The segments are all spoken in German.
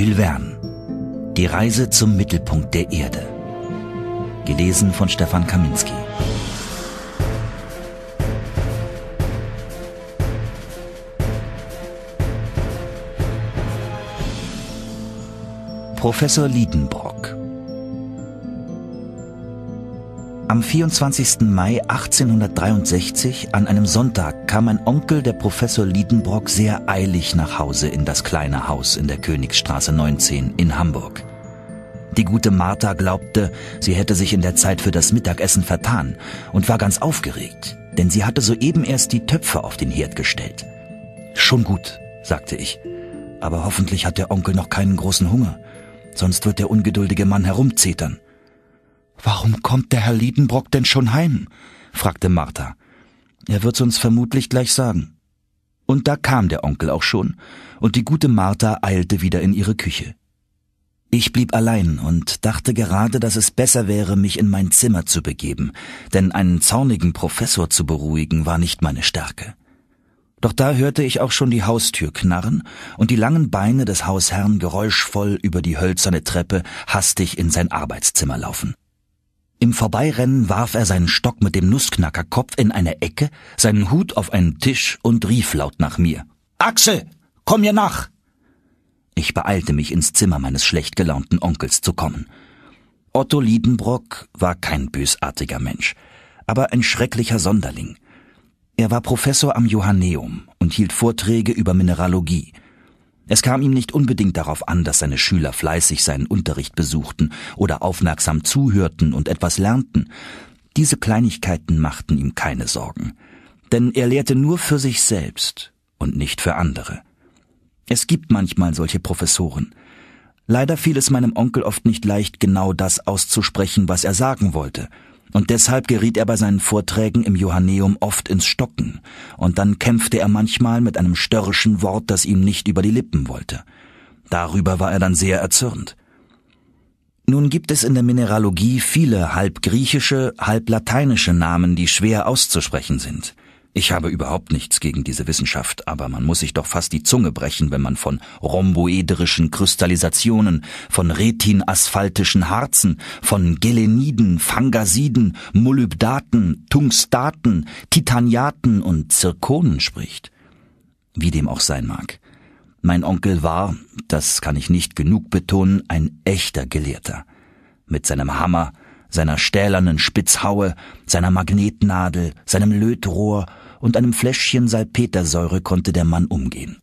Jules Verne. Die Reise zum Mittelpunkt der Erde. Gelesen von Stefan Kaminski. Professor Liedenbrock Am 24. Mai 1863, an einem Sonntag, kam ein Onkel der Professor Liedenbrock sehr eilig nach Hause in das kleine Haus in der Königsstraße 19 in Hamburg. Die gute Martha glaubte, sie hätte sich in der Zeit für das Mittagessen vertan und war ganz aufgeregt, denn sie hatte soeben erst die Töpfe auf den Herd gestellt. Schon gut, sagte ich, aber hoffentlich hat der Onkel noch keinen großen Hunger, sonst wird der ungeduldige Mann herumzetern. Warum kommt der Herr Liedenbrock denn schon heim? fragte Martha. Er wird's uns vermutlich gleich sagen. Und da kam der Onkel auch schon, und die gute Martha eilte wieder in ihre Küche. Ich blieb allein und dachte gerade, dass es besser wäre, mich in mein Zimmer zu begeben, denn einen zornigen Professor zu beruhigen war nicht meine Stärke. Doch da hörte ich auch schon die Haustür knarren und die langen Beine des Hausherrn geräuschvoll über die hölzerne Treppe hastig in sein Arbeitszimmer laufen. Im Vorbeirennen warf er seinen Stock mit dem Nussknackerkopf in eine Ecke, seinen Hut auf einen Tisch und rief laut nach mir. Axel, komm mir nach! Ich beeilte mich, ins Zimmer meines schlecht gelaunten Onkels zu kommen. Otto Liedenbrock war kein bösartiger Mensch, aber ein schrecklicher Sonderling. Er war Professor am Johanneum und hielt Vorträge über Mineralogie, es kam ihm nicht unbedingt darauf an, dass seine Schüler fleißig seinen Unterricht besuchten oder aufmerksam zuhörten und etwas lernten. Diese Kleinigkeiten machten ihm keine Sorgen, denn er lehrte nur für sich selbst und nicht für andere. Es gibt manchmal solche Professoren. Leider fiel es meinem Onkel oft nicht leicht, genau das auszusprechen, was er sagen wollte – und deshalb geriet er bei seinen Vorträgen im Johanneum oft ins Stocken, und dann kämpfte er manchmal mit einem störrischen Wort, das ihm nicht über die Lippen wollte. Darüber war er dann sehr erzürnt. Nun gibt es in der Mineralogie viele halb griechische, halb lateinische Namen, die schwer auszusprechen sind. Ich habe überhaupt nichts gegen diese Wissenschaft, aber man muss sich doch fast die Zunge brechen, wenn man von rhomboederischen Kristallisationen, von retinasphaltischen Harzen, von Geleniden, Fangasiden, Molybdaten, Tungstaten, Titaniaten und Zirkonen spricht. Wie dem auch sein mag. Mein Onkel war, das kann ich nicht genug betonen, ein echter Gelehrter. Mit seinem Hammer, seiner stählernen Spitzhaue, seiner Magnetnadel, seinem Lötrohr und einem Fläschchen Salpetersäure konnte der Mann umgehen.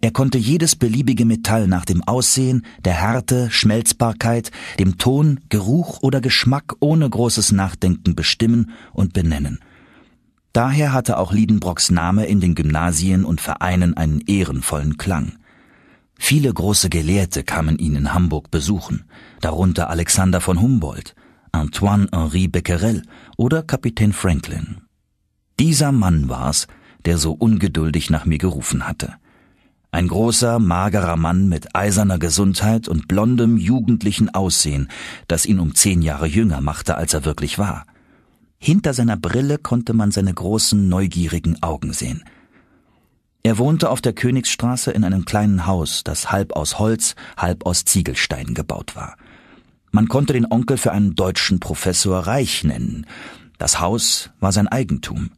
Er konnte jedes beliebige Metall nach dem Aussehen, der Härte, Schmelzbarkeit, dem Ton, Geruch oder Geschmack ohne großes Nachdenken bestimmen und benennen. Daher hatte auch Liedenbrocks Name in den Gymnasien und Vereinen einen ehrenvollen Klang. Viele große Gelehrte kamen ihn in Hamburg besuchen, darunter Alexander von Humboldt, Antoine Henri Becquerel oder Kapitän Franklin. Dieser Mann war's, der so ungeduldig nach mir gerufen hatte. Ein großer, magerer Mann mit eiserner Gesundheit und blondem, jugendlichen Aussehen, das ihn um zehn Jahre jünger machte, als er wirklich war. Hinter seiner Brille konnte man seine großen, neugierigen Augen sehen. Er wohnte auf der Königsstraße in einem kleinen Haus, das halb aus Holz, halb aus Ziegelsteinen gebaut war. Man konnte den Onkel für einen deutschen Professor Reich nennen. Das Haus war sein Eigentum.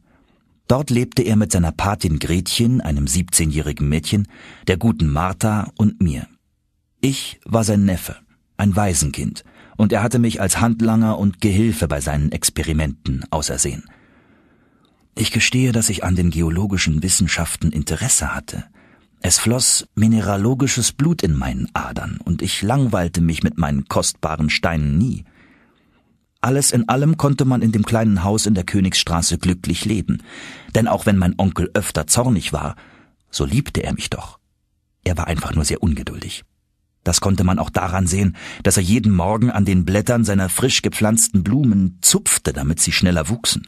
Dort lebte er mit seiner Patin Gretchen, einem 17-jährigen Mädchen, der guten Martha und mir. Ich war sein Neffe, ein Waisenkind, und er hatte mich als Handlanger und Gehilfe bei seinen Experimenten ausersehen. Ich gestehe, dass ich an den geologischen Wissenschaften Interesse hatte. Es floss mineralogisches Blut in meinen Adern, und ich langweilte mich mit meinen kostbaren Steinen nie. Alles in allem konnte man in dem kleinen Haus in der Königsstraße glücklich leben, denn auch wenn mein Onkel öfter zornig war, so liebte er mich doch. Er war einfach nur sehr ungeduldig. Das konnte man auch daran sehen, dass er jeden Morgen an den Blättern seiner frisch gepflanzten Blumen zupfte, damit sie schneller wuchsen.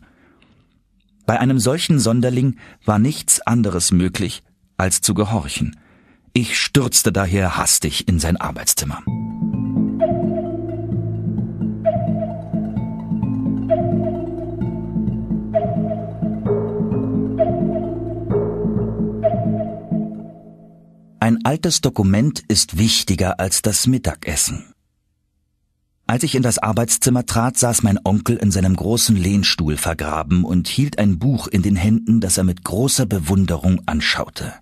Bei einem solchen Sonderling war nichts anderes möglich, als zu gehorchen. Ich stürzte daher hastig in sein Arbeitszimmer. Ein altes Dokument ist wichtiger als das Mittagessen. Als ich in das Arbeitszimmer trat, saß mein Onkel in seinem großen Lehnstuhl vergraben und hielt ein Buch in den Händen, das er mit großer Bewunderung anschaute.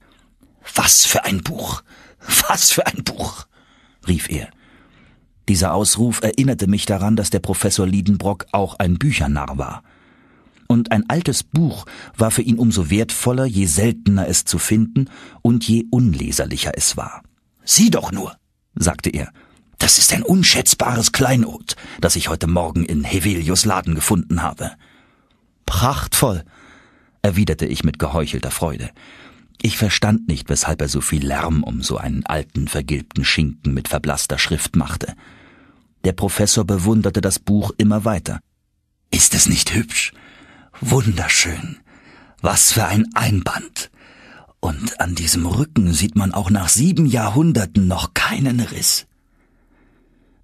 Was für ein Buch. Was für ein Buch. rief er. Dieser Ausruf erinnerte mich daran, dass der Professor Liedenbrock auch ein Büchernarr war und ein altes Buch war für ihn umso wertvoller, je seltener es zu finden und je unleserlicher es war. Sieh doch nur, sagte er, das ist ein unschätzbares Kleinod, das ich heute Morgen in Hevelius Laden gefunden habe. Prachtvoll, erwiderte ich mit geheuchelter Freude. Ich verstand nicht, weshalb er so viel Lärm um so einen alten, vergilbten Schinken mit verblasster Schrift machte. Der Professor bewunderte das Buch immer weiter. Ist es nicht hübsch? Wunderschön. Was für ein Einband. Und an diesem Rücken sieht man auch nach sieben Jahrhunderten noch keinen Riss.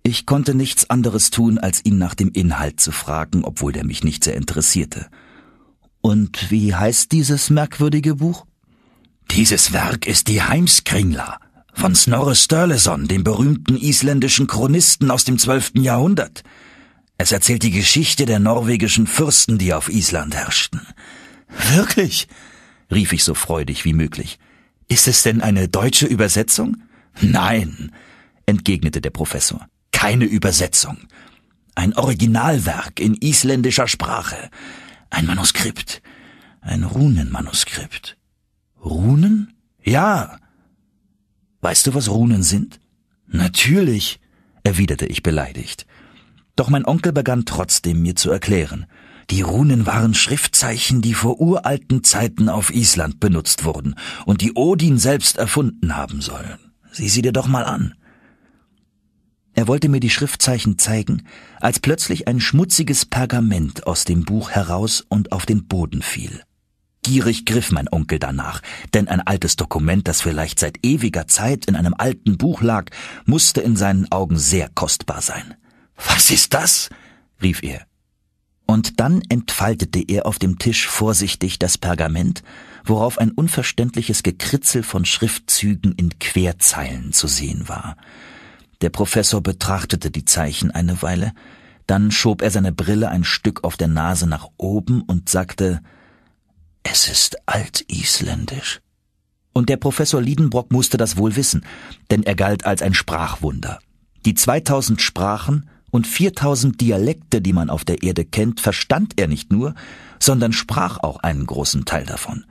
Ich konnte nichts anderes tun, als ihn nach dem Inhalt zu fragen, obwohl der mich nicht sehr interessierte. Und wie heißt dieses merkwürdige Buch? Dieses Werk ist die Heimskringla von Snorre Sturleson, dem berühmten isländischen Chronisten aus dem zwölften Jahrhundert. Es erzählt die Geschichte der norwegischen Fürsten, die auf Island herrschten. Wirklich? rief ich so freudig wie möglich. Ist es denn eine deutsche Übersetzung? Nein, entgegnete der Professor. Keine Übersetzung. Ein Originalwerk in isländischer Sprache. Ein Manuskript. Ein Runenmanuskript. Runen? Ja. Weißt du, was Runen sind? Natürlich, erwiderte ich beleidigt. Doch mein Onkel begann trotzdem mir zu erklären. Die Runen waren Schriftzeichen, die vor uralten Zeiten auf Island benutzt wurden und die Odin selbst erfunden haben sollen. Sieh sie dir doch mal an. Er wollte mir die Schriftzeichen zeigen, als plötzlich ein schmutziges Pergament aus dem Buch heraus und auf den Boden fiel. Gierig griff mein Onkel danach, denn ein altes Dokument, das vielleicht seit ewiger Zeit in einem alten Buch lag, musste in seinen Augen sehr kostbar sein. Was ist das? rief er. Und dann entfaltete er auf dem Tisch vorsichtig das Pergament, worauf ein unverständliches Gekritzel von Schriftzügen in Querzeilen zu sehen war. Der Professor betrachtete die Zeichen eine Weile, dann schob er seine Brille ein Stück auf der Nase nach oben und sagte Es ist altisländisch. Und der Professor Liedenbrock musste das wohl wissen, denn er galt als ein Sprachwunder. Die 2000 Sprachen, und 4000 Dialekte, die man auf der Erde kennt, verstand er nicht nur, sondern sprach auch einen großen Teil davon.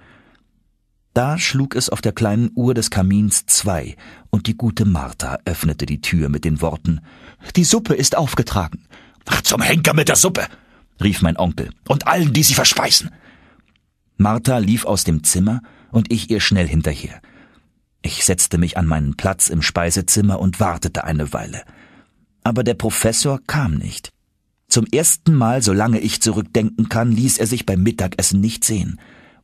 Da schlug es auf der kleinen Uhr des Kamins zwei, und die gute Martha öffnete die Tür mit den Worten Die Suppe ist aufgetragen. Ach, zum Henker mit der Suppe, rief mein Onkel, und allen, die sie verspeisen. Martha lief aus dem Zimmer und ich ihr schnell hinterher. Ich setzte mich an meinen Platz im Speisezimmer und wartete eine Weile aber der Professor kam nicht. Zum ersten Mal, solange ich zurückdenken kann, ließ er sich beim Mittagessen nicht sehen.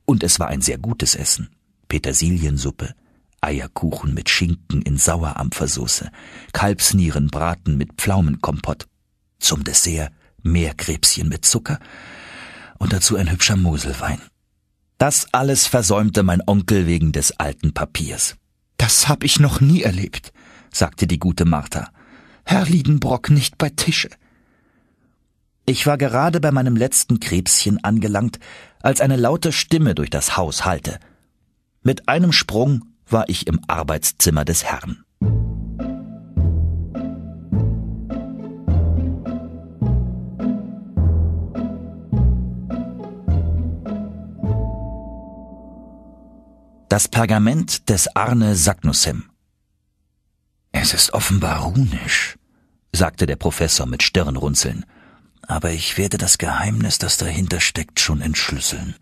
Und es war ein sehr gutes Essen. Petersiliensuppe, Eierkuchen mit Schinken in Sauerampfersoße, Kalbsnierenbraten mit Pflaumenkompott, zum Dessert Meerkrebschen mit Zucker und dazu ein hübscher Moselwein. Das alles versäumte mein Onkel wegen des alten Papiers. Das hab ich noch nie erlebt, sagte die gute Martha. Herr Liedenbrock nicht bei Tische. Ich war gerade bei meinem letzten Krebschen angelangt, als eine laute Stimme durch das Haus hallte. Mit einem Sprung war ich im Arbeitszimmer des Herrn. Das Pergament des Arne Sagnussem. Es ist offenbar runisch, sagte der Professor mit Stirnrunzeln. Aber ich werde das Geheimnis, das dahinter steckt, schon entschlüsseln.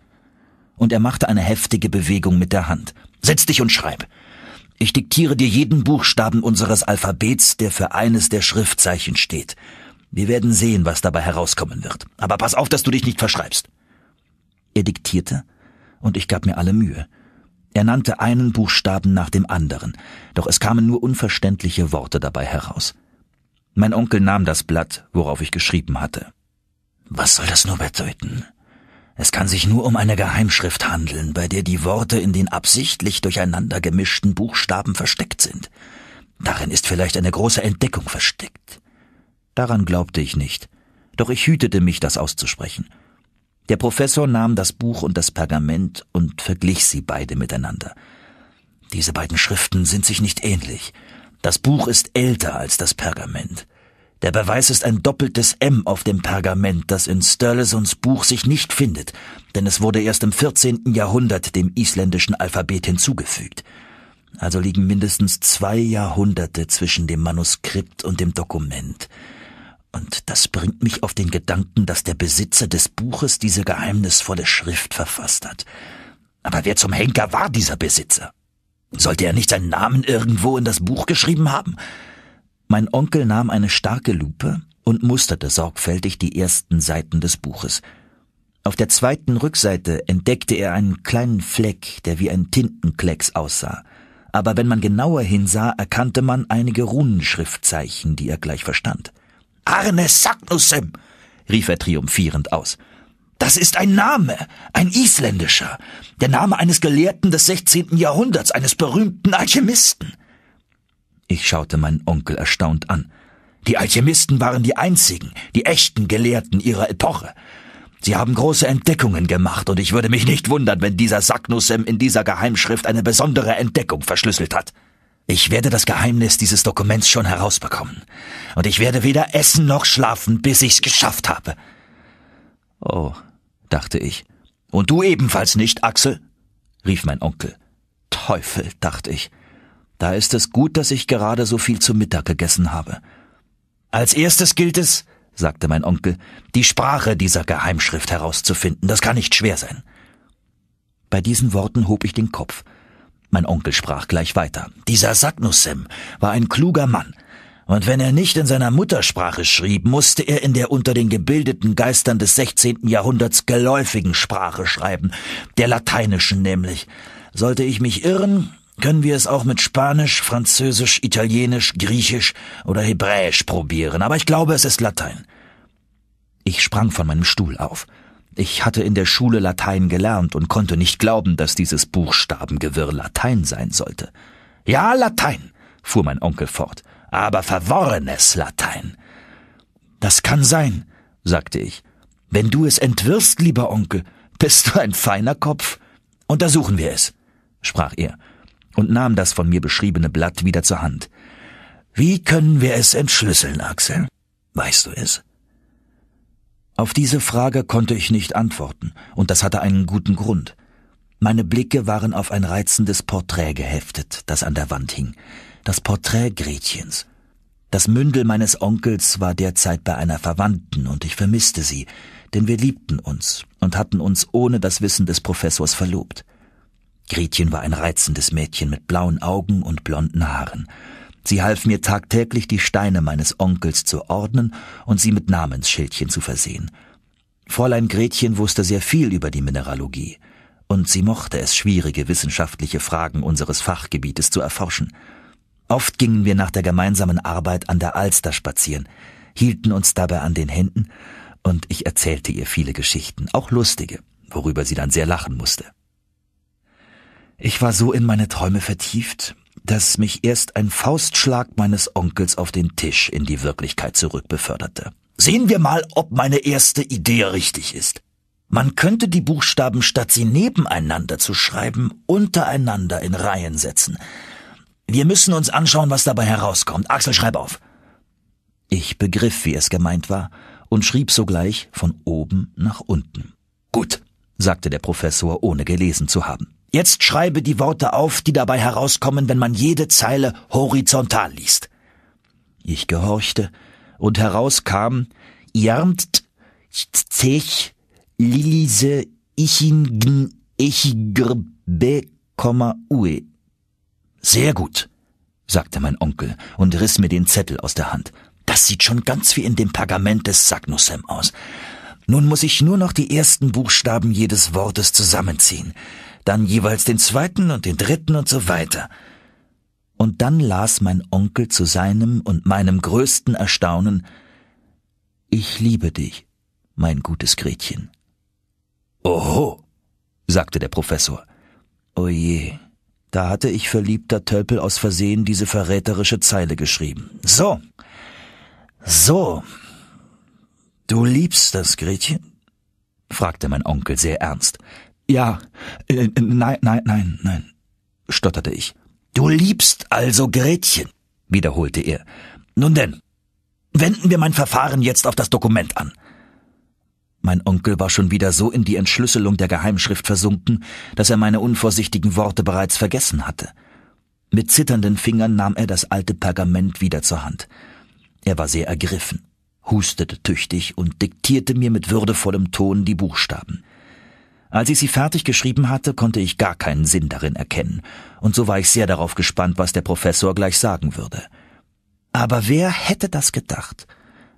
Und er machte eine heftige Bewegung mit der Hand. Setz dich und schreib. Ich diktiere dir jeden Buchstaben unseres Alphabets, der für eines der Schriftzeichen steht. Wir werden sehen, was dabei herauskommen wird. Aber pass auf, dass du dich nicht verschreibst. Er diktierte, und ich gab mir alle Mühe. Er nannte einen Buchstaben nach dem anderen, doch es kamen nur unverständliche Worte dabei heraus. Mein Onkel nahm das Blatt, worauf ich geschrieben hatte. Was soll das nur bedeuten? Es kann sich nur um eine Geheimschrift handeln, bei der die Worte in den absichtlich durcheinander gemischten Buchstaben versteckt sind. Darin ist vielleicht eine große Entdeckung versteckt. Daran glaubte ich nicht, doch ich hütete mich, das auszusprechen. Der Professor nahm das Buch und das Pergament und verglich sie beide miteinander. Diese beiden Schriften sind sich nicht ähnlich, das Buch ist älter als das Pergament. Der Beweis ist ein doppeltes M auf dem Pergament, das in Sturlesons Buch sich nicht findet, denn es wurde erst im 14. Jahrhundert dem isländischen Alphabet hinzugefügt. Also liegen mindestens zwei Jahrhunderte zwischen dem Manuskript und dem Dokument. Und das bringt mich auf den Gedanken, dass der Besitzer des Buches diese geheimnisvolle Schrift verfasst hat. Aber wer zum Henker war dieser Besitzer? Sollte er nicht seinen Namen irgendwo in das Buch geschrieben haben? Mein Onkel nahm eine starke Lupe und musterte sorgfältig die ersten Seiten des Buches. Auf der zweiten Rückseite entdeckte er einen kleinen Fleck, der wie ein Tintenklecks aussah. Aber wenn man genauer hinsah, erkannte man einige Runenschriftzeichen, die er gleich verstand. Arne Sagnussem! rief er triumphierend aus. Das ist ein Name, ein isländischer, der Name eines Gelehrten des 16. Jahrhunderts, eines berühmten Alchemisten. Ich schaute meinen Onkel erstaunt an. Die Alchemisten waren die einzigen, die echten Gelehrten ihrer Epoche. Sie haben große Entdeckungen gemacht, und ich würde mich nicht wundern, wenn dieser Sagnussem in dieser Geheimschrift eine besondere Entdeckung verschlüsselt hat. Ich werde das Geheimnis dieses Dokuments schon herausbekommen, und ich werde weder essen noch schlafen, bis ich's geschafft habe. Oh, dachte ich. Und du ebenfalls nicht, Axel? rief mein Onkel. Teufel, dachte ich. Da ist es gut, dass ich gerade so viel zu Mittag gegessen habe. Als erstes gilt es, sagte mein Onkel, die Sprache dieser Geheimschrift herauszufinden. Das kann nicht schwer sein. Bei diesen Worten hob ich den Kopf. Mein Onkel sprach gleich weiter. Dieser Sagnussem war ein kluger Mann und wenn er nicht in seiner Muttersprache schrieb, musste er in der unter den gebildeten Geistern des 16. Jahrhunderts geläufigen Sprache schreiben, der lateinischen nämlich. Sollte ich mich irren, können wir es auch mit Spanisch, Französisch, Italienisch, Griechisch oder Hebräisch probieren, aber ich glaube, es ist Latein. Ich sprang von meinem Stuhl auf. Ich hatte in der Schule Latein gelernt und konnte nicht glauben, dass dieses Buchstabengewirr Latein sein sollte. Ja, Latein, fuhr mein Onkel fort aber verworrenes Latein. Das kann sein, sagte ich. Wenn du es entwirrst, lieber Onkel, bist du ein feiner Kopf. Untersuchen wir es, sprach er und nahm das von mir beschriebene Blatt wieder zur Hand. Wie können wir es entschlüsseln, Axel? Weißt du es? Auf diese Frage konnte ich nicht antworten, und das hatte einen guten Grund. Meine Blicke waren auf ein reizendes Porträt geheftet, das an der Wand hing das Porträt Gretchens. Das Mündel meines Onkels war derzeit bei einer Verwandten und ich vermisste sie, denn wir liebten uns und hatten uns ohne das Wissen des Professors verlobt. Gretchen war ein reizendes Mädchen mit blauen Augen und blonden Haaren. Sie half mir tagtäglich, die Steine meines Onkels zu ordnen und sie mit Namensschildchen zu versehen. Fräulein Gretchen wusste sehr viel über die Mineralogie, und sie mochte es, schwierige wissenschaftliche Fragen unseres Fachgebietes zu erforschen. Oft gingen wir nach der gemeinsamen Arbeit an der Alster spazieren, hielten uns dabei an den Händen, und ich erzählte ihr viele Geschichten, auch lustige, worüber sie dann sehr lachen musste. Ich war so in meine Träume vertieft, dass mich erst ein Faustschlag meines Onkels auf den Tisch in die Wirklichkeit zurückbeförderte. Sehen wir mal, ob meine erste Idee richtig ist. Man könnte die Buchstaben, statt sie nebeneinander zu schreiben, untereinander in Reihen setzen. Wir müssen uns anschauen, was dabei herauskommt. Axel, schreib auf. Ich begriff, wie es gemeint war, und schrieb sogleich von oben nach unten. Gut, sagte der Professor, ohne gelesen zu haben. Jetzt schreibe die Worte auf, die dabei herauskommen, wenn man jede Zeile horizontal liest. Ich gehorchte, und herauskam Jermt Zech Lilise Ichingen Echigr B, Ue. Sehr gut, sagte mein Onkel und riss mir den Zettel aus der Hand. Das sieht schon ganz wie in dem Pergament des Sagnussem aus. Nun muss ich nur noch die ersten Buchstaben jedes Wortes zusammenziehen, dann jeweils den zweiten und den dritten und so weiter. Und dann las mein Onkel zu seinem und meinem größten Erstaunen Ich liebe dich, mein gutes Gretchen. Oho, sagte der Professor. Oje, da hatte ich verliebter Tölpel aus Versehen diese verräterische Zeile geschrieben. So. So. Du liebst das, Gretchen? fragte mein Onkel sehr ernst. Ja, äh, nein, nein, nein, nein, stotterte ich. Du liebst also Gretchen, wiederholte er. Nun denn, wenden wir mein Verfahren jetzt auf das Dokument an. Mein Onkel war schon wieder so in die Entschlüsselung der Geheimschrift versunken, dass er meine unvorsichtigen Worte bereits vergessen hatte. Mit zitternden Fingern nahm er das alte Pergament wieder zur Hand. Er war sehr ergriffen, hustete tüchtig und diktierte mir mit würdevollem Ton die Buchstaben. Als ich sie fertig geschrieben hatte, konnte ich gar keinen Sinn darin erkennen, und so war ich sehr darauf gespannt, was der Professor gleich sagen würde. Aber wer hätte das gedacht?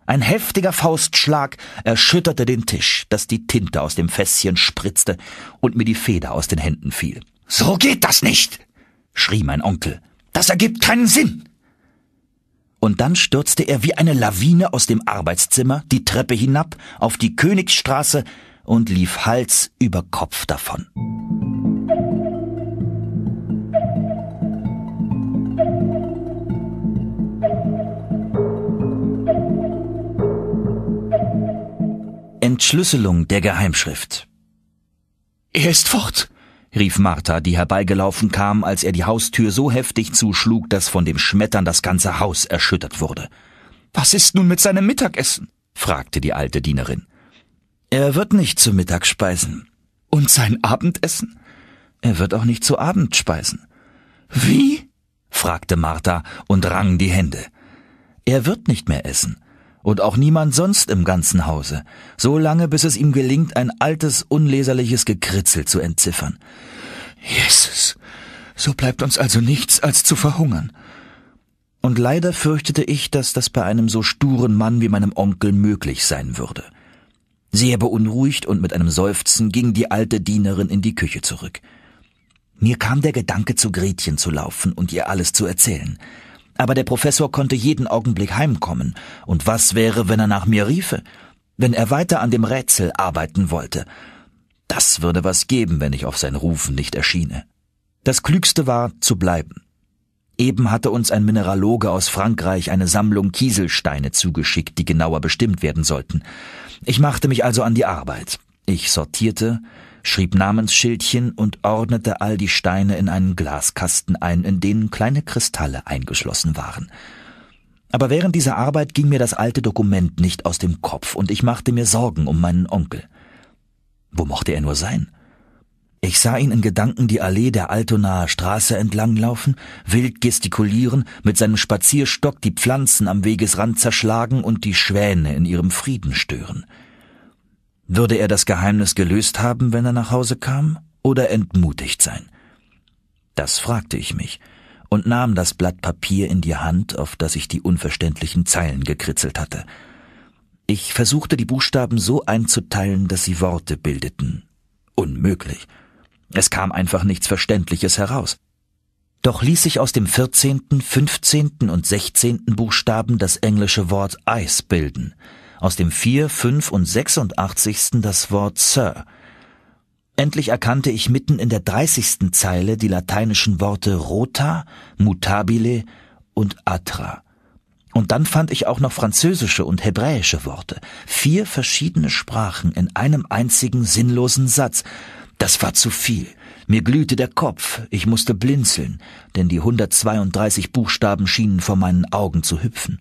Ein heftiger Faustschlag erschütterte den Tisch, dass die Tinte aus dem Fässchen spritzte und mir die Feder aus den Händen fiel. So geht das nicht! schrie mein Onkel. Das ergibt keinen Sinn! Und dann stürzte er wie eine Lawine aus dem Arbeitszimmer die Treppe hinab auf die Königsstraße und lief Hals über Kopf davon. Entschlüsselung der Geheimschrift. Er ist fort, rief Martha, die herbeigelaufen kam, als er die Haustür so heftig zuschlug, dass von dem Schmettern das ganze Haus erschüttert wurde. Was ist nun mit seinem Mittagessen? fragte die alte Dienerin. Er wird nicht zu Mittag speisen. Und sein Abendessen? Er wird auch nicht zu Abend speisen. Wie? fragte Martha und rang die Hände. Er wird nicht mehr essen und auch niemand sonst im ganzen Hause, so lange, bis es ihm gelingt, ein altes, unleserliches Gekritzel zu entziffern. Jesus, so bleibt uns also nichts, als zu verhungern. Und leider fürchtete ich, dass das bei einem so sturen Mann wie meinem Onkel möglich sein würde. Sehr beunruhigt und mit einem Seufzen ging die alte Dienerin in die Küche zurück. Mir kam der Gedanke, zu Gretchen zu laufen und ihr alles zu erzählen. Aber der Professor konnte jeden Augenblick heimkommen. Und was wäre, wenn er nach mir riefe? Wenn er weiter an dem Rätsel arbeiten wollte? Das würde was geben, wenn ich auf sein Rufen nicht erschiene. Das Klügste war, zu bleiben. Eben hatte uns ein Mineraloge aus Frankreich eine Sammlung Kieselsteine zugeschickt, die genauer bestimmt werden sollten. Ich machte mich also an die Arbeit. Ich sortierte, schrieb Namensschildchen und ordnete all die Steine in einen Glaskasten ein, in denen kleine Kristalle eingeschlossen waren. Aber während dieser Arbeit ging mir das alte Dokument nicht aus dem Kopf und ich machte mir Sorgen um meinen Onkel. Wo mochte er nur sein? Ich sah ihn in Gedanken die Allee der Altonaer Straße entlanglaufen, wild gestikulieren, mit seinem Spazierstock die Pflanzen am Wegesrand zerschlagen und die Schwäne in ihrem Frieden stören. Würde er das Geheimnis gelöst haben, wenn er nach Hause kam, oder entmutigt sein? Das fragte ich mich und nahm das Blatt Papier in die Hand, auf das ich die unverständlichen Zeilen gekritzelt hatte. Ich versuchte die Buchstaben so einzuteilen, dass sie Worte bildeten. Unmöglich. Es kam einfach nichts Verständliches heraus. Doch ließ sich aus dem 14., 15. und 16. Buchstaben das englische Wort Eis bilden aus dem 4, 5 und 86. das Wort Sir. Endlich erkannte ich mitten in der 30. Zeile die lateinischen Worte rota, mutabile und atra. Und dann fand ich auch noch französische und hebräische Worte. Vier verschiedene Sprachen in einem einzigen sinnlosen Satz. Das war zu viel. Mir glühte der Kopf, ich musste blinzeln, denn die 132 Buchstaben schienen vor meinen Augen zu hüpfen.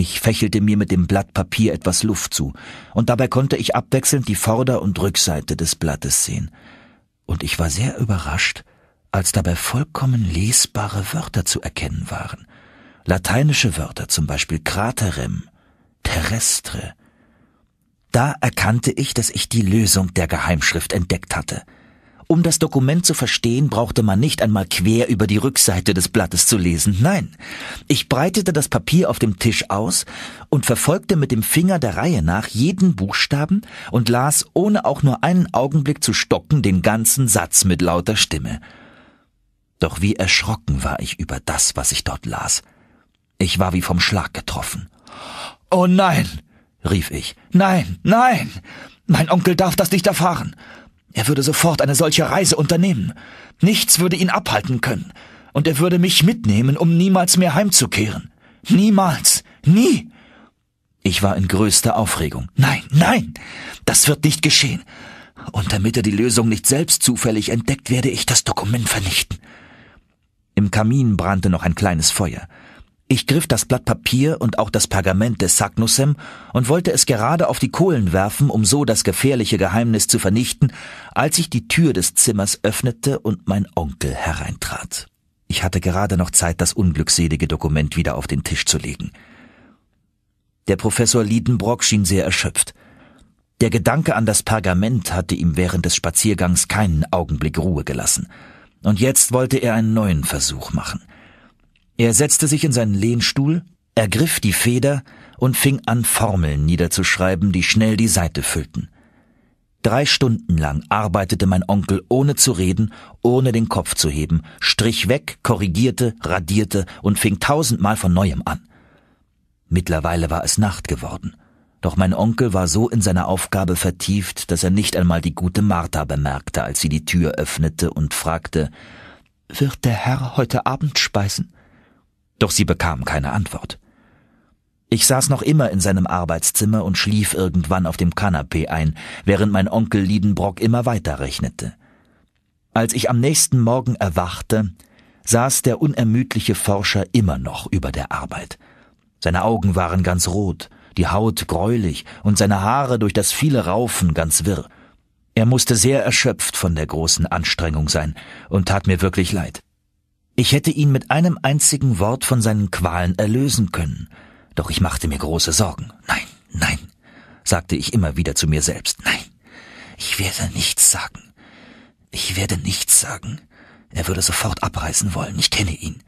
Ich fächelte mir mit dem Blatt Papier etwas Luft zu, und dabei konnte ich abwechselnd die Vorder- und Rückseite des Blattes sehen. Und ich war sehr überrascht, als dabei vollkommen lesbare Wörter zu erkennen waren. Lateinische Wörter, zum Beispiel Kraterem, terrestre. Da erkannte ich, dass ich die Lösung der Geheimschrift entdeckt hatte – um das Dokument zu verstehen, brauchte man nicht einmal quer über die Rückseite des Blattes zu lesen. Nein, ich breitete das Papier auf dem Tisch aus und verfolgte mit dem Finger der Reihe nach jeden Buchstaben und las, ohne auch nur einen Augenblick zu stocken, den ganzen Satz mit lauter Stimme. Doch wie erschrocken war ich über das, was ich dort las. Ich war wie vom Schlag getroffen. Oh nein, rief ich. Nein, nein. Mein Onkel darf das nicht erfahren. Er würde sofort eine solche Reise unternehmen. Nichts würde ihn abhalten können. Und er würde mich mitnehmen, um niemals mehr heimzukehren. Niemals. Nie. Ich war in größter Aufregung. Nein, nein. Das wird nicht geschehen. Und damit er die Lösung nicht selbst zufällig entdeckt, werde ich das Dokument vernichten. Im Kamin brannte noch ein kleines Feuer. Ich griff das Blatt Papier und auch das Pergament des Sagnusem und wollte es gerade auf die Kohlen werfen, um so das gefährliche Geheimnis zu vernichten, als ich die Tür des Zimmers öffnete und mein Onkel hereintrat. Ich hatte gerade noch Zeit, das unglückselige Dokument wieder auf den Tisch zu legen. Der Professor Liedenbrock schien sehr erschöpft. Der Gedanke an das Pergament hatte ihm während des Spaziergangs keinen Augenblick Ruhe gelassen. Und jetzt wollte er einen neuen Versuch machen – er setzte sich in seinen Lehnstuhl, ergriff die Feder und fing an, Formeln niederzuschreiben, die schnell die Seite füllten. Drei Stunden lang arbeitete mein Onkel ohne zu reden, ohne den Kopf zu heben, strich weg, korrigierte, radierte und fing tausendmal von neuem an. Mittlerweile war es Nacht geworden, doch mein Onkel war so in seiner Aufgabe vertieft, dass er nicht einmal die gute Martha bemerkte, als sie die Tür öffnete und fragte Wird der Herr heute Abend speisen? Doch sie bekam keine Antwort. Ich saß noch immer in seinem Arbeitszimmer und schlief irgendwann auf dem Kanapee ein, während mein Onkel Liedenbrock immer weiter rechnete. Als ich am nächsten Morgen erwachte, saß der unermüdliche Forscher immer noch über der Arbeit. Seine Augen waren ganz rot, die Haut gräulich und seine Haare durch das viele Raufen ganz wirr. Er musste sehr erschöpft von der großen Anstrengung sein und tat mir wirklich leid. Ich hätte ihn mit einem einzigen Wort von seinen Qualen erlösen können. Doch ich machte mir große Sorgen. Nein, nein, sagte ich immer wieder zu mir selbst. Nein, ich werde nichts sagen. Ich werde nichts sagen. Er würde sofort abreisen wollen. Ich kenne ihn.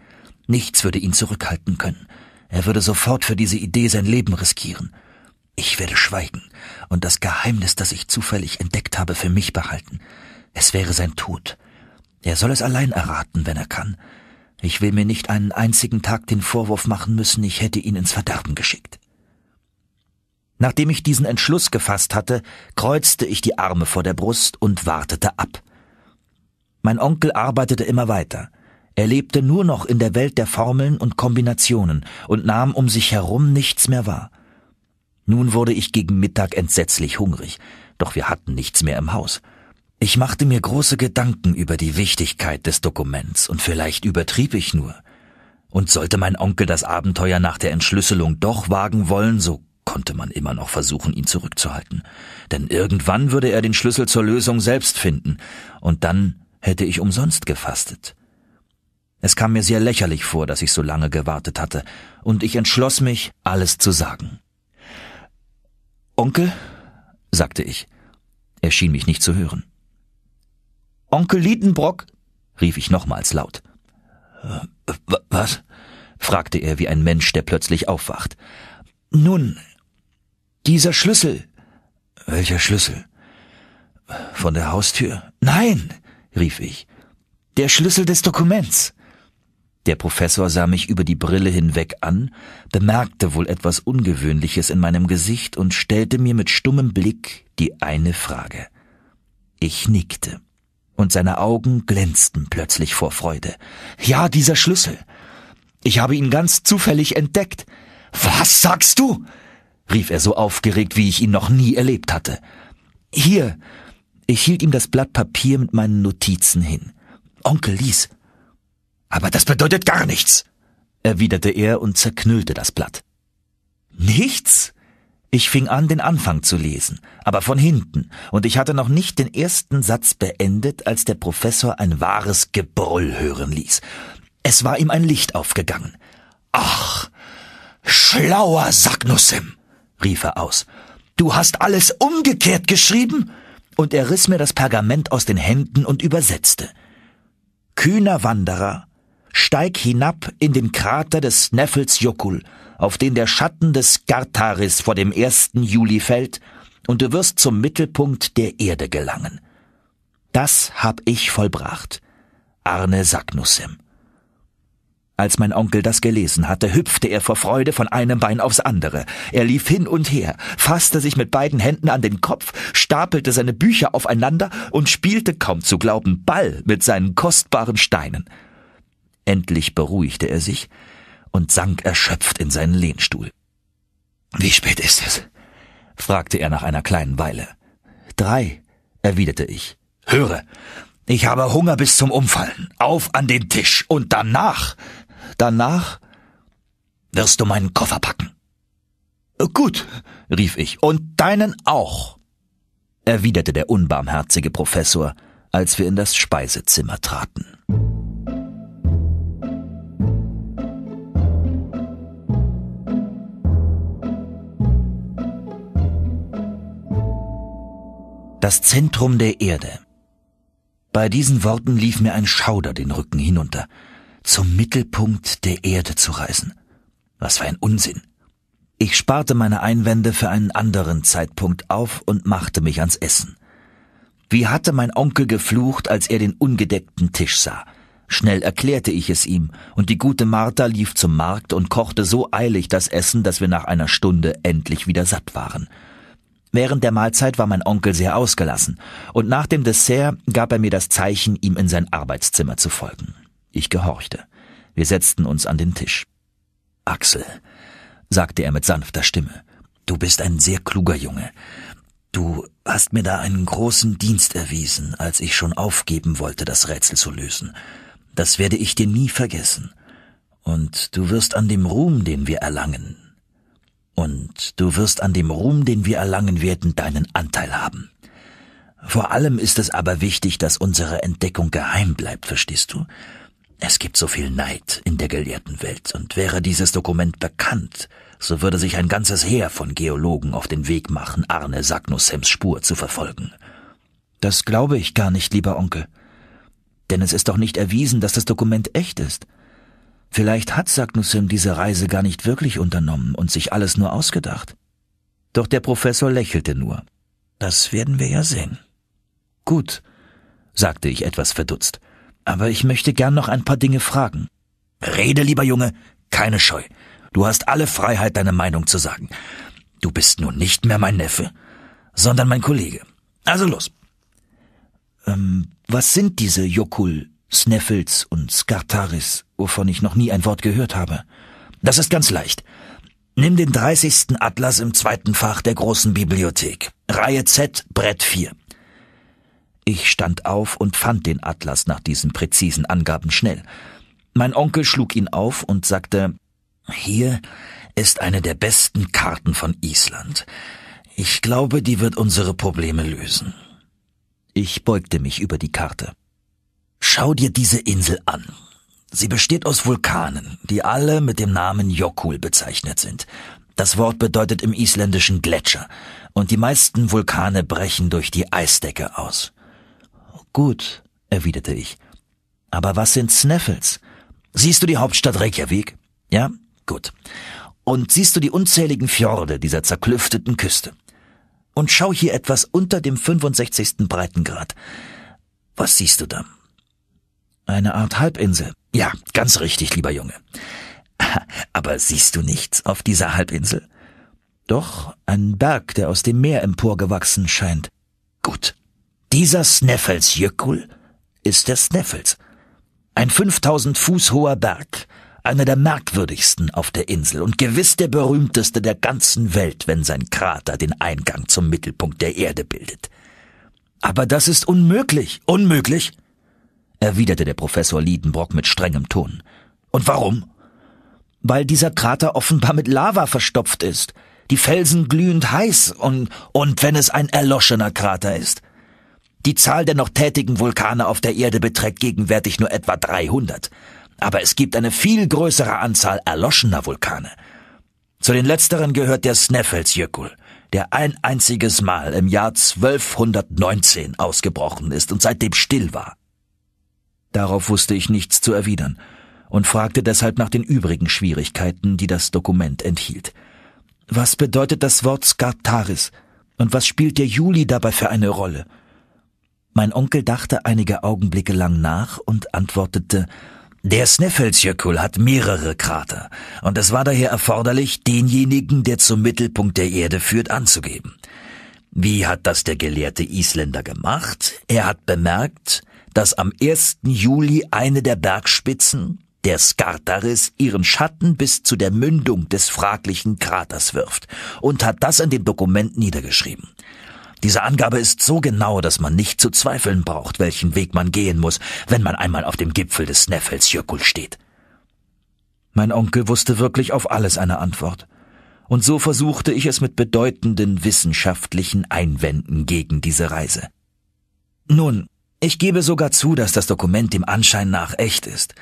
Nichts würde ihn zurückhalten können. Er würde sofort für diese Idee sein Leben riskieren. Ich werde schweigen und das Geheimnis, das ich zufällig entdeckt habe, für mich behalten. Es wäre sein Tod. Er soll es allein erraten, wenn er kann. Ich will mir nicht einen einzigen Tag den Vorwurf machen müssen, ich hätte ihn ins Verderben geschickt. Nachdem ich diesen Entschluss gefasst hatte, kreuzte ich die Arme vor der Brust und wartete ab. Mein Onkel arbeitete immer weiter. Er lebte nur noch in der Welt der Formeln und Kombinationen und nahm um sich herum nichts mehr wahr. Nun wurde ich gegen Mittag entsetzlich hungrig, doch wir hatten nichts mehr im Haus. Ich machte mir große Gedanken über die Wichtigkeit des Dokuments und vielleicht übertrieb ich nur. Und sollte mein Onkel das Abenteuer nach der Entschlüsselung doch wagen wollen, so konnte man immer noch versuchen, ihn zurückzuhalten. Denn irgendwann würde er den Schlüssel zur Lösung selbst finden, und dann hätte ich umsonst gefastet. Es kam mir sehr lächerlich vor, dass ich so lange gewartet hatte, und ich entschloss mich, alles zu sagen. Onkel? sagte ich. Er schien mich nicht zu hören. Onkel Liedenbrock? rief ich nochmals laut. Äh, was? fragte er wie ein Mensch, der plötzlich aufwacht. Nun, dieser Schlüssel. Welcher Schlüssel? Von der Haustür? Nein, rief ich. Der Schlüssel des Dokuments. Der Professor sah mich über die Brille hinweg an, bemerkte wohl etwas Ungewöhnliches in meinem Gesicht und stellte mir mit stummem Blick die eine Frage. Ich nickte und seine Augen glänzten plötzlich vor Freude. Ja, dieser Schlüssel. Ich habe ihn ganz zufällig entdeckt. Was sagst du? rief er so aufgeregt, wie ich ihn noch nie erlebt hatte. Hier. Ich hielt ihm das Blatt Papier mit meinen Notizen hin. Onkel Lies. Aber das bedeutet gar nichts, erwiderte er und zerknüllte das Blatt. Nichts? Ich fing an, den Anfang zu lesen, aber von hinten, und ich hatte noch nicht den ersten Satz beendet, als der Professor ein wahres Gebrüll hören ließ. Es war ihm ein Licht aufgegangen. Ach, schlauer Sagnussem, rief er aus. Du hast alles umgekehrt geschrieben? Und er riss mir das Pergament aus den Händen und übersetzte. Kühner Wanderer, Steig hinab in den Krater des Neffels Jokul, auf den der Schatten des Gartaris vor dem ersten Juli fällt, und du wirst zum Mittelpunkt der Erde gelangen. Das hab ich vollbracht. Arne Sagnussem. Als mein Onkel das gelesen hatte, hüpfte er vor Freude von einem Bein aufs andere. Er lief hin und her, fasste sich mit beiden Händen an den Kopf, stapelte seine Bücher aufeinander und spielte kaum zu glauben Ball mit seinen kostbaren Steinen. Endlich beruhigte er sich und sank erschöpft in seinen Lehnstuhl. Wie spät ist es? fragte er nach einer kleinen Weile. Drei, erwiderte ich. Höre, ich habe Hunger bis zum Umfallen. Auf an den Tisch und danach, danach wirst du meinen Koffer packen. Gut, rief ich, und deinen auch, erwiderte der unbarmherzige Professor, als wir in das Speisezimmer traten. das Zentrum der Erde. Bei diesen Worten lief mir ein Schauder den Rücken hinunter, zum Mittelpunkt der Erde zu reisen. Was für ein Unsinn. Ich sparte meine Einwände für einen anderen Zeitpunkt auf und machte mich ans Essen. Wie hatte mein Onkel geflucht, als er den ungedeckten Tisch sah. Schnell erklärte ich es ihm, und die gute Martha lief zum Markt und kochte so eilig das Essen, dass wir nach einer Stunde endlich wieder satt waren. Während der Mahlzeit war mein Onkel sehr ausgelassen, und nach dem Dessert gab er mir das Zeichen, ihm in sein Arbeitszimmer zu folgen. Ich gehorchte. Wir setzten uns an den Tisch. Axel, sagte er mit sanfter Stimme, du bist ein sehr kluger Junge. Du hast mir da einen großen Dienst erwiesen, als ich schon aufgeben wollte, das Rätsel zu lösen. Das werde ich dir nie vergessen. Und du wirst an dem Ruhm, den wir erlangen, und du wirst an dem Ruhm, den wir erlangen werden, deinen Anteil haben. Vor allem ist es aber wichtig, dass unsere Entdeckung geheim bleibt, verstehst du? Es gibt so viel Neid in der gelehrten Welt, und wäre dieses Dokument bekannt, so würde sich ein ganzes Heer von Geologen auf den Weg machen, Arne Sagnussems Spur zu verfolgen. Das glaube ich gar nicht, lieber Onkel. Denn es ist doch nicht erwiesen, dass das Dokument echt ist. Vielleicht hat Saknussemm diese Reise gar nicht wirklich unternommen und sich alles nur ausgedacht. Doch der Professor lächelte nur. Das werden wir ja sehen. Gut, sagte ich etwas verdutzt, aber ich möchte gern noch ein paar Dinge fragen. Rede, lieber Junge, keine Scheu. Du hast alle Freiheit, deine Meinung zu sagen. Du bist nun nicht mehr mein Neffe, sondern mein Kollege. Also los. Ähm, was sind diese Jokul Sneffels und Skartaris, wovon ich noch nie ein Wort gehört habe. Das ist ganz leicht. Nimm den 30. Atlas im zweiten Fach der großen Bibliothek. Reihe Z, Brett 4. Ich stand auf und fand den Atlas nach diesen präzisen Angaben schnell. Mein Onkel schlug ihn auf und sagte, hier ist eine der besten Karten von Island. Ich glaube, die wird unsere Probleme lösen. Ich beugte mich über die Karte. Schau dir diese Insel an. Sie besteht aus Vulkanen, die alle mit dem Namen Jokul bezeichnet sind. Das Wort bedeutet im Isländischen Gletscher, und die meisten Vulkane brechen durch die Eisdecke aus. Gut, erwiderte ich. Aber was sind Sneffels? Siehst du die Hauptstadt Reykjavik? Ja? Gut. Und siehst du die unzähligen Fjorde dieser zerklüfteten Küste? Und schau hier etwas unter dem 65. Breitengrad. Was siehst du da? Eine Art Halbinsel. Ja, ganz richtig, lieber Junge. Aber siehst du nichts auf dieser Halbinsel? Doch ein Berg, der aus dem Meer emporgewachsen scheint. Gut. Dieser Sneffelsjökull ist der Sneffels. Ein 5000 Fuß hoher Berg, einer der merkwürdigsten auf der Insel und gewiss der berühmteste der ganzen Welt, wenn sein Krater den Eingang zum Mittelpunkt der Erde bildet. Aber das ist unmöglich, unmöglich erwiderte der Professor Liedenbrock mit strengem Ton. Und warum? Weil dieser Krater offenbar mit Lava verstopft ist, die Felsen glühend heiß und, und wenn es ein erloschener Krater ist. Die Zahl der noch tätigen Vulkane auf der Erde beträgt gegenwärtig nur etwa 300. Aber es gibt eine viel größere Anzahl erloschener Vulkane. Zu den letzteren gehört der Sneffelsjökull, der ein einziges Mal im Jahr 1219 ausgebrochen ist und seitdem still war. Darauf wusste ich nichts zu erwidern und fragte deshalb nach den übrigen Schwierigkeiten, die das Dokument enthielt. Was bedeutet das Wort Skartaris? Und was spielt der Juli dabei für eine Rolle? Mein Onkel dachte einige Augenblicke lang nach und antwortete, der Sneffelsjökull hat mehrere Krater, und es war daher erforderlich, denjenigen, der zum Mittelpunkt der Erde führt, anzugeben. Wie hat das der gelehrte Isländer gemacht? Er hat bemerkt, dass am 1. Juli eine der Bergspitzen, der Skartaris, ihren Schatten bis zu der Mündung des fraglichen Kraters wirft und hat das in dem Dokument niedergeschrieben. Diese Angabe ist so genau, dass man nicht zu zweifeln braucht, welchen Weg man gehen muss, wenn man einmal auf dem Gipfel des Sneffels Jökull steht. Mein Onkel wusste wirklich auf alles eine Antwort. Und so versuchte ich es mit bedeutenden wissenschaftlichen Einwänden gegen diese Reise. Nun, ich gebe sogar zu, dass das Dokument dem Anschein nach echt ist.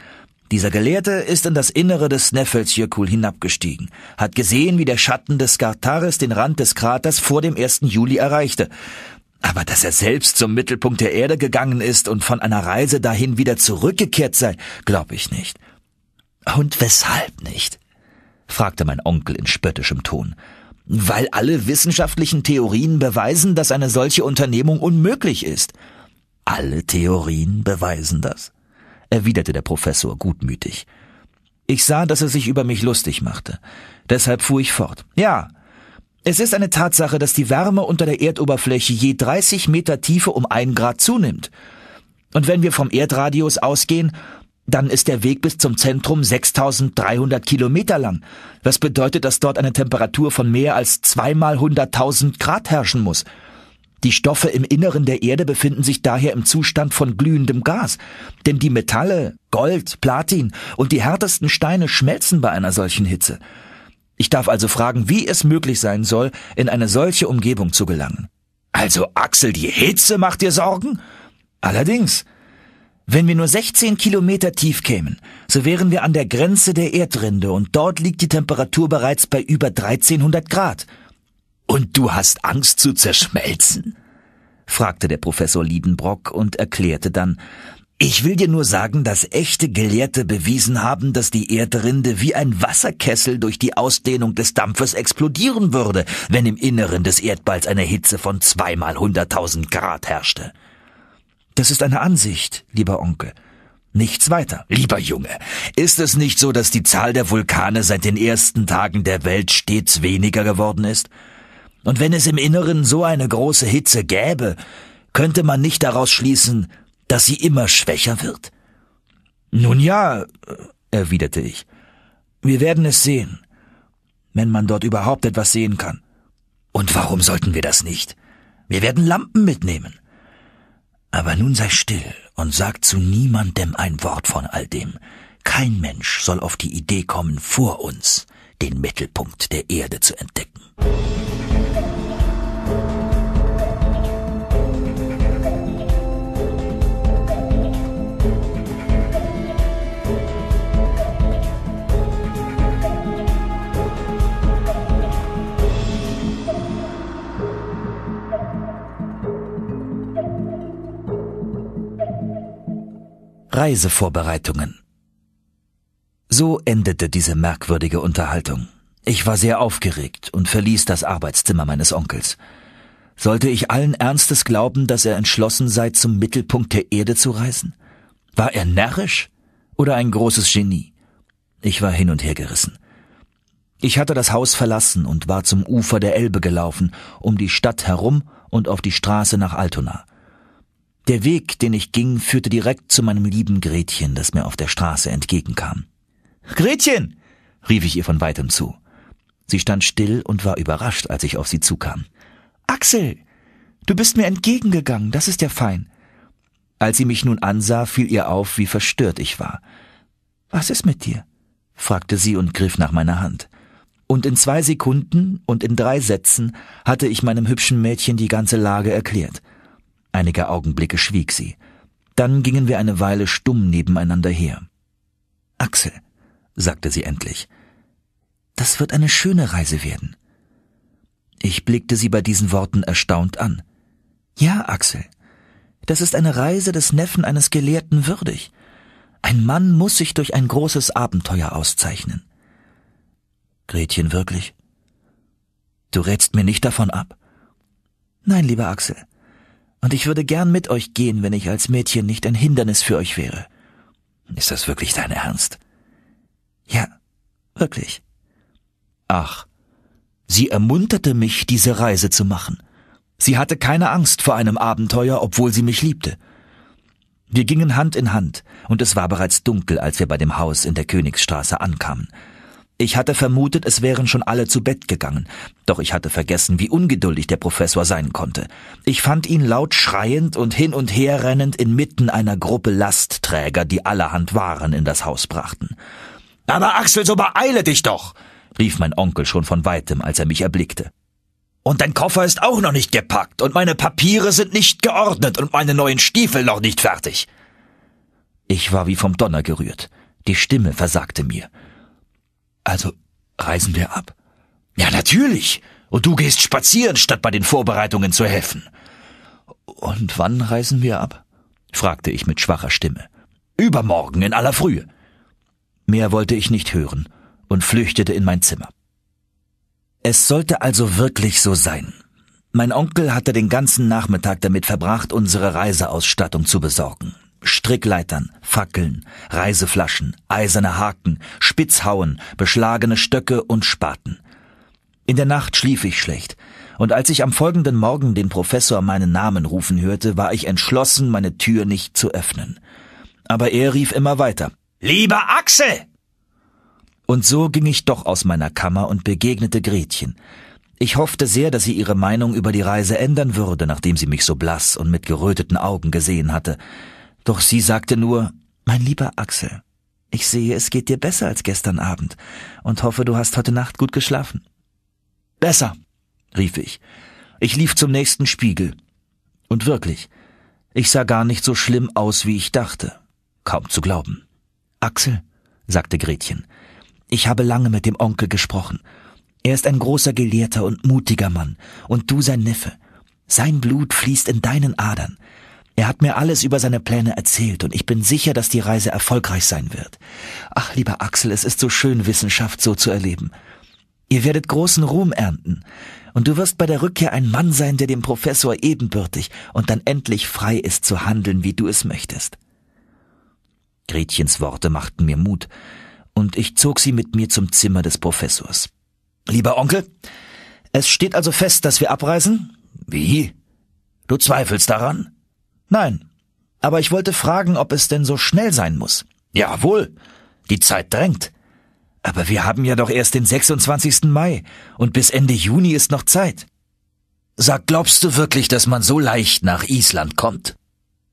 Dieser Gelehrte ist in das Innere des Sneffelsjökull hinabgestiegen, hat gesehen, wie der Schatten des Skartaris den Rand des Kraters vor dem 1. Juli erreichte. Aber dass er selbst zum Mittelpunkt der Erde gegangen ist und von einer Reise dahin wieder zurückgekehrt sei, glaube ich nicht. Und weshalb nicht? fragte mein Onkel in spöttischem Ton. Weil alle wissenschaftlichen Theorien beweisen, dass eine solche Unternehmung unmöglich ist. Alle Theorien beweisen das? erwiderte der Professor gutmütig. Ich sah, dass er sich über mich lustig machte. Deshalb fuhr ich fort. Ja, es ist eine Tatsache, dass die Wärme unter der Erdoberfläche je 30 Meter Tiefe um ein Grad zunimmt. Und wenn wir vom Erdradius ausgehen, dann ist der Weg bis zum Zentrum 6300 Kilometer lang. Was bedeutet, dass dort eine Temperatur von mehr als zweimal 100.000 Grad herrschen muss. Die Stoffe im Inneren der Erde befinden sich daher im Zustand von glühendem Gas, denn die Metalle, Gold, Platin und die härtesten Steine schmelzen bei einer solchen Hitze. Ich darf also fragen, wie es möglich sein soll, in eine solche Umgebung zu gelangen. Also Axel, die Hitze macht dir Sorgen? Allerdings. Wenn wir nur 16 Kilometer tief kämen, so wären wir an der Grenze der Erdrinde und dort liegt die Temperatur bereits bei über 1300 Grad. Und du hast Angst zu zerschmelzen? fragte der Professor Liedenbrock und erklärte dann, ich will dir nur sagen, dass echte Gelehrte bewiesen haben, dass die Erdrinde wie ein Wasserkessel durch die Ausdehnung des Dampfes explodieren würde, wenn im Inneren des Erdballs eine Hitze von zweimal hunderttausend Grad herrschte. Das ist eine Ansicht, lieber Onkel. Nichts weiter. Lieber Junge, ist es nicht so, dass die Zahl der Vulkane seit den ersten Tagen der Welt stets weniger geworden ist? Und wenn es im Inneren so eine große Hitze gäbe, könnte man nicht daraus schließen, dass sie immer schwächer wird? Nun ja, äh, erwiderte ich. Wir werden es sehen, wenn man dort überhaupt etwas sehen kann. Und warum sollten wir das nicht? Wir werden Lampen mitnehmen. Aber nun sei still und sag zu niemandem ein Wort von all dem. Kein Mensch soll auf die Idee kommen, vor uns den Mittelpunkt der Erde zu entdecken. Reisevorbereitungen. So endete diese merkwürdige Unterhaltung. Ich war sehr aufgeregt und verließ das Arbeitszimmer meines Onkels. Sollte ich allen Ernstes glauben, dass er entschlossen sei, zum Mittelpunkt der Erde zu reisen? War er närrisch oder ein großes Genie? Ich war hin und her gerissen. Ich hatte das Haus verlassen und war zum Ufer der Elbe gelaufen, um die Stadt herum und auf die Straße nach Altona. Der Weg, den ich ging, führte direkt zu meinem lieben Gretchen, das mir auf der Straße entgegenkam. Gretchen! rief ich ihr von weitem zu. Sie stand still und war überrascht, als ich auf sie zukam. Axel! Du bist mir entgegengegangen, das ist ja fein. Als sie mich nun ansah, fiel ihr auf, wie verstört ich war. Was ist mit dir? fragte sie und griff nach meiner Hand. Und in zwei Sekunden und in drei Sätzen hatte ich meinem hübschen Mädchen die ganze Lage erklärt. Einige Augenblicke schwieg sie. Dann gingen wir eine Weile stumm nebeneinander her. Axel, sagte sie endlich, das wird eine schöne Reise werden. Ich blickte sie bei diesen Worten erstaunt an. Ja, Axel, das ist eine Reise des Neffen eines Gelehrten würdig. Ein Mann muss sich durch ein großes Abenteuer auszeichnen. Gretchen, wirklich? Du rätst mir nicht davon ab? Nein, lieber Axel und ich würde gern mit euch gehen, wenn ich als Mädchen nicht ein Hindernis für euch wäre. Ist das wirklich dein Ernst? Ja, wirklich. Ach, sie ermunterte mich, diese Reise zu machen. Sie hatte keine Angst vor einem Abenteuer, obwohl sie mich liebte. Wir gingen Hand in Hand, und es war bereits dunkel, als wir bei dem Haus in der Königsstraße ankamen. Ich hatte vermutet, es wären schon alle zu Bett gegangen, doch ich hatte vergessen, wie ungeduldig der Professor sein konnte. Ich fand ihn laut schreiend und hin und her rennend inmitten einer Gruppe Lastträger, die allerhand Waren in das Haus brachten. Aber Axel, so beeile dich doch, rief mein Onkel schon von weitem, als er mich erblickte. Und dein Koffer ist auch noch nicht gepackt, und meine Papiere sind nicht geordnet und meine neuen Stiefel noch nicht fertig. Ich war wie vom Donner gerührt. Die Stimme versagte mir. Also reisen wir ab? Ja, natürlich. Und du gehst spazieren, statt bei den Vorbereitungen zu helfen. Und wann reisen wir ab? fragte ich mit schwacher Stimme. Übermorgen in aller Frühe. Mehr wollte ich nicht hören und flüchtete in mein Zimmer. Es sollte also wirklich so sein. Mein Onkel hatte den ganzen Nachmittag damit verbracht, unsere Reiseausstattung zu besorgen. Strickleitern, Fackeln, Reiseflaschen, eiserne Haken, Spitzhauen, beschlagene Stöcke und Spaten. In der Nacht schlief ich schlecht, und als ich am folgenden Morgen den Professor meinen Namen rufen hörte, war ich entschlossen, meine Tür nicht zu öffnen. Aber er rief immer weiter Lieber Axel. Und so ging ich doch aus meiner Kammer und begegnete Gretchen. Ich hoffte sehr, dass sie ihre Meinung über die Reise ändern würde, nachdem sie mich so blass und mit geröteten Augen gesehen hatte. Doch sie sagte nur, mein lieber Axel, ich sehe, es geht dir besser als gestern Abend und hoffe, du hast heute Nacht gut geschlafen. Besser, rief ich. Ich lief zum nächsten Spiegel. Und wirklich, ich sah gar nicht so schlimm aus, wie ich dachte. Kaum zu glauben. Axel, sagte Gretchen, ich habe lange mit dem Onkel gesprochen. Er ist ein großer Gelehrter und mutiger Mann, und du sein Neffe. Sein Blut fließt in deinen Adern. Er hat mir alles über seine Pläne erzählt und ich bin sicher, dass die Reise erfolgreich sein wird. Ach, lieber Axel, es ist so schön, Wissenschaft so zu erleben. Ihr werdet großen Ruhm ernten. Und du wirst bei der Rückkehr ein Mann sein, der dem Professor ebenbürtig und dann endlich frei ist zu handeln, wie du es möchtest. Gretchens Worte machten mir Mut, und ich zog sie mit mir zum Zimmer des Professors. Lieber Onkel, es steht also fest, dass wir abreisen? Wie? Du zweifelst daran? Nein. Aber ich wollte fragen, ob es denn so schnell sein muss. Jawohl. Die Zeit drängt. Aber wir haben ja doch erst den 26. Mai und bis Ende Juni ist noch Zeit. Sag, glaubst du wirklich, dass man so leicht nach Island kommt?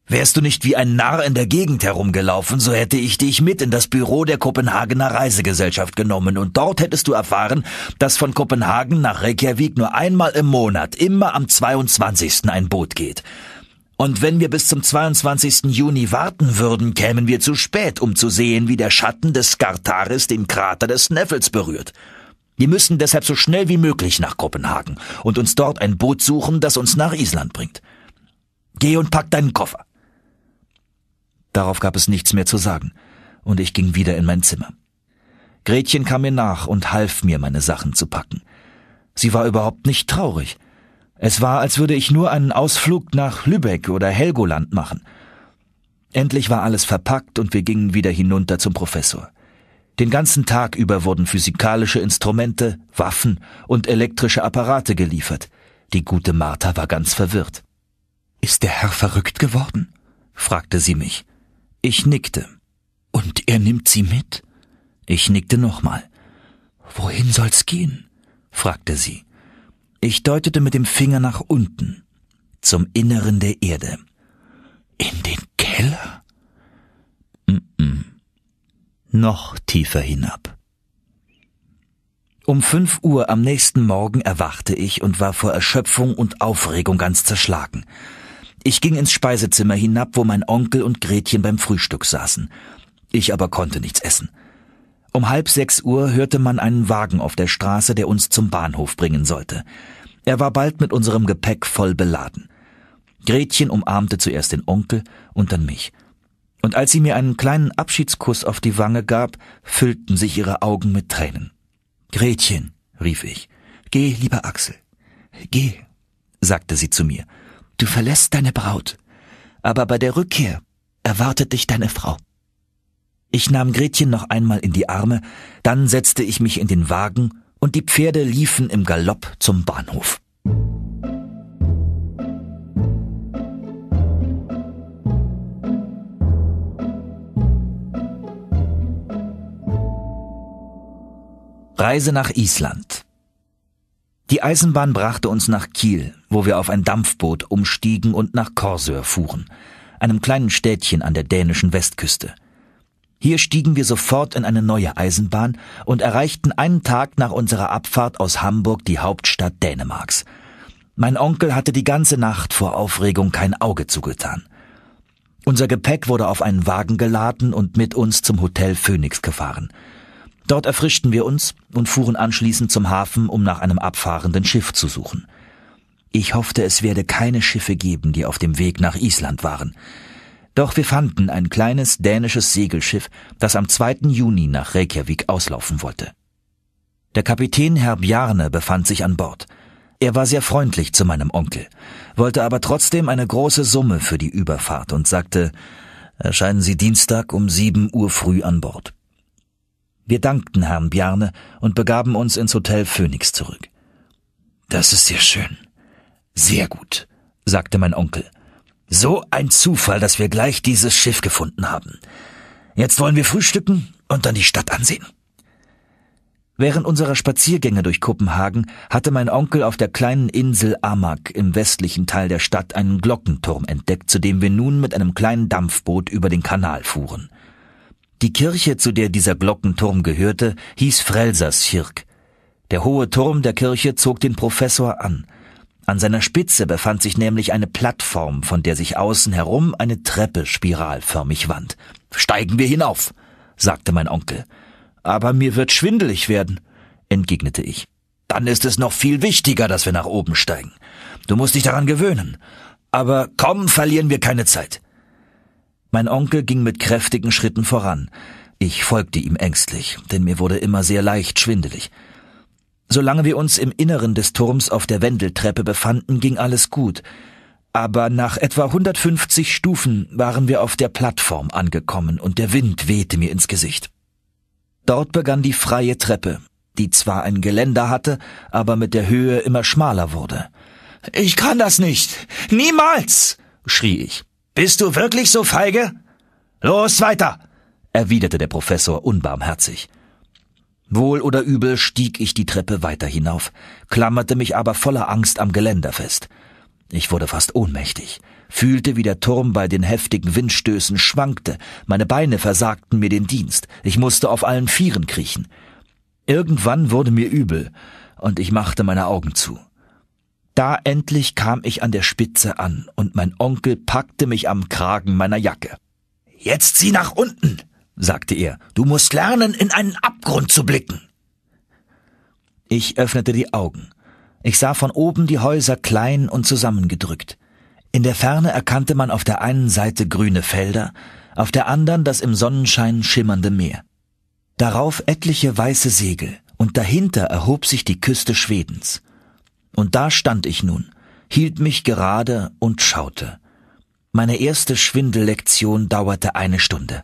Wärst du nicht wie ein Narr in der Gegend herumgelaufen, so hätte ich dich mit in das Büro der Kopenhagener Reisegesellschaft genommen und dort hättest du erfahren, dass von Kopenhagen nach Reykjavik nur einmal im Monat, immer am 22. ein Boot geht. Und wenn wir bis zum 22. Juni warten würden, kämen wir zu spät, um zu sehen, wie der Schatten des Skartaris den Krater des Neffels berührt. Wir müssen deshalb so schnell wie möglich nach Kopenhagen und uns dort ein Boot suchen, das uns nach Island bringt. Geh und pack deinen Koffer. Darauf gab es nichts mehr zu sagen, und ich ging wieder in mein Zimmer. Gretchen kam mir nach und half mir, meine Sachen zu packen. Sie war überhaupt nicht traurig. Es war, als würde ich nur einen Ausflug nach Lübeck oder Helgoland machen. Endlich war alles verpackt und wir gingen wieder hinunter zum Professor. Den ganzen Tag über wurden physikalische Instrumente, Waffen und elektrische Apparate geliefert. Die gute Martha war ganz verwirrt. Ist der Herr verrückt geworden? fragte sie mich. Ich nickte. Und er nimmt sie mit? Ich nickte nochmal. Wohin soll's gehen? fragte sie. Ich deutete mit dem Finger nach unten, zum Inneren der Erde. In den Keller? Mm -mm. Noch tiefer hinab. Um fünf Uhr am nächsten Morgen erwachte ich und war vor Erschöpfung und Aufregung ganz zerschlagen. Ich ging ins Speisezimmer hinab, wo mein Onkel und Gretchen beim Frühstück saßen. Ich aber konnte nichts essen. Um halb sechs Uhr hörte man einen Wagen auf der Straße, der uns zum Bahnhof bringen sollte. Er war bald mit unserem Gepäck voll beladen. Gretchen umarmte zuerst den Onkel und dann mich. Und als sie mir einen kleinen Abschiedskuss auf die Wange gab, füllten sich ihre Augen mit Tränen. Gretchen, rief ich, geh, lieber Axel. Geh, sagte sie zu mir. Du verlässt deine Braut. Aber bei der Rückkehr erwartet dich deine Frau. Ich nahm Gretchen noch einmal in die Arme, dann setzte ich mich in den Wagen und die Pferde liefen im Galopp zum Bahnhof. Reise nach Island. Die Eisenbahn brachte uns nach Kiel, wo wir auf ein Dampfboot umstiegen und nach Korsör fuhren, einem kleinen Städtchen an der dänischen Westküste – hier stiegen wir sofort in eine neue Eisenbahn und erreichten einen Tag nach unserer Abfahrt aus Hamburg die Hauptstadt Dänemarks. Mein Onkel hatte die ganze Nacht vor Aufregung kein Auge zugetan. Unser Gepäck wurde auf einen Wagen geladen und mit uns zum Hotel Phoenix gefahren. Dort erfrischten wir uns und fuhren anschließend zum Hafen, um nach einem abfahrenden Schiff zu suchen. Ich hoffte, es werde keine Schiffe geben, die auf dem Weg nach Island waren. Doch wir fanden ein kleines dänisches Segelschiff, das am 2. Juni nach Reykjavik auslaufen wollte. Der Kapitän Herr Bjarne befand sich an Bord. Er war sehr freundlich zu meinem Onkel, wollte aber trotzdem eine große Summe für die Überfahrt und sagte, erscheinen Sie Dienstag um sieben Uhr früh an Bord. Wir dankten Herrn Bjarne und begaben uns ins Hotel Phoenix zurück. Das ist sehr schön. Sehr gut, sagte mein Onkel. So ein Zufall, dass wir gleich dieses Schiff gefunden haben. Jetzt wollen wir frühstücken und dann die Stadt ansehen. Während unserer Spaziergänge durch Kopenhagen hatte mein Onkel auf der kleinen Insel Amak im westlichen Teil der Stadt einen Glockenturm entdeckt, zu dem wir nun mit einem kleinen Dampfboot über den Kanal fuhren. Die Kirche, zu der dieser Glockenturm gehörte, hieß Frelserskirk. Der hohe Turm der Kirche zog den Professor an. An seiner Spitze befand sich nämlich eine Plattform, von der sich außen herum eine Treppe spiralförmig wand. Steigen wir hinauf, sagte mein Onkel. Aber mir wird schwindelig werden, entgegnete ich. Dann ist es noch viel wichtiger, dass wir nach oben steigen. Du musst dich daran gewöhnen. Aber komm, verlieren wir keine Zeit. Mein Onkel ging mit kräftigen Schritten voran. Ich folgte ihm ängstlich, denn mir wurde immer sehr leicht schwindelig. Solange wir uns im Inneren des Turms auf der Wendeltreppe befanden, ging alles gut, aber nach etwa 150 Stufen waren wir auf der Plattform angekommen und der Wind wehte mir ins Gesicht. Dort begann die freie Treppe, die zwar ein Geländer hatte, aber mit der Höhe immer schmaler wurde. Ich kann das nicht. Niemals. schrie ich. Bist du wirklich so feige? Los weiter. erwiderte der Professor unbarmherzig. Wohl oder übel stieg ich die Treppe weiter hinauf, klammerte mich aber voller Angst am Geländer fest. Ich wurde fast ohnmächtig, fühlte, wie der Turm bei den heftigen Windstößen schwankte, meine Beine versagten mir den Dienst, ich musste auf allen Vieren kriechen. Irgendwann wurde mir übel, und ich machte meine Augen zu. Da endlich kam ich an der Spitze an, und mein Onkel packte mich am Kragen meiner Jacke. Jetzt sieh nach unten, sagte er, du musst lernen, in einen Abgrund zu blicken. Ich öffnete die Augen. Ich sah von oben die Häuser klein und zusammengedrückt. In der Ferne erkannte man auf der einen Seite grüne Felder, auf der anderen das im Sonnenschein schimmernde Meer. Darauf etliche weiße Segel, und dahinter erhob sich die Küste Schwedens. Und da stand ich nun, hielt mich gerade und schaute. Meine erste Schwindellektion dauerte eine Stunde.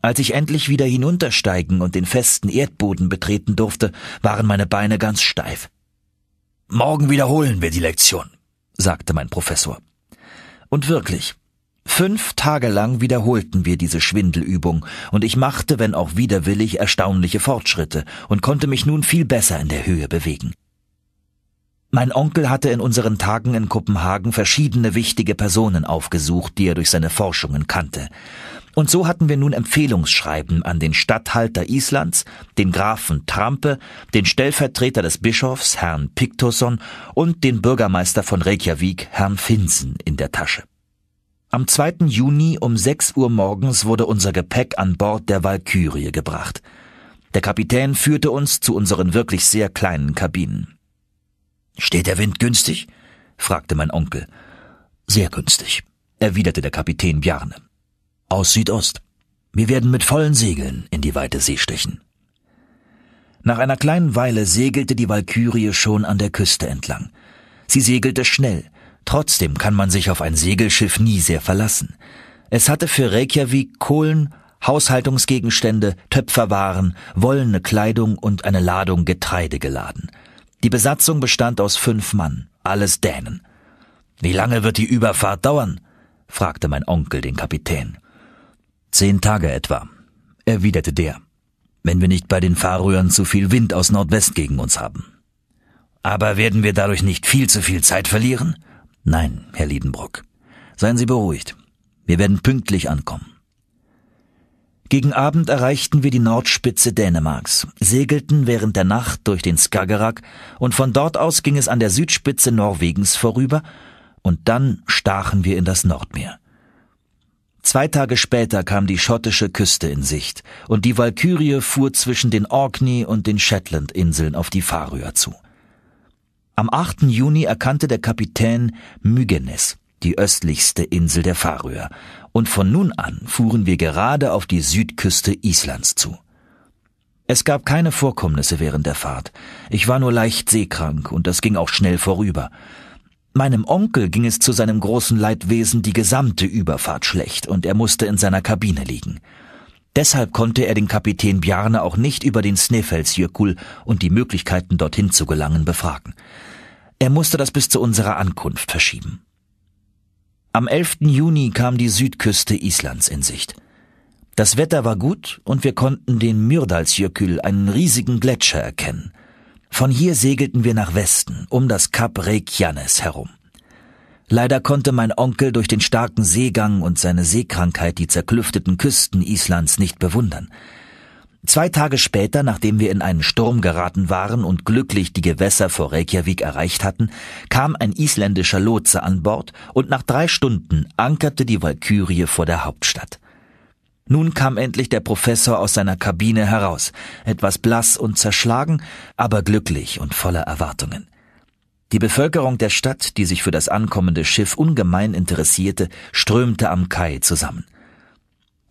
Als ich endlich wieder hinuntersteigen und den festen Erdboden betreten durfte, waren meine Beine ganz steif. Morgen wiederholen wir die Lektion, sagte mein Professor. Und wirklich, fünf Tage lang wiederholten wir diese Schwindelübung, und ich machte, wenn auch widerwillig, erstaunliche Fortschritte und konnte mich nun viel besser in der Höhe bewegen. Mein Onkel hatte in unseren Tagen in Kopenhagen verschiedene wichtige Personen aufgesucht, die er durch seine Forschungen kannte. Und so hatten wir nun Empfehlungsschreiben an den Statthalter Islands, den Grafen Trampe, den Stellvertreter des Bischofs, Herrn Pictusson, und den Bürgermeister von Reykjavik, Herrn Finsen, in der Tasche. Am 2. Juni um 6 Uhr morgens wurde unser Gepäck an Bord der Valkyrie gebracht. Der Kapitän führte uns zu unseren wirklich sehr kleinen Kabinen. Steht der Wind günstig? fragte mein Onkel. Sehr günstig, erwiderte der Kapitän Bjarne aus Südost. Wir werden mit vollen Segeln in die weite See stechen. Nach einer kleinen Weile segelte die Walkürie schon an der Küste entlang. Sie segelte schnell. Trotzdem kann man sich auf ein Segelschiff nie sehr verlassen. Es hatte für Reykjavik Kohlen, Haushaltungsgegenstände, Töpferwaren, wollene Kleidung und eine Ladung Getreide geladen. Die Besatzung bestand aus fünf Mann, alles Dänen. Wie lange wird die Überfahrt dauern? fragte mein Onkel den Kapitän. Zehn Tage etwa, erwiderte der, wenn wir nicht bei den Fahrröhren zu viel Wind aus Nordwest gegen uns haben. Aber werden wir dadurch nicht viel zu viel Zeit verlieren? Nein, Herr Liedenbrock. Seien Sie beruhigt. Wir werden pünktlich ankommen. Gegen Abend erreichten wir die Nordspitze Dänemarks, segelten während der Nacht durch den Skagerrak und von dort aus ging es an der Südspitze Norwegens vorüber und dann stachen wir in das Nordmeer. Zwei Tage später kam die schottische Küste in Sicht und die Walkürie fuhr zwischen den Orkney und den Shetland-Inseln auf die Färöer zu. Am 8. Juni erkannte der Kapitän Mygenes, die östlichste Insel der Färöer, und von nun an fuhren wir gerade auf die Südküste Islands zu. Es gab keine Vorkommnisse während der Fahrt. Ich war nur leicht seekrank und das ging auch schnell vorüber. Meinem Onkel ging es zu seinem großen Leidwesen die gesamte Überfahrt schlecht und er musste in seiner Kabine liegen. Deshalb konnte er den Kapitän Bjarne auch nicht über den Snefellsjökull und die Möglichkeiten dorthin zu gelangen befragen. Er musste das bis zu unserer Ankunft verschieben. Am 11. Juni kam die Südküste Islands in Sicht. Das Wetter war gut und wir konnten den Myrdalsjökull, einen riesigen Gletscher, erkennen. Von hier segelten wir nach Westen, um das Kap Reykjanes herum. Leider konnte mein Onkel durch den starken Seegang und seine Seekrankheit die zerklüfteten Küsten Islands nicht bewundern. Zwei Tage später, nachdem wir in einen Sturm geraten waren und glücklich die Gewässer vor Reykjavik erreicht hatten, kam ein isländischer Lotse an Bord und nach drei Stunden ankerte die Walkürie vor der Hauptstadt. Nun kam endlich der Professor aus seiner Kabine heraus, etwas blass und zerschlagen, aber glücklich und voller Erwartungen. Die Bevölkerung der Stadt, die sich für das ankommende Schiff ungemein interessierte, strömte am Kai zusammen.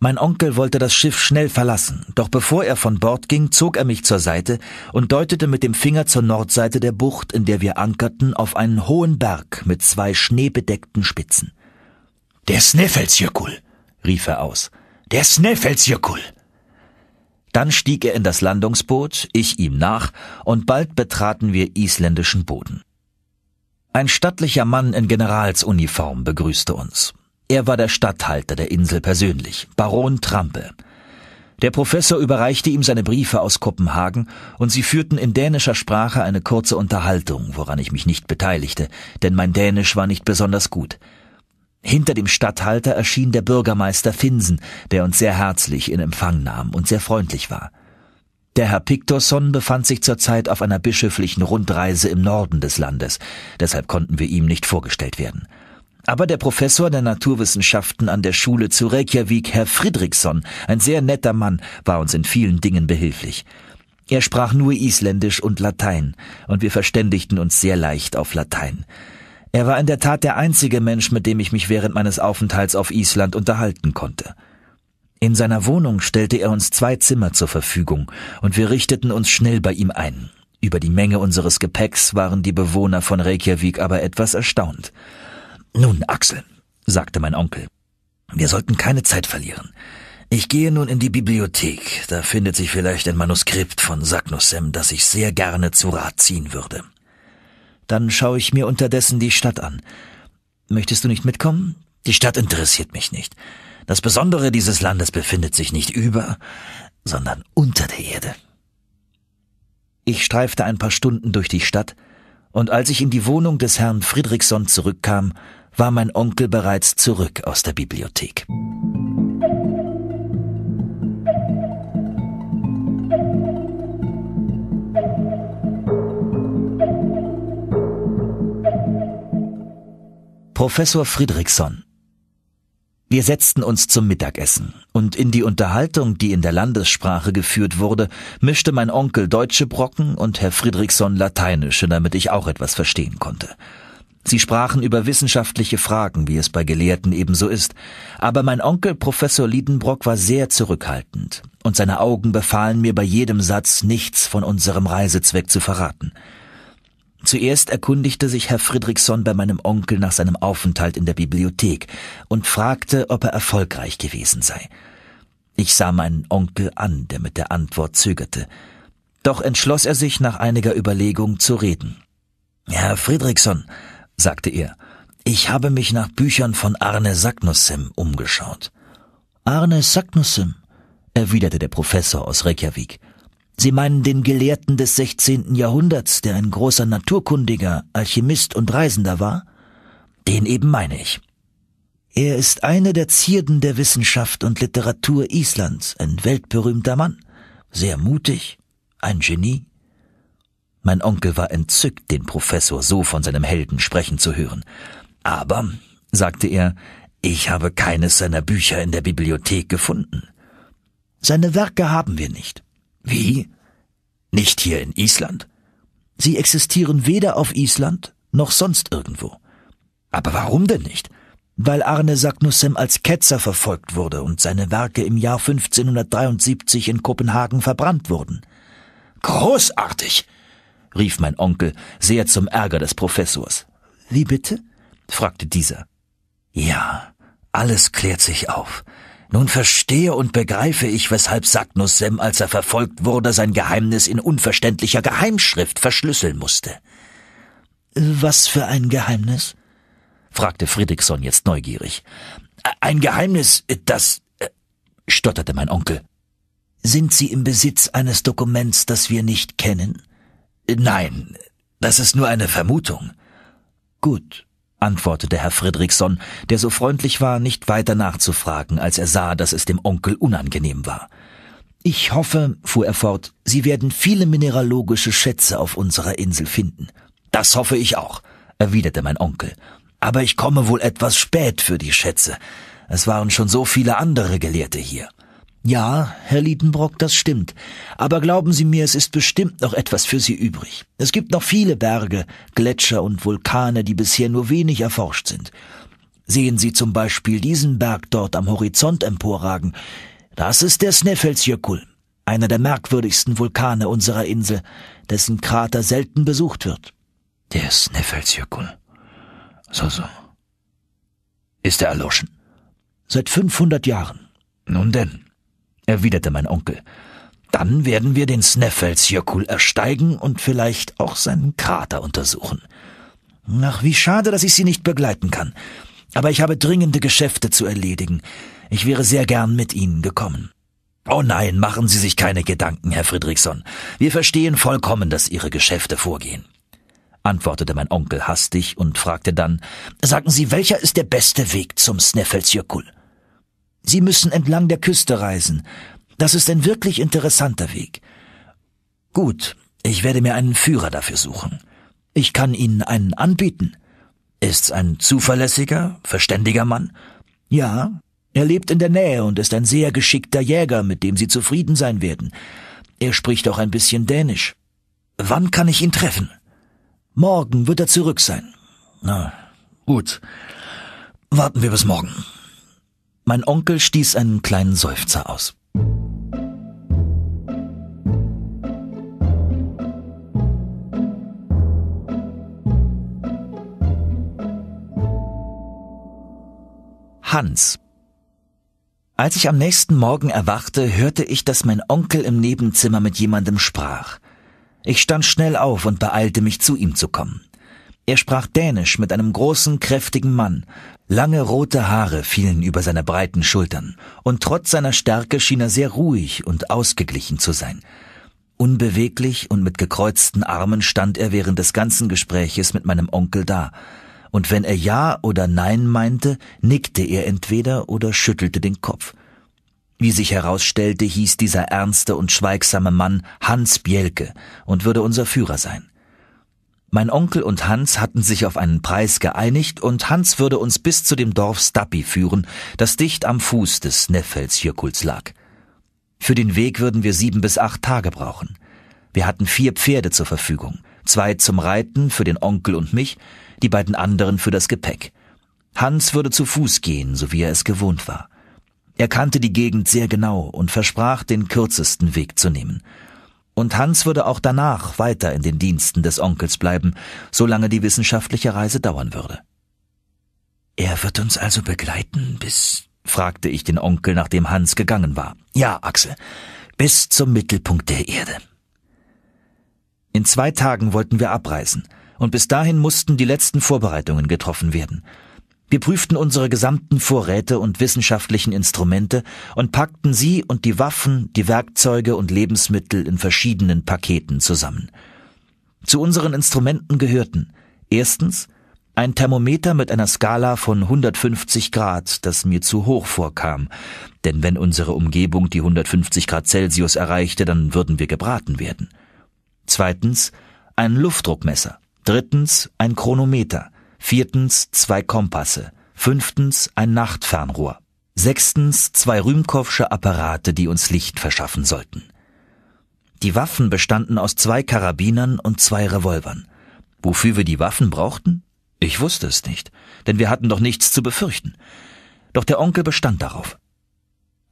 Mein Onkel wollte das Schiff schnell verlassen, doch bevor er von Bord ging, zog er mich zur Seite und deutete mit dem Finger zur Nordseite der Bucht, in der wir ankerten, auf einen hohen Berg mit zwei schneebedeckten Spitzen. Der Sneffelsjökull, rief er aus. Der Snæfellsjökull. Dann stieg er in das Landungsboot, ich ihm nach, und bald betraten wir isländischen Boden. Ein stattlicher Mann in Generalsuniform begrüßte uns. Er war der Statthalter der Insel persönlich, Baron Trampe. Der Professor überreichte ihm seine Briefe aus Kopenhagen, und sie führten in dänischer Sprache eine kurze Unterhaltung, woran ich mich nicht beteiligte, denn mein Dänisch war nicht besonders gut. Hinter dem Statthalter erschien der Bürgermeister Finsen, der uns sehr herzlich in Empfang nahm und sehr freundlich war. Der Herr Piktorson befand sich zurzeit auf einer bischöflichen Rundreise im Norden des Landes, deshalb konnten wir ihm nicht vorgestellt werden. Aber der Professor der Naturwissenschaften an der Schule zu Reykjavik, Herr Friedrichsson, ein sehr netter Mann, war uns in vielen Dingen behilflich. Er sprach nur Isländisch und Latein, und wir verständigten uns sehr leicht auf Latein. Er war in der Tat der einzige Mensch, mit dem ich mich während meines Aufenthalts auf Island unterhalten konnte. In seiner Wohnung stellte er uns zwei Zimmer zur Verfügung, und wir richteten uns schnell bei ihm ein. Über die Menge unseres Gepäcks waren die Bewohner von Reykjavik aber etwas erstaunt. Nun, Axel, sagte mein Onkel, wir sollten keine Zeit verlieren. Ich gehe nun in die Bibliothek, da findet sich vielleicht ein Manuskript von Sagnussem, das ich sehr gerne zu Rat ziehen würde. Dann schaue ich mir unterdessen die Stadt an. Möchtest du nicht mitkommen? Die Stadt interessiert mich nicht. Das Besondere dieses Landes befindet sich nicht über, sondern unter der Erde. Ich streifte ein paar Stunden durch die Stadt, und als ich in die Wohnung des Herrn Friedrichsson zurückkam, war mein Onkel bereits zurück aus der Bibliothek. Professor Friedrichsson. Wir setzten uns zum Mittagessen, und in die Unterhaltung, die in der Landessprache geführt wurde, mischte mein Onkel deutsche Brocken und Herr Friedrichsson lateinische, damit ich auch etwas verstehen konnte. Sie sprachen über wissenschaftliche Fragen, wie es bei Gelehrten ebenso ist, aber mein Onkel Professor Liedenbrock war sehr zurückhaltend, und seine Augen befahlen mir bei jedem Satz, nichts von unserem Reisezweck zu verraten. Zuerst erkundigte sich Herr Friedrichsson bei meinem Onkel nach seinem Aufenthalt in der Bibliothek und fragte, ob er erfolgreich gewesen sei. Ich sah meinen Onkel an, der mit der Antwort zögerte. Doch entschloss er sich nach einiger Überlegung zu reden. Herr Friedrichsson, sagte er, ich habe mich nach Büchern von Arne Sagnussem umgeschaut. Arne Sagnussem, erwiderte der Professor aus Reykjavik. Sie meinen den Gelehrten des 16. Jahrhunderts, der ein großer Naturkundiger, Alchemist und Reisender war? Den eben meine ich. Er ist eine der Zierden der Wissenschaft und Literatur Islands, ein weltberühmter Mann, sehr mutig, ein Genie. Mein Onkel war entzückt, den Professor so von seinem Helden sprechen zu hören. Aber, sagte er, ich habe keines seiner Bücher in der Bibliothek gefunden. Seine Werke haben wir nicht. Wie? Nicht hier in Island. Sie existieren weder auf Island noch sonst irgendwo. Aber warum denn nicht? Weil Arne Sagnussem als Ketzer verfolgt wurde und seine Werke im Jahr 1573 in Kopenhagen verbrannt wurden. Großartig! rief mein Onkel, sehr zum Ärger des Professors. Wie bitte? fragte dieser. Ja, alles klärt sich auf. Nun verstehe und begreife ich, weshalb Sagnus Sem, als er verfolgt wurde, sein Geheimnis in unverständlicher Geheimschrift verschlüsseln musste. Was für ein Geheimnis? fragte Friedrichson jetzt neugierig. Ein Geheimnis, das äh, stotterte mein Onkel. Sind Sie im Besitz eines Dokuments, das wir nicht kennen? Nein, das ist nur eine Vermutung. Gut, antwortete Herr Friedrichsson, der so freundlich war, nicht weiter nachzufragen, als er sah, dass es dem Onkel unangenehm war. Ich hoffe, fuhr er fort, Sie werden viele mineralogische Schätze auf unserer Insel finden. Das hoffe ich auch, erwiderte mein Onkel. Aber ich komme wohl etwas spät für die Schätze. Es waren schon so viele andere Gelehrte hier. Ja, Herr Liedenbrock, das stimmt. Aber glauben Sie mir, es ist bestimmt noch etwas für Sie übrig. Es gibt noch viele Berge, Gletscher und Vulkane, die bisher nur wenig erforscht sind. Sehen Sie zum Beispiel diesen Berg dort am Horizont emporragen. Das ist der Sneffelsjökull, einer der merkwürdigsten Vulkane unserer Insel, dessen Krater selten besucht wird. Der Sneffelsjökull. So, so. Ist er erloschen? Seit 500 Jahren. Nun denn erwiderte mein Onkel. Dann werden wir den Sneffelsjökull ersteigen und vielleicht auch seinen Krater untersuchen. Ach, wie schade, dass ich Sie nicht begleiten kann. Aber ich habe dringende Geschäfte zu erledigen. Ich wäre sehr gern mit Ihnen gekommen. Oh nein, machen Sie sich keine Gedanken, Herr Friedrichsson. Wir verstehen vollkommen, dass Ihre Geschäfte vorgehen, antwortete mein Onkel hastig und fragte dann, sagen Sie, welcher ist der beste Weg zum Sneffelsjökull? Sie müssen entlang der Küste reisen. Das ist ein wirklich interessanter Weg. Gut, ich werde mir einen Führer dafür suchen. Ich kann Ihnen einen anbieten. Ist's ein zuverlässiger, verständiger Mann? Ja, er lebt in der Nähe und ist ein sehr geschickter Jäger, mit dem Sie zufrieden sein werden. Er spricht auch ein bisschen Dänisch. Wann kann ich ihn treffen? Morgen wird er zurück sein. Na, gut. Warten wir bis morgen. Mein Onkel stieß einen kleinen Seufzer aus. Hans. Als ich am nächsten Morgen erwachte, hörte ich, dass mein Onkel im Nebenzimmer mit jemandem sprach. Ich stand schnell auf und beeilte mich, zu ihm zu kommen. Er sprach Dänisch mit einem großen, kräftigen Mann. Lange rote Haare fielen über seine breiten Schultern, und trotz seiner Stärke schien er sehr ruhig und ausgeglichen zu sein. Unbeweglich und mit gekreuzten Armen stand er während des ganzen Gespräches mit meinem Onkel da, und wenn er Ja oder Nein meinte, nickte er entweder oder schüttelte den Kopf. Wie sich herausstellte, hieß dieser ernste und schweigsame Mann Hans Bjelke und würde unser Führer sein. Mein Onkel und Hans hatten sich auf einen Preis geeinigt und Hans würde uns bis zu dem Dorf Stappi führen, das dicht am Fuß des Neffelsjökuls lag. Für den Weg würden wir sieben bis acht Tage brauchen. Wir hatten vier Pferde zur Verfügung, zwei zum Reiten für den Onkel und mich, die beiden anderen für das Gepäck. Hans würde zu Fuß gehen, so wie er es gewohnt war. Er kannte die Gegend sehr genau und versprach, den kürzesten Weg zu nehmen. Und Hans würde auch danach weiter in den Diensten des Onkels bleiben, solange die wissenschaftliche Reise dauern würde. Er wird uns also begleiten bis, fragte ich den Onkel, nachdem Hans gegangen war. Ja, Axel, bis zum Mittelpunkt der Erde. In zwei Tagen wollten wir abreisen, und bis dahin mussten die letzten Vorbereitungen getroffen werden. Wir prüften unsere gesamten Vorräte und wissenschaftlichen Instrumente und packten sie und die Waffen, die Werkzeuge und Lebensmittel in verschiedenen Paketen zusammen. Zu unseren Instrumenten gehörten erstens ein Thermometer mit einer Skala von 150 Grad, das mir zu hoch vorkam, denn wenn unsere Umgebung die 150 Grad Celsius erreichte, dann würden wir gebraten werden. Zweitens ein Luftdruckmesser. Drittens ein Chronometer viertens zwei Kompasse, fünftens ein Nachtfernrohr, sechstens zwei Rühmkorffsche Apparate, die uns Licht verschaffen sollten. Die Waffen bestanden aus zwei Karabinern und zwei Revolvern. Wofür wir die Waffen brauchten? Ich wusste es nicht, denn wir hatten doch nichts zu befürchten. Doch der Onkel bestand darauf.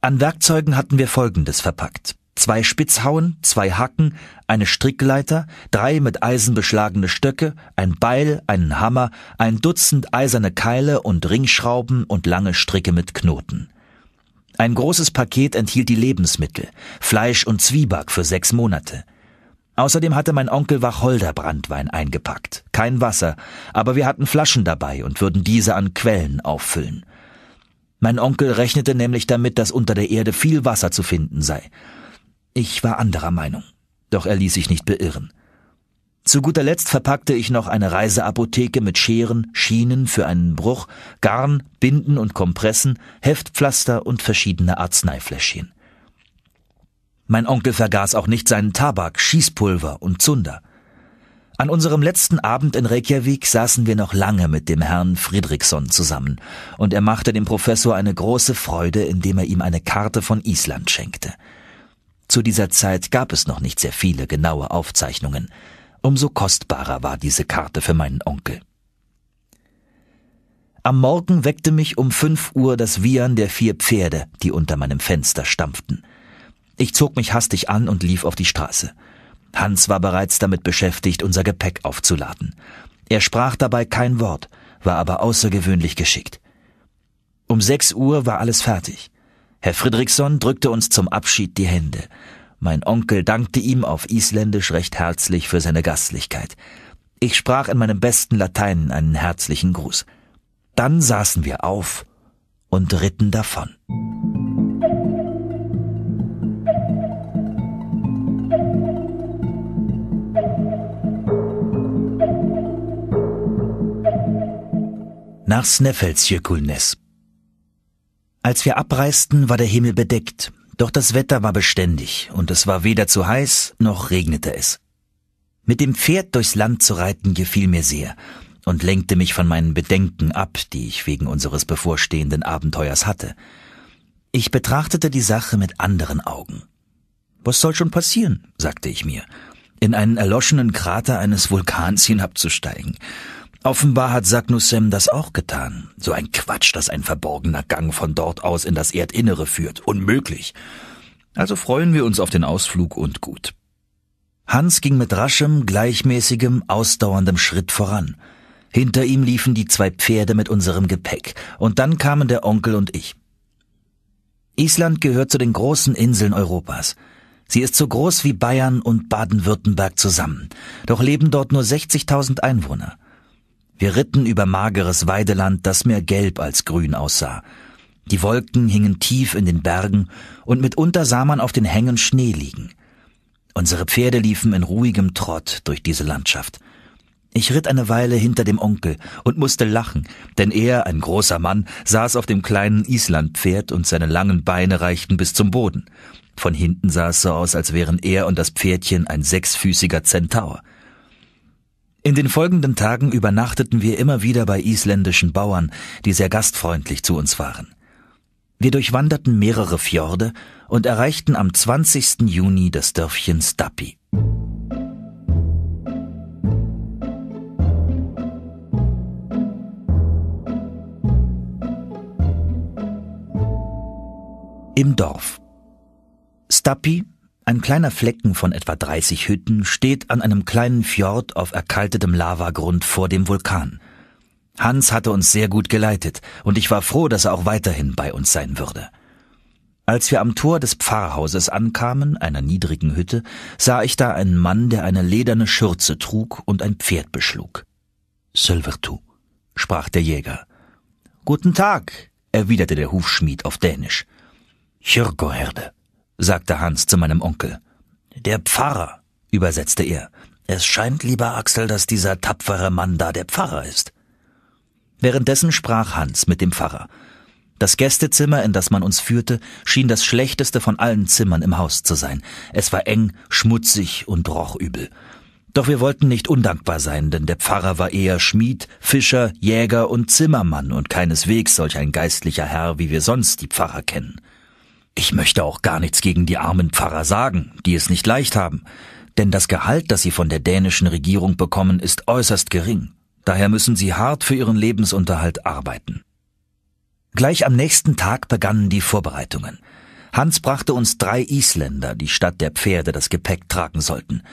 An Werkzeugen hatten wir Folgendes verpackt zwei Spitzhauen, zwei Hacken, eine Strickleiter, drei mit Eisen beschlagene Stöcke, ein Beil, einen Hammer, ein Dutzend eiserne Keile und Ringschrauben und lange Stricke mit Knoten. Ein großes Paket enthielt die Lebensmittel, Fleisch und Zwieback für sechs Monate. Außerdem hatte mein Onkel Wacholderbrandwein eingepackt. Kein Wasser, aber wir hatten Flaschen dabei und würden diese an Quellen auffüllen. Mein Onkel rechnete nämlich damit, dass unter der Erde viel Wasser zu finden sei. Ich war anderer Meinung, doch er ließ sich nicht beirren. Zu guter Letzt verpackte ich noch eine Reiseapotheke mit Scheren, Schienen für einen Bruch, Garn, Binden und Kompressen, Heftpflaster und verschiedene Arzneifläschchen. Mein Onkel vergaß auch nicht seinen Tabak, Schießpulver und Zunder. An unserem letzten Abend in Reykjavik saßen wir noch lange mit dem Herrn Friedrichsson zusammen, und er machte dem Professor eine große Freude, indem er ihm eine Karte von Island schenkte. Zu dieser Zeit gab es noch nicht sehr viele genaue Aufzeichnungen. Umso kostbarer war diese Karte für meinen Onkel. Am Morgen weckte mich um fünf Uhr das Wiehern der vier Pferde, die unter meinem Fenster stampften. Ich zog mich hastig an und lief auf die Straße. Hans war bereits damit beschäftigt, unser Gepäck aufzuladen. Er sprach dabei kein Wort, war aber außergewöhnlich geschickt. Um sechs Uhr war alles fertig. Herr Fridriksson drückte uns zum Abschied die Hände. Mein Onkel dankte ihm auf Isländisch recht herzlich für seine Gastlichkeit. Ich sprach in meinem besten Latein einen herzlichen Gruß. Dann saßen wir auf und ritten davon. Nach Sneffelsjökullnäs als wir abreisten, war der Himmel bedeckt, doch das Wetter war beständig und es war weder zu heiß noch regnete es. Mit dem Pferd durchs Land zu reiten gefiel mir sehr und lenkte mich von meinen Bedenken ab, die ich wegen unseres bevorstehenden Abenteuers hatte. Ich betrachtete die Sache mit anderen Augen. Was soll schon passieren, sagte ich mir, in einen erloschenen Krater eines Vulkans hinabzusteigen. Offenbar hat Sagnussem das auch getan. So ein Quatsch, dass ein verborgener Gang von dort aus in das Erdinnere führt. Unmöglich. Also freuen wir uns auf den Ausflug und gut. Hans ging mit raschem, gleichmäßigem, ausdauerndem Schritt voran. Hinter ihm liefen die zwei Pferde mit unserem Gepäck, und dann kamen der Onkel und ich. Island gehört zu den großen Inseln Europas. Sie ist so groß wie Bayern und Baden-Württemberg zusammen, doch leben dort nur 60.000 Einwohner. Wir ritten über mageres Weideland, das mehr gelb als grün aussah. Die Wolken hingen tief in den Bergen, und mitunter sah man auf den Hängen Schnee liegen. Unsere Pferde liefen in ruhigem Trott durch diese Landschaft. Ich ritt eine Weile hinter dem Onkel und musste lachen, denn er, ein großer Mann, saß auf dem kleinen Islandpferd und seine langen Beine reichten bis zum Boden. Von hinten sah es so aus, als wären er und das Pferdchen ein sechsfüßiger Zentaur. In den folgenden Tagen übernachteten wir immer wieder bei isländischen Bauern, die sehr gastfreundlich zu uns waren. Wir durchwanderten mehrere Fjorde und erreichten am 20. Juni das Dörfchen Stapi. Im Dorf. Stapi ein kleiner Flecken von etwa 30 Hütten steht an einem kleinen Fjord auf erkaltetem Lavagrund vor dem Vulkan. Hans hatte uns sehr gut geleitet, und ich war froh, dass er auch weiterhin bei uns sein würde. Als wir am Tor des Pfarrhauses ankamen, einer niedrigen Hütte, sah ich da einen Mann, der eine lederne Schürze trug und ein Pferd beschlug. Sölvertu, sprach der Jäger. Guten Tag, erwiderte der Hufschmied auf Dänisch. Hjörgoherde sagte Hans zu meinem Onkel. Der Pfarrer, übersetzte er. Es scheint, lieber Axel, dass dieser tapfere Mann da der Pfarrer ist. Währenddessen sprach Hans mit dem Pfarrer. Das Gästezimmer, in das man uns führte, schien das schlechteste von allen Zimmern im Haus zu sein. Es war eng, schmutzig und roch übel. Doch wir wollten nicht undankbar sein, denn der Pfarrer war eher Schmied, Fischer, Jäger und Zimmermann und keineswegs solch ein geistlicher Herr, wie wir sonst die Pfarrer kennen. Ich möchte auch gar nichts gegen die armen Pfarrer sagen, die es nicht leicht haben, denn das Gehalt, das sie von der dänischen Regierung bekommen, ist äußerst gering, daher müssen sie hart für ihren Lebensunterhalt arbeiten. Gleich am nächsten Tag begannen die Vorbereitungen. Hans brachte uns drei Isländer, die statt der Pferde das Gepäck tragen sollten.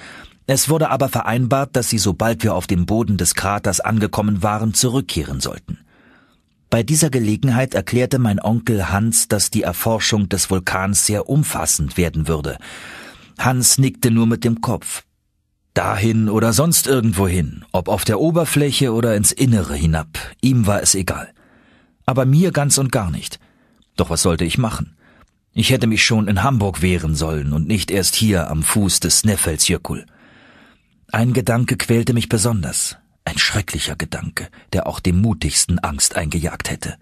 Es wurde aber vereinbart, dass sie, sobald wir auf dem Boden des Kraters angekommen waren, zurückkehren sollten. Bei dieser Gelegenheit erklärte mein Onkel Hans, dass die Erforschung des Vulkans sehr umfassend werden würde. Hans nickte nur mit dem Kopf. Dahin oder sonst irgendwohin, ob auf der Oberfläche oder ins Innere hinab, ihm war es egal. Aber mir ganz und gar nicht. Doch was sollte ich machen? Ich hätte mich schon in Hamburg wehren sollen und nicht erst hier am Fuß des Sneffelsjökull. Ein Gedanke quälte mich besonders. Ein schrecklicher Gedanke, der auch dem mutigsten Angst eingejagt hätte.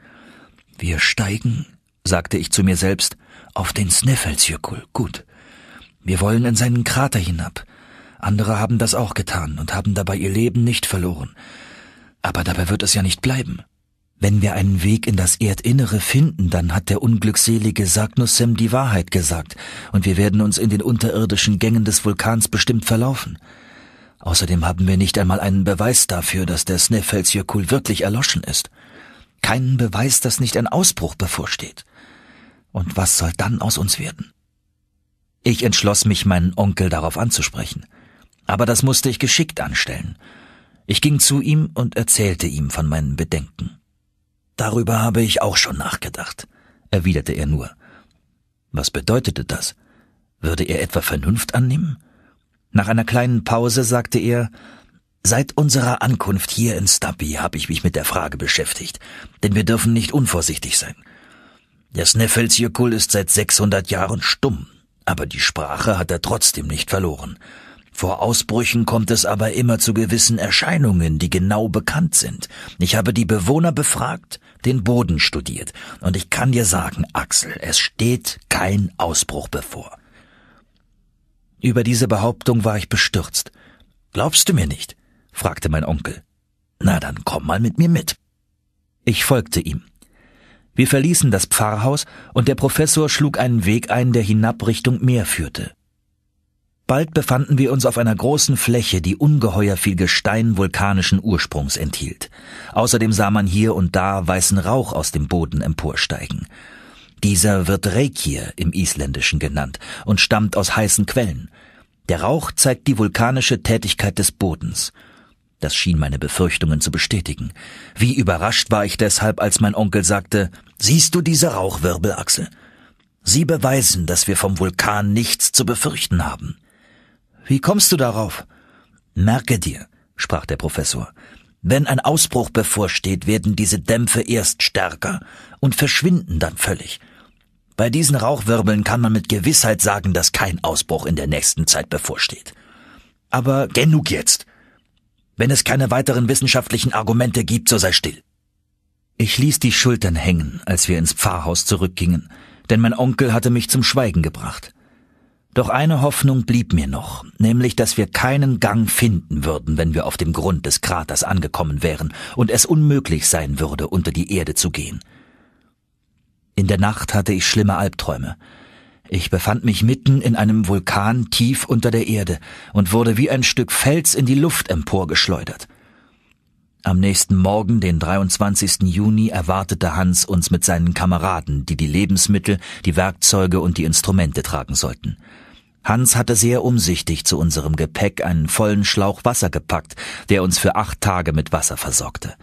Wir steigen, sagte ich zu mir selbst, auf den Sneffelsjökull. Gut. Wir wollen in seinen Krater hinab. Andere haben das auch getan und haben dabei ihr Leben nicht verloren. Aber dabei wird es ja nicht bleiben. Wenn wir einen Weg in das Erdinnere finden, dann hat der unglückselige Sagnussem die Wahrheit gesagt, und wir werden uns in den unterirdischen Gängen des Vulkans bestimmt verlaufen. Außerdem haben wir nicht einmal einen Beweis dafür, dass der Sneffelsjökull wirklich erloschen ist. Keinen Beweis, dass nicht ein Ausbruch bevorsteht. Und was soll dann aus uns werden? Ich entschloss mich, meinen Onkel darauf anzusprechen. Aber das musste ich geschickt anstellen. Ich ging zu ihm und erzählte ihm von meinen Bedenken. Darüber habe ich auch schon nachgedacht, erwiderte er nur. Was bedeutete das? Würde er etwa Vernunft annehmen? Nach einer kleinen Pause sagte er, Seit unserer Ankunft hier in Stubby habe ich mich mit der Frage beschäftigt, denn wir dürfen nicht unvorsichtig sein. Der Sneffelsjökull ist seit 600 Jahren stumm, aber die Sprache hat er trotzdem nicht verloren. Vor Ausbrüchen kommt es aber immer zu gewissen Erscheinungen, die genau bekannt sind. Ich habe die Bewohner befragt, den Boden studiert, und ich kann dir sagen, Axel, es steht kein Ausbruch bevor. Über diese Behauptung war ich bestürzt. Glaubst du mir nicht? fragte mein Onkel. Na dann komm mal mit mir mit. Ich folgte ihm. Wir verließen das Pfarrhaus und der Professor schlug einen Weg ein, der hinab Richtung Meer führte. Bald befanden wir uns auf einer großen Fläche, die ungeheuer viel Gestein vulkanischen Ursprungs enthielt. Außerdem sah man hier und da weißen Rauch aus dem Boden emporsteigen. Dieser wird Reykir im Isländischen genannt und stammt aus heißen Quellen. Der Rauch zeigt die vulkanische Tätigkeit des Bodens. Das schien meine Befürchtungen zu bestätigen. Wie überrascht war ich deshalb, als mein Onkel sagte, siehst du diese Rauchwirbelachse? Sie beweisen, dass wir vom Vulkan nichts zu befürchten haben. Wie kommst du darauf? Merke dir, sprach der Professor, wenn ein Ausbruch bevorsteht, werden diese Dämpfe erst stärker und verschwinden dann völlig. Bei diesen Rauchwirbeln kann man mit Gewissheit sagen, dass kein Ausbruch in der nächsten Zeit bevorsteht. Aber genug jetzt. Wenn es keine weiteren wissenschaftlichen Argumente gibt, so sei still. Ich ließ die Schultern hängen, als wir ins Pfarrhaus zurückgingen, denn mein Onkel hatte mich zum Schweigen gebracht. Doch eine Hoffnung blieb mir noch, nämlich dass wir keinen Gang finden würden, wenn wir auf dem Grund des Kraters angekommen wären und es unmöglich sein würde, unter die Erde zu gehen. In der Nacht hatte ich schlimme Albträume. Ich befand mich mitten in einem Vulkan tief unter der Erde und wurde wie ein Stück Fels in die Luft emporgeschleudert. Am nächsten Morgen, den 23. Juni, erwartete Hans uns mit seinen Kameraden, die die Lebensmittel, die Werkzeuge und die Instrumente tragen sollten. Hans hatte sehr umsichtig zu unserem Gepäck einen vollen Schlauch Wasser gepackt, der uns für acht Tage mit Wasser versorgte.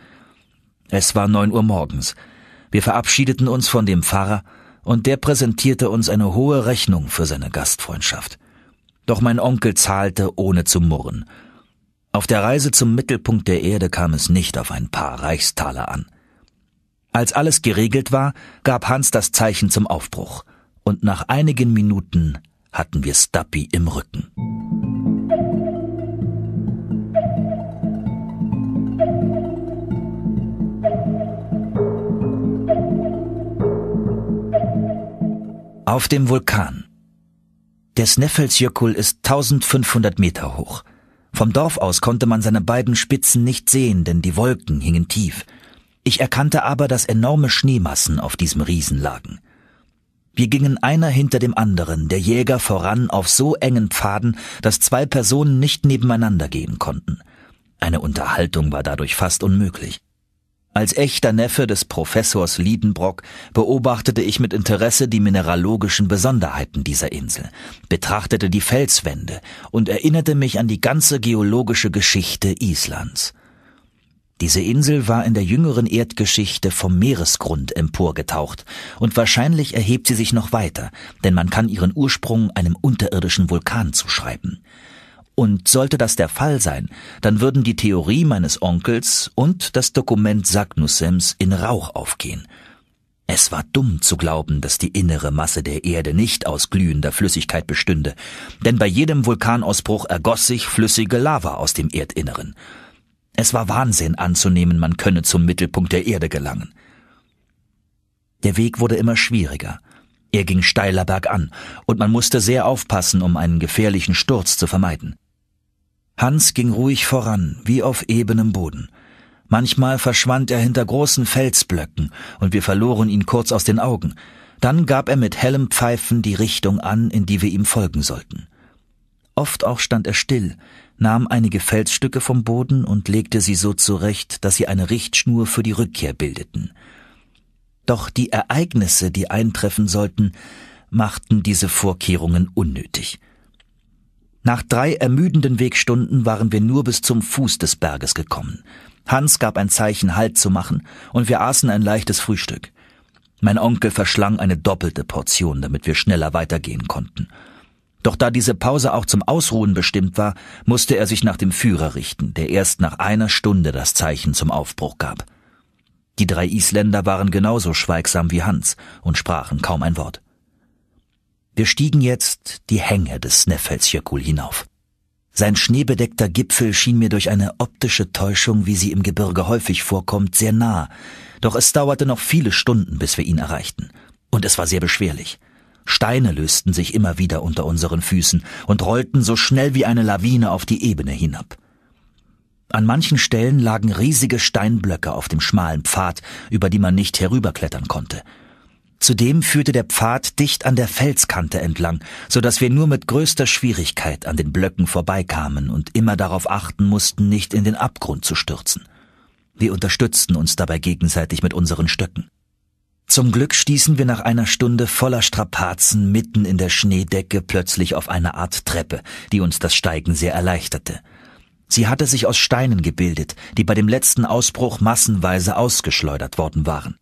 Es war neun Uhr morgens. Wir verabschiedeten uns von dem Pfarrer, und der präsentierte uns eine hohe Rechnung für seine Gastfreundschaft. Doch mein Onkel zahlte ohne zu murren. Auf der Reise zum Mittelpunkt der Erde kam es nicht auf ein paar Reichstaler an. Als alles geregelt war, gab Hans das Zeichen zum Aufbruch, und nach einigen Minuten hatten wir Stappi im Rücken. Auf dem Vulkan. Der Sneffelsjökull ist 1500 Meter hoch. Vom Dorf aus konnte man seine beiden Spitzen nicht sehen, denn die Wolken hingen tief. Ich erkannte aber, dass enorme Schneemassen auf diesem Riesen lagen. Wir gingen einer hinter dem anderen, der Jäger voran auf so engen Pfaden, dass zwei Personen nicht nebeneinander gehen konnten. Eine Unterhaltung war dadurch fast unmöglich. Als echter Neffe des Professors Liedenbrock beobachtete ich mit Interesse die mineralogischen Besonderheiten dieser Insel, betrachtete die Felswände und erinnerte mich an die ganze geologische Geschichte Islands. Diese Insel war in der jüngeren Erdgeschichte vom Meeresgrund emporgetaucht, und wahrscheinlich erhebt sie sich noch weiter, denn man kann ihren Ursprung einem unterirdischen Vulkan zuschreiben. Und sollte das der Fall sein, dann würden die Theorie meines Onkels und das Dokument Sagnussems in Rauch aufgehen. Es war dumm zu glauben, dass die innere Masse der Erde nicht aus glühender Flüssigkeit bestünde, denn bei jedem Vulkanausbruch ergoss sich flüssige Lava aus dem Erdinneren. Es war Wahnsinn anzunehmen, man könne zum Mittelpunkt der Erde gelangen. Der Weg wurde immer schwieriger. Er ging steiler bergan, und man musste sehr aufpassen, um einen gefährlichen Sturz zu vermeiden. Hans ging ruhig voran, wie auf ebenem Boden. Manchmal verschwand er hinter großen Felsblöcken, und wir verloren ihn kurz aus den Augen. Dann gab er mit hellem Pfeifen die Richtung an, in die wir ihm folgen sollten. Oft auch stand er still, nahm einige Felsstücke vom Boden und legte sie so zurecht, dass sie eine Richtschnur für die Rückkehr bildeten. Doch die Ereignisse, die eintreffen sollten, machten diese Vorkehrungen unnötig. Nach drei ermüdenden Wegstunden waren wir nur bis zum Fuß des Berges gekommen. Hans gab ein Zeichen, Halt zu machen, und wir aßen ein leichtes Frühstück. Mein Onkel verschlang eine doppelte Portion, damit wir schneller weitergehen konnten. Doch da diese Pause auch zum Ausruhen bestimmt war, musste er sich nach dem Führer richten, der erst nach einer Stunde das Zeichen zum Aufbruch gab. Die drei Isländer waren genauso schweigsam wie Hans und sprachen kaum ein Wort. Wir stiegen jetzt die Hänge des Sneffelsjökull hinauf. Sein schneebedeckter Gipfel schien mir durch eine optische Täuschung, wie sie im Gebirge häufig vorkommt, sehr nah, doch es dauerte noch viele Stunden, bis wir ihn erreichten, und es war sehr beschwerlich. Steine lösten sich immer wieder unter unseren Füßen und rollten so schnell wie eine Lawine auf die Ebene hinab. An manchen Stellen lagen riesige Steinblöcke auf dem schmalen Pfad, über die man nicht herüberklettern konnte. Zudem führte der Pfad dicht an der Felskante entlang, so dass wir nur mit größter Schwierigkeit an den Blöcken vorbeikamen und immer darauf achten mussten, nicht in den Abgrund zu stürzen. Wir unterstützten uns dabei gegenseitig mit unseren Stöcken. Zum Glück stießen wir nach einer Stunde voller Strapazen mitten in der Schneedecke plötzlich auf eine Art Treppe, die uns das Steigen sehr erleichterte. Sie hatte sich aus Steinen gebildet, die bei dem letzten Ausbruch massenweise ausgeschleudert worden waren.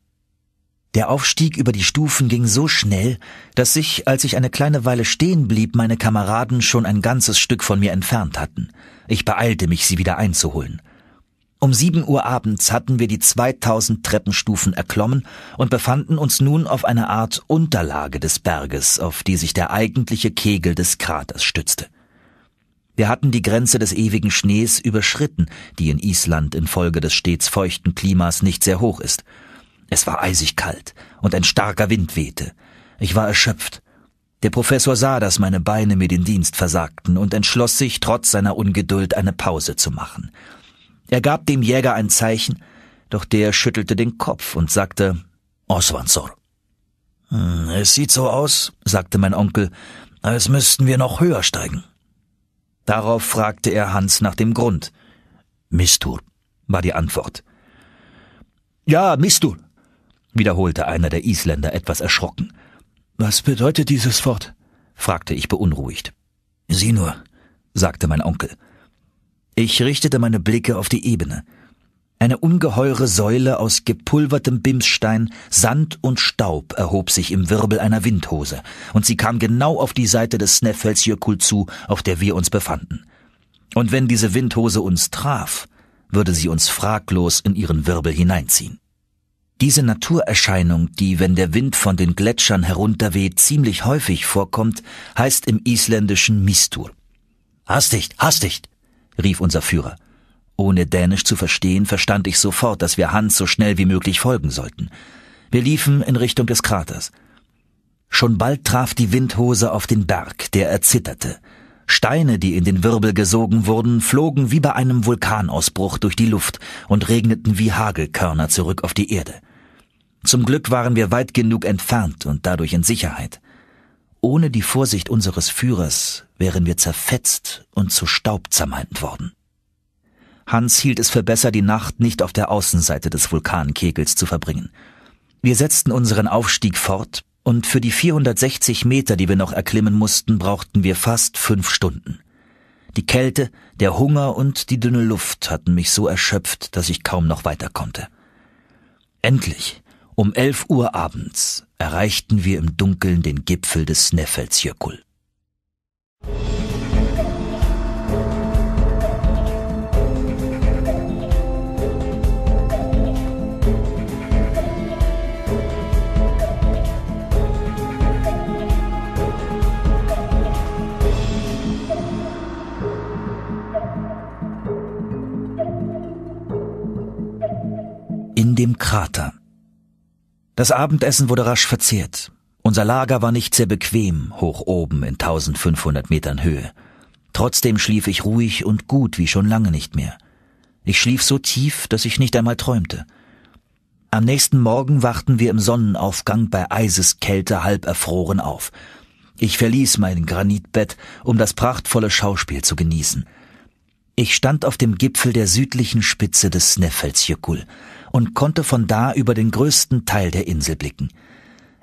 Der Aufstieg über die Stufen ging so schnell, dass sich, als ich eine kleine Weile stehen blieb, meine Kameraden schon ein ganzes Stück von mir entfernt hatten. Ich beeilte mich, sie wieder einzuholen. Um sieben Uhr abends hatten wir die 2000 Treppenstufen erklommen und befanden uns nun auf einer Art Unterlage des Berges, auf die sich der eigentliche Kegel des Kraters stützte. Wir hatten die Grenze des ewigen Schnees überschritten, die in Island infolge des stets feuchten Klimas nicht sehr hoch ist – es war eisig kalt und ein starker Wind wehte. Ich war erschöpft. Der Professor sah, dass meine Beine mir den Dienst versagten und entschloss sich, trotz seiner Ungeduld eine Pause zu machen. Er gab dem Jäger ein Zeichen, doch der schüttelte den Kopf und sagte Oswansor. Hm, es sieht so aus, sagte mein Onkel, als müssten wir noch höher steigen. Darauf fragte er Hans nach dem Grund. Mistur, war die Antwort. Ja, Mistur, wiederholte einer der Isländer etwas erschrocken. Was bedeutet dieses Wort? fragte ich beunruhigt. Sieh nur, sagte mein Onkel. Ich richtete meine Blicke auf die Ebene. Eine ungeheure Säule aus gepulvertem Bimsstein, Sand und Staub erhob sich im Wirbel einer Windhose, und sie kam genau auf die Seite des Sneffelsjökull zu, auf der wir uns befanden. Und wenn diese Windhose uns traf, würde sie uns fraglos in ihren Wirbel hineinziehen. Diese Naturerscheinung, die, wenn der Wind von den Gletschern herunterweht, ziemlich häufig vorkommt, heißt im Isländischen Mistur. Hastigt, hastigt, rief unser Führer. Ohne Dänisch zu verstehen, verstand ich sofort, dass wir Hans so schnell wie möglich folgen sollten. Wir liefen in Richtung des Kraters. Schon bald traf die Windhose auf den Berg, der erzitterte. Steine, die in den Wirbel gesogen wurden, flogen wie bei einem Vulkanausbruch durch die Luft und regneten wie Hagelkörner zurück auf die Erde. Zum Glück waren wir weit genug entfernt und dadurch in Sicherheit. Ohne die Vorsicht unseres Führers wären wir zerfetzt und zu Staub zermalmt worden. Hans hielt es für besser, die Nacht nicht auf der Außenseite des Vulkankegels zu verbringen. Wir setzten unseren Aufstieg fort, und für die 460 Meter, die wir noch erklimmen mussten, brauchten wir fast fünf Stunden. Die Kälte, der Hunger und die dünne Luft hatten mich so erschöpft, dass ich kaum noch weiter konnte. Endlich um elf Uhr abends erreichten wir im Dunkeln den Gipfel des Sneffelsjökull. In dem Krater das Abendessen wurde rasch verzehrt. Unser Lager war nicht sehr bequem, hoch oben in 1500 Metern Höhe. Trotzdem schlief ich ruhig und gut wie schon lange nicht mehr. Ich schlief so tief, dass ich nicht einmal träumte. Am nächsten Morgen wachten wir im Sonnenaufgang bei Eiseskälte halb erfroren auf. Ich verließ mein Granitbett, um das prachtvolle Schauspiel zu genießen. Ich stand auf dem Gipfel der südlichen Spitze des Sneffelsjökull und konnte von da über den größten Teil der Insel blicken.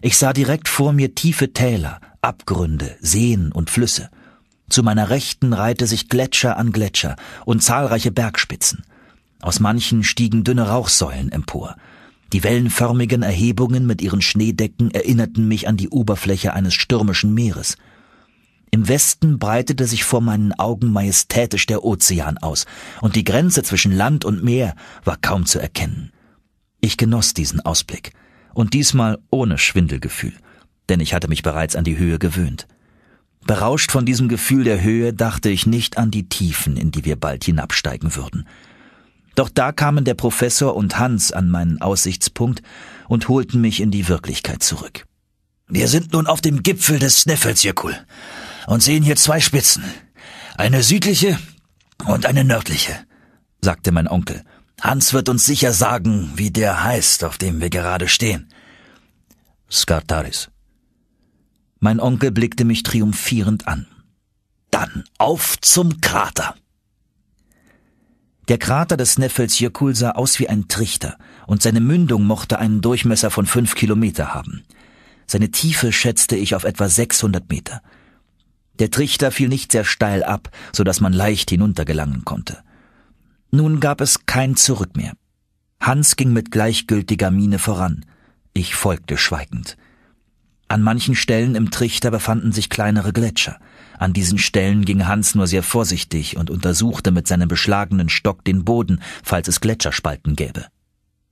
Ich sah direkt vor mir tiefe Täler, Abgründe, Seen und Flüsse. Zu meiner Rechten reihte sich Gletscher an Gletscher und zahlreiche Bergspitzen. Aus manchen stiegen dünne Rauchsäulen empor. Die wellenförmigen Erhebungen mit ihren Schneedecken erinnerten mich an die Oberfläche eines stürmischen Meeres. Im Westen breitete sich vor meinen Augen majestätisch der Ozean aus, und die Grenze zwischen Land und Meer war kaum zu erkennen. Ich genoss diesen Ausblick. Und diesmal ohne Schwindelgefühl, denn ich hatte mich bereits an die Höhe gewöhnt. Berauscht von diesem Gefühl der Höhe dachte ich nicht an die Tiefen, in die wir bald hinabsteigen würden. Doch da kamen der Professor und Hans an meinen Aussichtspunkt und holten mich in die Wirklichkeit zurück. Wir sind nun auf dem Gipfel des Sneffelsjökull und sehen hier zwei Spitzen. Eine südliche und eine nördliche, sagte mein Onkel Hans wird uns sicher sagen, wie der heißt, auf dem wir gerade stehen. Skartaris. Mein Onkel blickte mich triumphierend an. Dann auf zum Krater. Der Krater des Neffels Jökull sah aus wie ein Trichter, und seine Mündung mochte einen Durchmesser von fünf Kilometer haben. Seine Tiefe schätzte ich auf etwa 600 Meter. Der Trichter fiel nicht sehr steil ab, so dass man leicht hinuntergelangen konnte. Nun gab es kein Zurück mehr. Hans ging mit gleichgültiger Miene voran. Ich folgte schweigend. An manchen Stellen im Trichter befanden sich kleinere Gletscher. An diesen Stellen ging Hans nur sehr vorsichtig und untersuchte mit seinem beschlagenen Stock den Boden, falls es Gletscherspalten gäbe.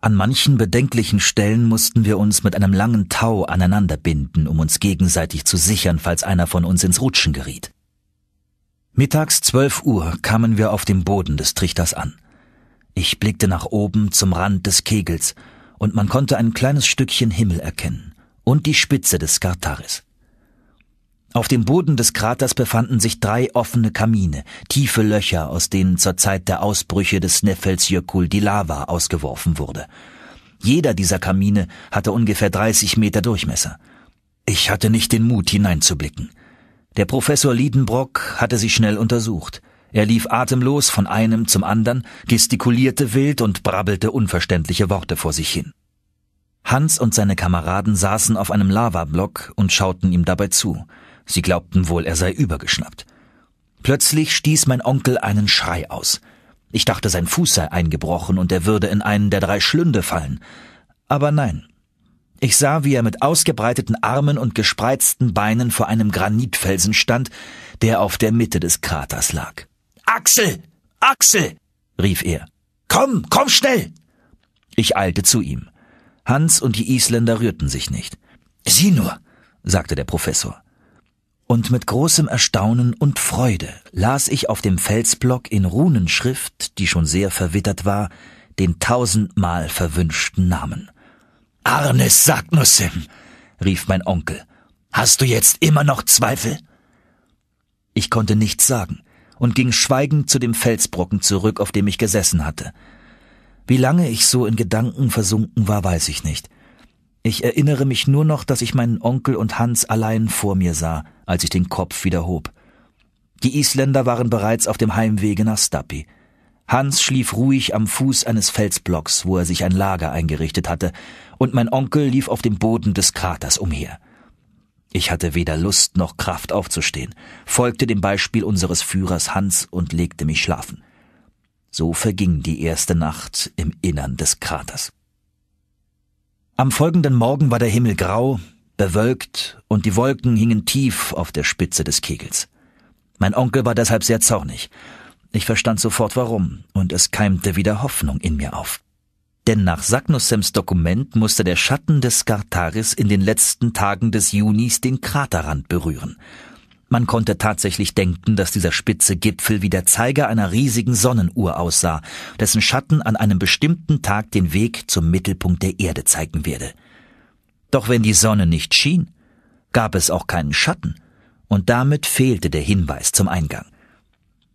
An manchen bedenklichen Stellen mussten wir uns mit einem langen Tau aneinander binden, um uns gegenseitig zu sichern, falls einer von uns ins Rutschen geriet. Mittags zwölf Uhr kamen wir auf dem Boden des Trichters an. Ich blickte nach oben zum Rand des Kegels, und man konnte ein kleines Stückchen Himmel erkennen und die Spitze des Skartaris. Auf dem Boden des Kraters befanden sich drei offene Kamine, tiefe Löcher, aus denen zur Zeit der Ausbrüche des Nefelsjökull die Lava ausgeworfen wurde. Jeder dieser Kamine hatte ungefähr 30 Meter Durchmesser. Ich hatte nicht den Mut, hineinzublicken. Der Professor Liedenbrock hatte sie schnell untersucht. Er lief atemlos von einem zum anderen, gestikulierte wild und brabbelte unverständliche Worte vor sich hin. Hans und seine Kameraden saßen auf einem Lavablock und schauten ihm dabei zu. Sie glaubten wohl, er sei übergeschnappt. Plötzlich stieß mein Onkel einen Schrei aus. Ich dachte, sein Fuß sei eingebrochen und er würde in einen der drei Schlünde fallen. Aber nein, ich sah, wie er mit ausgebreiteten Armen und gespreizten Beinen vor einem Granitfelsen stand, der auf der Mitte des Kraters lag. Axel! Axel! rief er. Komm, komm schnell! Ich eilte zu ihm. Hans und die Isländer rührten sich nicht. Sieh nur, sagte der Professor. Und mit großem Erstaunen und Freude las ich auf dem Felsblock in Runenschrift, die schon sehr verwittert war, den tausendmal verwünschten Namen. Arnes Sagnussim, rief mein Onkel. Hast du jetzt immer noch Zweifel? Ich konnte nichts sagen und ging schweigend zu dem Felsbrocken zurück, auf dem ich gesessen hatte. Wie lange ich so in Gedanken versunken war, weiß ich nicht. Ich erinnere mich nur noch, dass ich meinen Onkel und Hans allein vor mir sah, als ich den Kopf wieder hob. Die Isländer waren bereits auf dem Heimwege nach Stapi. Hans schlief ruhig am Fuß eines Felsblocks, wo er sich ein Lager eingerichtet hatte, und mein Onkel lief auf dem Boden des Kraters umher. Ich hatte weder Lust noch Kraft aufzustehen, folgte dem Beispiel unseres Führers Hans und legte mich schlafen. So verging die erste Nacht im Innern des Kraters. Am folgenden Morgen war der Himmel grau, bewölkt und die Wolken hingen tief auf der Spitze des Kegels. Mein Onkel war deshalb sehr zornig. Ich verstand sofort warum, und es keimte wieder Hoffnung in mir auf. Denn nach Sagnussems Dokument musste der Schatten des Skartaris in den letzten Tagen des Junis den Kraterrand berühren. Man konnte tatsächlich denken, dass dieser spitze Gipfel wie der Zeiger einer riesigen Sonnenuhr aussah, dessen Schatten an einem bestimmten Tag den Weg zum Mittelpunkt der Erde zeigen werde. Doch wenn die Sonne nicht schien, gab es auch keinen Schatten, und damit fehlte der Hinweis zum Eingang.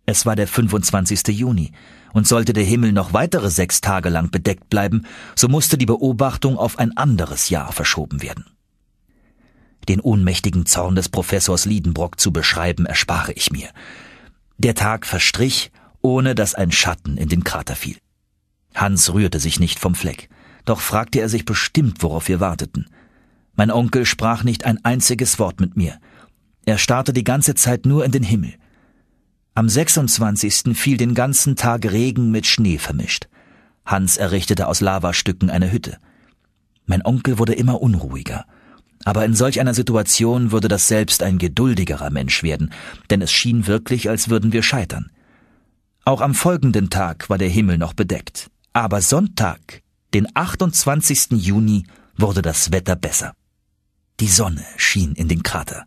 Es war der 25. Juni, und sollte der Himmel noch weitere sechs Tage lang bedeckt bleiben, so musste die Beobachtung auf ein anderes Jahr verschoben werden. Den ohnmächtigen Zorn des Professors Liedenbrock zu beschreiben, erspare ich mir. Der Tag verstrich, ohne dass ein Schatten in den Krater fiel. Hans rührte sich nicht vom Fleck, doch fragte er sich bestimmt, worauf wir warteten. Mein Onkel sprach nicht ein einziges Wort mit mir. Er starrte die ganze Zeit nur in den Himmel. Am 26. fiel den ganzen Tag Regen mit Schnee vermischt. Hans errichtete aus Lavastücken eine Hütte. Mein Onkel wurde immer unruhiger. Aber in solch einer Situation würde das selbst ein geduldigerer Mensch werden, denn es schien wirklich, als würden wir scheitern. Auch am folgenden Tag war der Himmel noch bedeckt. Aber Sonntag, den 28. Juni, wurde das Wetter besser. Die Sonne schien in den Krater.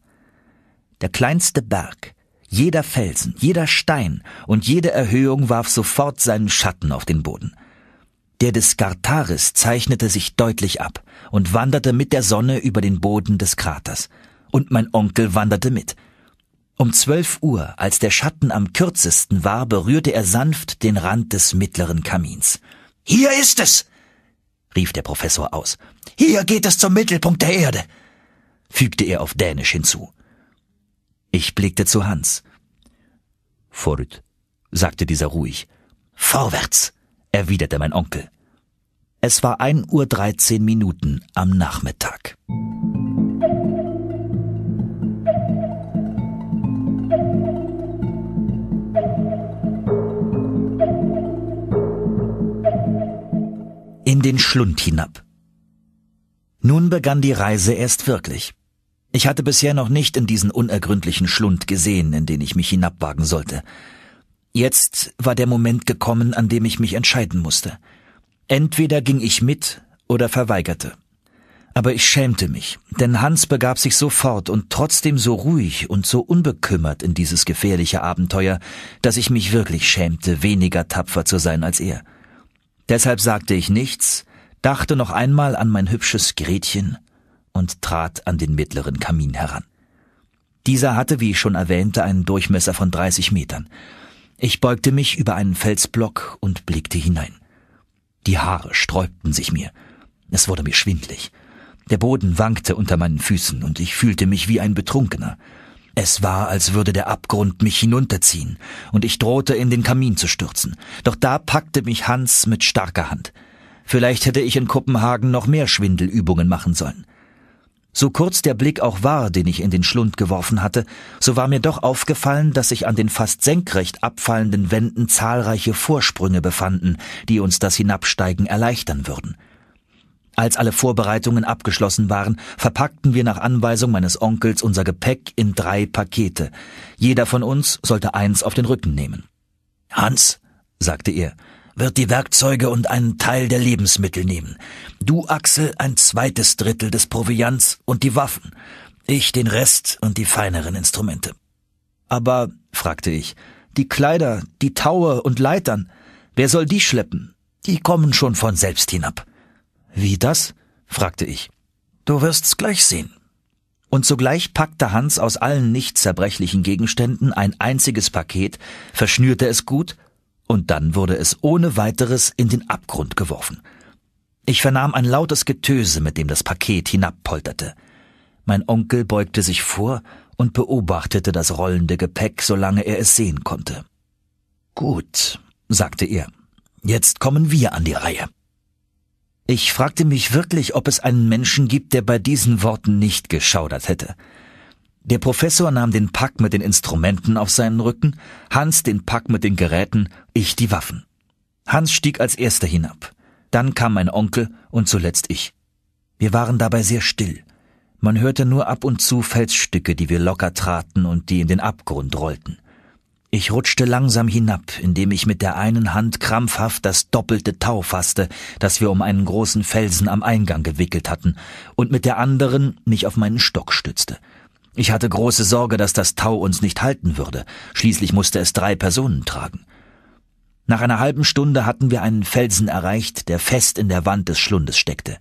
Der kleinste Berg, jeder Felsen, jeder Stein und jede Erhöhung warf sofort seinen Schatten auf den Boden. Der des Skartaris zeichnete sich deutlich ab und wanderte mit der Sonne über den Boden des Kraters. Und mein Onkel wanderte mit. Um zwölf Uhr, als der Schatten am kürzesten war, berührte er sanft den Rand des mittleren Kamins. Hier ist es! rief der Professor aus. Hier geht es zum Mittelpunkt der Erde! fügte er auf Dänisch hinzu. Ich blickte zu Hans. Vorüt, sagte dieser ruhig. Vorwärts, erwiderte mein Onkel. Es war ein Uhr dreizehn Minuten am Nachmittag. In den Schlund hinab. Nun begann die Reise erst wirklich. Ich hatte bisher noch nicht in diesen unergründlichen Schlund gesehen, in den ich mich hinabwagen sollte. Jetzt war der Moment gekommen, an dem ich mich entscheiden musste. Entweder ging ich mit oder verweigerte. Aber ich schämte mich, denn Hans begab sich sofort und trotzdem so ruhig und so unbekümmert in dieses gefährliche Abenteuer, dass ich mich wirklich schämte, weniger tapfer zu sein als er. Deshalb sagte ich nichts, dachte noch einmal an mein hübsches Gretchen und trat an den mittleren Kamin heran. Dieser hatte, wie ich schon erwähnte, einen Durchmesser von 30 Metern. Ich beugte mich über einen Felsblock und blickte hinein. Die Haare sträubten sich mir. Es wurde mir schwindlig. Der Boden wankte unter meinen Füßen und ich fühlte mich wie ein Betrunkener. Es war, als würde der Abgrund mich hinunterziehen, und ich drohte in den Kamin zu stürzen. Doch da packte mich Hans mit starker Hand. Vielleicht hätte ich in Kopenhagen noch mehr Schwindelübungen machen sollen. So kurz der Blick auch war, den ich in den Schlund geworfen hatte, so war mir doch aufgefallen, dass sich an den fast senkrecht abfallenden Wänden zahlreiche Vorsprünge befanden, die uns das Hinabsteigen erleichtern würden. Als alle Vorbereitungen abgeschlossen waren, verpackten wir nach Anweisung meines Onkels unser Gepäck in drei Pakete. Jeder von uns sollte eins auf den Rücken nehmen. Hans, sagte er, wird die Werkzeuge und einen Teil der Lebensmittel nehmen. Du, Axel, ein zweites Drittel des Proviants und die Waffen. Ich den Rest und die feineren Instrumente. Aber, fragte ich, die Kleider, die Taue und Leitern, wer soll die schleppen? Die kommen schon von selbst hinab. Wie das? fragte ich. Du wirst's gleich sehen. Und sogleich packte Hans aus allen nicht zerbrechlichen Gegenständen ein einziges Paket, verschnürte es gut und dann wurde es ohne weiteres in den Abgrund geworfen. Ich vernahm ein lautes Getöse, mit dem das Paket hinabpolterte. Mein Onkel beugte sich vor und beobachtete das rollende Gepäck, solange er es sehen konnte. Gut, sagte er, jetzt kommen wir an die Reihe. Ich fragte mich wirklich, ob es einen Menschen gibt, der bei diesen Worten nicht geschaudert hätte. Der Professor nahm den Pack mit den Instrumenten auf seinen Rücken, Hans den Pack mit den Geräten, ich die Waffen. Hans stieg als erster hinab. Dann kam mein Onkel und zuletzt ich. Wir waren dabei sehr still. Man hörte nur ab und zu Felsstücke, die wir locker traten und die in den Abgrund rollten. Ich rutschte langsam hinab, indem ich mit der einen Hand krampfhaft das doppelte Tau fasste, das wir um einen großen Felsen am Eingang gewickelt hatten, und mit der anderen mich auf meinen Stock stützte. Ich hatte große Sorge, dass das Tau uns nicht halten würde. Schließlich musste es drei Personen tragen. Nach einer halben Stunde hatten wir einen Felsen erreicht, der fest in der Wand des Schlundes steckte.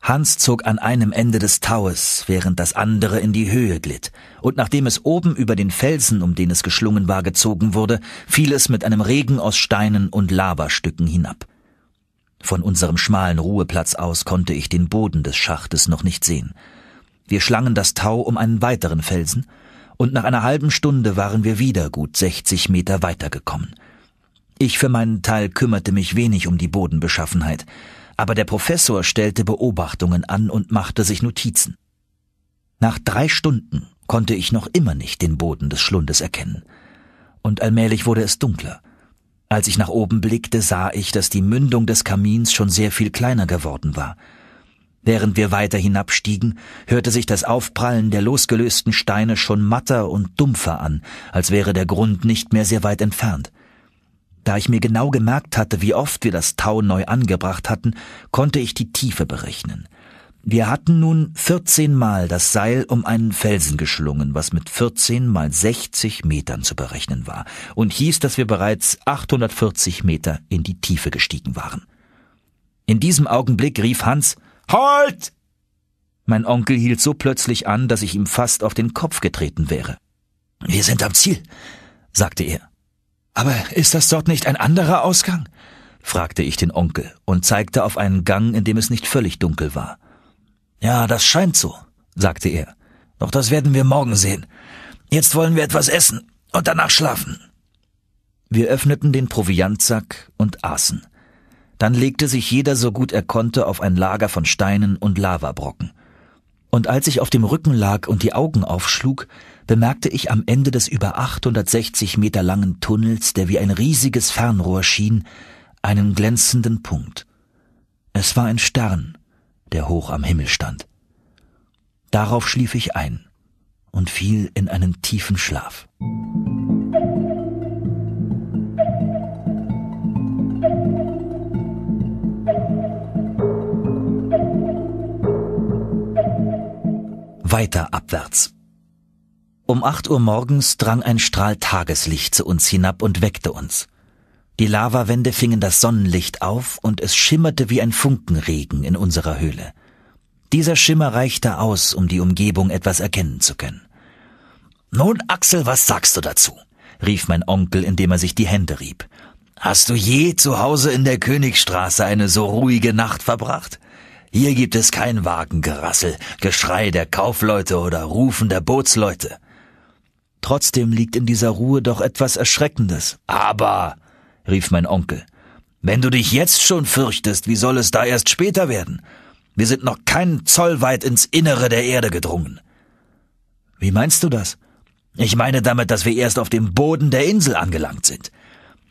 Hans zog an einem Ende des Taues, während das andere in die Höhe glitt, und nachdem es oben über den Felsen, um den es geschlungen war, gezogen wurde, fiel es mit einem Regen aus Steinen und Lavastücken hinab. Von unserem schmalen Ruheplatz aus konnte ich den Boden des Schachtes noch nicht sehen. Wir schlangen das Tau um einen weiteren Felsen, und nach einer halben Stunde waren wir wieder gut 60 Meter weitergekommen. Ich für meinen Teil kümmerte mich wenig um die Bodenbeschaffenheit, aber der Professor stellte Beobachtungen an und machte sich Notizen. Nach drei Stunden konnte ich noch immer nicht den Boden des Schlundes erkennen. Und allmählich wurde es dunkler. Als ich nach oben blickte, sah ich, dass die Mündung des Kamins schon sehr viel kleiner geworden war – Während wir weiter hinabstiegen, hörte sich das Aufprallen der losgelösten Steine schon matter und dumpfer an, als wäre der Grund nicht mehr sehr weit entfernt. Da ich mir genau gemerkt hatte, wie oft wir das Tau neu angebracht hatten, konnte ich die Tiefe berechnen. Wir hatten nun 14 Mal das Seil um einen Felsen geschlungen, was mit 14 mal 60 Metern zu berechnen war und hieß, dass wir bereits 840 Meter in die Tiefe gestiegen waren. In diesem Augenblick rief Hans, Halt! Mein Onkel hielt so plötzlich an, dass ich ihm fast auf den Kopf getreten wäre. Wir sind am Ziel, sagte er. Aber ist das dort nicht ein anderer Ausgang? fragte ich den Onkel und zeigte auf einen Gang, in dem es nicht völlig dunkel war. Ja, das scheint so, sagte er. Doch das werden wir morgen sehen. Jetzt wollen wir etwas essen und danach schlafen. Wir öffneten den Proviantsack und aßen. Dann legte sich jeder so gut er konnte auf ein Lager von Steinen und Lavabrocken. Und als ich auf dem Rücken lag und die Augen aufschlug, bemerkte ich am Ende des über 860 Meter langen Tunnels, der wie ein riesiges Fernrohr schien, einen glänzenden Punkt. Es war ein Stern, der hoch am Himmel stand. Darauf schlief ich ein und fiel in einen tiefen Schlaf. weiter abwärts. Um acht Uhr morgens drang ein Strahl Tageslicht zu uns hinab und weckte uns. Die Lavawände fingen das Sonnenlicht auf und es schimmerte wie ein Funkenregen in unserer Höhle. Dieser Schimmer reichte aus, um die Umgebung etwas erkennen zu können. Nun, Axel, was sagst du dazu? rief mein Onkel, indem er sich die Hände rieb. Hast du je zu Hause in der Königstraße eine so ruhige Nacht verbracht? Hier gibt es kein Wagengerassel, Geschrei der Kaufleute oder Rufen der Bootsleute. Trotzdem liegt in dieser Ruhe doch etwas Erschreckendes. Aber, rief mein Onkel, wenn du dich jetzt schon fürchtest, wie soll es da erst später werden? Wir sind noch keinen Zoll weit ins Innere der Erde gedrungen. Wie meinst du das? Ich meine damit, dass wir erst auf dem Boden der Insel angelangt sind.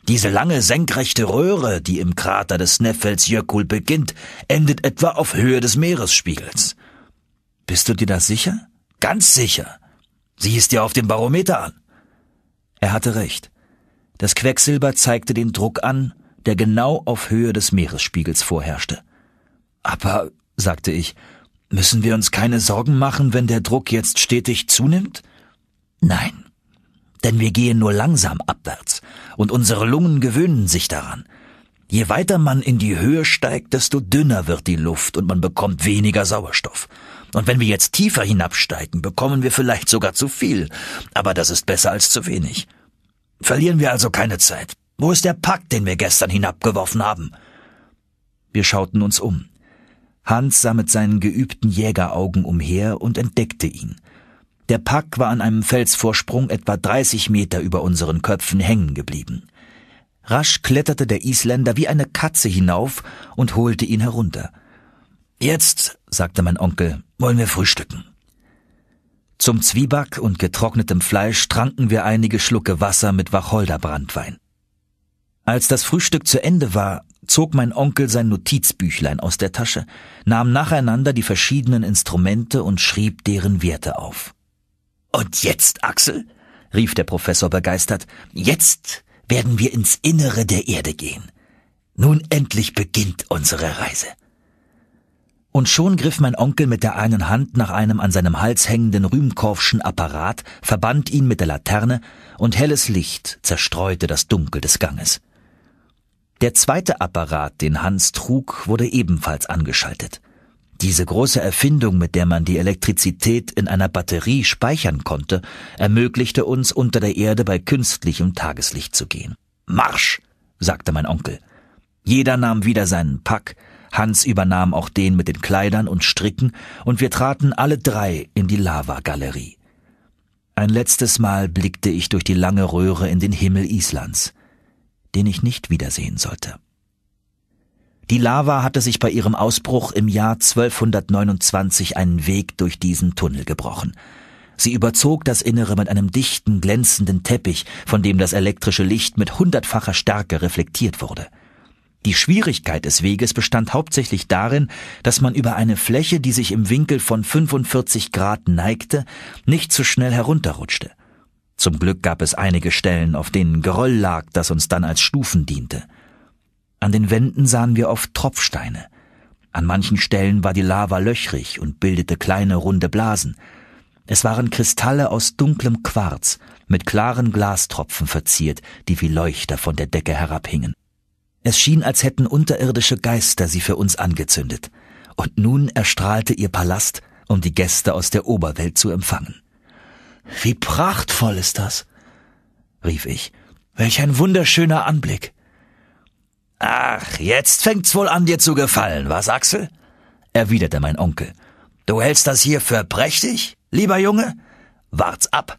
Diese lange senkrechte Röhre, die im Krater des Sneffels Sneffelsjökull beginnt, endet etwa auf Höhe des Meeresspiegels. Bist du dir da sicher? Ganz sicher. Sieh es dir auf dem Barometer an. Er hatte recht. Das Quecksilber zeigte den Druck an, der genau auf Höhe des Meeresspiegels vorherrschte. Aber, sagte ich, müssen wir uns keine Sorgen machen, wenn der Druck jetzt stetig zunimmt? Nein, denn wir gehen nur langsam abwärts, und unsere Lungen gewöhnen sich daran. Je weiter man in die Höhe steigt, desto dünner wird die Luft und man bekommt weniger Sauerstoff. Und wenn wir jetzt tiefer hinabsteigen, bekommen wir vielleicht sogar zu viel, aber das ist besser als zu wenig. Verlieren wir also keine Zeit. Wo ist der Pakt, den wir gestern hinabgeworfen haben? Wir schauten uns um. Hans sah mit seinen geübten Jägeraugen umher und entdeckte ihn. Der Pack war an einem Felsvorsprung etwa 30 Meter über unseren Köpfen hängen geblieben. Rasch kletterte der Isländer wie eine Katze hinauf und holte ihn herunter. Jetzt, sagte mein Onkel, wollen wir frühstücken. Zum Zwieback und getrocknetem Fleisch tranken wir einige Schlucke Wasser mit Wacholderbrandwein. Als das Frühstück zu Ende war, zog mein Onkel sein Notizbüchlein aus der Tasche, nahm nacheinander die verschiedenen Instrumente und schrieb deren Werte auf. Und jetzt, Axel? rief der Professor begeistert. Jetzt werden wir ins Innere der Erde gehen. Nun endlich beginnt unsere Reise. Und schon griff mein Onkel mit der einen Hand nach einem an seinem Hals hängenden Rühmkorfschen Apparat, verband ihn mit der Laterne, und helles Licht zerstreute das Dunkel des Ganges. Der zweite Apparat, den Hans trug, wurde ebenfalls angeschaltet. Diese große Erfindung, mit der man die Elektrizität in einer Batterie speichern konnte, ermöglichte uns, unter der Erde bei künstlichem Tageslicht zu gehen. Marsch, sagte mein Onkel. Jeder nahm wieder seinen Pack, Hans übernahm auch den mit den Kleidern und Stricken, und wir traten alle drei in die Lavagalerie. Ein letztes Mal blickte ich durch die lange Röhre in den Himmel Islands, den ich nicht wiedersehen sollte. Die Lava hatte sich bei ihrem Ausbruch im Jahr 1229 einen Weg durch diesen Tunnel gebrochen. Sie überzog das Innere mit einem dichten, glänzenden Teppich, von dem das elektrische Licht mit hundertfacher Stärke reflektiert wurde. Die Schwierigkeit des Weges bestand hauptsächlich darin, dass man über eine Fläche, die sich im Winkel von 45 Grad neigte, nicht zu schnell herunterrutschte. Zum Glück gab es einige Stellen, auf denen Geröll lag, das uns dann als Stufen diente. An den Wänden sahen wir oft Tropfsteine. An manchen Stellen war die Lava löchrig und bildete kleine runde Blasen. Es waren Kristalle aus dunklem Quarz mit klaren Glastropfen verziert, die wie Leuchter von der Decke herabhingen. Es schien, als hätten unterirdische Geister sie für uns angezündet. Und nun erstrahlte ihr Palast, um die Gäste aus der Oberwelt zu empfangen. Wie prachtvoll ist das, rief ich. Welch ein wunderschöner Anblick. Ach, jetzt fängt's wohl an, dir zu gefallen, was, Axel? erwiderte mein Onkel. Du hältst das hier für prächtig, lieber Junge? Wart's ab.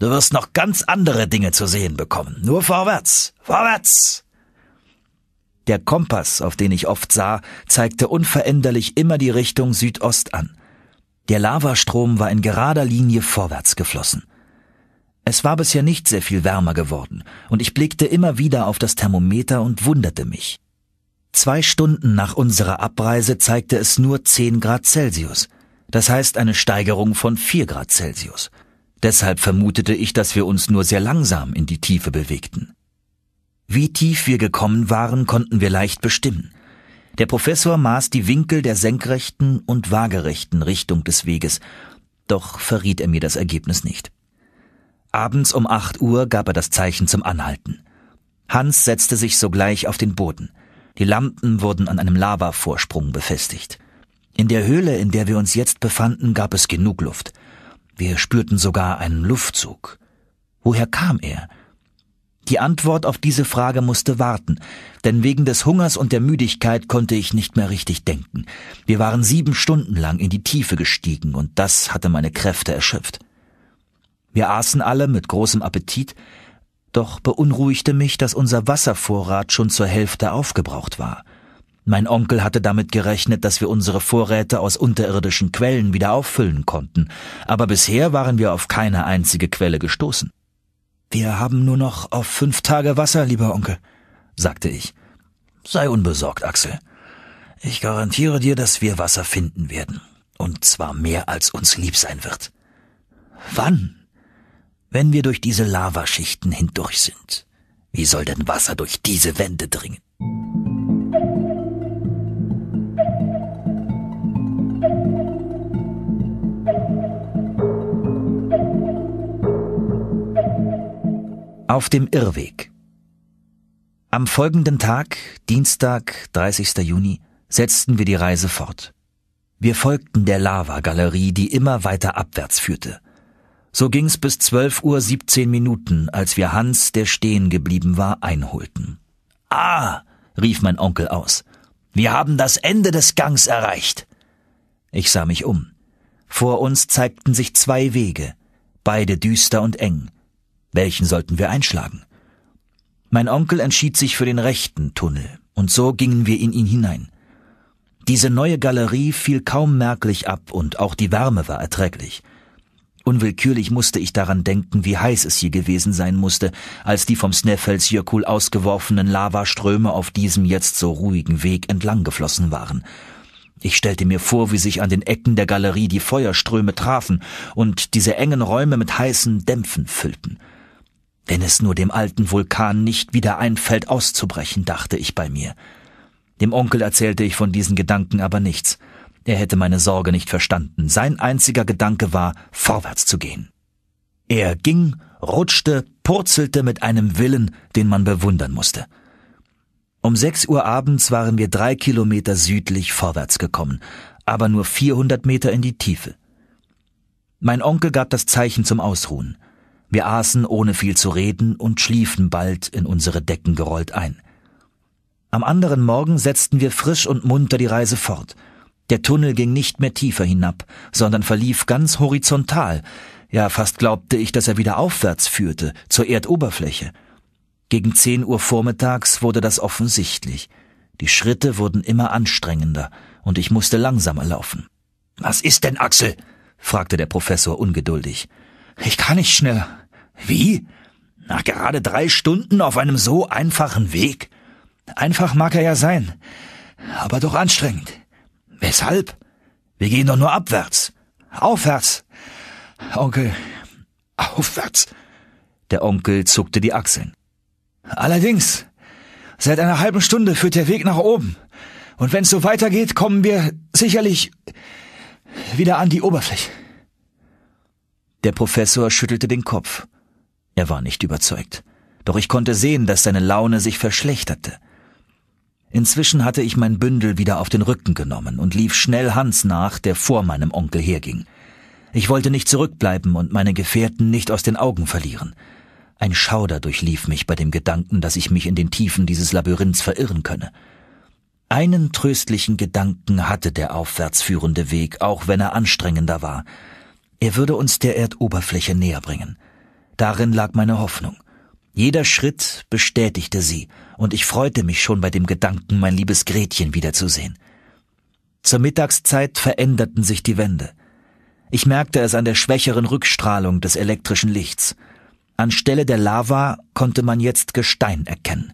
Du wirst noch ganz andere Dinge zu sehen bekommen. Nur vorwärts, vorwärts! Der Kompass, auf den ich oft sah, zeigte unveränderlich immer die Richtung Südost an. Der Lavastrom war in gerader Linie vorwärts geflossen. Es war bisher nicht sehr viel wärmer geworden, und ich blickte immer wieder auf das Thermometer und wunderte mich. Zwei Stunden nach unserer Abreise zeigte es nur 10 Grad Celsius, das heißt eine Steigerung von 4 Grad Celsius. Deshalb vermutete ich, dass wir uns nur sehr langsam in die Tiefe bewegten. Wie tief wir gekommen waren, konnten wir leicht bestimmen. Der Professor maß die Winkel der senkrechten und waagerechten Richtung des Weges, doch verriet er mir das Ergebnis nicht. Abends um acht Uhr gab er das Zeichen zum Anhalten. Hans setzte sich sogleich auf den Boden. Die Lampen wurden an einem Lavavorsprung befestigt. In der Höhle, in der wir uns jetzt befanden, gab es genug Luft. Wir spürten sogar einen Luftzug. Woher kam er? Die Antwort auf diese Frage musste warten, denn wegen des Hungers und der Müdigkeit konnte ich nicht mehr richtig denken. Wir waren sieben Stunden lang in die Tiefe gestiegen, und das hatte meine Kräfte erschöpft. Wir aßen alle mit großem Appetit, doch beunruhigte mich, dass unser Wasservorrat schon zur Hälfte aufgebraucht war. Mein Onkel hatte damit gerechnet, dass wir unsere Vorräte aus unterirdischen Quellen wieder auffüllen konnten, aber bisher waren wir auf keine einzige Quelle gestoßen. Wir haben nur noch auf fünf Tage Wasser, lieber Onkel, sagte ich. Sei unbesorgt, Axel. Ich garantiere dir, dass wir Wasser finden werden, und zwar mehr als uns lieb sein wird. Wann? wenn wir durch diese Lavaschichten hindurch sind? Wie soll denn Wasser durch diese Wände dringen? Auf dem Irrweg. Am folgenden Tag, Dienstag, 30. Juni, setzten wir die Reise fort. Wir folgten der Lavagalerie, die immer weiter abwärts führte. So ging's bis 12 Uhr 17 Minuten, als wir Hans, der stehen geblieben war, einholten. Ah, rief mein Onkel aus. Wir haben das Ende des Gangs erreicht. Ich sah mich um. Vor uns zeigten sich zwei Wege, beide düster und eng. Welchen sollten wir einschlagen? Mein Onkel entschied sich für den rechten Tunnel, und so gingen wir in ihn hinein. Diese neue Galerie fiel kaum merklich ab, und auch die Wärme war erträglich. Unwillkürlich musste ich daran denken, wie heiß es hier gewesen sein musste, als die vom Sneffelsjökull ausgeworfenen Lavaströme auf diesem jetzt so ruhigen Weg entlang geflossen waren. Ich stellte mir vor, wie sich an den Ecken der Galerie die Feuerströme trafen und diese engen Räume mit heißen Dämpfen füllten. Wenn es nur dem alten Vulkan nicht wieder einfällt, auszubrechen, dachte ich bei mir. Dem Onkel erzählte ich von diesen Gedanken aber nichts. Er hätte meine Sorge nicht verstanden. Sein einziger Gedanke war, vorwärts zu gehen. Er ging, rutschte, purzelte mit einem Willen, den man bewundern musste. Um sechs Uhr abends waren wir drei Kilometer südlich vorwärts gekommen, aber nur 400 Meter in die Tiefe. Mein Onkel gab das Zeichen zum Ausruhen. Wir aßen ohne viel zu reden und schliefen bald in unsere Decken gerollt ein. Am anderen Morgen setzten wir frisch und munter die Reise fort – der Tunnel ging nicht mehr tiefer hinab, sondern verlief ganz horizontal, ja fast glaubte ich, dass er wieder aufwärts führte, zur Erdoberfläche. Gegen zehn Uhr vormittags wurde das offensichtlich. Die Schritte wurden immer anstrengender, und ich musste langsamer laufen. Was ist denn, Axel? fragte der Professor ungeduldig. Ich kann nicht schneller. Wie? Nach gerade drei Stunden auf einem so einfachen Weg? Einfach mag er ja sein, aber doch anstrengend. Weshalb? Wir gehen doch nur abwärts. Aufwärts. Onkel, aufwärts. Der Onkel zuckte die Achseln. Allerdings, seit einer halben Stunde führt der Weg nach oben. Und wenn's so weitergeht, kommen wir sicherlich wieder an die Oberfläche. Der Professor schüttelte den Kopf. Er war nicht überzeugt. Doch ich konnte sehen, dass seine Laune sich verschlechterte. Inzwischen hatte ich mein Bündel wieder auf den Rücken genommen und lief schnell Hans nach, der vor meinem Onkel herging. Ich wollte nicht zurückbleiben und meine Gefährten nicht aus den Augen verlieren. Ein Schauder durchlief mich bei dem Gedanken, dass ich mich in den Tiefen dieses Labyrinths verirren könne. Einen tröstlichen Gedanken hatte der aufwärtsführende Weg, auch wenn er anstrengender war. Er würde uns der Erdoberfläche näher bringen. Darin lag meine Hoffnung. Jeder Schritt bestätigte sie, und ich freute mich schon bei dem Gedanken, mein liebes Gretchen wiederzusehen. Zur Mittagszeit veränderten sich die Wände. Ich merkte es an der schwächeren Rückstrahlung des elektrischen Lichts. Anstelle der Lava konnte man jetzt Gestein erkennen.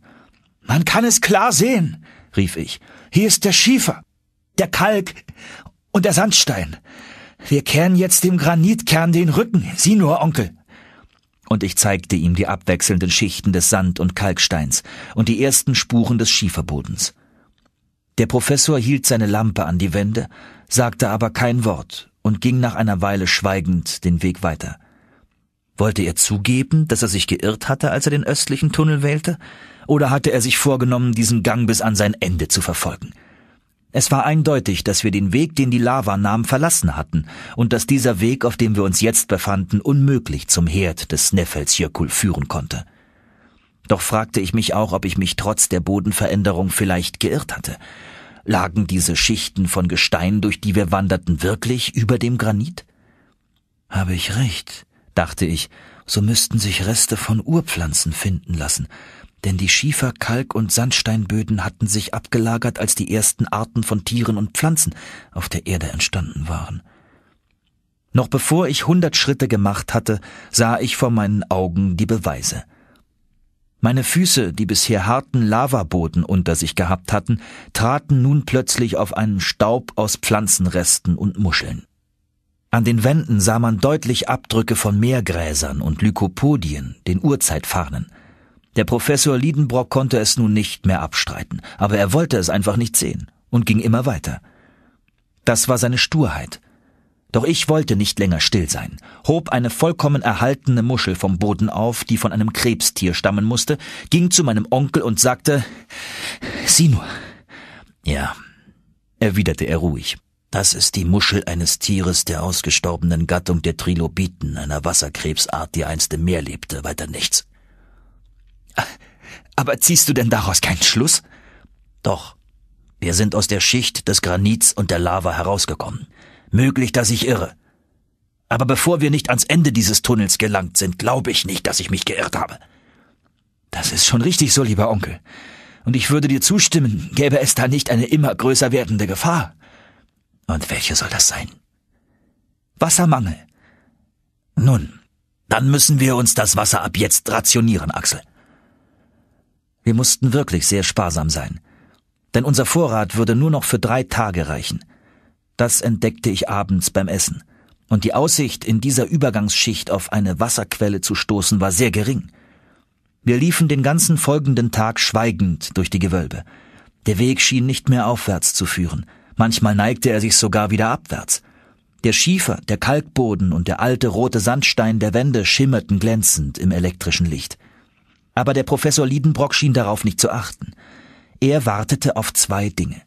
Man kann es klar sehen, rief ich. Hier ist der Schiefer, der Kalk und der Sandstein. Wir kehren jetzt dem Granitkern den Rücken, sieh nur, Onkel und ich zeigte ihm die abwechselnden Schichten des Sand- und Kalksteins und die ersten Spuren des Schieferbodens. Der Professor hielt seine Lampe an die Wände, sagte aber kein Wort und ging nach einer Weile schweigend den Weg weiter. Wollte er zugeben, dass er sich geirrt hatte, als er den östlichen Tunnel wählte, oder hatte er sich vorgenommen, diesen Gang bis an sein Ende zu verfolgen? Es war eindeutig, dass wir den Weg, den die Lava nahm, verlassen hatten und dass dieser Weg, auf dem wir uns jetzt befanden, unmöglich zum Herd des Nefelsjökul führen konnte. Doch fragte ich mich auch, ob ich mich trotz der Bodenveränderung vielleicht geirrt hatte. Lagen diese Schichten von Gestein, durch die wir wanderten, wirklich über dem Granit? Habe ich recht, dachte ich, so müssten sich Reste von Urpflanzen finden lassen, denn die Schiefer-, Kalk- und Sandsteinböden hatten sich abgelagert, als die ersten Arten von Tieren und Pflanzen auf der Erde entstanden waren. Noch bevor ich hundert Schritte gemacht hatte, sah ich vor meinen Augen die Beweise. Meine Füße, die bisher harten Lavaboden unter sich gehabt hatten, traten nun plötzlich auf einen Staub aus Pflanzenresten und Muscheln. An den Wänden sah man deutlich Abdrücke von Meergräsern und Lykopodien, den Urzeitfarnen. Der Professor Liedenbrock konnte es nun nicht mehr abstreiten, aber er wollte es einfach nicht sehen und ging immer weiter. Das war seine Sturheit. Doch ich wollte nicht länger still sein, hob eine vollkommen erhaltene Muschel vom Boden auf, die von einem Krebstier stammen musste, ging zu meinem Onkel und sagte Sieh nur. Ja, erwiderte er ruhig. Das ist die Muschel eines Tieres der ausgestorbenen Gattung der Trilobiten, einer Wasserkrebsart, die einst im Meer lebte, weiter nichts. Aber ziehst du denn daraus keinen Schluss? Doch. Wir sind aus der Schicht des Granits und der Lava herausgekommen. Möglich, dass ich irre. Aber bevor wir nicht ans Ende dieses Tunnels gelangt sind, glaube ich nicht, dass ich mich geirrt habe. Das ist schon richtig so, lieber Onkel. Und ich würde dir zustimmen, gäbe es da nicht eine immer größer werdende Gefahr. Und welche soll das sein? Wassermangel. Nun, dann müssen wir uns das Wasser ab jetzt rationieren, Axel. Wir mussten wirklich sehr sparsam sein. Denn unser Vorrat würde nur noch für drei Tage reichen. Das entdeckte ich abends beim Essen. Und die Aussicht, in dieser Übergangsschicht auf eine Wasserquelle zu stoßen, war sehr gering. Wir liefen den ganzen folgenden Tag schweigend durch die Gewölbe. Der Weg schien nicht mehr aufwärts zu führen. Manchmal neigte er sich sogar wieder abwärts. Der Schiefer, der Kalkboden und der alte rote Sandstein der Wände schimmerten glänzend im elektrischen Licht. Aber der Professor Liedenbrock schien darauf nicht zu achten. Er wartete auf zwei Dinge.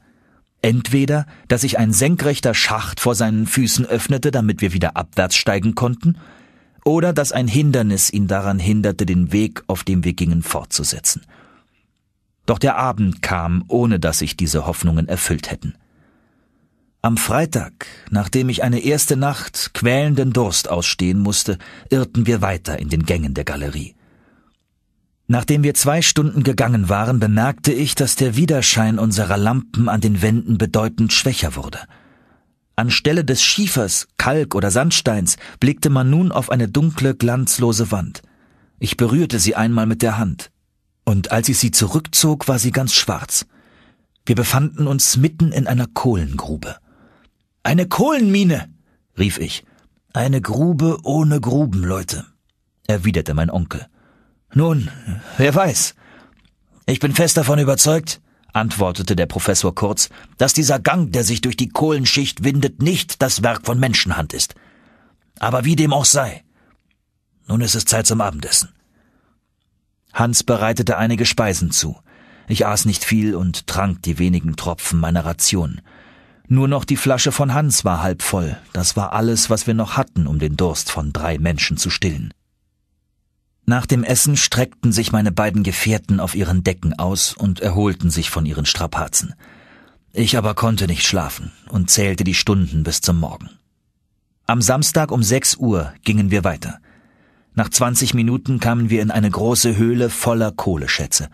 Entweder, dass sich ein senkrechter Schacht vor seinen Füßen öffnete, damit wir wieder abwärts steigen konnten, oder dass ein Hindernis ihn daran hinderte, den Weg, auf dem wir gingen, fortzusetzen. Doch der Abend kam, ohne dass sich diese Hoffnungen erfüllt hätten. Am Freitag, nachdem ich eine erste Nacht quälenden Durst ausstehen musste, irrten wir weiter in den Gängen der Galerie. Nachdem wir zwei Stunden gegangen waren, bemerkte ich, dass der Widerschein unserer Lampen an den Wänden bedeutend schwächer wurde. Anstelle des Schiefers, Kalk oder Sandsteins blickte man nun auf eine dunkle, glanzlose Wand. Ich berührte sie einmal mit der Hand. Und als ich sie zurückzog, war sie ganz schwarz. Wir befanden uns mitten in einer Kohlengrube. Eine Kohlenmine! rief ich. Eine Grube ohne Gruben, Leute, erwiderte mein Onkel. Nun, wer weiß. Ich bin fest davon überzeugt, antwortete der Professor kurz, dass dieser Gang, der sich durch die Kohlenschicht windet, nicht das Werk von Menschenhand ist. Aber wie dem auch sei. Nun ist es Zeit zum Abendessen. Hans bereitete einige Speisen zu. Ich aß nicht viel und trank die wenigen Tropfen meiner Ration. Nur noch die Flasche von Hans war halb voll. Das war alles, was wir noch hatten, um den Durst von drei Menschen zu stillen. Nach dem Essen streckten sich meine beiden Gefährten auf ihren Decken aus und erholten sich von ihren Strapazen. Ich aber konnte nicht schlafen und zählte die Stunden bis zum Morgen. Am Samstag um sechs Uhr gingen wir weiter. Nach zwanzig Minuten kamen wir in eine große Höhle voller Kohleschätze.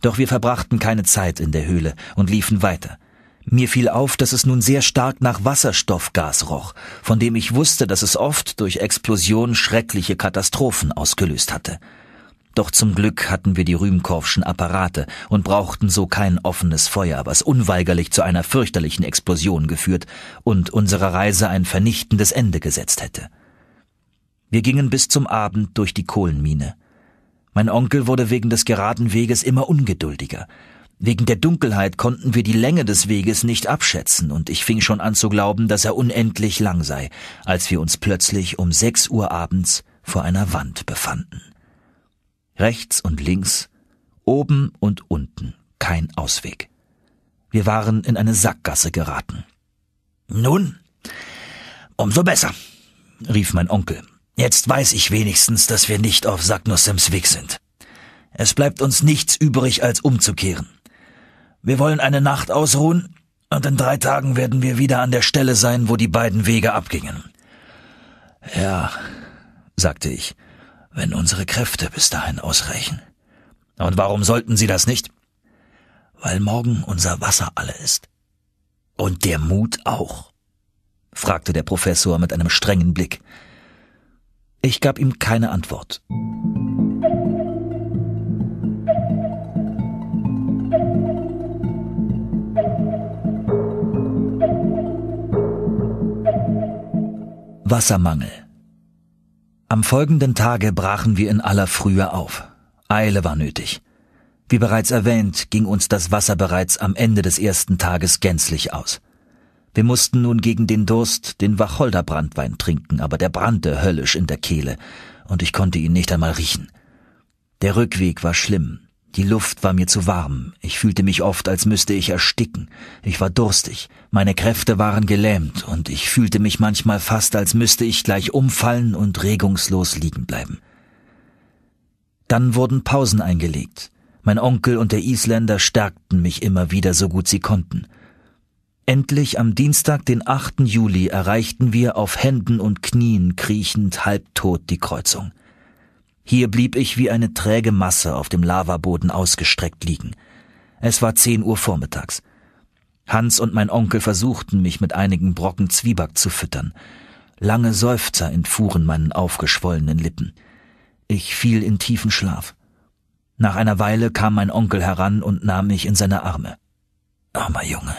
Doch wir verbrachten keine Zeit in der Höhle und liefen weiter. Mir fiel auf, dass es nun sehr stark nach Wasserstoffgas roch, von dem ich wusste, dass es oft durch Explosion schreckliche Katastrophen ausgelöst hatte. Doch zum Glück hatten wir die Rühmkorffschen Apparate und brauchten so kein offenes Feuer, was unweigerlich zu einer fürchterlichen Explosion geführt und unserer Reise ein vernichtendes Ende gesetzt hätte. Wir gingen bis zum Abend durch die Kohlenmine. Mein Onkel wurde wegen des geraden Weges immer ungeduldiger. Wegen der Dunkelheit konnten wir die Länge des Weges nicht abschätzen, und ich fing schon an zu glauben, dass er unendlich lang sei, als wir uns plötzlich um sechs Uhr abends vor einer Wand befanden. Rechts und links, oben und unten, kein Ausweg. Wir waren in eine Sackgasse geraten. Nun, umso besser, rief mein Onkel. Jetzt weiß ich wenigstens, dass wir nicht auf Sagnussems Weg sind. Es bleibt uns nichts übrig, als umzukehren. Wir wollen eine Nacht ausruhen, und in drei Tagen werden wir wieder an der Stelle sein, wo die beiden Wege abgingen. Ja, sagte ich, wenn unsere Kräfte bis dahin ausreichen. Und warum sollten sie das nicht? Weil morgen unser Wasser alle ist. Und der Mut auch, fragte der Professor mit einem strengen Blick. Ich gab ihm keine Antwort. Wassermangel. Am folgenden Tage brachen wir in aller Frühe auf. Eile war nötig. Wie bereits erwähnt, ging uns das Wasser bereits am Ende des ersten Tages gänzlich aus. Wir mussten nun gegen den Durst den Wacholderbrandwein trinken, aber der brannte höllisch in der Kehle, und ich konnte ihn nicht einmal riechen. Der Rückweg war schlimm, die Luft war mir zu warm, ich fühlte mich oft, als müsste ich ersticken, ich war durstig, meine Kräfte waren gelähmt, und ich fühlte mich manchmal fast, als müsste ich gleich umfallen und regungslos liegen bleiben. Dann wurden Pausen eingelegt. Mein Onkel und der Isländer stärkten mich immer wieder so gut sie konnten. Endlich am Dienstag, den 8. Juli, erreichten wir auf Händen und Knien kriechend halbtot die Kreuzung. Hier blieb ich wie eine träge Masse auf dem Lavaboden ausgestreckt liegen. Es war zehn Uhr vormittags. Hans und mein Onkel versuchten, mich mit einigen Brocken Zwieback zu füttern. Lange Seufzer entfuhren meinen aufgeschwollenen Lippen. Ich fiel in tiefen Schlaf. Nach einer Weile kam mein Onkel heran und nahm mich in seine Arme. Armer Junge,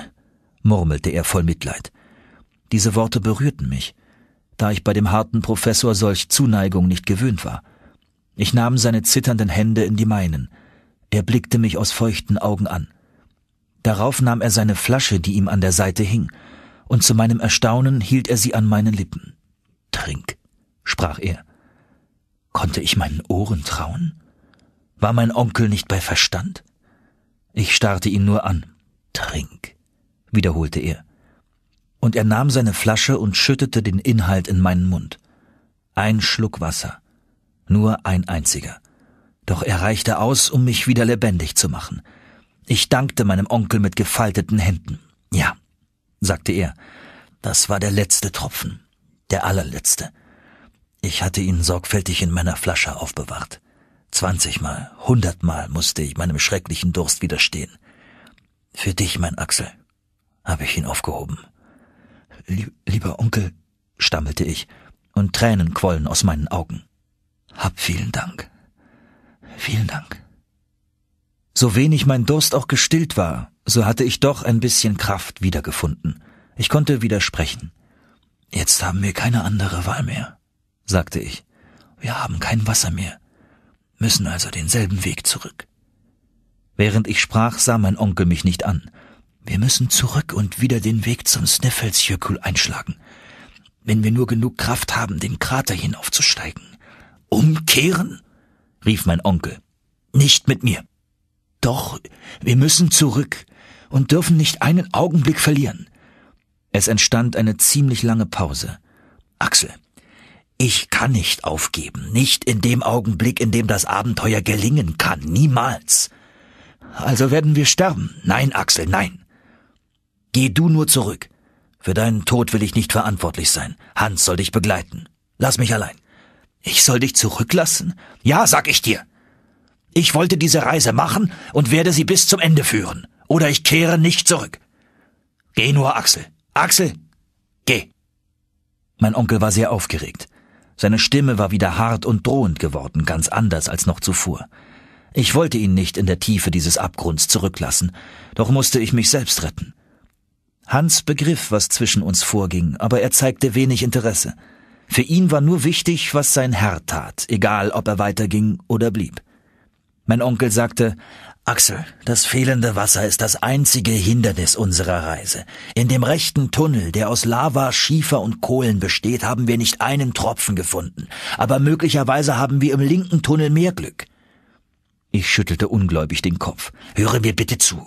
murmelte er voll Mitleid. Diese Worte berührten mich, da ich bei dem harten Professor solch Zuneigung nicht gewöhnt war. Ich nahm seine zitternden Hände in die meinen. Er blickte mich aus feuchten Augen an. Darauf nahm er seine Flasche, die ihm an der Seite hing, und zu meinem Erstaunen hielt er sie an meinen Lippen. Trink, sprach er. Konnte ich meinen Ohren trauen? War mein Onkel nicht bei Verstand? Ich starrte ihn nur an. Trink, wiederholte er. Und er nahm seine Flasche und schüttete den Inhalt in meinen Mund. Ein Schluck Wasser nur ein einziger. Doch er reichte aus, um mich wieder lebendig zu machen. Ich dankte meinem Onkel mit gefalteten Händen. Ja, sagte er, das war der letzte Tropfen, der allerletzte. Ich hatte ihn sorgfältig in meiner Flasche aufbewahrt. Zwanzigmal, hundertmal musste ich meinem schrecklichen Durst widerstehen. Für dich, mein Axel, habe ich ihn aufgehoben. lieber Onkel, stammelte ich, und Tränen quollen aus meinen Augen. Hab vielen Dank. Vielen Dank. So wenig mein Durst auch gestillt war, so hatte ich doch ein bisschen Kraft wiedergefunden. Ich konnte widersprechen. Jetzt haben wir keine andere Wahl mehr, sagte ich. Wir haben kein Wasser mehr, müssen also denselben Weg zurück. Während ich sprach, sah mein Onkel mich nicht an. Wir müssen zurück und wieder den Weg zum Sneffelsjökull einschlagen, wenn wir nur genug Kraft haben, den Krater hinaufzusteigen. Umkehren? rief mein Onkel. Nicht mit mir. Doch, wir müssen zurück und dürfen nicht einen Augenblick verlieren. Es entstand eine ziemlich lange Pause. Axel, ich kann nicht aufgeben, nicht in dem Augenblick, in dem das Abenteuer gelingen kann, niemals. Also werden wir sterben. Nein, Axel, nein. Geh du nur zurück. Für deinen Tod will ich nicht verantwortlich sein. Hans soll dich begleiten. Lass mich allein. Ich soll dich zurücklassen? Ja, sag ich dir. Ich wollte diese Reise machen und werde sie bis zum Ende führen. Oder ich kehre nicht zurück. Geh nur, Axel. Axel, geh. Mein Onkel war sehr aufgeregt. Seine Stimme war wieder hart und drohend geworden, ganz anders als noch zuvor. Ich wollte ihn nicht in der Tiefe dieses Abgrunds zurücklassen, doch musste ich mich selbst retten. Hans begriff, was zwischen uns vorging, aber er zeigte wenig Interesse. Für ihn war nur wichtig, was sein Herr tat, egal ob er weiterging oder blieb. Mein Onkel sagte, Axel, das fehlende Wasser ist das einzige Hindernis unserer Reise. In dem rechten Tunnel, der aus Lava, Schiefer und Kohlen besteht, haben wir nicht einen Tropfen gefunden. Aber möglicherweise haben wir im linken Tunnel mehr Glück. Ich schüttelte ungläubig den Kopf. Höre mir bitte zu.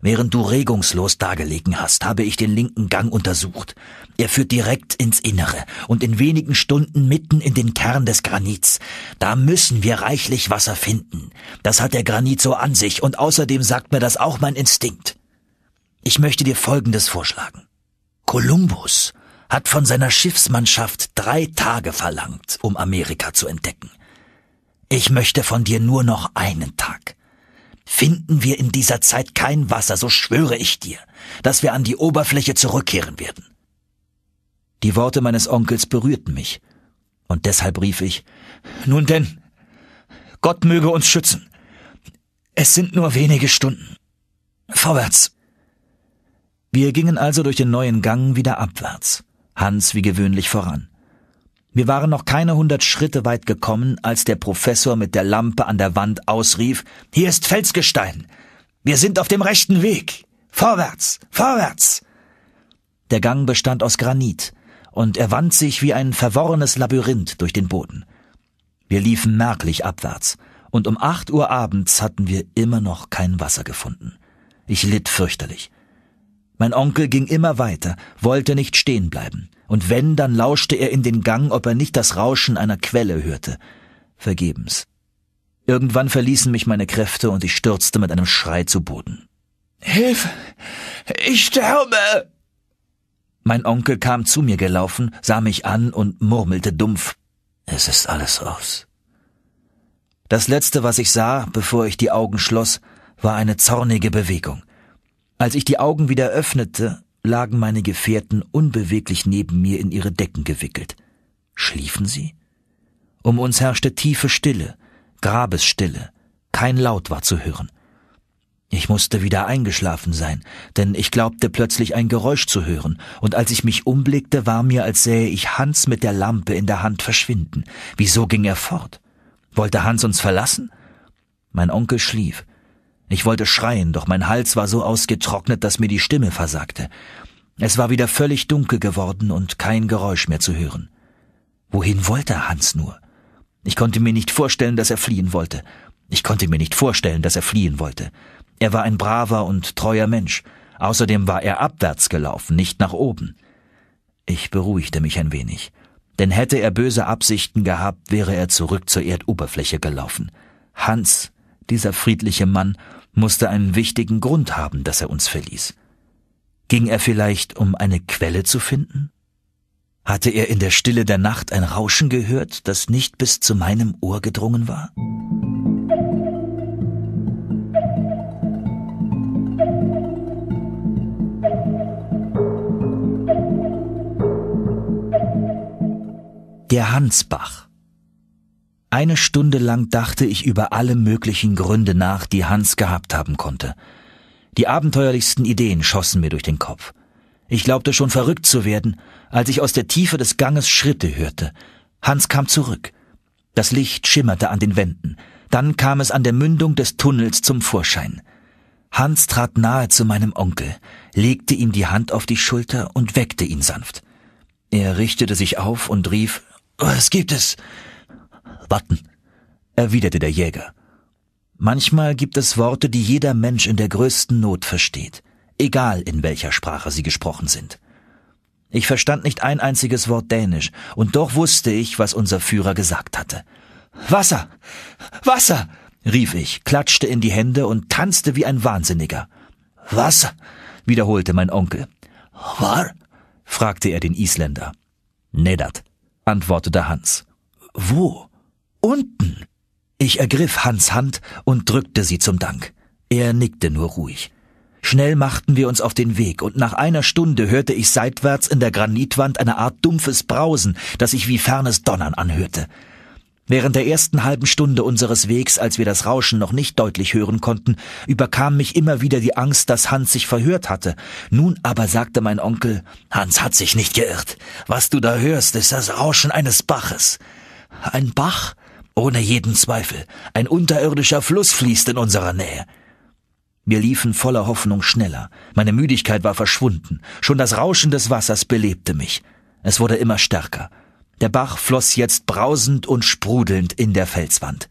Während du regungslos dargelegen hast, habe ich den linken Gang untersucht. Er führt direkt ins Innere und in wenigen Stunden mitten in den Kern des Granits. Da müssen wir reichlich Wasser finden. Das hat der Granit so an sich und außerdem sagt mir das auch mein Instinkt. Ich möchte dir Folgendes vorschlagen. Kolumbus hat von seiner Schiffsmannschaft drei Tage verlangt, um Amerika zu entdecken. Ich möchte von dir nur noch einen Tag. Finden wir in dieser Zeit kein Wasser, so schwöre ich dir, dass wir an die Oberfläche zurückkehren werden. Die Worte meines Onkels berührten mich. Und deshalb rief ich, Nun denn, Gott möge uns schützen. Es sind nur wenige Stunden. Vorwärts. Wir gingen also durch den neuen Gang wieder abwärts, Hans wie gewöhnlich voran. Wir waren noch keine hundert Schritte weit gekommen, als der Professor mit der Lampe an der Wand ausrief Hier ist Felsgestein. Wir sind auf dem rechten Weg. Vorwärts. Vorwärts. Der Gang bestand aus Granit, und er wand sich wie ein verworrenes Labyrinth durch den Boden. Wir liefen merklich abwärts, und um acht Uhr abends hatten wir immer noch kein Wasser gefunden. Ich litt fürchterlich. Mein Onkel ging immer weiter, wollte nicht stehen bleiben, und wenn, dann lauschte er in den Gang, ob er nicht das Rauschen einer Quelle hörte. Vergebens. Irgendwann verließen mich meine Kräfte und ich stürzte mit einem Schrei zu Boden. Hilfe! Ich sterbe! Mein Onkel kam zu mir gelaufen, sah mich an und murmelte dumpf Es ist alles aus. Das Letzte, was ich sah, bevor ich die Augen schloss, war eine zornige Bewegung. Als ich die Augen wieder öffnete, lagen meine Gefährten unbeweglich neben mir in ihre Decken gewickelt. Schliefen sie? Um uns herrschte tiefe Stille, Grabesstille, kein Laut war zu hören. Ich musste wieder eingeschlafen sein, denn ich glaubte plötzlich ein Geräusch zu hören, und als ich mich umblickte, war mir, als sähe ich Hans mit der Lampe in der Hand verschwinden. Wieso ging er fort? Wollte Hans uns verlassen? Mein Onkel schlief. Ich wollte schreien, doch mein Hals war so ausgetrocknet, dass mir die Stimme versagte. Es war wieder völlig dunkel geworden und kein Geräusch mehr zu hören. Wohin wollte Hans nur? Ich konnte mir nicht vorstellen, dass er fliehen wollte. Ich konnte mir nicht vorstellen, dass er fliehen wollte. Er war ein braver und treuer Mensch. Außerdem war er abwärts gelaufen, nicht nach oben. Ich beruhigte mich ein wenig. Denn hätte er böse Absichten gehabt, wäre er zurück zur Erdoberfläche gelaufen. Hans, dieser friedliche Mann, musste einen wichtigen Grund haben, dass er uns verließ. Ging er vielleicht, um eine Quelle zu finden? Hatte er in der Stille der Nacht ein Rauschen gehört, das nicht bis zu meinem Ohr gedrungen war? Der Hansbach. Eine Stunde lang dachte ich über alle möglichen Gründe nach, die Hans gehabt haben konnte. Die abenteuerlichsten Ideen schossen mir durch den Kopf. Ich glaubte schon verrückt zu werden, als ich aus der Tiefe des Ganges Schritte hörte. Hans kam zurück. Das Licht schimmerte an den Wänden. Dann kam es an der Mündung des Tunnels zum Vorschein. Hans trat nahe zu meinem Onkel, legte ihm die Hand auf die Schulter und weckte ihn sanft. Er richtete sich auf und rief was gibt es? Watten, erwiderte der Jäger. Manchmal gibt es Worte, die jeder Mensch in der größten Not versteht, egal in welcher Sprache sie gesprochen sind. Ich verstand nicht ein einziges Wort Dänisch, und doch wusste ich, was unser Führer gesagt hatte. Wasser. Wasser. rief ich, klatschte in die Hände und tanzte wie ein Wahnsinniger. Wasser, wiederholte mein Onkel. War? fragte er den Isländer. Nedat, antwortete Hans. Wo? Unten. Ich ergriff Hans Hand und drückte sie zum Dank. Er nickte nur ruhig. Schnell machten wir uns auf den Weg, und nach einer Stunde hörte ich seitwärts in der Granitwand eine Art dumpfes Brausen, das sich wie fernes Donnern anhörte. Während der ersten halben Stunde unseres Wegs, als wir das Rauschen noch nicht deutlich hören konnten, überkam mich immer wieder die Angst, dass Hans sich verhört hatte. Nun aber sagte mein Onkel, Hans hat sich nicht geirrt. Was du da hörst, ist das Rauschen eines Baches. Ein Bach? Ohne jeden Zweifel. Ein unterirdischer Fluss fließt in unserer Nähe. Wir liefen voller Hoffnung schneller. Meine Müdigkeit war verschwunden. Schon das Rauschen des Wassers belebte mich. Es wurde immer stärker. Der Bach floss jetzt brausend und sprudelnd in der Felswand.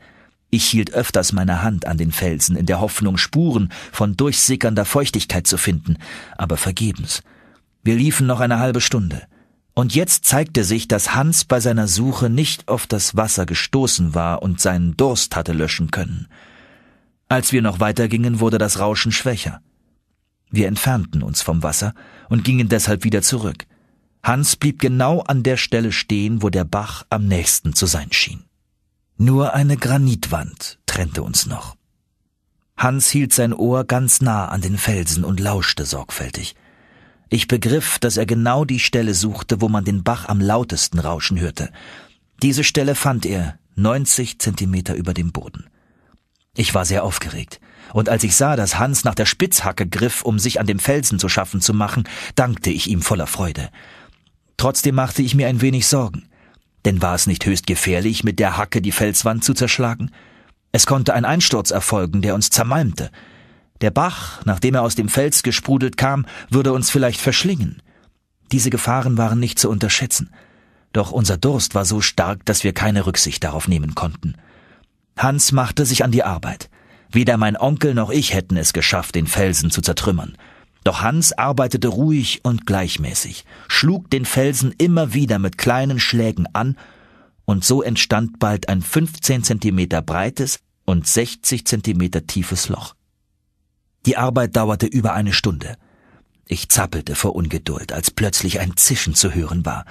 Ich hielt öfters meine Hand an den Felsen in der Hoffnung, Spuren von durchsickernder Feuchtigkeit zu finden, aber vergebens. Wir liefen noch eine halbe Stunde. Und jetzt zeigte sich, dass Hans bei seiner Suche nicht auf das Wasser gestoßen war und seinen Durst hatte löschen können. Als wir noch weitergingen, wurde das Rauschen schwächer. Wir entfernten uns vom Wasser und gingen deshalb wieder zurück. Hans blieb genau an der Stelle stehen, wo der Bach am nächsten zu sein schien. Nur eine Granitwand trennte uns noch. Hans hielt sein Ohr ganz nah an den Felsen und lauschte sorgfältig. Ich begriff, dass er genau die Stelle suchte, wo man den Bach am lautesten rauschen hörte. Diese Stelle fand er, 90 Zentimeter über dem Boden. Ich war sehr aufgeregt, und als ich sah, dass Hans nach der Spitzhacke griff, um sich an dem Felsen zu schaffen zu machen, dankte ich ihm voller Freude. Trotzdem machte ich mir ein wenig Sorgen. Denn war es nicht höchst gefährlich, mit der Hacke die Felswand zu zerschlagen? Es konnte ein Einsturz erfolgen, der uns zermalmte. Der Bach, nachdem er aus dem Fels gesprudelt kam, würde uns vielleicht verschlingen. Diese Gefahren waren nicht zu unterschätzen. Doch unser Durst war so stark, dass wir keine Rücksicht darauf nehmen konnten. Hans machte sich an die Arbeit. Weder mein Onkel noch ich hätten es geschafft, den Felsen zu zertrümmern. Doch Hans arbeitete ruhig und gleichmäßig, schlug den Felsen immer wieder mit kleinen Schlägen an, und so entstand bald ein 15 Zentimeter breites und 60 Zentimeter tiefes Loch. Die Arbeit dauerte über eine Stunde. Ich zappelte vor Ungeduld, als plötzlich ein Zischen zu hören war.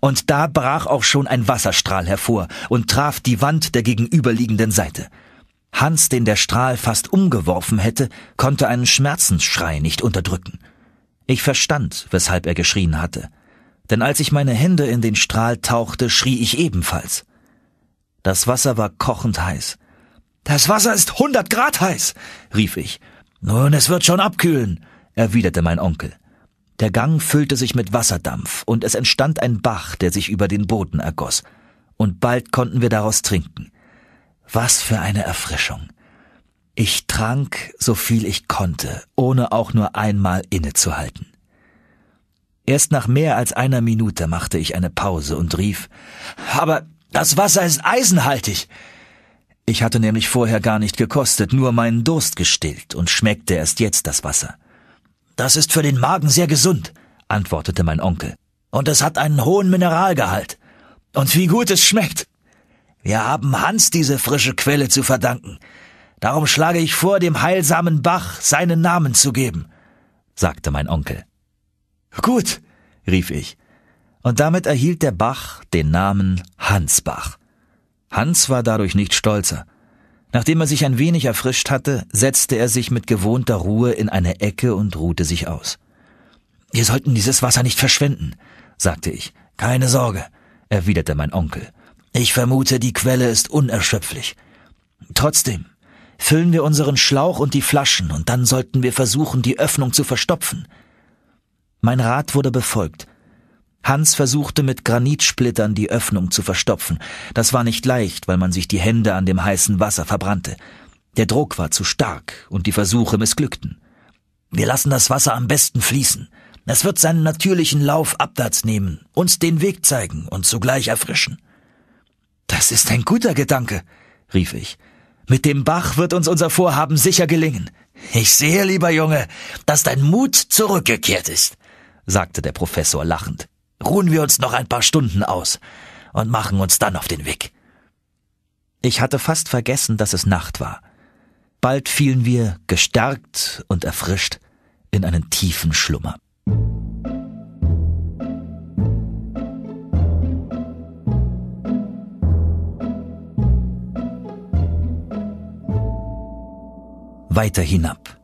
Und da brach auch schon ein Wasserstrahl hervor und traf die Wand der gegenüberliegenden Seite. Hans, den der Strahl fast umgeworfen hätte, konnte einen Schmerzensschrei nicht unterdrücken. Ich verstand, weshalb er geschrien hatte. Denn als ich meine Hände in den Strahl tauchte, schrie ich ebenfalls. Das Wasser war kochend heiß. Das Wasser ist hundert Grad heiß, rief ich. Nun, es wird schon abkühlen, erwiderte mein Onkel. Der Gang füllte sich mit Wasserdampf, und es entstand ein Bach, der sich über den Boden ergoss, und bald konnten wir daraus trinken. Was für eine Erfrischung. Ich trank so viel ich konnte, ohne auch nur einmal innezuhalten. Erst nach mehr als einer Minute machte ich eine Pause und rief Aber das Wasser ist eisenhaltig. Ich hatte nämlich vorher gar nicht gekostet, nur meinen Durst gestillt und schmeckte erst jetzt das Wasser. Das ist für den Magen sehr gesund, antwortete mein Onkel. Und es hat einen hohen Mineralgehalt. Und wie gut es schmeckt. Wir haben Hans diese frische Quelle zu verdanken. Darum schlage ich vor, dem heilsamen Bach seinen Namen zu geben, sagte mein Onkel. Gut, rief ich. Und damit erhielt der Bach den Namen Hansbach. Hans war dadurch nicht stolzer. Nachdem er sich ein wenig erfrischt hatte, setzte er sich mit gewohnter Ruhe in eine Ecke und ruhte sich aus. Wir sollten dieses Wasser nicht verschwenden, sagte ich. Keine Sorge, erwiderte mein Onkel ich vermute, die Quelle ist unerschöpflich. Trotzdem, füllen wir unseren Schlauch und die Flaschen, und dann sollten wir versuchen, die Öffnung zu verstopfen. Mein Rat wurde befolgt. Hans versuchte mit Granitsplittern die Öffnung zu verstopfen. Das war nicht leicht, weil man sich die Hände an dem heißen Wasser verbrannte. Der Druck war zu stark und die Versuche missglückten. Wir lassen das Wasser am besten fließen. Es wird seinen natürlichen Lauf abwärts nehmen, uns den Weg zeigen und zugleich erfrischen. Das ist ein guter Gedanke, rief ich. Mit dem Bach wird uns unser Vorhaben sicher gelingen. Ich sehe, lieber Junge, dass dein Mut zurückgekehrt ist, sagte der Professor lachend. Ruhen wir uns noch ein paar Stunden aus und machen uns dann auf den Weg. Ich hatte fast vergessen, dass es Nacht war. Bald fielen wir, gestärkt und erfrischt, in einen tiefen Schlummer. weiter hinab.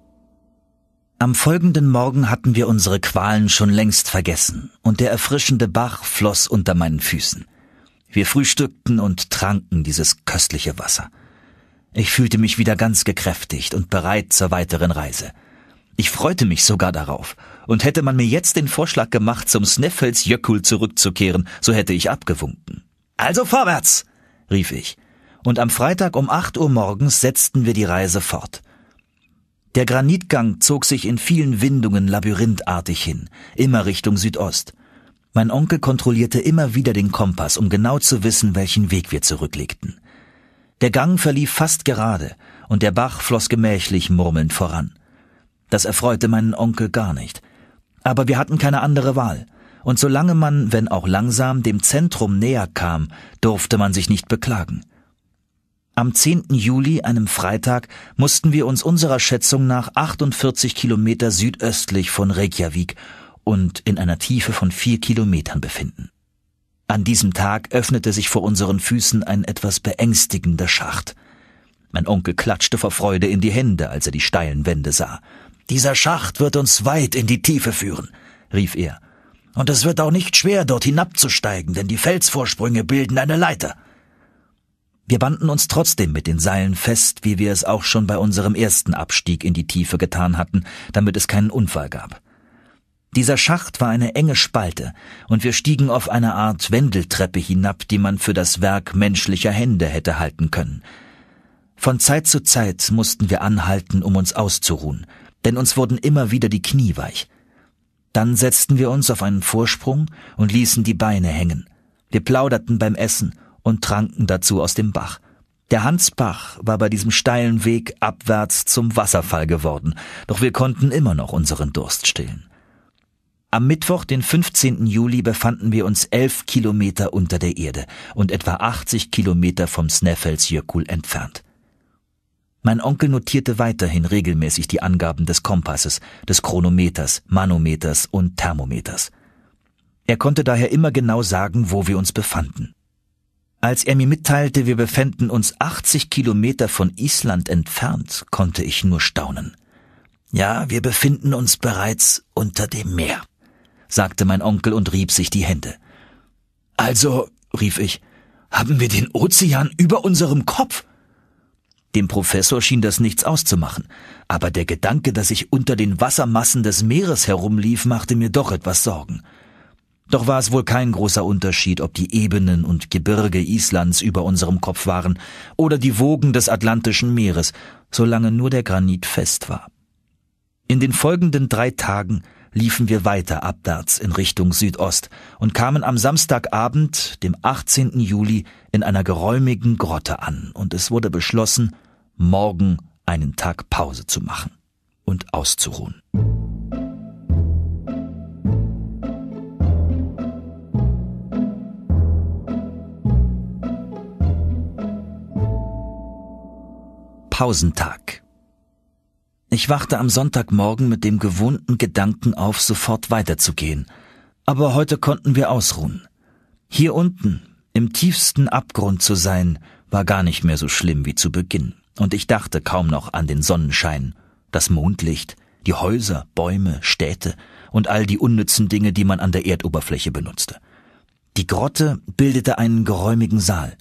Am folgenden Morgen hatten wir unsere Qualen schon längst vergessen, und der erfrischende Bach floss unter meinen Füßen. Wir frühstückten und tranken dieses köstliche Wasser. Ich fühlte mich wieder ganz gekräftigt und bereit zur weiteren Reise. Ich freute mich sogar darauf, und hätte man mir jetzt den Vorschlag gemacht, zum Sneffels Jökul zurückzukehren, so hätte ich abgewunken. Also vorwärts! rief ich, und am Freitag um acht Uhr morgens setzten wir die Reise fort. Der Granitgang zog sich in vielen Windungen labyrinthartig hin, immer Richtung Südost. Mein Onkel kontrollierte immer wieder den Kompass, um genau zu wissen, welchen Weg wir zurücklegten. Der Gang verlief fast gerade, und der Bach floss gemächlich murmelnd voran. Das erfreute meinen Onkel gar nicht. Aber wir hatten keine andere Wahl, und solange man, wenn auch langsam, dem Zentrum näher kam, durfte man sich nicht beklagen. Am 10. Juli, einem Freitag, mussten wir uns unserer Schätzung nach 48 Kilometer südöstlich von Reykjavik und in einer Tiefe von vier Kilometern befinden. An diesem Tag öffnete sich vor unseren Füßen ein etwas beängstigender Schacht. Mein Onkel klatschte vor Freude in die Hände, als er die steilen Wände sah. Dieser Schacht wird uns weit in die Tiefe führen, rief er. Und es wird auch nicht schwer, dort hinabzusteigen, denn die Felsvorsprünge bilden eine Leiter. Wir banden uns trotzdem mit den Seilen fest, wie wir es auch schon bei unserem ersten Abstieg in die Tiefe getan hatten, damit es keinen Unfall gab. Dieser Schacht war eine enge Spalte, und wir stiegen auf eine Art Wendeltreppe hinab, die man für das Werk menschlicher Hände hätte halten können. Von Zeit zu Zeit mussten wir anhalten, um uns auszuruhen, denn uns wurden immer wieder die Knie weich. Dann setzten wir uns auf einen Vorsprung und ließen die Beine hängen. Wir plauderten beim Essen und tranken dazu aus dem Bach. Der Hansbach war bei diesem steilen Weg abwärts zum Wasserfall geworden, doch wir konnten immer noch unseren Durst stillen. Am Mittwoch, den 15. Juli, befanden wir uns elf Kilometer unter der Erde und etwa 80 Kilometer vom Sneffelsjökull entfernt. Mein Onkel notierte weiterhin regelmäßig die Angaben des Kompasses, des Chronometers, Manometers und Thermometers. Er konnte daher immer genau sagen, wo wir uns befanden. Als er mir mitteilte, wir befänden uns 80 Kilometer von Island entfernt, konnte ich nur staunen. Ja, wir befinden uns bereits unter dem Meer, sagte mein Onkel und rieb sich die Hände. Also, rief ich, haben wir den Ozean über unserem Kopf? Dem Professor schien das nichts auszumachen, aber der Gedanke, dass ich unter den Wassermassen des Meeres herumlief, machte mir doch etwas Sorgen. Doch war es wohl kein großer Unterschied, ob die Ebenen und Gebirge Islands über unserem Kopf waren oder die Wogen des Atlantischen Meeres, solange nur der Granit fest war. In den folgenden drei Tagen liefen wir weiter abwärts in Richtung Südost und kamen am Samstagabend, dem 18. Juli, in einer geräumigen Grotte an und es wurde beschlossen, morgen einen Tag Pause zu machen und auszuruhen. Pausentag. Ich wachte am Sonntagmorgen mit dem gewohnten Gedanken auf, sofort weiterzugehen. Aber heute konnten wir ausruhen. Hier unten, im tiefsten Abgrund zu sein, war gar nicht mehr so schlimm wie zu Beginn. Und ich dachte kaum noch an den Sonnenschein, das Mondlicht, die Häuser, Bäume, Städte und all die unnützen Dinge, die man an der Erdoberfläche benutzte. Die Grotte bildete einen geräumigen Saal.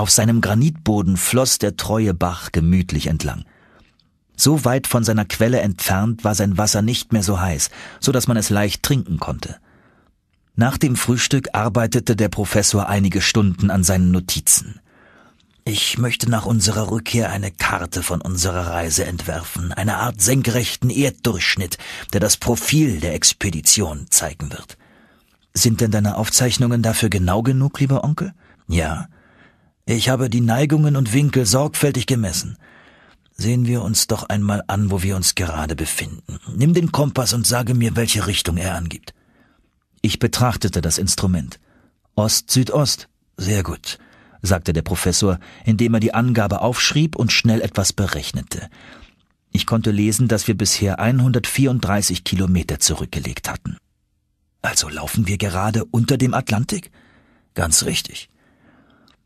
Auf seinem Granitboden floss der treue Bach gemütlich entlang. So weit von seiner Quelle entfernt war sein Wasser nicht mehr so heiß, so dass man es leicht trinken konnte. Nach dem Frühstück arbeitete der Professor einige Stunden an seinen Notizen. Ich möchte nach unserer Rückkehr eine Karte von unserer Reise entwerfen, eine Art senkrechten Erddurchschnitt, der das Profil der Expedition zeigen wird. Sind denn deine Aufzeichnungen dafür genau genug, lieber Onkel? Ja, ich habe die Neigungen und Winkel sorgfältig gemessen. Sehen wir uns doch einmal an, wo wir uns gerade befinden. Nimm den Kompass und sage mir, welche Richtung er angibt. Ich betrachtete das Instrument. Ost, Südost. Sehr gut, sagte der Professor, indem er die Angabe aufschrieb und schnell etwas berechnete. Ich konnte lesen, dass wir bisher 134 Kilometer zurückgelegt hatten. Also laufen wir gerade unter dem Atlantik? Ganz richtig.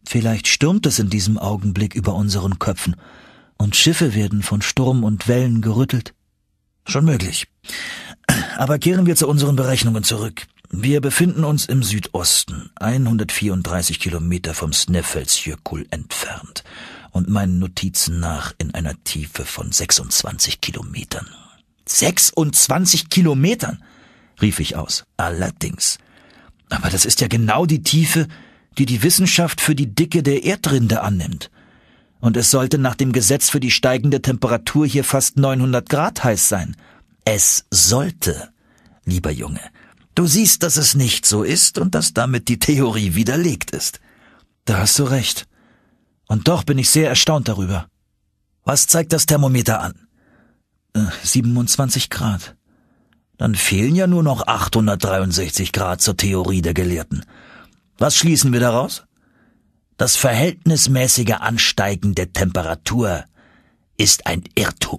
Vielleicht stürmt es in diesem Augenblick über unseren Köpfen, und Schiffe werden von Sturm und Wellen gerüttelt. Schon möglich. Aber kehren wir zu unseren Berechnungen zurück. Wir befinden uns im Südosten, 134 Kilometer vom Sneffelsjökull entfernt und meinen Notizen nach in einer Tiefe von 26 Kilometern. 26 Kilometern? rief ich aus. Allerdings. Aber das ist ja genau die Tiefe, die die Wissenschaft für die Dicke der Erdrinde annimmt. Und es sollte nach dem Gesetz für die steigende Temperatur hier fast 900 Grad heiß sein. Es sollte, lieber Junge. Du siehst, dass es nicht so ist und dass damit die Theorie widerlegt ist. Da hast du recht. Und doch bin ich sehr erstaunt darüber. Was zeigt das Thermometer an? 27 äh, Grad. Dann fehlen ja nur noch 863 Grad zur Theorie der Gelehrten. Was schließen wir daraus? Das verhältnismäßige Ansteigen der Temperatur ist ein Irrtum.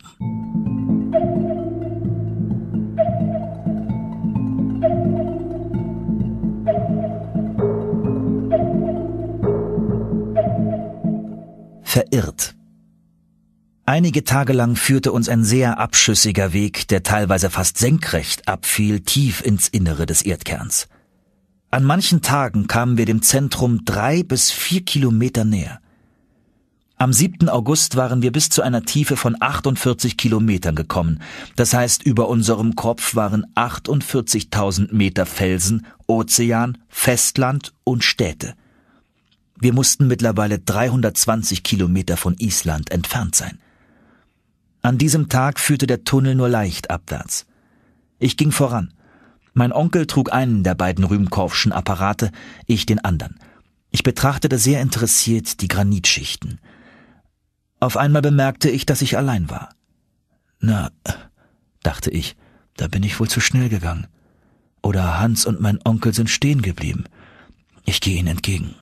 Verirrt. Einige Tage lang führte uns ein sehr abschüssiger Weg, der teilweise fast senkrecht abfiel, tief ins Innere des Erdkerns. An manchen Tagen kamen wir dem Zentrum drei bis vier Kilometer näher. Am 7. August waren wir bis zu einer Tiefe von 48 Kilometern gekommen. Das heißt, über unserem Kopf waren 48.000 Meter Felsen, Ozean, Festland und Städte. Wir mussten mittlerweile 320 Kilometer von Island entfernt sein. An diesem Tag führte der Tunnel nur leicht abwärts. Ich ging voran. Mein Onkel trug einen der beiden Rühmkorffschen Apparate, ich den anderen. Ich betrachtete sehr interessiert die Granitschichten. Auf einmal bemerkte ich, dass ich allein war. Na, dachte ich, da bin ich wohl zu schnell gegangen. Oder Hans und mein Onkel sind stehen geblieben. Ich gehe ihnen entgegen.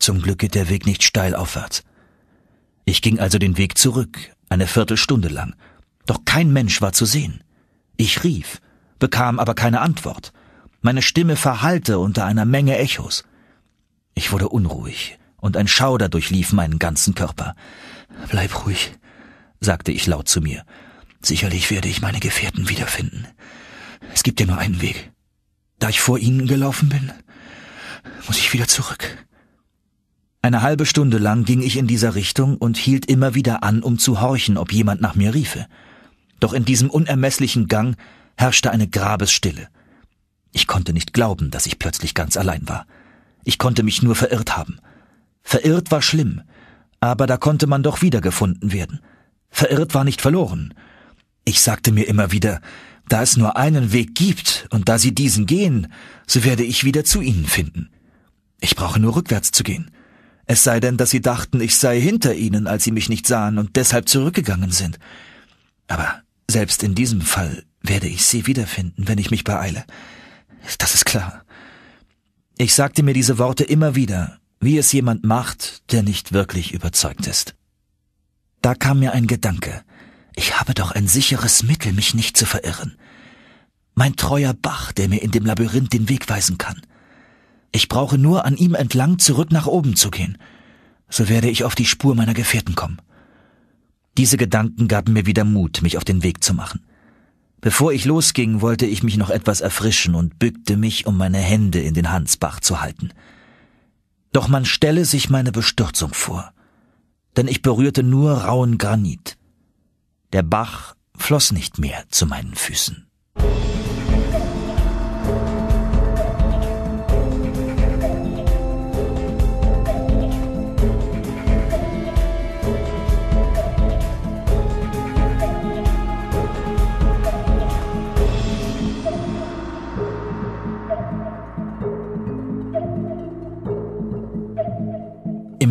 Zum Glück geht der Weg nicht steil aufwärts. Ich ging also den Weg zurück, eine Viertelstunde lang. Doch kein Mensch war zu sehen. Ich rief, bekam aber keine Antwort. Meine Stimme verhallte unter einer Menge Echos. Ich wurde unruhig, und ein Schauder durchlief meinen ganzen Körper. Bleib ruhig, sagte ich laut zu mir. Sicherlich werde ich meine Gefährten wiederfinden. Es gibt ja nur einen Weg. Da ich vor ihnen gelaufen bin, muss ich wieder zurück. Eine halbe Stunde lang ging ich in dieser Richtung und hielt immer wieder an, um zu horchen, ob jemand nach mir riefe. Doch in diesem unermesslichen Gang herrschte eine Grabesstille. Ich konnte nicht glauben, dass ich plötzlich ganz allein war. Ich konnte mich nur verirrt haben. Verirrt war schlimm, aber da konnte man doch wiedergefunden werden. Verirrt war nicht verloren. Ich sagte mir immer wieder, da es nur einen Weg gibt und da sie diesen gehen, so werde ich wieder zu ihnen finden. Ich brauche nur rückwärts zu gehen. Es sei denn, dass sie dachten, ich sei hinter ihnen, als sie mich nicht sahen und deshalb zurückgegangen sind. Aber selbst in diesem Fall werde ich sie wiederfinden, wenn ich mich beeile. Das ist klar. Ich sagte mir diese Worte immer wieder, wie es jemand macht, der nicht wirklich überzeugt ist. Da kam mir ein Gedanke. Ich habe doch ein sicheres Mittel, mich nicht zu verirren. Mein treuer Bach, der mir in dem Labyrinth den Weg weisen kann. Ich brauche nur an ihm entlang zurück nach oben zu gehen. So werde ich auf die Spur meiner Gefährten kommen. Diese Gedanken gaben mir wieder Mut, mich auf den Weg zu machen. Bevor ich losging, wollte ich mich noch etwas erfrischen und bückte mich, um meine Hände in den Hansbach zu halten. Doch man stelle sich meine Bestürzung vor, denn ich berührte nur rauen Granit. Der Bach floss nicht mehr zu meinen Füßen.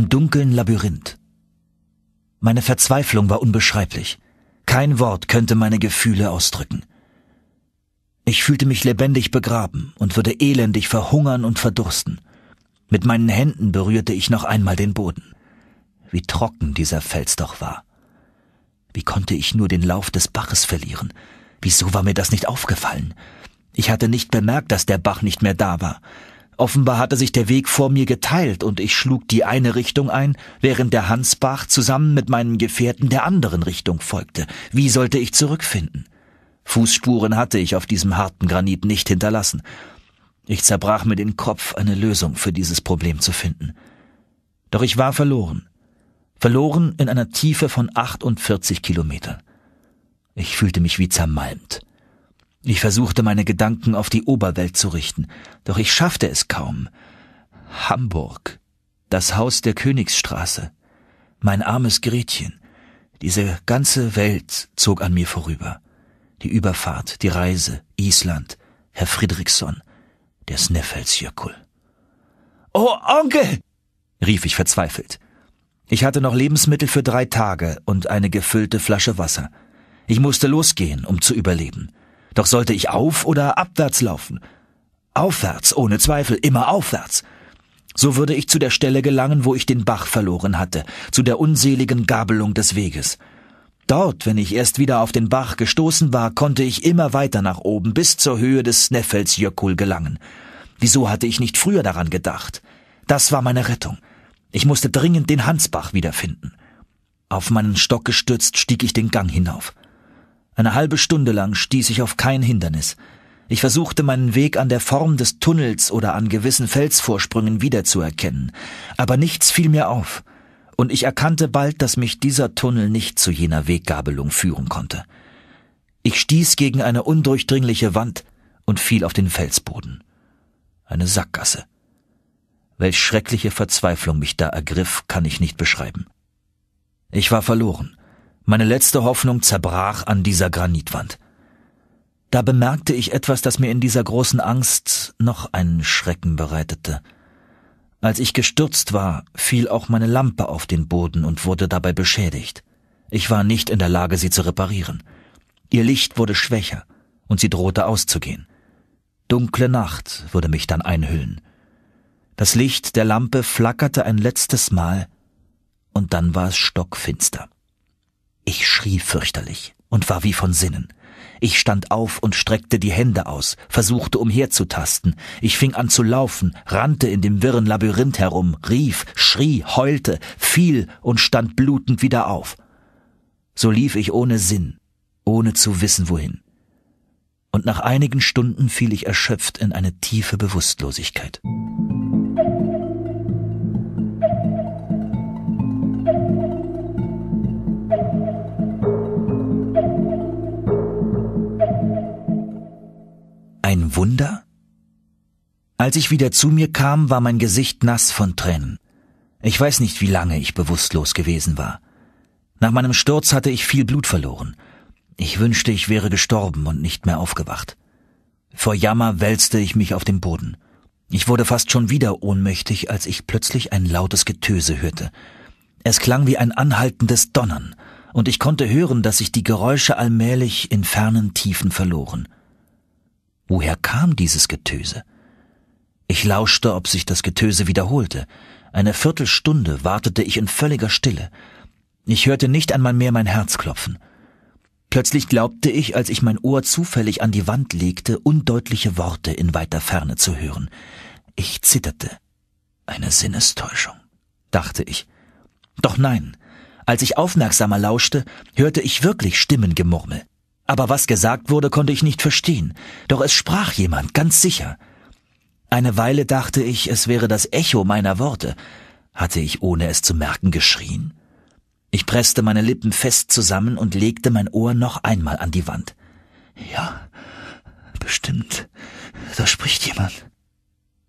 einem dunklen Labyrinth. Meine Verzweiflung war unbeschreiblich. Kein Wort könnte meine Gefühle ausdrücken. Ich fühlte mich lebendig begraben und würde elendig verhungern und verdursten. Mit meinen Händen berührte ich noch einmal den Boden. Wie trocken dieser Fels doch war. Wie konnte ich nur den Lauf des Baches verlieren? Wieso war mir das nicht aufgefallen? Ich hatte nicht bemerkt, dass der Bach nicht mehr da war. Offenbar hatte sich der Weg vor mir geteilt und ich schlug die eine Richtung ein, während der Hansbach zusammen mit meinen Gefährten der anderen Richtung folgte. Wie sollte ich zurückfinden? Fußspuren hatte ich auf diesem harten Granit nicht hinterlassen. Ich zerbrach mir den Kopf, eine Lösung für dieses Problem zu finden. Doch ich war verloren. Verloren in einer Tiefe von 48 Kilometern. Ich fühlte mich wie zermalmt. Ich versuchte meine Gedanken auf die Oberwelt zu richten, doch ich schaffte es kaum. Hamburg, das Haus der Königsstraße, mein armes Gretchen, diese ganze Welt zog an mir vorüber. Die Überfahrt, die Reise, Island, Herr Friedrichsson, der Sneffelsjökull. Oh, Onkel! rief ich verzweifelt. Ich hatte noch Lebensmittel für drei Tage und eine gefüllte Flasche Wasser. Ich musste losgehen, um zu überleben. Doch sollte ich auf oder abwärts laufen? Aufwärts, ohne Zweifel, immer aufwärts. So würde ich zu der Stelle gelangen, wo ich den Bach verloren hatte, zu der unseligen Gabelung des Weges. Dort, wenn ich erst wieder auf den Bach gestoßen war, konnte ich immer weiter nach oben bis zur Höhe des Sneffels Jökul gelangen. Wieso hatte ich nicht früher daran gedacht? Das war meine Rettung. Ich musste dringend den Hansbach wiederfinden. Auf meinen Stock gestürzt stieg ich den Gang hinauf. Eine halbe Stunde lang stieß ich auf kein Hindernis. Ich versuchte meinen Weg an der Form des Tunnels oder an gewissen Felsvorsprüngen wiederzuerkennen, aber nichts fiel mir auf, und ich erkannte bald, dass mich dieser Tunnel nicht zu jener Weggabelung führen konnte. Ich stieß gegen eine undurchdringliche Wand und fiel auf den Felsboden. Eine Sackgasse. Welch schreckliche Verzweiflung mich da ergriff, kann ich nicht beschreiben. Ich war verloren. Meine letzte Hoffnung zerbrach an dieser Granitwand. Da bemerkte ich etwas, das mir in dieser großen Angst noch einen Schrecken bereitete. Als ich gestürzt war, fiel auch meine Lampe auf den Boden und wurde dabei beschädigt. Ich war nicht in der Lage, sie zu reparieren. Ihr Licht wurde schwächer, und sie drohte auszugehen. Dunkle Nacht würde mich dann einhüllen. Das Licht der Lampe flackerte ein letztes Mal, und dann war es stockfinster. Ich schrie fürchterlich und war wie von Sinnen. Ich stand auf und streckte die Hände aus, versuchte umherzutasten. Ich fing an zu laufen, rannte in dem wirren Labyrinth herum, rief, schrie, heulte, fiel und stand blutend wieder auf. So lief ich ohne Sinn, ohne zu wissen wohin. Und nach einigen Stunden fiel ich erschöpft in eine tiefe Bewusstlosigkeit. ein Wunder? Als ich wieder zu mir kam, war mein Gesicht nass von Tränen. Ich weiß nicht, wie lange ich bewusstlos gewesen war. Nach meinem Sturz hatte ich viel Blut verloren. Ich wünschte, ich wäre gestorben und nicht mehr aufgewacht. Vor Jammer wälzte ich mich auf dem Boden. Ich wurde fast schon wieder ohnmächtig, als ich plötzlich ein lautes Getöse hörte. Es klang wie ein anhaltendes Donnern, und ich konnte hören, dass sich die Geräusche allmählich in fernen Tiefen verloren. Woher kam dieses Getöse? Ich lauschte, ob sich das Getöse wiederholte. Eine Viertelstunde wartete ich in völliger Stille. Ich hörte nicht einmal mehr mein Herz klopfen. Plötzlich glaubte ich, als ich mein Ohr zufällig an die Wand legte, undeutliche Worte in weiter Ferne zu hören. Ich zitterte. Eine Sinnestäuschung, dachte ich. Doch nein, als ich aufmerksamer lauschte, hörte ich wirklich Stimmengemurmel. Aber was gesagt wurde, konnte ich nicht verstehen. Doch es sprach jemand, ganz sicher. Eine Weile dachte ich, es wäre das Echo meiner Worte. Hatte ich, ohne es zu merken, geschrien? Ich presste meine Lippen fest zusammen und legte mein Ohr noch einmal an die Wand. Ja, bestimmt. Da spricht jemand.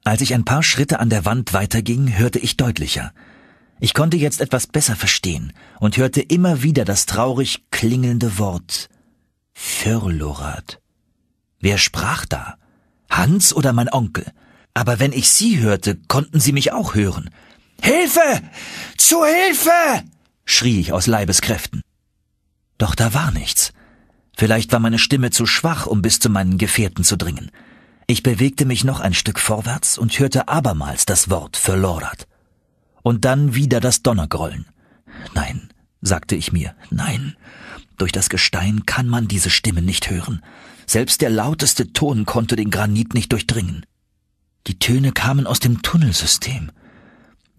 Als ich ein paar Schritte an der Wand weiterging, hörte ich deutlicher. Ich konnte jetzt etwas besser verstehen und hörte immer wieder das traurig klingelnde Wort Firlurat. Wer sprach da? Hans oder mein Onkel? Aber wenn ich sie hörte, konnten sie mich auch hören. Hilfe! Zu Hilfe! schrie ich aus Leibeskräften. Doch da war nichts. Vielleicht war meine Stimme zu schwach, um bis zu meinen Gefährten zu dringen. Ich bewegte mich noch ein Stück vorwärts und hörte abermals das Wort Verlorat. Und dann wieder das Donnergrollen. Nein, sagte ich mir, nein. Durch das Gestein kann man diese Stimmen nicht hören. Selbst der lauteste Ton konnte den Granit nicht durchdringen. Die Töne kamen aus dem Tunnelsystem.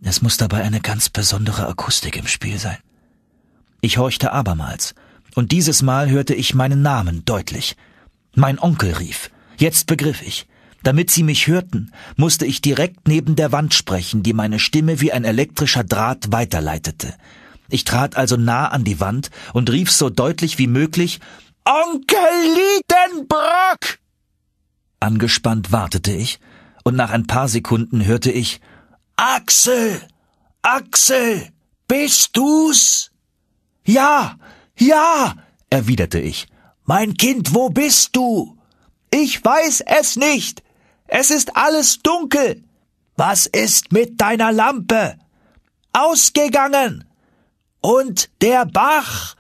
Es muss dabei eine ganz besondere Akustik im Spiel sein. Ich horchte abermals, und dieses Mal hörte ich meinen Namen deutlich. Mein Onkel rief. Jetzt begriff ich. Damit sie mich hörten, musste ich direkt neben der Wand sprechen, die meine Stimme wie ein elektrischer Draht weiterleitete. Ich trat also nah an die Wand und rief so deutlich wie möglich Onkel Liedenbrock. Angespannt wartete ich, und nach ein paar Sekunden hörte ich Axel. Axel. Bist du's? Ja, ja, erwiderte ich. Mein Kind, wo bist du? Ich weiß es nicht. Es ist alles dunkel. Was ist mit deiner Lampe? Ausgegangen und der Bach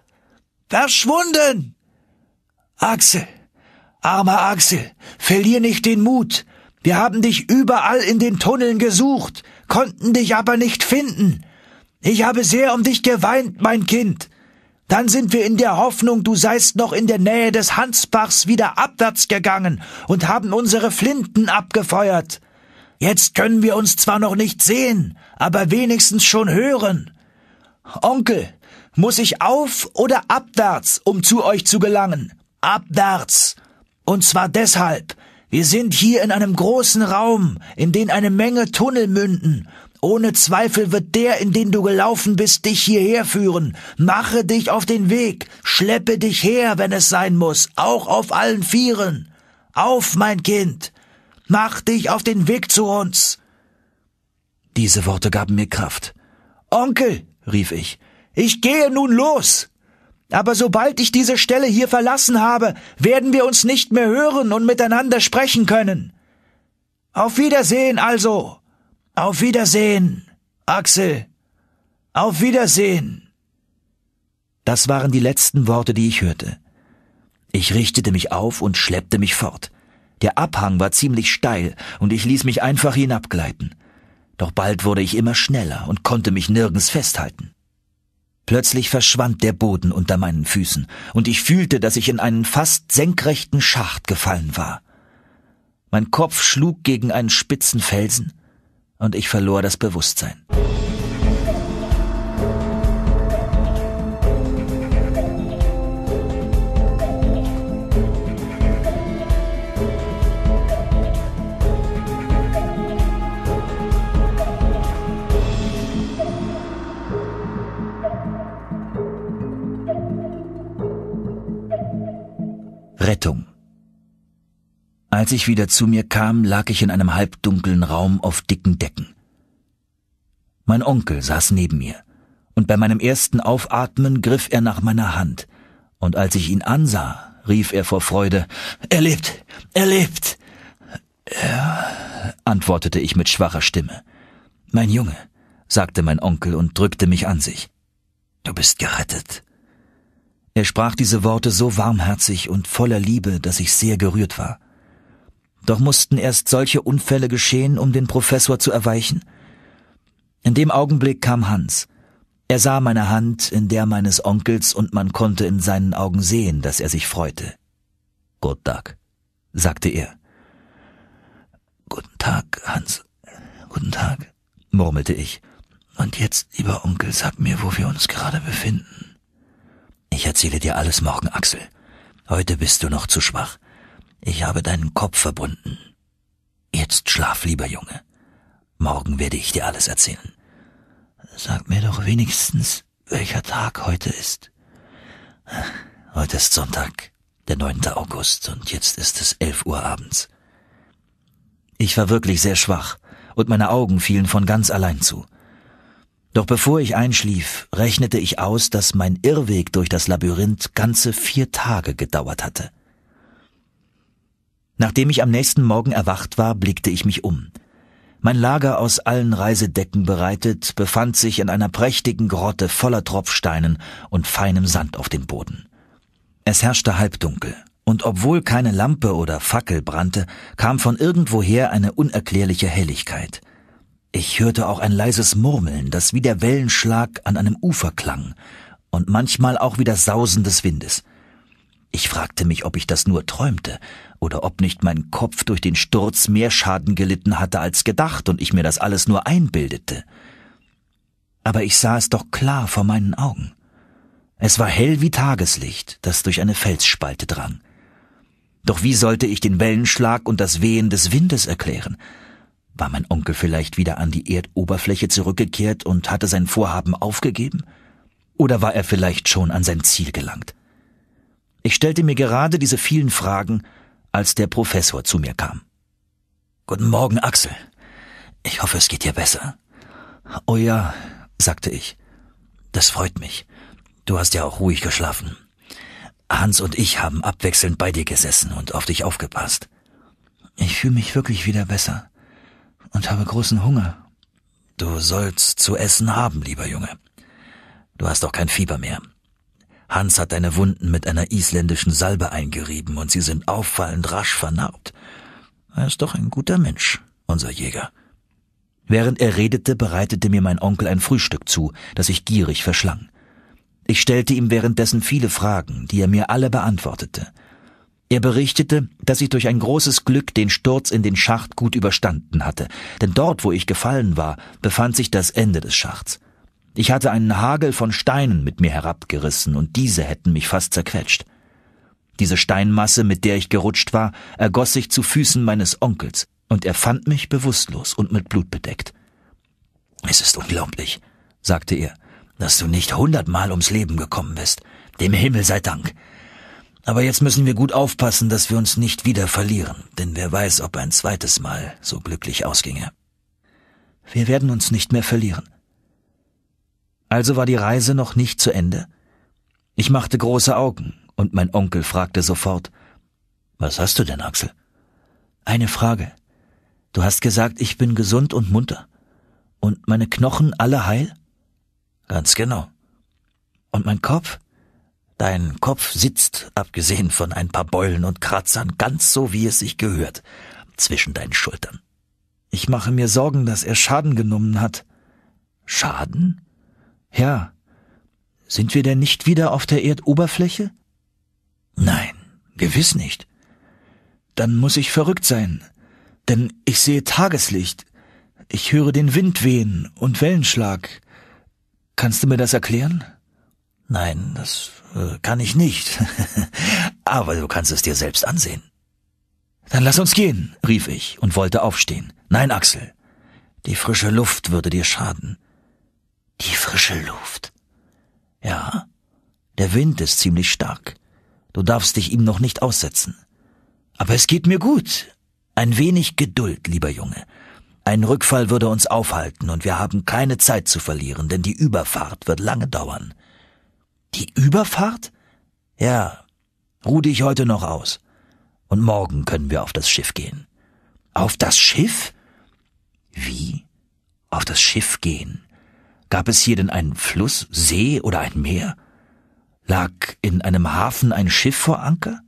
verschwunden. Axel, armer Axel, verlier nicht den Mut. Wir haben dich überall in den Tunneln gesucht, konnten dich aber nicht finden. Ich habe sehr um dich geweint, mein Kind. Dann sind wir in der Hoffnung, du seist noch in der Nähe des Hansbachs wieder abwärts gegangen und haben unsere Flinten abgefeuert. Jetzt können wir uns zwar noch nicht sehen, aber wenigstens schon hören. Onkel, muss ich auf oder abwärts, um zu euch zu gelangen? Abwärts. Und zwar deshalb. Wir sind hier in einem großen Raum, in den eine Menge Tunnel münden. Ohne Zweifel wird der, in den du gelaufen bist, dich hierher führen. Mache dich auf den Weg, schleppe dich her, wenn es sein muss, auch auf allen Vieren. Auf, mein Kind. Mach dich auf den Weg zu uns. Diese Worte gaben mir Kraft. Onkel, rief ich. Ich gehe nun los. Aber sobald ich diese Stelle hier verlassen habe, werden wir uns nicht mehr hören und miteinander sprechen können. Auf Wiedersehen also. Auf Wiedersehen, Axel. Auf Wiedersehen. Das waren die letzten Worte, die ich hörte. Ich richtete mich auf und schleppte mich fort. Der Abhang war ziemlich steil, und ich ließ mich einfach hinabgleiten. Doch bald wurde ich immer schneller und konnte mich nirgends festhalten. Plötzlich verschwand der Boden unter meinen Füßen, und ich fühlte, dass ich in einen fast senkrechten Schacht gefallen war. Mein Kopf schlug gegen einen spitzen Felsen, und ich verlor das Bewusstsein. Als ich wieder zu mir kam, lag ich in einem halbdunklen Raum auf dicken Decken. Mein Onkel saß neben mir, und bei meinem ersten Aufatmen griff er nach meiner Hand, und als ich ihn ansah, rief er vor Freude Er lebt. Er lebt. Ja, antwortete ich mit schwacher Stimme. Mein Junge, sagte mein Onkel und drückte mich an sich. Du bist gerettet. Er sprach diese Worte so warmherzig und voller Liebe, dass ich sehr gerührt war. Doch mussten erst solche Unfälle geschehen, um den Professor zu erweichen? In dem Augenblick kam Hans. Er sah meine Hand in der meines Onkels und man konnte in seinen Augen sehen, dass er sich freute. Guten Tag, sagte er. Guten Tag, Hans. Guten Tag, murmelte ich. Und jetzt, lieber Onkel, sag mir, wo wir uns gerade befinden. Ich erzähle dir alles morgen, Axel. Heute bist du noch zu schwach. Ich habe deinen Kopf verbunden. Jetzt schlaf, lieber Junge. Morgen werde ich dir alles erzählen. Sag mir doch wenigstens, welcher Tag heute ist. Heute ist Sonntag, der 9. August, und jetzt ist es 11 Uhr abends. Ich war wirklich sehr schwach, und meine Augen fielen von ganz allein zu. Doch bevor ich einschlief, rechnete ich aus, dass mein Irrweg durch das Labyrinth ganze vier Tage gedauert hatte. Nachdem ich am nächsten Morgen erwacht war, blickte ich mich um. Mein Lager aus allen Reisedecken bereitet, befand sich in einer prächtigen Grotte voller Tropfsteinen und feinem Sand auf dem Boden. Es herrschte Halbdunkel, und obwohl keine Lampe oder Fackel brannte, kam von irgendwoher eine unerklärliche Helligkeit. Ich hörte auch ein leises Murmeln, das wie der Wellenschlag an einem Ufer klang, und manchmal auch wie das Sausen des Windes. Ich fragte mich, ob ich das nur träumte, oder ob nicht mein Kopf durch den Sturz mehr Schaden gelitten hatte als gedacht und ich mir das alles nur einbildete. Aber ich sah es doch klar vor meinen Augen. Es war hell wie Tageslicht, das durch eine Felsspalte drang. Doch wie sollte ich den Wellenschlag und das Wehen des Windes erklären? War mein Onkel vielleicht wieder an die Erdoberfläche zurückgekehrt und hatte sein Vorhaben aufgegeben? Oder war er vielleicht schon an sein Ziel gelangt? Ich stellte mir gerade diese vielen Fragen, als der Professor zu mir kam. Guten Morgen, Axel. Ich hoffe, es geht dir besser. Oh ja, sagte ich. Das freut mich. Du hast ja auch ruhig geschlafen. Hans und ich haben abwechselnd bei dir gesessen und auf dich aufgepasst. Ich fühle mich wirklich wieder besser und habe großen Hunger. Du sollst zu essen haben, lieber Junge. Du hast auch kein Fieber mehr. Hans hat deine Wunden mit einer isländischen Salbe eingerieben und sie sind auffallend rasch vernarbt. Er ist doch ein guter Mensch, unser Jäger. Während er redete, bereitete mir mein Onkel ein Frühstück zu, das ich gierig verschlang. Ich stellte ihm währenddessen viele Fragen, die er mir alle beantwortete. Er berichtete, dass ich durch ein großes Glück den Sturz in den Schacht gut überstanden hatte, denn dort, wo ich gefallen war, befand sich das Ende des Schachts. Ich hatte einen Hagel von Steinen mit mir herabgerissen, und diese hätten mich fast zerquetscht. Diese Steinmasse, mit der ich gerutscht war, ergoss sich zu Füßen meines Onkels, und er fand mich bewusstlos und mit Blut bedeckt. Es ist unglaublich, sagte er, dass du nicht hundertmal ums Leben gekommen bist. Dem Himmel sei Dank. Aber jetzt müssen wir gut aufpassen, dass wir uns nicht wieder verlieren, denn wer weiß, ob ein zweites Mal so glücklich ausginge. Wir werden uns nicht mehr verlieren, also war die Reise noch nicht zu Ende. Ich machte große Augen, und mein Onkel fragte sofort Was hast du denn, Axel? Eine Frage. Du hast gesagt, ich bin gesund und munter. Und meine Knochen alle heil? Ganz genau. Und mein Kopf? Dein Kopf sitzt, abgesehen von ein paar Beulen und Kratzern, ganz so, wie es sich gehört, zwischen deinen Schultern. Ich mache mir Sorgen, dass er Schaden genommen hat. Schaden? Ja. Sind wir denn nicht wieder auf der Erdoberfläche? Nein, gewiss nicht. Dann muss ich verrückt sein, denn ich sehe Tageslicht, ich höre den Wind wehen und Wellenschlag. Kannst du mir das erklären? Nein, das äh, kann ich nicht. Aber du kannst es dir selbst ansehen. Dann lass uns gehen, rief ich und wollte aufstehen. Nein, Axel. Die frische Luft würde dir schaden. Die frische Luft. Ja, der Wind ist ziemlich stark. Du darfst dich ihm noch nicht aussetzen. Aber es geht mir gut. Ein wenig Geduld, lieber Junge. Ein Rückfall würde uns aufhalten, und wir haben keine Zeit zu verlieren, denn die Überfahrt wird lange dauern. Die Überfahrt? Ja. Ruh dich heute noch aus. Und morgen können wir auf das Schiff gehen. Auf das Schiff? Wie? Auf das Schiff gehen? Gab es hier denn einen Fluss, See oder ein Meer? Lag in einem Hafen ein Schiff vor Anker?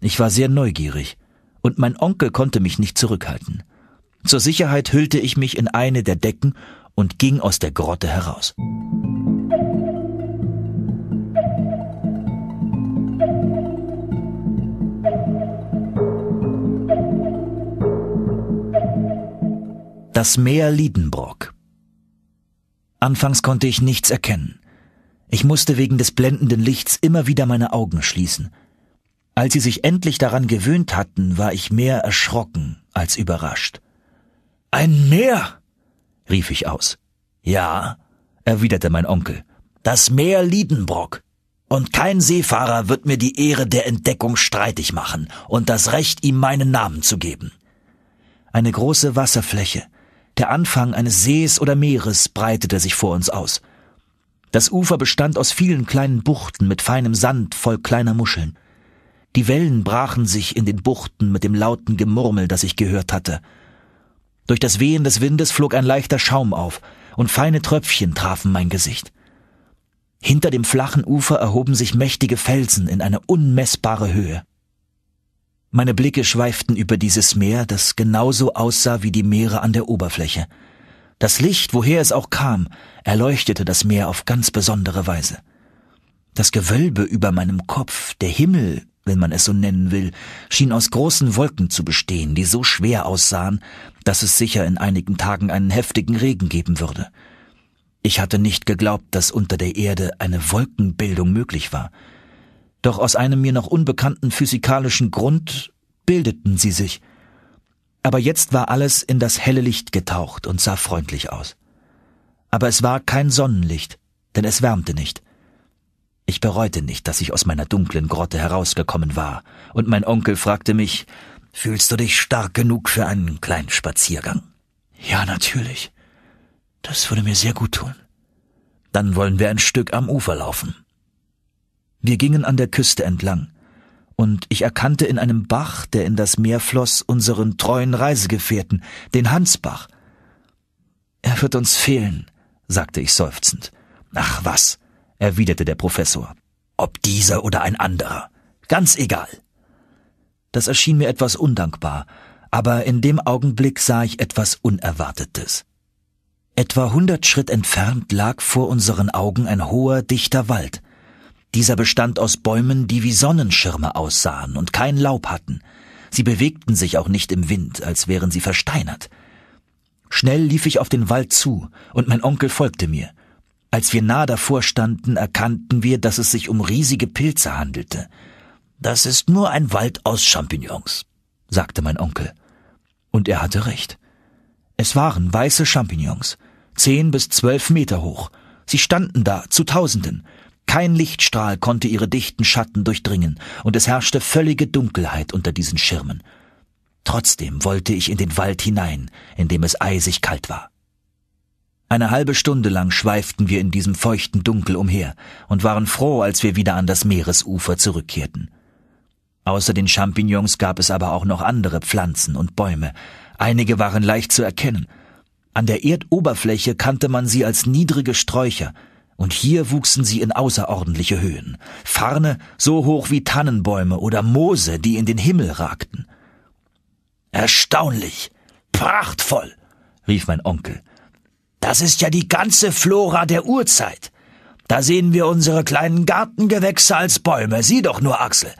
Ich war sehr neugierig, und mein Onkel konnte mich nicht zurückhalten. Zur Sicherheit hüllte ich mich in eine der Decken und ging aus der Grotte heraus. Das Meer Liedenbrock Anfangs konnte ich nichts erkennen. Ich musste wegen des blendenden Lichts immer wieder meine Augen schließen. Als sie sich endlich daran gewöhnt hatten, war ich mehr erschrocken als überrascht. Ein Meer! rief ich aus. Ja, erwiderte mein Onkel. Das Meer Liedenbrock. Und kein Seefahrer wird mir die Ehre der Entdeckung streitig machen und das Recht, ihm meinen Namen zu geben. Eine große Wasserfläche, der Anfang eines Sees oder Meeres breitete sich vor uns aus. Das Ufer bestand aus vielen kleinen Buchten mit feinem Sand voll kleiner Muscheln. Die Wellen brachen sich in den Buchten mit dem lauten Gemurmel, das ich gehört hatte. Durch das Wehen des Windes flog ein leichter Schaum auf, und feine Tröpfchen trafen mein Gesicht. Hinter dem flachen Ufer erhoben sich mächtige Felsen in eine unmessbare Höhe. Meine Blicke schweiften über dieses Meer, das genauso aussah wie die Meere an der Oberfläche. Das Licht, woher es auch kam, erleuchtete das Meer auf ganz besondere Weise. Das Gewölbe über meinem Kopf, der Himmel, wenn man es so nennen will, schien aus großen Wolken zu bestehen, die so schwer aussahen, dass es sicher in einigen Tagen einen heftigen Regen geben würde. Ich hatte nicht geglaubt, dass unter der Erde eine Wolkenbildung möglich war doch aus einem mir noch unbekannten physikalischen Grund bildeten sie sich. Aber jetzt war alles in das helle Licht getaucht und sah freundlich aus. Aber es war kein Sonnenlicht, denn es wärmte nicht. Ich bereute nicht, dass ich aus meiner dunklen Grotte herausgekommen war, und mein Onkel fragte mich, Fühlst du dich stark genug für einen kleinen Spaziergang? Ja, natürlich. Das würde mir sehr gut tun. Dann wollen wir ein Stück am Ufer laufen. Wir gingen an der Küste entlang, und ich erkannte in einem Bach, der in das Meer floss, unseren treuen Reisegefährten, den Hansbach. Er wird uns fehlen, sagte ich seufzend. Ach was, erwiderte der Professor. Ob dieser oder ein anderer. Ganz egal. Das erschien mir etwas undankbar, aber in dem Augenblick sah ich etwas Unerwartetes. Etwa hundert Schritt entfernt lag vor unseren Augen ein hoher, dichter Wald. Dieser bestand aus Bäumen, die wie Sonnenschirme aussahen und kein Laub hatten. Sie bewegten sich auch nicht im Wind, als wären sie versteinert. Schnell lief ich auf den Wald zu, und mein Onkel folgte mir. Als wir nah davor standen, erkannten wir, dass es sich um riesige Pilze handelte. Das ist nur ein Wald aus Champignons, sagte mein Onkel. Und er hatte recht. Es waren weiße Champignons, zehn bis zwölf Meter hoch. Sie standen da, zu Tausenden, kein Lichtstrahl konnte ihre dichten Schatten durchdringen, und es herrschte völlige Dunkelheit unter diesen Schirmen. Trotzdem wollte ich in den Wald hinein, in dem es eisig kalt war. Eine halbe Stunde lang schweiften wir in diesem feuchten Dunkel umher und waren froh, als wir wieder an das Meeresufer zurückkehrten. Außer den Champignons gab es aber auch noch andere Pflanzen und Bäume. Einige waren leicht zu erkennen. An der Erdoberfläche kannte man sie als niedrige Sträucher, und hier wuchsen sie in außerordentliche Höhen, Farne so hoch wie Tannenbäume oder Moose, die in den Himmel ragten. Erstaunlich, prachtvoll, rief mein Onkel. Das ist ja die ganze Flora der Urzeit. Da sehen wir unsere kleinen Gartengewächse als Bäume, sieh doch nur, Axel.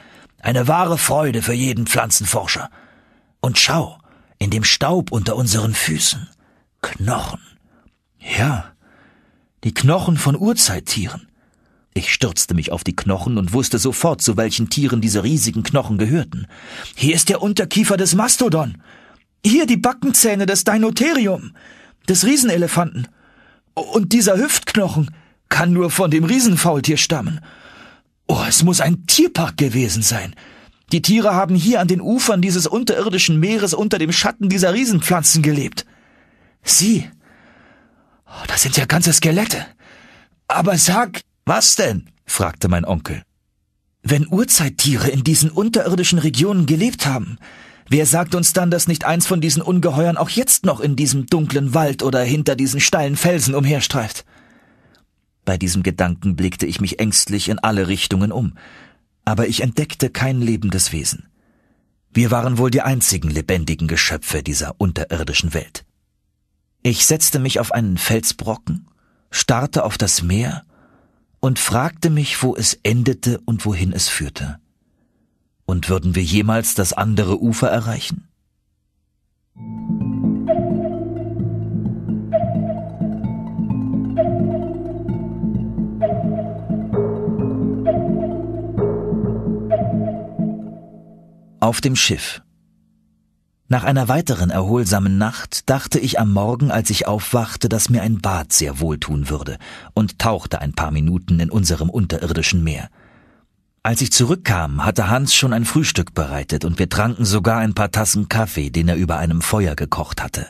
Eine wahre Freude für jeden Pflanzenforscher. Und schau, in dem Staub unter unseren Füßen. Knochen. Ja, die Knochen von Urzeittieren. Ich stürzte mich auf die Knochen und wusste sofort, zu welchen Tieren diese riesigen Knochen gehörten. Hier ist der Unterkiefer des Mastodon. Hier die Backenzähne des Deinotherium, des Riesenelefanten. Und dieser Hüftknochen kann nur von dem Riesenfaultier stammen. Oh, es muss ein Tierpark gewesen sein. Die Tiere haben hier an den Ufern dieses unterirdischen Meeres unter dem Schatten dieser Riesenpflanzen gelebt. Sieh, Oh, Das sind ja ganze Skelette. Aber sag, was denn? fragte mein Onkel. Wenn Urzeittiere in diesen unterirdischen Regionen gelebt haben, wer sagt uns dann, dass nicht eins von diesen Ungeheuern auch jetzt noch in diesem dunklen Wald oder hinter diesen steilen Felsen umherstreift? Bei diesem Gedanken blickte ich mich ängstlich in alle Richtungen um, aber ich entdeckte kein lebendes Wesen. Wir waren wohl die einzigen lebendigen Geschöpfe dieser unterirdischen Welt. Ich setzte mich auf einen Felsbrocken, starrte auf das Meer und fragte mich, wo es endete und wohin es führte. Und würden wir jemals das andere Ufer erreichen? Auf dem Schiff nach einer weiteren erholsamen Nacht dachte ich am Morgen, als ich aufwachte, dass mir ein Bad sehr wohltun würde und tauchte ein paar Minuten in unserem unterirdischen Meer. Als ich zurückkam, hatte Hans schon ein Frühstück bereitet und wir tranken sogar ein paar Tassen Kaffee, den er über einem Feuer gekocht hatte.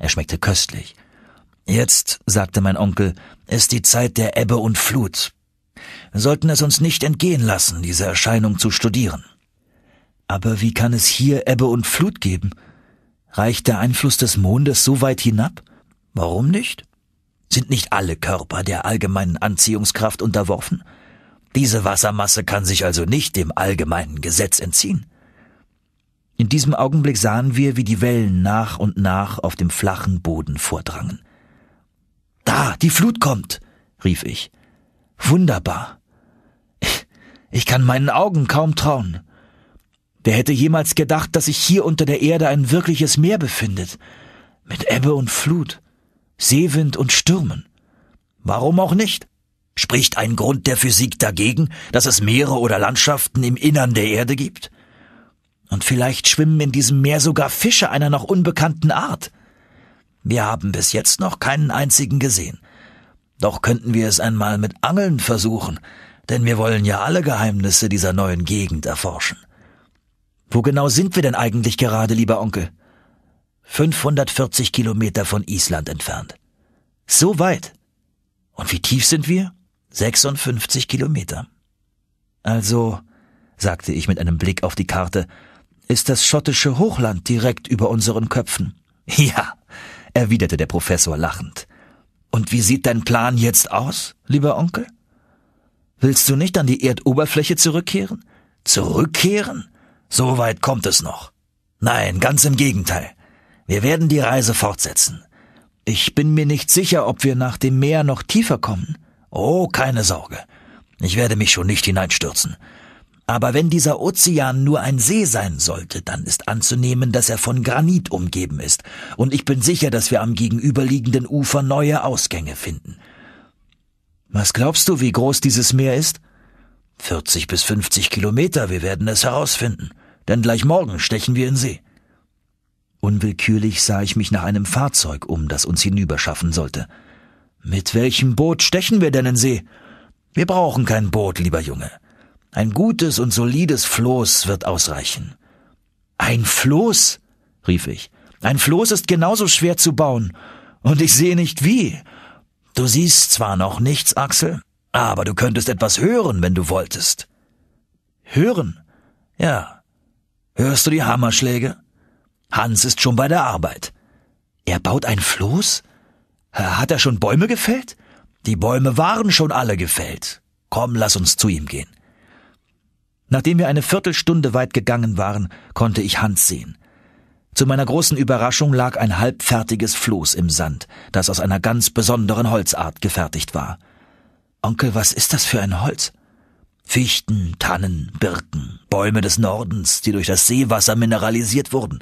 Er schmeckte köstlich. Jetzt, sagte mein Onkel, ist die Zeit der Ebbe und Flut. Wir sollten es uns nicht entgehen lassen, diese Erscheinung zu studieren. Aber wie kann es hier Ebbe und Flut geben? Reicht der Einfluss des Mondes so weit hinab? Warum nicht? Sind nicht alle Körper der allgemeinen Anziehungskraft unterworfen? Diese Wassermasse kann sich also nicht dem allgemeinen Gesetz entziehen. In diesem Augenblick sahen wir, wie die Wellen nach und nach auf dem flachen Boden vordrangen. Da, die Flut kommt, rief ich. Wunderbar. Ich kann meinen Augen kaum trauen. Wer hätte jemals gedacht, dass sich hier unter der Erde ein wirkliches Meer befindet? Mit Ebbe und Flut, Seewind und Stürmen. Warum auch nicht? Spricht ein Grund der Physik dagegen, dass es Meere oder Landschaften im Innern der Erde gibt? Und vielleicht schwimmen in diesem Meer sogar Fische einer noch unbekannten Art. Wir haben bis jetzt noch keinen einzigen gesehen. Doch könnten wir es einmal mit Angeln versuchen, denn wir wollen ja alle Geheimnisse dieser neuen Gegend erforschen. Wo genau sind wir denn eigentlich gerade, lieber Onkel? 540 Kilometer von Island entfernt. So weit. Und wie tief sind wir? 56 Kilometer. Also, sagte ich mit einem Blick auf die Karte, ist das schottische Hochland direkt über unseren Köpfen. Ja, erwiderte der Professor lachend. Und wie sieht dein Plan jetzt aus, lieber Onkel? Willst du nicht an die Erdoberfläche zurückkehren? Zurückkehren? So weit kommt es noch. Nein, ganz im Gegenteil. Wir werden die Reise fortsetzen. Ich bin mir nicht sicher, ob wir nach dem Meer noch tiefer kommen. Oh, keine Sorge. Ich werde mich schon nicht hineinstürzen. Aber wenn dieser Ozean nur ein See sein sollte, dann ist anzunehmen, dass er von Granit umgeben ist, und ich bin sicher, dass wir am gegenüberliegenden Ufer neue Ausgänge finden. Was glaubst du, wie groß dieses Meer ist? 40 bis 50 Kilometer, wir werden es herausfinden denn gleich morgen stechen wir in See. Unwillkürlich sah ich mich nach einem Fahrzeug um, das uns hinüberschaffen sollte. Mit welchem Boot stechen wir denn in See? Wir brauchen kein Boot, lieber Junge. Ein gutes und solides Floß wird ausreichen. Ein Floß? rief ich. Ein Floß ist genauso schwer zu bauen. Und ich sehe nicht wie. Du siehst zwar noch nichts, Axel, aber du könntest etwas hören, wenn du wolltest. Hören? Ja, Hörst du die Hammerschläge? Hans ist schon bei der Arbeit. Er baut ein Floß? Äh, hat er schon Bäume gefällt? Die Bäume waren schon alle gefällt. Komm, lass uns zu ihm gehen. Nachdem wir eine Viertelstunde weit gegangen waren, konnte ich Hans sehen. Zu meiner großen Überraschung lag ein halbfertiges Floß im Sand, das aus einer ganz besonderen Holzart gefertigt war. Onkel, was ist das für ein Holz? Fichten, Tannen, Birken, Bäume des Nordens, die durch das Seewasser mineralisiert wurden.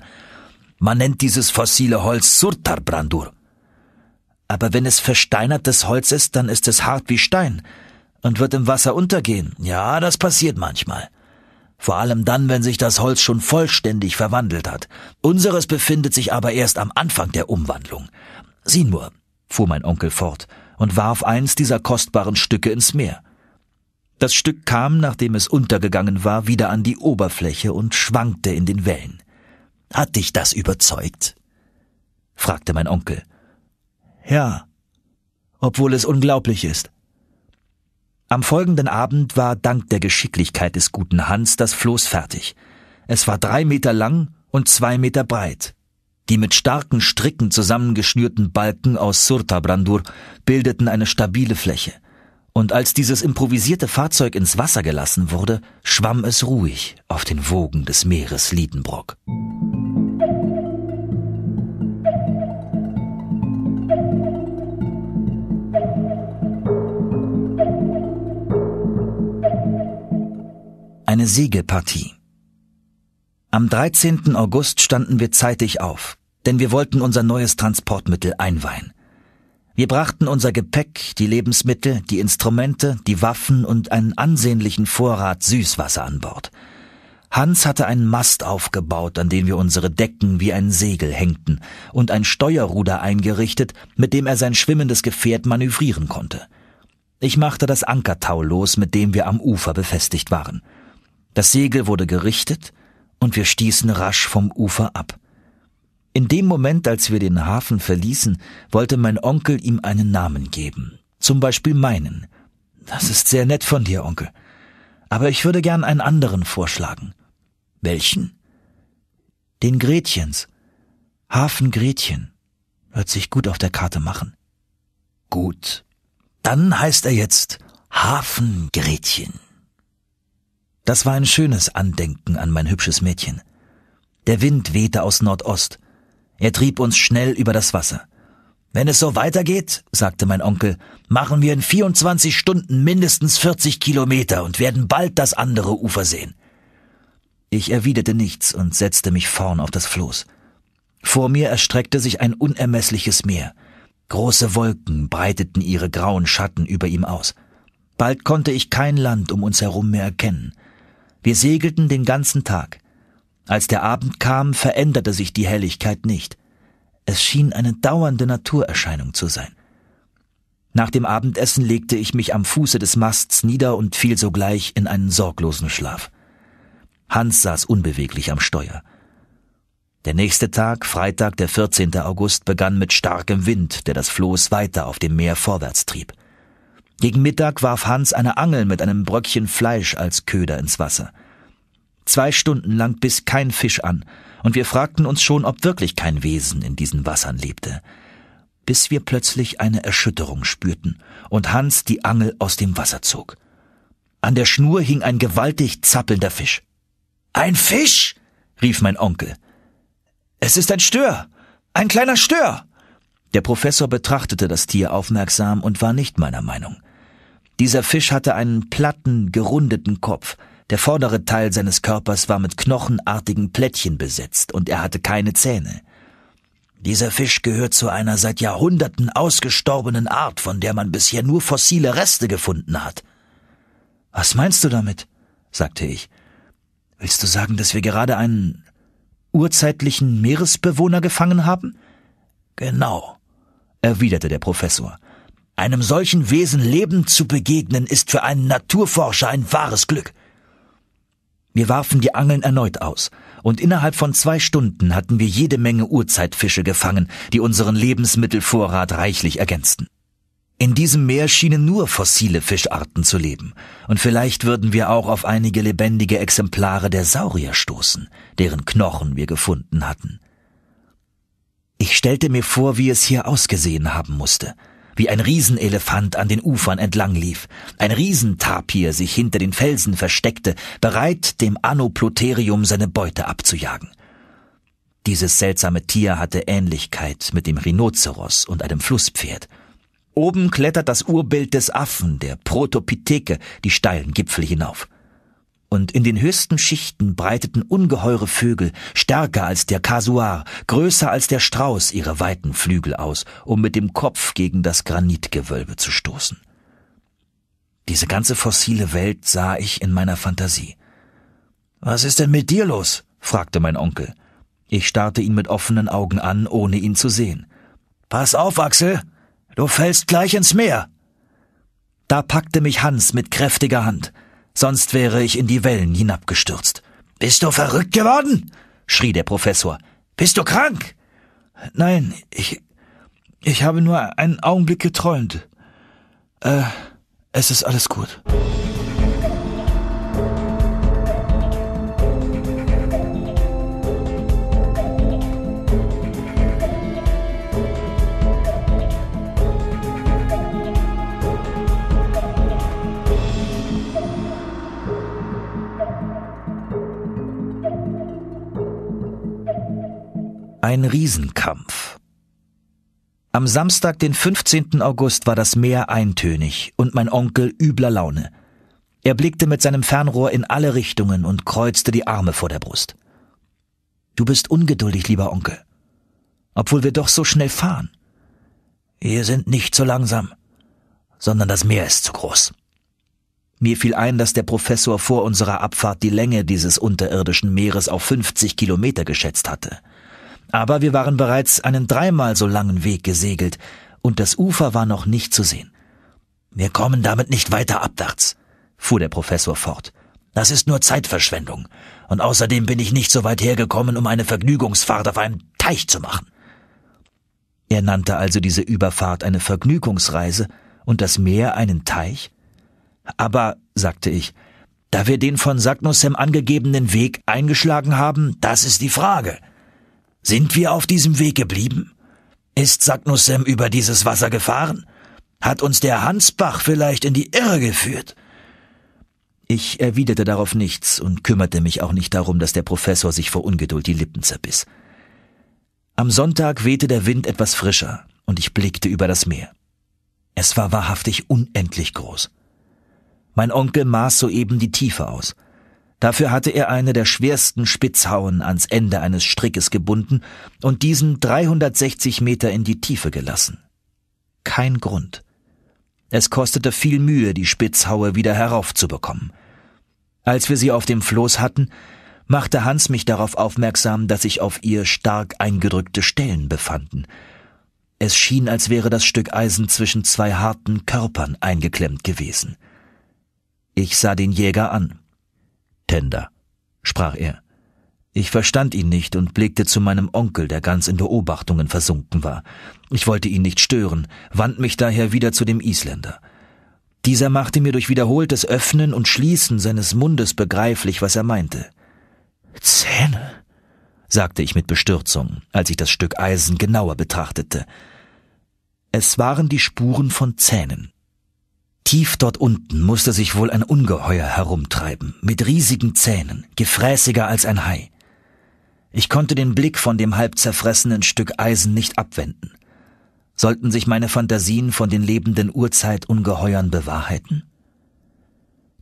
Man nennt dieses fossile Holz Surtarbrandur. Aber wenn es versteinertes Holz ist, dann ist es hart wie Stein und wird im Wasser untergehen. Ja, das passiert manchmal. Vor allem dann, wenn sich das Holz schon vollständig verwandelt hat. Unseres befindet sich aber erst am Anfang der Umwandlung. Sieh nur, fuhr mein Onkel fort und warf eins dieser kostbaren Stücke ins Meer. Das Stück kam, nachdem es untergegangen war, wieder an die Oberfläche und schwankte in den Wellen. Hat dich das überzeugt? fragte mein Onkel. Ja, obwohl es unglaublich ist. Am folgenden Abend war dank der Geschicklichkeit des guten Hans das Floß fertig. Es war drei Meter lang und zwei Meter breit. Die mit starken Stricken zusammengeschnürten Balken aus Surtabrandur bildeten eine stabile Fläche und als dieses improvisierte Fahrzeug ins Wasser gelassen wurde, schwamm es ruhig auf den Wogen des Meeres Liedenbrock. Eine Segelpartie. Am 13. August standen wir zeitig auf, denn wir wollten unser neues Transportmittel einweihen – wir brachten unser Gepäck, die Lebensmittel, die Instrumente, die Waffen und einen ansehnlichen Vorrat Süßwasser an Bord. Hans hatte einen Mast aufgebaut, an den wir unsere Decken wie ein Segel hängten, und ein Steuerruder eingerichtet, mit dem er sein schwimmendes Gefährt manövrieren konnte. Ich machte das Ankertau los, mit dem wir am Ufer befestigt waren. Das Segel wurde gerichtet, und wir stießen rasch vom Ufer ab. In dem Moment, als wir den Hafen verließen, wollte mein Onkel ihm einen Namen geben, zum Beispiel meinen. Das ist sehr nett von dir, Onkel. Aber ich würde gern einen anderen vorschlagen. Welchen? Den Gretchens. Hafen Gretchen. Wird sich gut auf der Karte machen. Gut. Dann heißt er jetzt Hafen Gretchen. Das war ein schönes Andenken an mein hübsches Mädchen. Der Wind wehte aus Nordost. Er trieb uns schnell über das Wasser. Wenn es so weitergeht, sagte mein Onkel, machen wir in 24 Stunden mindestens 40 Kilometer und werden bald das andere Ufer sehen. Ich erwiderte nichts und setzte mich vorn auf das Floß. Vor mir erstreckte sich ein unermessliches Meer. Große Wolken breiteten ihre grauen Schatten über ihm aus. Bald konnte ich kein Land um uns herum mehr erkennen. Wir segelten den ganzen Tag. Als der Abend kam, veränderte sich die Helligkeit nicht. Es schien eine dauernde Naturerscheinung zu sein. Nach dem Abendessen legte ich mich am Fuße des Masts nieder und fiel sogleich in einen sorglosen Schlaf. Hans saß unbeweglich am Steuer. Der nächste Tag, Freitag, der 14. August, begann mit starkem Wind, der das Floß weiter auf dem Meer vorwärts trieb. Gegen Mittag warf Hans eine Angel mit einem Bröckchen Fleisch als Köder ins Wasser. Zwei Stunden lang biss kein Fisch an, und wir fragten uns schon, ob wirklich kein Wesen in diesen Wassern lebte, bis wir plötzlich eine Erschütterung spürten und Hans die Angel aus dem Wasser zog. An der Schnur hing ein gewaltig zappelnder Fisch. Ein Fisch! rief mein Onkel. Es ist ein Stör! Ein kleiner Stör! Der Professor betrachtete das Tier aufmerksam und war nicht meiner Meinung. Dieser Fisch hatte einen platten, gerundeten Kopf, der vordere Teil seines Körpers war mit knochenartigen Plättchen besetzt und er hatte keine Zähne. Dieser Fisch gehört zu einer seit Jahrhunderten ausgestorbenen Art, von der man bisher nur fossile Reste gefunden hat. Was meinst du damit? sagte ich. Willst du sagen, dass wir gerade einen urzeitlichen Meeresbewohner gefangen haben? Genau, erwiderte der Professor. Einem solchen Wesen lebend zu begegnen, ist für einen Naturforscher ein wahres Glück. Wir warfen die Angeln erneut aus, und innerhalb von zwei Stunden hatten wir jede Menge Urzeitfische gefangen, die unseren Lebensmittelvorrat reichlich ergänzten. In diesem Meer schienen nur fossile Fischarten zu leben, und vielleicht würden wir auch auf einige lebendige Exemplare der Saurier stoßen, deren Knochen wir gefunden hatten. Ich stellte mir vor, wie es hier ausgesehen haben musste – wie ein Riesenelefant an den Ufern entlang lief, ein Riesentapir sich hinter den Felsen versteckte, bereit, dem Anoplotherium seine Beute abzujagen. Dieses seltsame Tier hatte Ähnlichkeit mit dem Rhinoceros und einem Flusspferd. Oben klettert das Urbild des Affen, der Protopitheke, die steilen Gipfel hinauf und in den höchsten Schichten breiteten ungeheure Vögel, stärker als der Kasuar, größer als der Strauß, ihre weiten Flügel aus, um mit dem Kopf gegen das Granitgewölbe zu stoßen. Diese ganze fossile Welt sah ich in meiner Fantasie. Was ist denn mit dir los? fragte mein Onkel. Ich starrte ihn mit offenen Augen an, ohne ihn zu sehen. Pass auf, Axel, du fällst gleich ins Meer. Da packte mich Hans mit kräftiger Hand sonst wäre ich in die Wellen hinabgestürzt. Bist du verrückt geworden? schrie der Professor. Bist du krank? Nein, ich. ich habe nur einen Augenblick geträumt. Äh, es ist alles gut. ein Riesenkampf. Am Samstag, den 15. August, war das Meer eintönig und mein Onkel übler Laune. Er blickte mit seinem Fernrohr in alle Richtungen und kreuzte die Arme vor der Brust. Du bist ungeduldig, lieber Onkel. Obwohl wir doch so schnell fahren. Wir sind nicht so langsam, sondern das Meer ist zu groß. Mir fiel ein, dass der Professor vor unserer Abfahrt die Länge dieses unterirdischen Meeres auf 50 Kilometer geschätzt hatte. Aber wir waren bereits einen dreimal so langen Weg gesegelt, und das Ufer war noch nicht zu sehen. Wir kommen damit nicht weiter abwärts, fuhr der Professor fort. Das ist nur Zeitverschwendung, und außerdem bin ich nicht so weit hergekommen, um eine Vergnügungsfahrt auf einem Teich zu machen. Er nannte also diese Überfahrt eine Vergnügungsreise und das Meer einen Teich? Aber, sagte ich, da wir den von Sagnussem angegebenen Weg eingeschlagen haben, das ist die Frage. Sind wir auf diesem Weg geblieben? Ist Sagnussem über dieses Wasser gefahren? Hat uns der Hansbach vielleicht in die Irre geführt? Ich erwiderte darauf nichts und kümmerte mich auch nicht darum, dass der Professor sich vor Ungeduld die Lippen zerbiss. Am Sonntag wehte der Wind etwas frischer, und ich blickte über das Meer. Es war wahrhaftig unendlich groß. Mein Onkel maß soeben die Tiefe aus. Dafür hatte er eine der schwersten Spitzhauen ans Ende eines Strickes gebunden und diesen 360 Meter in die Tiefe gelassen. Kein Grund. Es kostete viel Mühe, die Spitzhaue wieder heraufzubekommen. Als wir sie auf dem Floß hatten, machte Hans mich darauf aufmerksam, dass sich auf ihr stark eingedrückte Stellen befanden. Es schien, als wäre das Stück Eisen zwischen zwei harten Körpern eingeklemmt gewesen. Ich sah den Jäger an. Tender, sprach er. Ich verstand ihn nicht und blickte zu meinem Onkel, der ganz in Beobachtungen versunken war. Ich wollte ihn nicht stören, wand mich daher wieder zu dem Isländer. Dieser machte mir durch wiederholtes Öffnen und Schließen seines Mundes begreiflich, was er meinte. Zähne? sagte ich mit Bestürzung, als ich das Stück Eisen genauer betrachtete. Es waren die Spuren von Zähnen. Tief dort unten musste sich wohl ein Ungeheuer herumtreiben, mit riesigen Zähnen, gefräßiger als ein Hai. Ich konnte den Blick von dem halb zerfressenen Stück Eisen nicht abwenden. Sollten sich meine Fantasien von den lebenden Urzeitungeheuern bewahrheiten?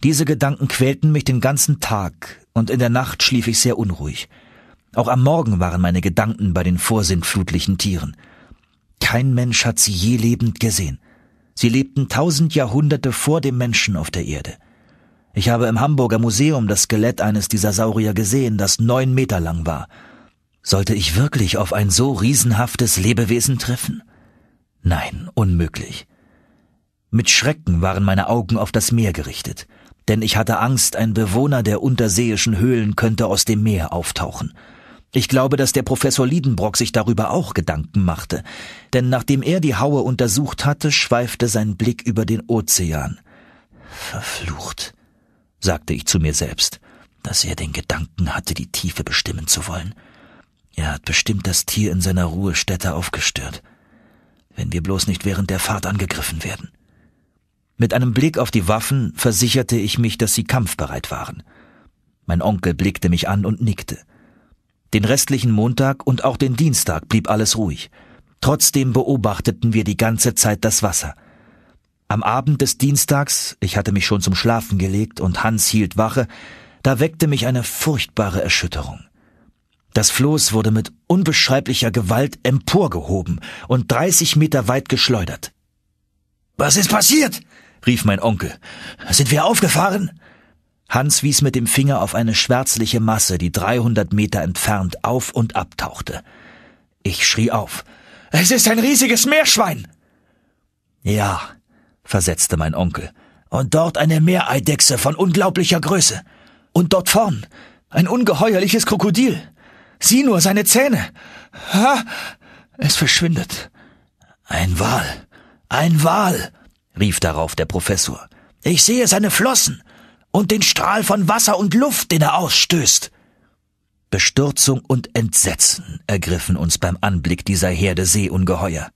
Diese Gedanken quälten mich den ganzen Tag, und in der Nacht schlief ich sehr unruhig. Auch am Morgen waren meine Gedanken bei den vorsintflutlichen Tieren. Kein Mensch hat sie je lebend gesehen – Sie lebten tausend Jahrhunderte vor dem Menschen auf der Erde. Ich habe im Hamburger Museum das Skelett eines dieser Saurier gesehen, das neun Meter lang war. Sollte ich wirklich auf ein so riesenhaftes Lebewesen treffen? Nein, unmöglich. Mit Schrecken waren meine Augen auf das Meer gerichtet, denn ich hatte Angst, ein Bewohner der unterseeischen Höhlen könnte aus dem Meer auftauchen – ich glaube, dass der Professor Liedenbrock sich darüber auch Gedanken machte, denn nachdem er die Haue untersucht hatte, schweifte sein Blick über den Ozean. Verflucht, sagte ich zu mir selbst, dass er den Gedanken hatte, die Tiefe bestimmen zu wollen. Er hat bestimmt das Tier in seiner Ruhestätte aufgestört. Wenn wir bloß nicht während der Fahrt angegriffen werden. Mit einem Blick auf die Waffen versicherte ich mich, dass sie kampfbereit waren. Mein Onkel blickte mich an und nickte. Den restlichen Montag und auch den Dienstag blieb alles ruhig. Trotzdem beobachteten wir die ganze Zeit das Wasser. Am Abend des Dienstags, ich hatte mich schon zum Schlafen gelegt und Hans hielt Wache, da weckte mich eine furchtbare Erschütterung. Das Floß wurde mit unbeschreiblicher Gewalt emporgehoben und 30 Meter weit geschleudert. Was ist passiert? rief mein Onkel. Sind wir aufgefahren? Hans wies mit dem Finger auf eine schwärzliche Masse, die 300 Meter entfernt auf und abtauchte. Ich schrie auf. Es ist ein riesiges Meerschwein! Ja, versetzte mein Onkel. Und dort eine Meereidechse von unglaublicher Größe. Und dort vorn ein ungeheuerliches Krokodil. Sieh nur seine Zähne. Ha! Es verschwindet. Ein Wal. Ein Wal, rief darauf der Professor. Ich sehe seine Flossen und den Strahl von Wasser und Luft, den er ausstößt. Bestürzung und Entsetzen ergriffen uns beim Anblick dieser Herde Seeungeheuer.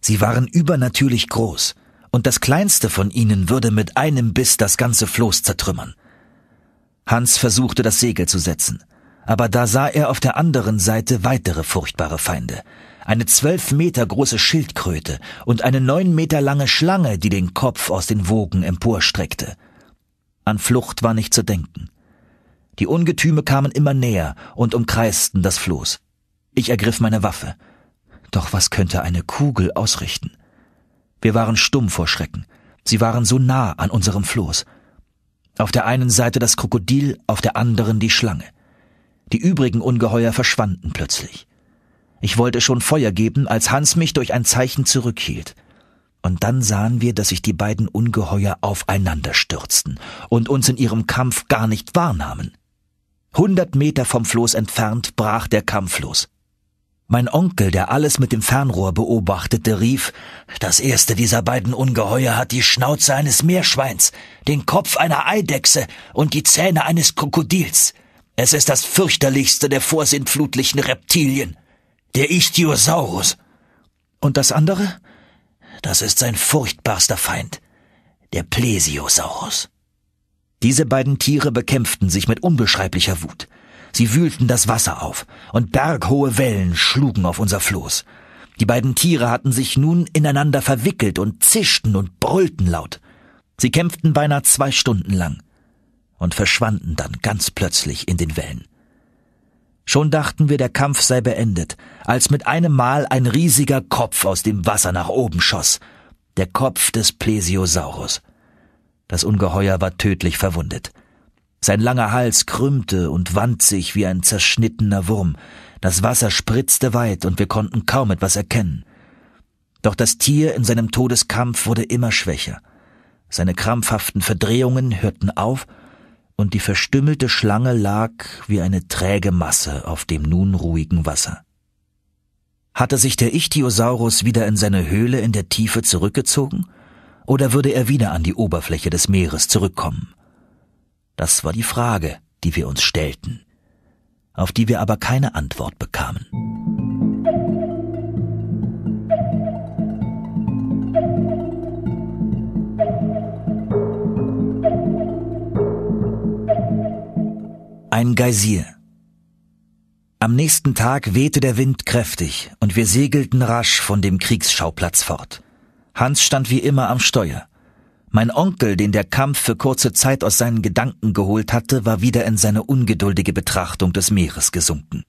Sie waren übernatürlich groß, und das kleinste von ihnen würde mit einem Biss das ganze Floß zertrümmern. Hans versuchte das Segel zu setzen, aber da sah er auf der anderen Seite weitere furchtbare Feinde, eine zwölf Meter große Schildkröte und eine neun Meter lange Schlange, die den Kopf aus den Wogen emporstreckte. An Flucht war nicht zu denken. Die Ungetüme kamen immer näher und umkreisten das Floß. Ich ergriff meine Waffe. Doch was könnte eine Kugel ausrichten? Wir waren stumm vor Schrecken. Sie waren so nah an unserem Floß. Auf der einen Seite das Krokodil, auf der anderen die Schlange. Die übrigen Ungeheuer verschwanden plötzlich. Ich wollte schon Feuer geben, als Hans mich durch ein Zeichen zurückhielt. Und dann sahen wir, dass sich die beiden Ungeheuer aufeinander stürzten und uns in ihrem Kampf gar nicht wahrnahmen. Hundert Meter vom Floß entfernt brach der Kampf los. Mein Onkel, der alles mit dem Fernrohr beobachtete, rief, das erste dieser beiden Ungeheuer hat die Schnauze eines Meerschweins, den Kopf einer Eidechse und die Zähne eines Krokodils. Es ist das fürchterlichste der vorsintflutlichen Reptilien, der Ichthyosaurus. Und das andere? Das ist sein furchtbarster Feind, der Plesiosaurus. Diese beiden Tiere bekämpften sich mit unbeschreiblicher Wut. Sie wühlten das Wasser auf, und berghohe Wellen schlugen auf unser Floß. Die beiden Tiere hatten sich nun ineinander verwickelt und zischten und brüllten laut. Sie kämpften beinahe zwei Stunden lang und verschwanden dann ganz plötzlich in den Wellen. Schon dachten wir, der Kampf sei beendet, als mit einem Mal ein riesiger Kopf aus dem Wasser nach oben schoss. Der Kopf des Plesiosaurus. Das Ungeheuer war tödlich verwundet. Sein langer Hals krümmte und wand sich wie ein zerschnittener Wurm. Das Wasser spritzte weit und wir konnten kaum etwas erkennen. Doch das Tier in seinem Todeskampf wurde immer schwächer. Seine krampfhaften Verdrehungen hörten auf und die verstümmelte Schlange lag wie eine träge Masse auf dem nun ruhigen Wasser. Hatte sich der Ichthyosaurus wieder in seine Höhle in der Tiefe zurückgezogen, oder würde er wieder an die Oberfläche des Meeres zurückkommen? Das war die Frage, die wir uns stellten, auf die wir aber keine Antwort bekamen. Ein Geysir. Am nächsten Tag wehte der Wind kräftig und wir segelten rasch von dem Kriegsschauplatz fort. Hans stand wie immer am Steuer. Mein Onkel, den der Kampf für kurze Zeit aus seinen Gedanken geholt hatte, war wieder in seine ungeduldige Betrachtung des Meeres gesunken.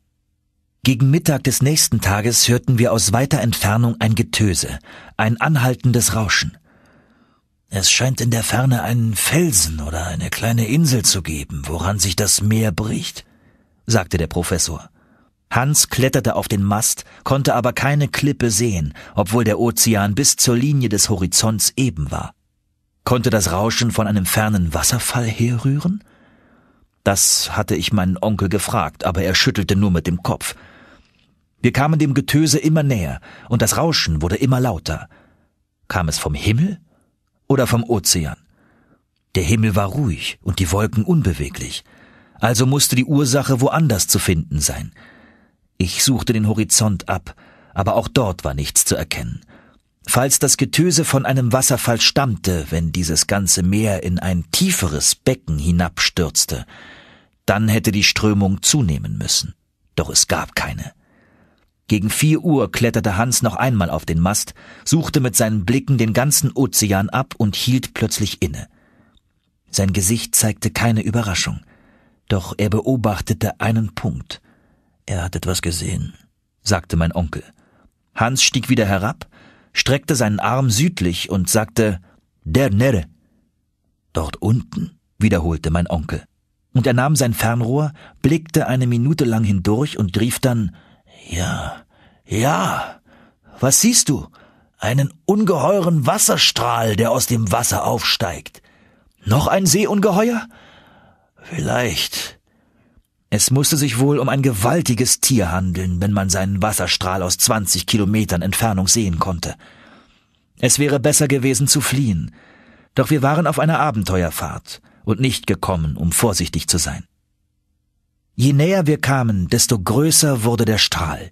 Gegen Mittag des nächsten Tages hörten wir aus weiter Entfernung ein Getöse, ein anhaltendes Rauschen. Es scheint in der Ferne einen Felsen oder eine kleine Insel zu geben, woran sich das Meer bricht, sagte der Professor. Hans kletterte auf den Mast, konnte aber keine Klippe sehen, obwohl der Ozean bis zur Linie des Horizonts eben war. Konnte das Rauschen von einem fernen Wasserfall herrühren? Das hatte ich meinen Onkel gefragt, aber er schüttelte nur mit dem Kopf. Wir kamen dem Getöse immer näher, und das Rauschen wurde immer lauter. Kam es vom Himmel? oder vom Ozean. Der Himmel war ruhig und die Wolken unbeweglich, also musste die Ursache woanders zu finden sein. Ich suchte den Horizont ab, aber auch dort war nichts zu erkennen. Falls das Getöse von einem Wasserfall stammte, wenn dieses ganze Meer in ein tieferes Becken hinabstürzte, dann hätte die Strömung zunehmen müssen. Doch es gab keine. Gegen vier Uhr kletterte Hans noch einmal auf den Mast, suchte mit seinen Blicken den ganzen Ozean ab und hielt plötzlich inne. Sein Gesicht zeigte keine Überraschung, doch er beobachtete einen Punkt. Er hat etwas gesehen, sagte mein Onkel. Hans stieg wieder herab, streckte seinen Arm südlich und sagte Der Nere. Dort unten, wiederholte mein Onkel. Und er nahm sein Fernrohr, blickte eine Minute lang hindurch und rief dann ja, ja. Was siehst du? Einen ungeheuren Wasserstrahl, der aus dem Wasser aufsteigt. Noch ein Seeungeheuer? Vielleicht. Es musste sich wohl um ein gewaltiges Tier handeln, wenn man seinen Wasserstrahl aus 20 Kilometern Entfernung sehen konnte. Es wäre besser gewesen zu fliehen. Doch wir waren auf einer Abenteuerfahrt und nicht gekommen, um vorsichtig zu sein. Je näher wir kamen, desto größer wurde der Strahl.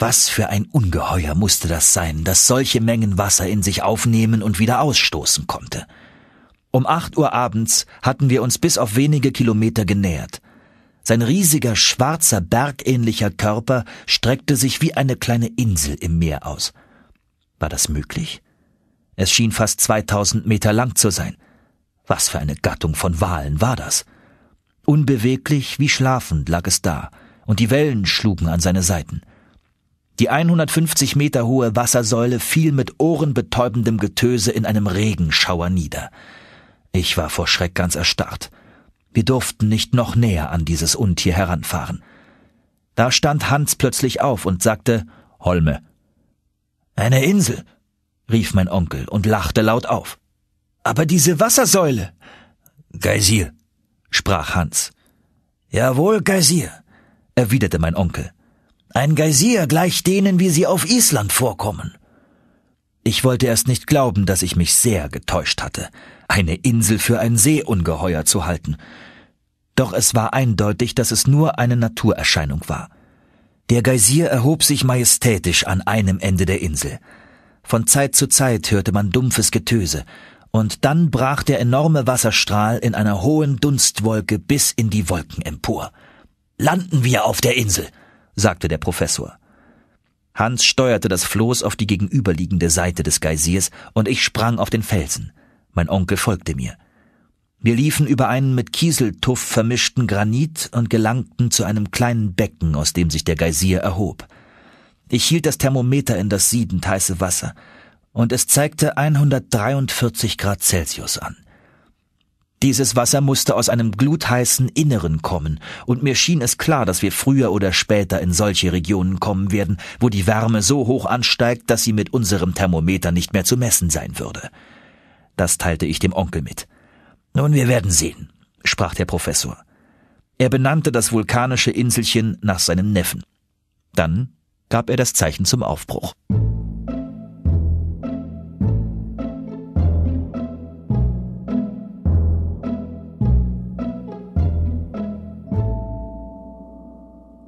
Was für ein Ungeheuer musste das sein, das solche Mengen Wasser in sich aufnehmen und wieder ausstoßen konnte. Um acht Uhr abends hatten wir uns bis auf wenige Kilometer genähert. Sein riesiger, schwarzer, bergähnlicher Körper streckte sich wie eine kleine Insel im Meer aus. War das möglich? Es schien fast 2000 Meter lang zu sein. Was für eine Gattung von Walen war das? Unbeweglich wie schlafend lag es da, und die Wellen schlugen an seine Seiten. Die 150 Meter hohe Wassersäule fiel mit ohrenbetäubendem Getöse in einem Regenschauer nieder. Ich war vor Schreck ganz erstarrt. Wir durften nicht noch näher an dieses Untier heranfahren. Da stand Hans plötzlich auf und sagte Holme. Eine Insel, rief mein Onkel und lachte laut auf. Aber diese Wassersäule. Geysir, sprach Hans. Jawohl, Geysir, erwiderte mein Onkel. Ein Geysir gleich denen, wie sie auf Island vorkommen. Ich wollte erst nicht glauben, dass ich mich sehr getäuscht hatte, eine Insel für ein Seeungeheuer zu halten. Doch es war eindeutig, dass es nur eine Naturerscheinung war. Der Geysir erhob sich majestätisch an einem Ende der Insel. Von Zeit zu Zeit hörte man dumpfes Getöse, und dann brach der enorme Wasserstrahl in einer hohen Dunstwolke bis in die Wolken empor. Landen wir auf der Insel, sagte der Professor. Hans steuerte das Floß auf die gegenüberliegende Seite des Geysirs, und ich sprang auf den Felsen. Mein Onkel folgte mir. Wir liefen über einen mit Kieseltuff vermischten Granit und gelangten zu einem kleinen Becken, aus dem sich der Geysir erhob. Ich hielt das Thermometer in das siedend heiße Wasser, und es zeigte 143 Grad Celsius an. Dieses Wasser musste aus einem glutheißen Inneren kommen, und mir schien es klar, dass wir früher oder später in solche Regionen kommen werden, wo die Wärme so hoch ansteigt, dass sie mit unserem Thermometer nicht mehr zu messen sein würde. Das teilte ich dem Onkel mit. Nun, wir werden sehen, sprach der Professor. Er benannte das vulkanische Inselchen nach seinem Neffen. Dann gab er das Zeichen zum Aufbruch.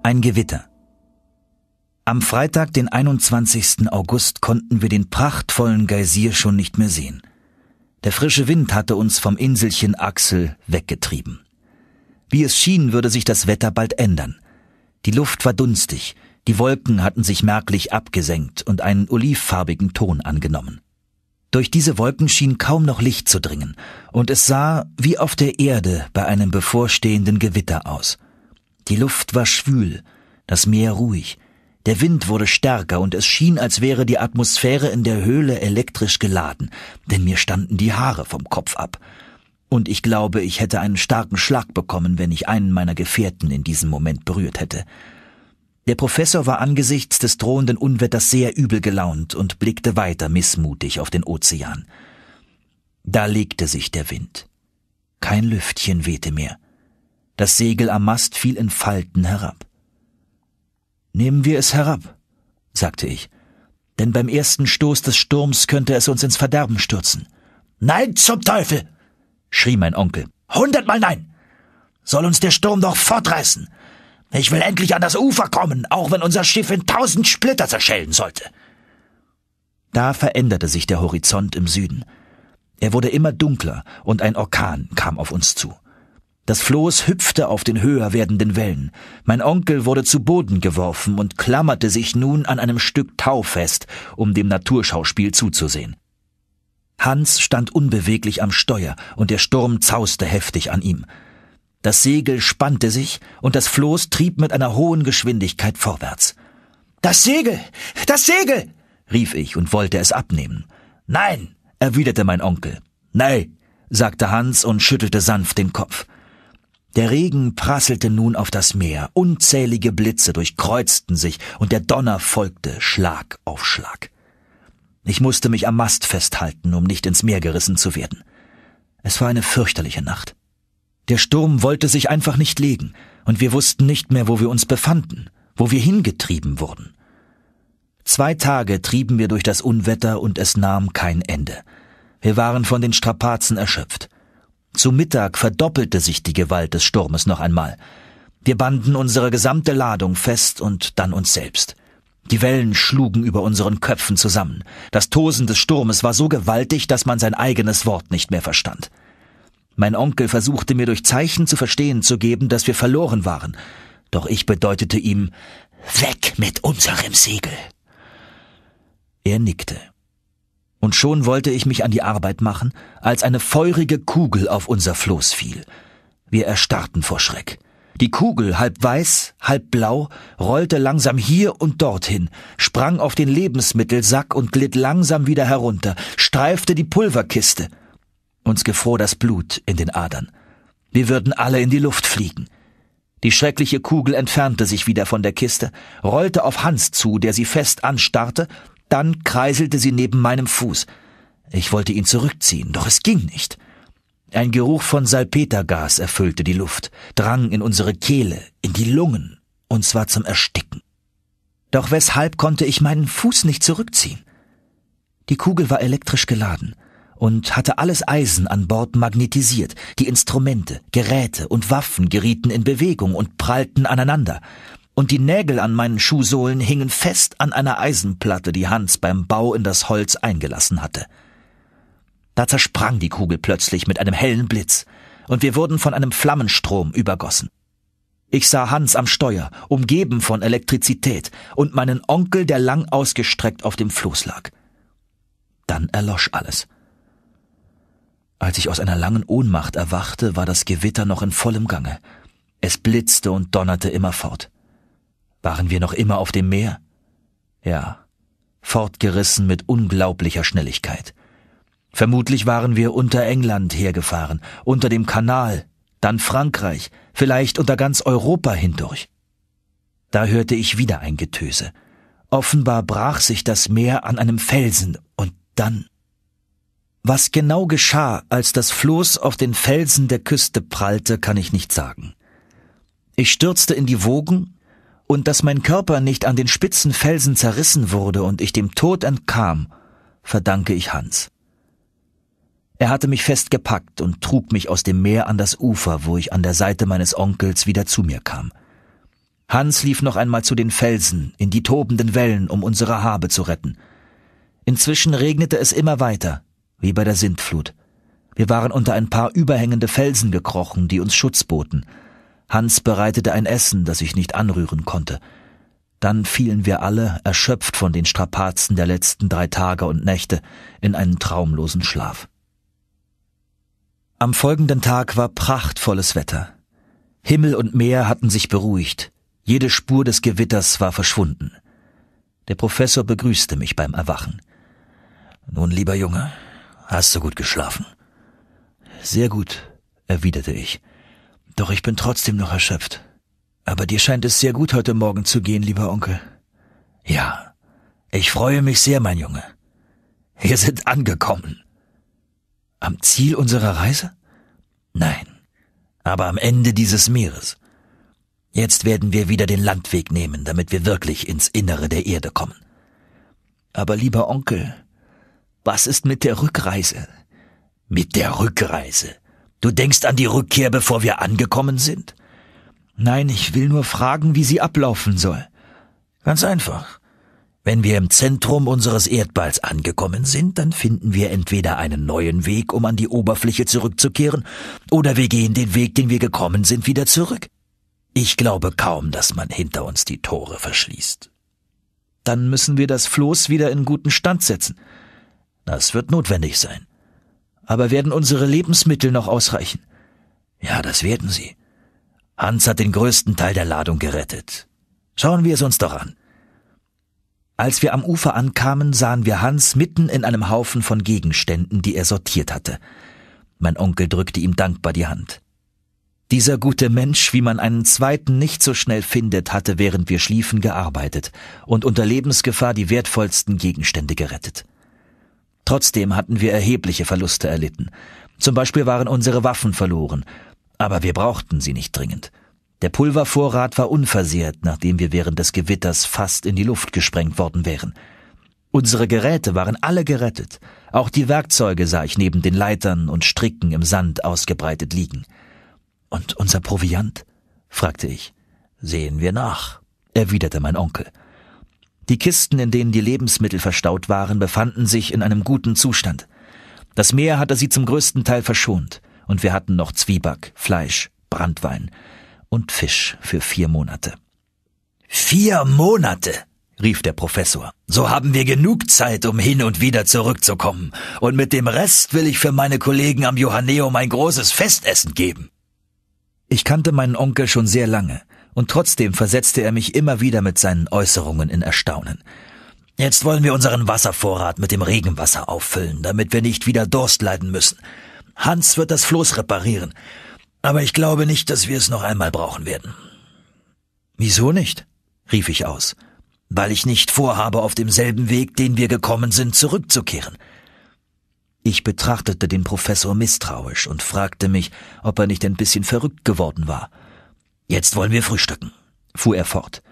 Ein Gewitter. Am Freitag, den 21. August, konnten wir den prachtvollen Geysir schon nicht mehr sehen. Der frische Wind hatte uns vom Inselchen Axel weggetrieben. Wie es schien, würde sich das Wetter bald ändern. Die Luft war dunstig, die Wolken hatten sich merklich abgesenkt und einen olivfarbigen Ton angenommen. Durch diese Wolken schien kaum noch Licht zu dringen, und es sah wie auf der Erde bei einem bevorstehenden Gewitter aus. Die Luft war schwül, das Meer ruhig, der Wind wurde stärker und es schien, als wäre die Atmosphäre in der Höhle elektrisch geladen, denn mir standen die Haare vom Kopf ab. Und ich glaube, ich hätte einen starken Schlag bekommen, wenn ich einen meiner Gefährten in diesem Moment berührt hätte. Der Professor war angesichts des drohenden Unwetters sehr übel gelaunt und blickte weiter missmutig auf den Ozean. Da legte sich der Wind. Kein Lüftchen wehte mehr. Das Segel am Mast fiel in Falten herab. Nehmen wir es herab, sagte ich, denn beim ersten Stoß des Sturms könnte es uns ins Verderben stürzen. Nein, zum Teufel! schrie mein Onkel. Hundertmal nein! Soll uns der Sturm doch fortreißen! Ich will endlich an das Ufer kommen, auch wenn unser Schiff in tausend Splitter zerschellen sollte. Da veränderte sich der Horizont im Süden. Er wurde immer dunkler und ein Orkan kam auf uns zu. Das Floß hüpfte auf den höher werdenden Wellen. Mein Onkel wurde zu Boden geworfen und klammerte sich nun an einem Stück Tau fest, um dem Naturschauspiel zuzusehen. Hans stand unbeweglich am Steuer, und der Sturm zauste heftig an ihm. Das Segel spannte sich, und das Floß trieb mit einer hohen Geschwindigkeit vorwärts. Das Segel. Das Segel. rief ich und wollte es abnehmen. Nein, erwiderte mein Onkel. Nein, sagte Hans und schüttelte sanft den Kopf. Der Regen prasselte nun auf das Meer, unzählige Blitze durchkreuzten sich und der Donner folgte Schlag auf Schlag. Ich musste mich am Mast festhalten, um nicht ins Meer gerissen zu werden. Es war eine fürchterliche Nacht. Der Sturm wollte sich einfach nicht legen, und wir wussten nicht mehr, wo wir uns befanden, wo wir hingetrieben wurden. Zwei Tage trieben wir durch das Unwetter und es nahm kein Ende. Wir waren von den Strapazen erschöpft. Zu Mittag verdoppelte sich die Gewalt des Sturmes noch einmal. Wir banden unsere gesamte Ladung fest und dann uns selbst. Die Wellen schlugen über unseren Köpfen zusammen. Das Tosen des Sturmes war so gewaltig, dass man sein eigenes Wort nicht mehr verstand. Mein Onkel versuchte mir durch Zeichen zu verstehen zu geben, dass wir verloren waren, doch ich bedeutete ihm Weg mit unserem Segel. Er nickte und schon wollte ich mich an die Arbeit machen, als eine feurige Kugel auf unser Floß fiel. Wir erstarrten vor Schreck. Die Kugel, halb weiß, halb blau, rollte langsam hier und dorthin, sprang auf den Lebensmittelsack und glitt langsam wieder herunter, streifte die Pulverkiste. Uns gefror das Blut in den Adern. Wir würden alle in die Luft fliegen. Die schreckliche Kugel entfernte sich wieder von der Kiste, rollte auf Hans zu, der sie fest anstarrte, dann kreiselte sie neben meinem Fuß. Ich wollte ihn zurückziehen, doch es ging nicht. Ein Geruch von Salpetergas erfüllte die Luft, drang in unsere Kehle, in die Lungen, und zwar zum Ersticken. Doch weshalb konnte ich meinen Fuß nicht zurückziehen? Die Kugel war elektrisch geladen und hatte alles Eisen an Bord magnetisiert. Die Instrumente, Geräte und Waffen gerieten in Bewegung und prallten aneinander und die Nägel an meinen Schuhsohlen hingen fest an einer Eisenplatte, die Hans beim Bau in das Holz eingelassen hatte. Da zersprang die Kugel plötzlich mit einem hellen Blitz, und wir wurden von einem Flammenstrom übergossen. Ich sah Hans am Steuer, umgeben von Elektrizität, und meinen Onkel, der lang ausgestreckt auf dem Floß lag. Dann erlosch alles. Als ich aus einer langen Ohnmacht erwachte, war das Gewitter noch in vollem Gange. Es blitzte und donnerte immerfort. Waren wir noch immer auf dem Meer? Ja, fortgerissen mit unglaublicher Schnelligkeit. Vermutlich waren wir unter England hergefahren, unter dem Kanal, dann Frankreich, vielleicht unter ganz Europa hindurch. Da hörte ich wieder ein Getöse. Offenbar brach sich das Meer an einem Felsen, und dann. Was genau geschah, als das Floß auf den Felsen der Küste prallte, kann ich nicht sagen. Ich stürzte in die Wogen und dass mein Körper nicht an den spitzen Felsen zerrissen wurde und ich dem Tod entkam, verdanke ich Hans. Er hatte mich festgepackt und trug mich aus dem Meer an das Ufer, wo ich an der Seite meines Onkels wieder zu mir kam. Hans lief noch einmal zu den Felsen, in die tobenden Wellen, um unsere Habe zu retten. Inzwischen regnete es immer weiter, wie bei der Sintflut. Wir waren unter ein paar überhängende Felsen gekrochen, die uns Schutz boten, Hans bereitete ein Essen, das ich nicht anrühren konnte. Dann fielen wir alle, erschöpft von den Strapazen der letzten drei Tage und Nächte, in einen traumlosen Schlaf. Am folgenden Tag war prachtvolles Wetter. Himmel und Meer hatten sich beruhigt, jede Spur des Gewitters war verschwunden. Der Professor begrüßte mich beim Erwachen. Nun, lieber Junge, hast du gut geschlafen? Sehr gut, erwiderte ich. Doch ich bin trotzdem noch erschöpft. Aber dir scheint es sehr gut heute Morgen zu gehen, lieber Onkel. Ja, ich freue mich sehr, mein Junge. Wir sind angekommen. Am Ziel unserer Reise? Nein, aber am Ende dieses Meeres. Jetzt werden wir wieder den Landweg nehmen, damit wir wirklich ins Innere der Erde kommen. Aber lieber Onkel, was ist mit der Rückreise? Mit der Rückreise? Du denkst an die Rückkehr, bevor wir angekommen sind? Nein, ich will nur fragen, wie sie ablaufen soll. Ganz einfach. Wenn wir im Zentrum unseres Erdballs angekommen sind, dann finden wir entweder einen neuen Weg, um an die Oberfläche zurückzukehren, oder wir gehen den Weg, den wir gekommen sind, wieder zurück. Ich glaube kaum, dass man hinter uns die Tore verschließt. Dann müssen wir das Floß wieder in guten Stand setzen. Das wird notwendig sein. Aber werden unsere Lebensmittel noch ausreichen? Ja, das werden sie. Hans hat den größten Teil der Ladung gerettet. Schauen wir es uns doch an. Als wir am Ufer ankamen, sahen wir Hans mitten in einem Haufen von Gegenständen, die er sortiert hatte. Mein Onkel drückte ihm dankbar die Hand. Dieser gute Mensch, wie man einen zweiten nicht so schnell findet, hatte, während wir schliefen, gearbeitet und unter Lebensgefahr die wertvollsten Gegenstände gerettet. Trotzdem hatten wir erhebliche Verluste erlitten. Zum Beispiel waren unsere Waffen verloren, aber wir brauchten sie nicht dringend. Der Pulvervorrat war unversehrt, nachdem wir während des Gewitters fast in die Luft gesprengt worden wären. Unsere Geräte waren alle gerettet. Auch die Werkzeuge sah ich neben den Leitern und Stricken im Sand ausgebreitet liegen. Und unser Proviant? fragte ich. Sehen wir nach, erwiderte mein Onkel. Die Kisten, in denen die Lebensmittel verstaut waren, befanden sich in einem guten Zustand. Das Meer hatte sie zum größten Teil verschont, und wir hatten noch Zwieback, Fleisch, Brandwein und Fisch für vier Monate. Vier Monate, rief der Professor. So haben wir genug Zeit, um hin und wieder zurückzukommen, und mit dem Rest will ich für meine Kollegen am Johanneum ein großes Festessen geben. Ich kannte meinen Onkel schon sehr lange, und trotzdem versetzte er mich immer wieder mit seinen Äußerungen in Erstaunen. Jetzt wollen wir unseren Wasservorrat mit dem Regenwasser auffüllen, damit wir nicht wieder Durst leiden müssen. Hans wird das Floß reparieren, aber ich glaube nicht, dass wir es noch einmal brauchen werden. Wieso nicht? rief ich aus, weil ich nicht vorhabe, auf demselben Weg, den wir gekommen sind, zurückzukehren. Ich betrachtete den Professor misstrauisch und fragte mich, ob er nicht ein bisschen verrückt geworden war. Jetzt wollen wir frühstücken, fuhr er fort.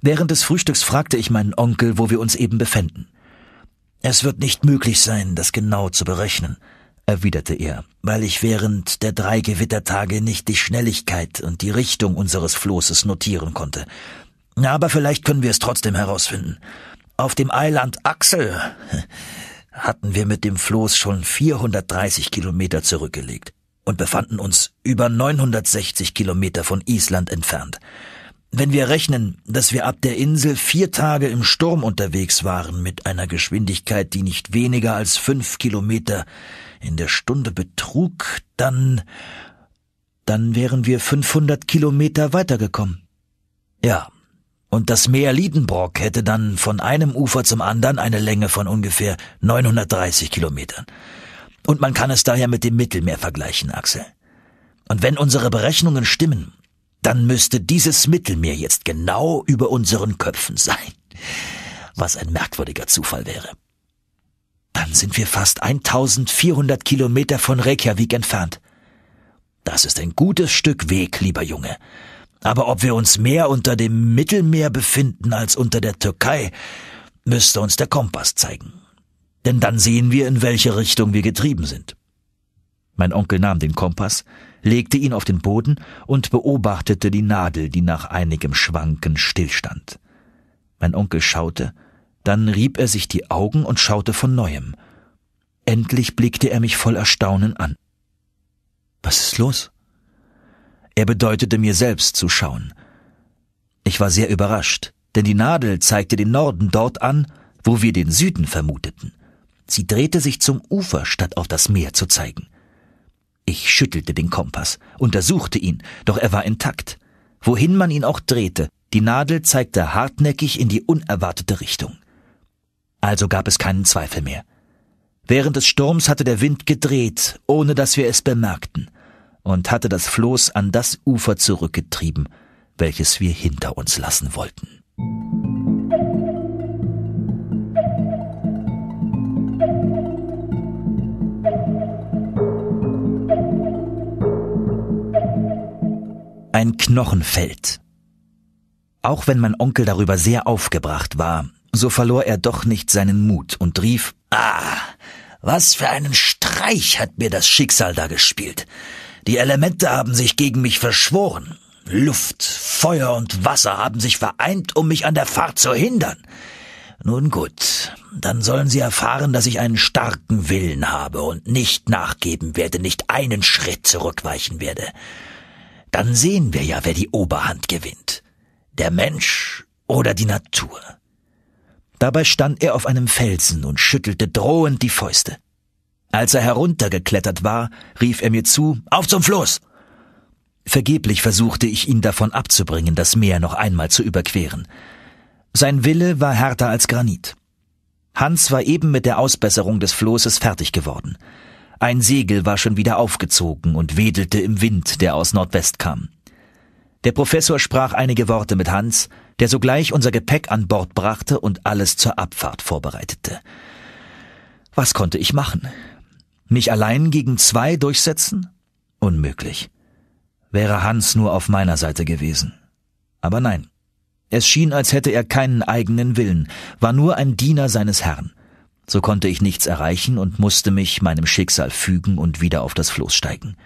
Während des Frühstücks fragte ich meinen Onkel, wo wir uns eben befänden. Es wird nicht möglich sein, das genau zu berechnen, erwiderte er, weil ich während der drei Gewittertage nicht die Schnelligkeit und die Richtung unseres Floßes notieren konnte. Aber vielleicht können wir es trotzdem herausfinden. Auf dem Eiland Axel hatten wir mit dem Floß schon 430 Kilometer zurückgelegt und befanden uns über 960 Kilometer von Island entfernt. Wenn wir rechnen, dass wir ab der Insel vier Tage im Sturm unterwegs waren mit einer Geschwindigkeit, die nicht weniger als fünf Kilometer in der Stunde betrug, dann, dann wären wir 500 Kilometer weitergekommen. Ja, und das Meer Liedenbrock hätte dann von einem Ufer zum anderen eine Länge von ungefähr 930 Kilometern. Und man kann es daher mit dem Mittelmeer vergleichen, Axel. Und wenn unsere Berechnungen stimmen, dann müsste dieses Mittelmeer jetzt genau über unseren Köpfen sein. Was ein merkwürdiger Zufall wäre. Dann sind wir fast 1400 Kilometer von Reykjavik entfernt. Das ist ein gutes Stück Weg, lieber Junge. Aber ob wir uns mehr unter dem Mittelmeer befinden als unter der Türkei, müsste uns der Kompass zeigen denn dann sehen wir, in welche Richtung wir getrieben sind. Mein Onkel nahm den Kompass, legte ihn auf den Boden und beobachtete die Nadel, die nach einigem Schwanken stillstand. Mein Onkel schaute, dann rieb er sich die Augen und schaute von neuem. Endlich blickte er mich voll Erstaunen an. Was ist los? Er bedeutete mir selbst zu schauen. Ich war sehr überrascht, denn die Nadel zeigte den Norden dort an, wo wir den Süden vermuteten. Sie drehte sich zum Ufer, statt auf das Meer zu zeigen. Ich schüttelte den Kompass, untersuchte ihn, doch er war intakt. Wohin man ihn auch drehte, die Nadel zeigte hartnäckig in die unerwartete Richtung. Also gab es keinen Zweifel mehr. Während des Sturms hatte der Wind gedreht, ohne dass wir es bemerkten, und hatte das Floß an das Ufer zurückgetrieben, welches wir hinter uns lassen wollten. ein Knochenfeld. Auch wenn mein Onkel darüber sehr aufgebracht war, so verlor er doch nicht seinen Mut und rief Ah, was für einen Streich hat mir das Schicksal da gespielt. Die Elemente haben sich gegen mich verschworen. Luft, Feuer und Wasser haben sich vereint, um mich an der Fahrt zu hindern. Nun gut, dann sollen sie erfahren, dass ich einen starken Willen habe und nicht nachgeben werde, nicht einen Schritt zurückweichen werde. Dann sehen wir ja, wer die Oberhand gewinnt. Der Mensch oder die Natur. Dabei stand er auf einem Felsen und schüttelte drohend die Fäuste. Als er heruntergeklettert war, rief er mir zu Auf zum Floß. Vergeblich versuchte ich ihn davon abzubringen, das Meer noch einmal zu überqueren. Sein Wille war härter als Granit. Hans war eben mit der Ausbesserung des Floßes fertig geworden. Ein Segel war schon wieder aufgezogen und wedelte im Wind, der aus Nordwest kam. Der Professor sprach einige Worte mit Hans, der sogleich unser Gepäck an Bord brachte und alles zur Abfahrt vorbereitete. Was konnte ich machen? Mich allein gegen zwei durchsetzen? Unmöglich. Wäre Hans nur auf meiner Seite gewesen. Aber nein. Es schien, als hätte er keinen eigenen Willen, war nur ein Diener seines Herrn. So konnte ich nichts erreichen und musste mich meinem Schicksal fügen und wieder auf das Floß steigen.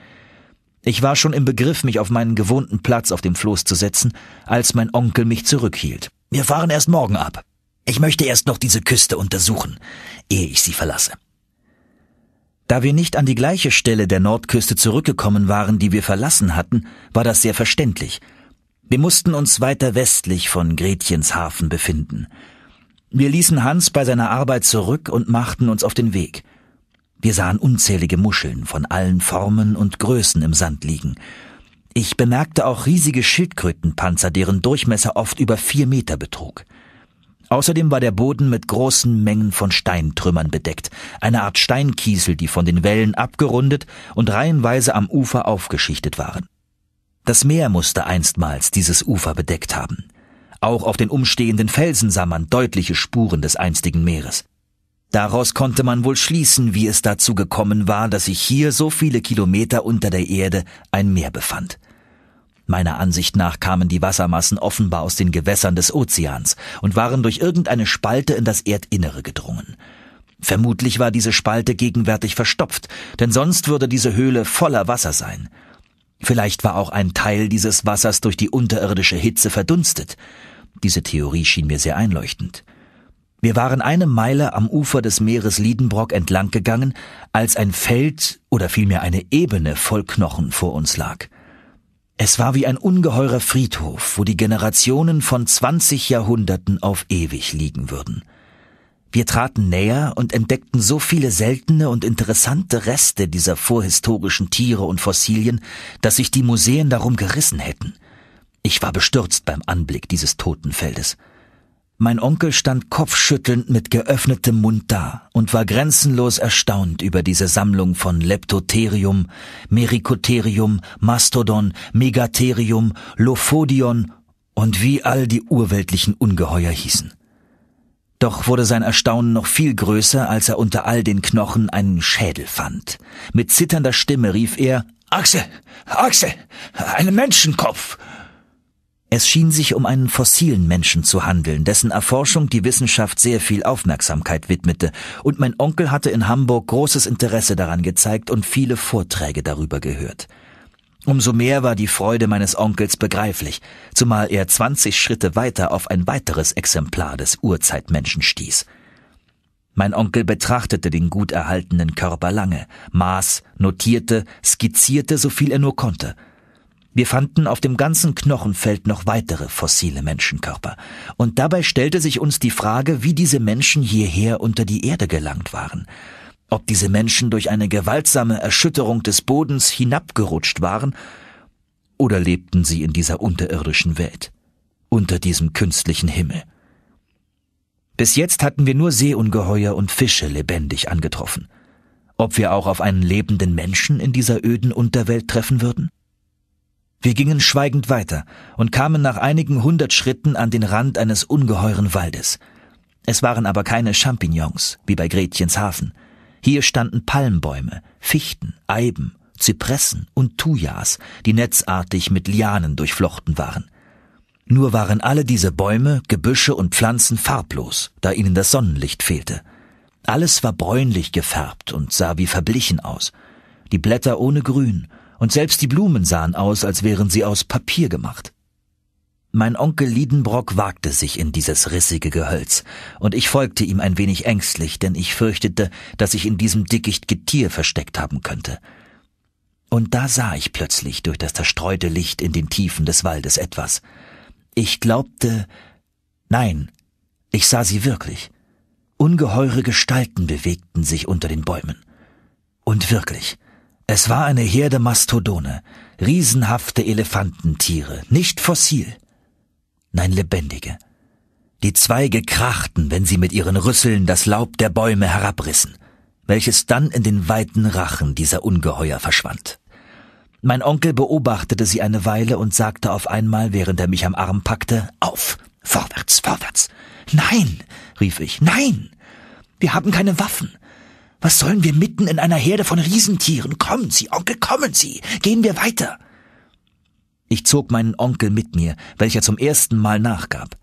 Ich war schon im Begriff, mich auf meinen gewohnten Platz auf dem Floß zu setzen, als mein Onkel mich zurückhielt. Wir fahren erst morgen ab. Ich möchte erst noch diese Küste untersuchen, ehe ich sie verlasse. Da wir nicht an die gleiche Stelle der Nordküste zurückgekommen waren, die wir verlassen hatten, war das sehr verständlich. Wir mussten uns weiter westlich von Gretchens Hafen befinden. Wir ließen Hans bei seiner Arbeit zurück und machten uns auf den Weg. Wir sahen unzählige Muscheln von allen Formen und Größen im Sand liegen. Ich bemerkte auch riesige Schildkrötenpanzer, deren Durchmesser oft über vier Meter betrug. Außerdem war der Boden mit großen Mengen von Steintrümmern bedeckt, eine Art Steinkiesel, die von den Wellen abgerundet und reihenweise am Ufer aufgeschichtet waren. Das Meer musste einstmals dieses Ufer bedeckt haben. Auch auf den umstehenden Felsen sah man deutliche Spuren des einstigen Meeres. Daraus konnte man wohl schließen, wie es dazu gekommen war, dass sich hier so viele Kilometer unter der Erde ein Meer befand. Meiner Ansicht nach kamen die Wassermassen offenbar aus den Gewässern des Ozeans und waren durch irgendeine Spalte in das Erdinnere gedrungen. Vermutlich war diese Spalte gegenwärtig verstopft, denn sonst würde diese Höhle voller Wasser sein. Vielleicht war auch ein Teil dieses Wassers durch die unterirdische Hitze verdunstet. Diese Theorie schien mir sehr einleuchtend. Wir waren eine Meile am Ufer des Meeres Liedenbrock entlang gegangen, als ein Feld oder vielmehr eine Ebene voll Knochen vor uns lag. Es war wie ein ungeheurer Friedhof, wo die Generationen von 20 Jahrhunderten auf ewig liegen würden. Wir traten näher und entdeckten so viele seltene und interessante Reste dieser vorhistorischen Tiere und Fossilien, dass sich die Museen darum gerissen hätten – ich war bestürzt beim Anblick dieses Totenfeldes. Mein Onkel stand kopfschüttelnd mit geöffnetem Mund da und war grenzenlos erstaunt über diese Sammlung von Leptotherium, Merikotherium, Mastodon, Megatherium, Lophodion und wie all die urweltlichen Ungeheuer hießen. Doch wurde sein Erstaunen noch viel größer, als er unter all den Knochen einen Schädel fand. Mit zitternder Stimme rief er Axel, Axel, einen Menschenkopf, es schien sich um einen fossilen Menschen zu handeln, dessen Erforschung die Wissenschaft sehr viel Aufmerksamkeit widmete, und mein Onkel hatte in Hamburg großes Interesse daran gezeigt und viele Vorträge darüber gehört. Umso mehr war die Freude meines Onkels begreiflich, zumal er zwanzig Schritte weiter auf ein weiteres Exemplar des Urzeitmenschen stieß. Mein Onkel betrachtete den gut erhaltenen Körper lange, maß, notierte, skizzierte so viel er nur konnte – wir fanden auf dem ganzen Knochenfeld noch weitere fossile Menschenkörper. Und dabei stellte sich uns die Frage, wie diese Menschen hierher unter die Erde gelangt waren. Ob diese Menschen durch eine gewaltsame Erschütterung des Bodens hinabgerutscht waren, oder lebten sie in dieser unterirdischen Welt, unter diesem künstlichen Himmel. Bis jetzt hatten wir nur Seeungeheuer und Fische lebendig angetroffen. Ob wir auch auf einen lebenden Menschen in dieser öden Unterwelt treffen würden? Wir gingen schweigend weiter und kamen nach einigen hundert Schritten an den Rand eines ungeheuren Waldes. Es waren aber keine Champignons, wie bei Gretchens Hafen. Hier standen Palmbäume, Fichten, Eiben, Zypressen und Tujas, die netzartig mit Lianen durchflochten waren. Nur waren alle diese Bäume, Gebüsche und Pflanzen farblos, da ihnen das Sonnenlicht fehlte. Alles war bräunlich gefärbt und sah wie verblichen aus. Die Blätter ohne Grün, und selbst die Blumen sahen aus, als wären sie aus Papier gemacht. Mein Onkel Liedenbrock wagte sich in dieses rissige Gehölz, und ich folgte ihm ein wenig ängstlich, denn ich fürchtete, dass ich in diesem Dickicht Getier versteckt haben könnte. Und da sah ich plötzlich durch das zerstreute Licht in den Tiefen des Waldes etwas. Ich glaubte, nein, ich sah sie wirklich. Ungeheure Gestalten bewegten sich unter den Bäumen. Und wirklich, es war eine Herde Mastodone, riesenhafte Elefantentiere, nicht fossil, nein lebendige. Die Zweige krachten, wenn sie mit ihren Rüsseln das Laub der Bäume herabrissen, welches dann in den weiten Rachen dieser Ungeheuer verschwand. Mein Onkel beobachtete sie eine Weile und sagte auf einmal, während er mich am Arm packte, auf, vorwärts, vorwärts. Nein, rief ich, nein. Wir haben keine Waffen. Was sollen wir mitten in einer Herde von Riesentieren? Kommen Sie, Onkel, kommen Sie. Gehen wir weiter. Ich zog meinen Onkel mit mir, welcher zum ersten Mal nachgab.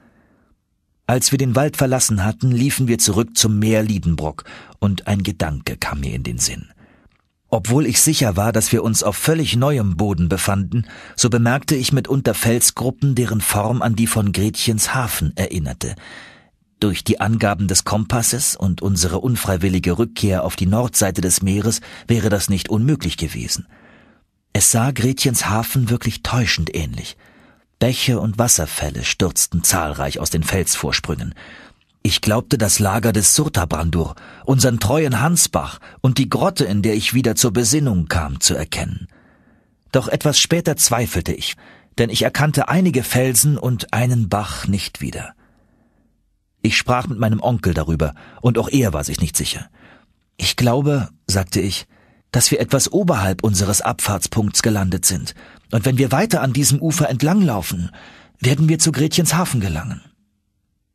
Als wir den Wald verlassen hatten, liefen wir zurück zum Meer Liedenbrock, und ein Gedanke kam mir in den Sinn. Obwohl ich sicher war, dass wir uns auf völlig neuem Boden befanden, so bemerkte ich mitunter Felsgruppen, deren Form an die von Gretchens Hafen erinnerte. Durch die Angaben des Kompasses und unsere unfreiwillige Rückkehr auf die Nordseite des Meeres wäre das nicht unmöglich gewesen. Es sah Gretchens Hafen wirklich täuschend ähnlich. Bäche und Wasserfälle stürzten zahlreich aus den Felsvorsprüngen. Ich glaubte das Lager des Surtabrandur, unseren treuen Hansbach und die Grotte, in der ich wieder zur Besinnung kam, zu erkennen. Doch etwas später zweifelte ich, denn ich erkannte einige Felsen und einen Bach nicht wieder. Ich sprach mit meinem Onkel darüber, und auch er war sich nicht sicher. Ich glaube, sagte ich, dass wir etwas oberhalb unseres Abfahrtspunkts gelandet sind, und wenn wir weiter an diesem Ufer entlanglaufen, werden wir zu Gretchens Hafen gelangen.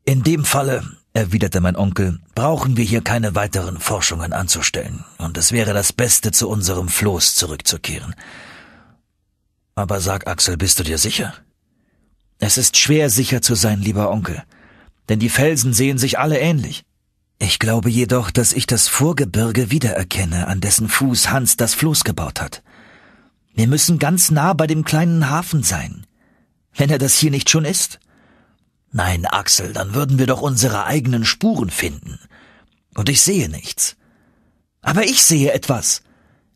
In dem Falle, erwiderte mein Onkel, brauchen wir hier keine weiteren Forschungen anzustellen, und es wäre das Beste, zu unserem Floß zurückzukehren. Aber sag, Axel, bist du dir sicher? Es ist schwer sicher zu sein, lieber Onkel denn die Felsen sehen sich alle ähnlich. Ich glaube jedoch, dass ich das Vorgebirge wiedererkenne, an dessen Fuß Hans das Floß gebaut hat. Wir müssen ganz nah bei dem kleinen Hafen sein, wenn er das hier nicht schon ist. Nein, Axel, dann würden wir doch unsere eigenen Spuren finden. Und ich sehe nichts. Aber ich sehe etwas,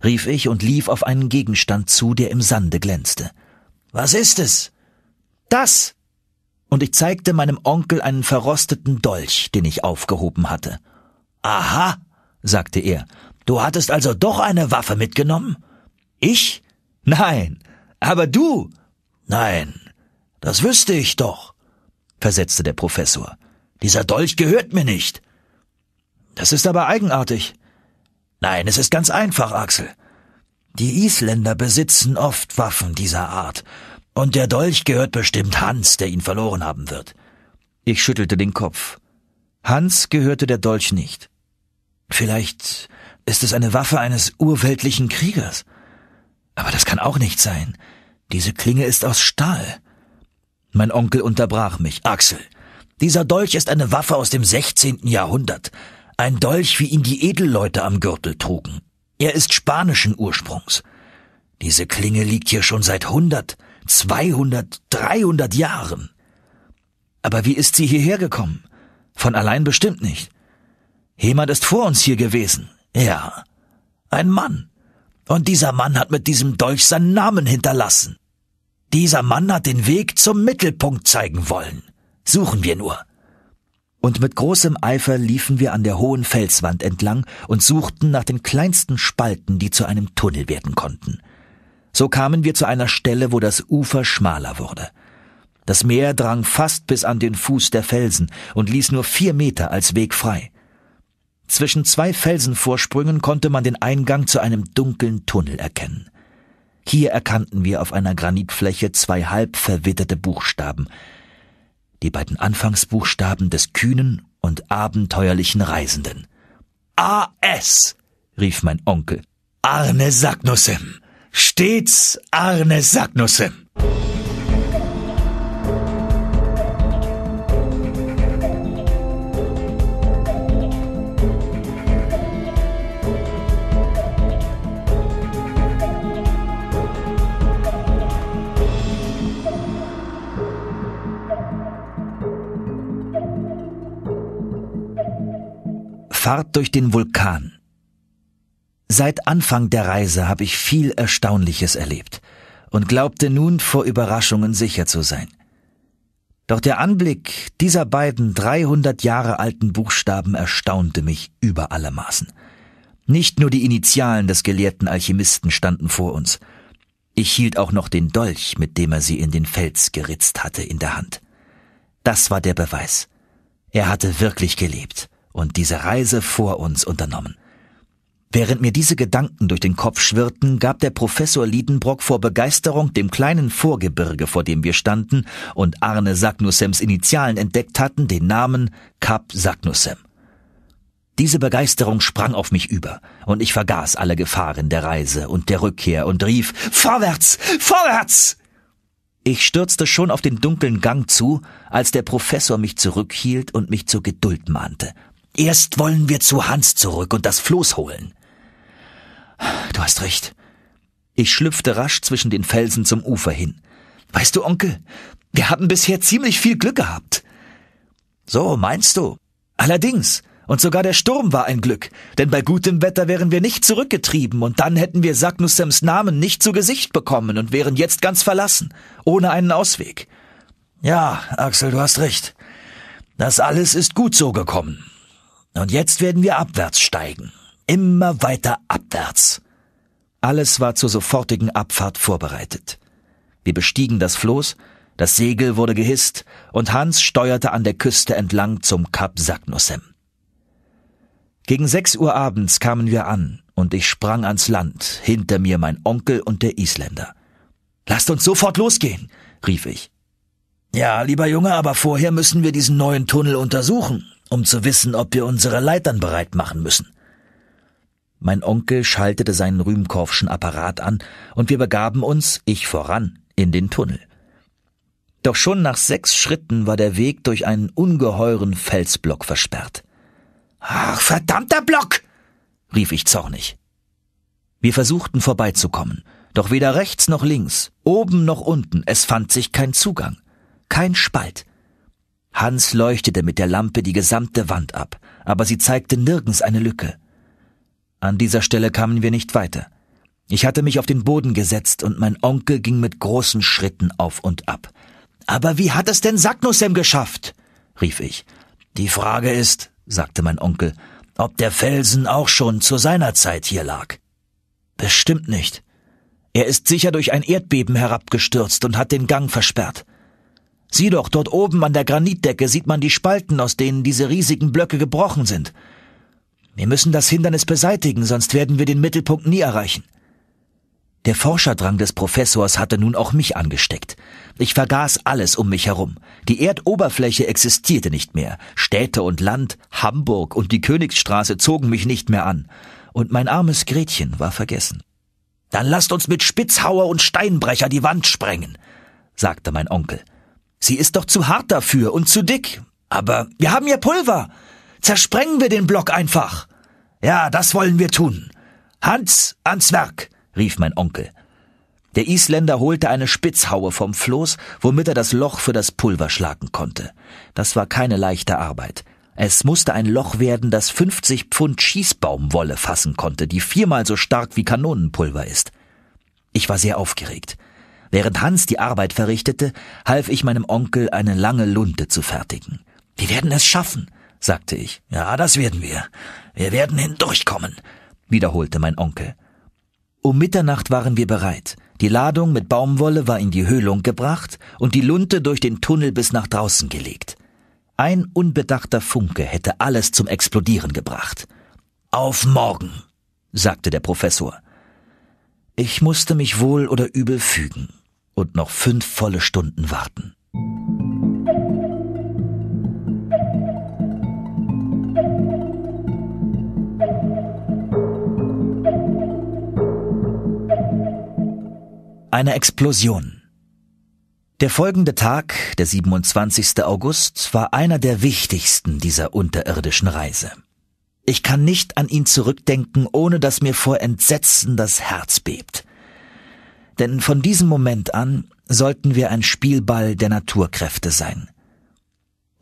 rief ich und lief auf einen Gegenstand zu, der im Sande glänzte. Was ist es? Das, und ich zeigte meinem Onkel einen verrosteten Dolch, den ich aufgehoben hatte. Aha, sagte er, du hattest also doch eine Waffe mitgenommen? Ich? Nein. Aber du? Nein. Das wüsste ich doch, versetzte der Professor. Dieser Dolch gehört mir nicht. Das ist aber eigenartig. Nein, es ist ganz einfach, Axel. Die Isländer besitzen oft Waffen dieser Art, und der Dolch gehört bestimmt Hans, der ihn verloren haben wird. Ich schüttelte den Kopf. Hans gehörte der Dolch nicht. Vielleicht ist es eine Waffe eines urweltlichen Kriegers. Aber das kann auch nicht sein. Diese Klinge ist aus Stahl. Mein Onkel unterbrach mich. Axel, dieser Dolch ist eine Waffe aus dem 16. Jahrhundert. Ein Dolch, wie ihn die Edelleute am Gürtel trugen. Er ist spanischen Ursprungs. Diese Klinge liegt hier schon seit hundert, 200, 300 Jahren. Aber wie ist sie hierher gekommen? Von allein bestimmt nicht. Jemand ist vor uns hier gewesen. Ja. Ein Mann. Und dieser Mann hat mit diesem Dolch seinen Namen hinterlassen. Dieser Mann hat den Weg zum Mittelpunkt zeigen wollen. Suchen wir nur. Und mit großem Eifer liefen wir an der hohen Felswand entlang und suchten nach den kleinsten Spalten, die zu einem Tunnel werden konnten. So kamen wir zu einer Stelle, wo das Ufer schmaler wurde. Das Meer drang fast bis an den Fuß der Felsen und ließ nur vier Meter als Weg frei. Zwischen zwei Felsenvorsprüngen konnte man den Eingang zu einem dunklen Tunnel erkennen. Hier erkannten wir auf einer Granitfläche zwei halb verwitterte Buchstaben, die beiden Anfangsbuchstaben des kühnen und abenteuerlichen Reisenden. AS, rief mein Onkel. Arne Sagnussem. Stets Arne Sagnusse. Fahrt durch den Vulkan Seit Anfang der Reise habe ich viel Erstaunliches erlebt und glaubte nun vor Überraschungen sicher zu sein. Doch der Anblick dieser beiden 300 Jahre alten Buchstaben erstaunte mich über alle Maßen. Nicht nur die Initialen des gelehrten Alchemisten standen vor uns. Ich hielt auch noch den Dolch, mit dem er sie in den Fels geritzt hatte, in der Hand. Das war der Beweis. Er hatte wirklich gelebt und diese Reise vor uns unternommen. Während mir diese Gedanken durch den Kopf schwirrten, gab der Professor Liedenbrock vor Begeisterung dem kleinen Vorgebirge, vor dem wir standen und Arne Sagnussems Initialen entdeckt hatten, den Namen Kap Sagnussem. Diese Begeisterung sprang auf mich über, und ich vergaß alle Gefahren der Reise und der Rückkehr und rief Vorwärts. Vorwärts. Ich stürzte schon auf den dunklen Gang zu, als der Professor mich zurückhielt und mich zur Geduld mahnte. Erst wollen wir zu Hans zurück und das Floß holen. Du hast recht. Ich schlüpfte rasch zwischen den Felsen zum Ufer hin. Weißt du, Onkel, wir haben bisher ziemlich viel Glück gehabt. So, meinst du? Allerdings. Und sogar der Sturm war ein Glück, denn bei gutem Wetter wären wir nicht zurückgetrieben und dann hätten wir Sagnussems Namen nicht zu Gesicht bekommen und wären jetzt ganz verlassen, ohne einen Ausweg. Ja, Axel, du hast recht. Das alles ist gut so gekommen. Und jetzt werden wir abwärts steigen immer weiter abwärts. Alles war zur sofortigen Abfahrt vorbereitet. Wir bestiegen das Floß, das Segel wurde gehisst und Hans steuerte an der Küste entlang zum Kap Sagnussem. Gegen sechs Uhr abends kamen wir an und ich sprang ans Land, hinter mir mein Onkel und der Isländer. Lasst uns sofort losgehen, rief ich. Ja, lieber Junge, aber vorher müssen wir diesen neuen Tunnel untersuchen, um zu wissen, ob wir unsere Leitern bereit machen müssen. Mein Onkel schaltete seinen Rühmkorfschen Apparat an und wir begaben uns, ich voran, in den Tunnel. Doch schon nach sechs Schritten war der Weg durch einen ungeheuren Felsblock versperrt. Ach, verdammter Block! rief ich zornig. Wir versuchten vorbeizukommen, doch weder rechts noch links, oben noch unten, es fand sich kein Zugang, kein Spalt. Hans leuchtete mit der Lampe die gesamte Wand ab, aber sie zeigte nirgends eine Lücke. An dieser Stelle kamen wir nicht weiter. Ich hatte mich auf den Boden gesetzt und mein Onkel ging mit großen Schritten auf und ab. Aber wie hat es denn Sagnussem geschafft? rief ich. Die Frage ist, sagte mein Onkel, ob der Felsen auch schon zu seiner Zeit hier lag. Bestimmt nicht. Er ist sicher durch ein Erdbeben herabgestürzt und hat den Gang versperrt. Sieh doch, dort oben an der Granitdecke sieht man die Spalten, aus denen diese riesigen Blöcke gebrochen sind. Wir müssen das Hindernis beseitigen, sonst werden wir den Mittelpunkt nie erreichen. Der Forscherdrang des Professors hatte nun auch mich angesteckt. Ich vergaß alles um mich herum. Die Erdoberfläche existierte nicht mehr. Städte und Land, Hamburg und die Königsstraße zogen mich nicht mehr an. Und mein armes Gretchen war vergessen. Dann lasst uns mit Spitzhauer und Steinbrecher die Wand sprengen, sagte mein Onkel. Sie ist doch zu hart dafür und zu dick. Aber wir haben ja Pulver. Zersprengen wir den Block einfach. Ja, das wollen wir tun. Hans, ans Werk, rief mein Onkel. Der Isländer holte eine Spitzhaue vom Floß, womit er das Loch für das Pulver schlagen konnte. Das war keine leichte Arbeit. Es musste ein Loch werden, das 50 Pfund Schießbaumwolle fassen konnte, die viermal so stark wie Kanonenpulver ist. Ich war sehr aufgeregt. Während Hans die Arbeit verrichtete, half ich meinem Onkel, eine lange Lunte zu fertigen. Wir werden es schaffen, sagte ich. Ja, das werden wir. Wir werden hindurchkommen, wiederholte mein Onkel. Um Mitternacht waren wir bereit. Die Ladung mit Baumwolle war in die Höhlung gebracht und die Lunte durch den Tunnel bis nach draußen gelegt. Ein unbedachter Funke hätte alles zum Explodieren gebracht. Auf morgen, sagte der Professor. Ich musste mich wohl oder übel fügen und noch fünf volle Stunden warten. Eine Explosion. Der folgende Tag, der 27. August, war einer der wichtigsten dieser unterirdischen Reise. Ich kann nicht an ihn zurückdenken, ohne dass mir vor Entsetzen das Herz bebt. Denn von diesem Moment an sollten wir ein Spielball der Naturkräfte sein.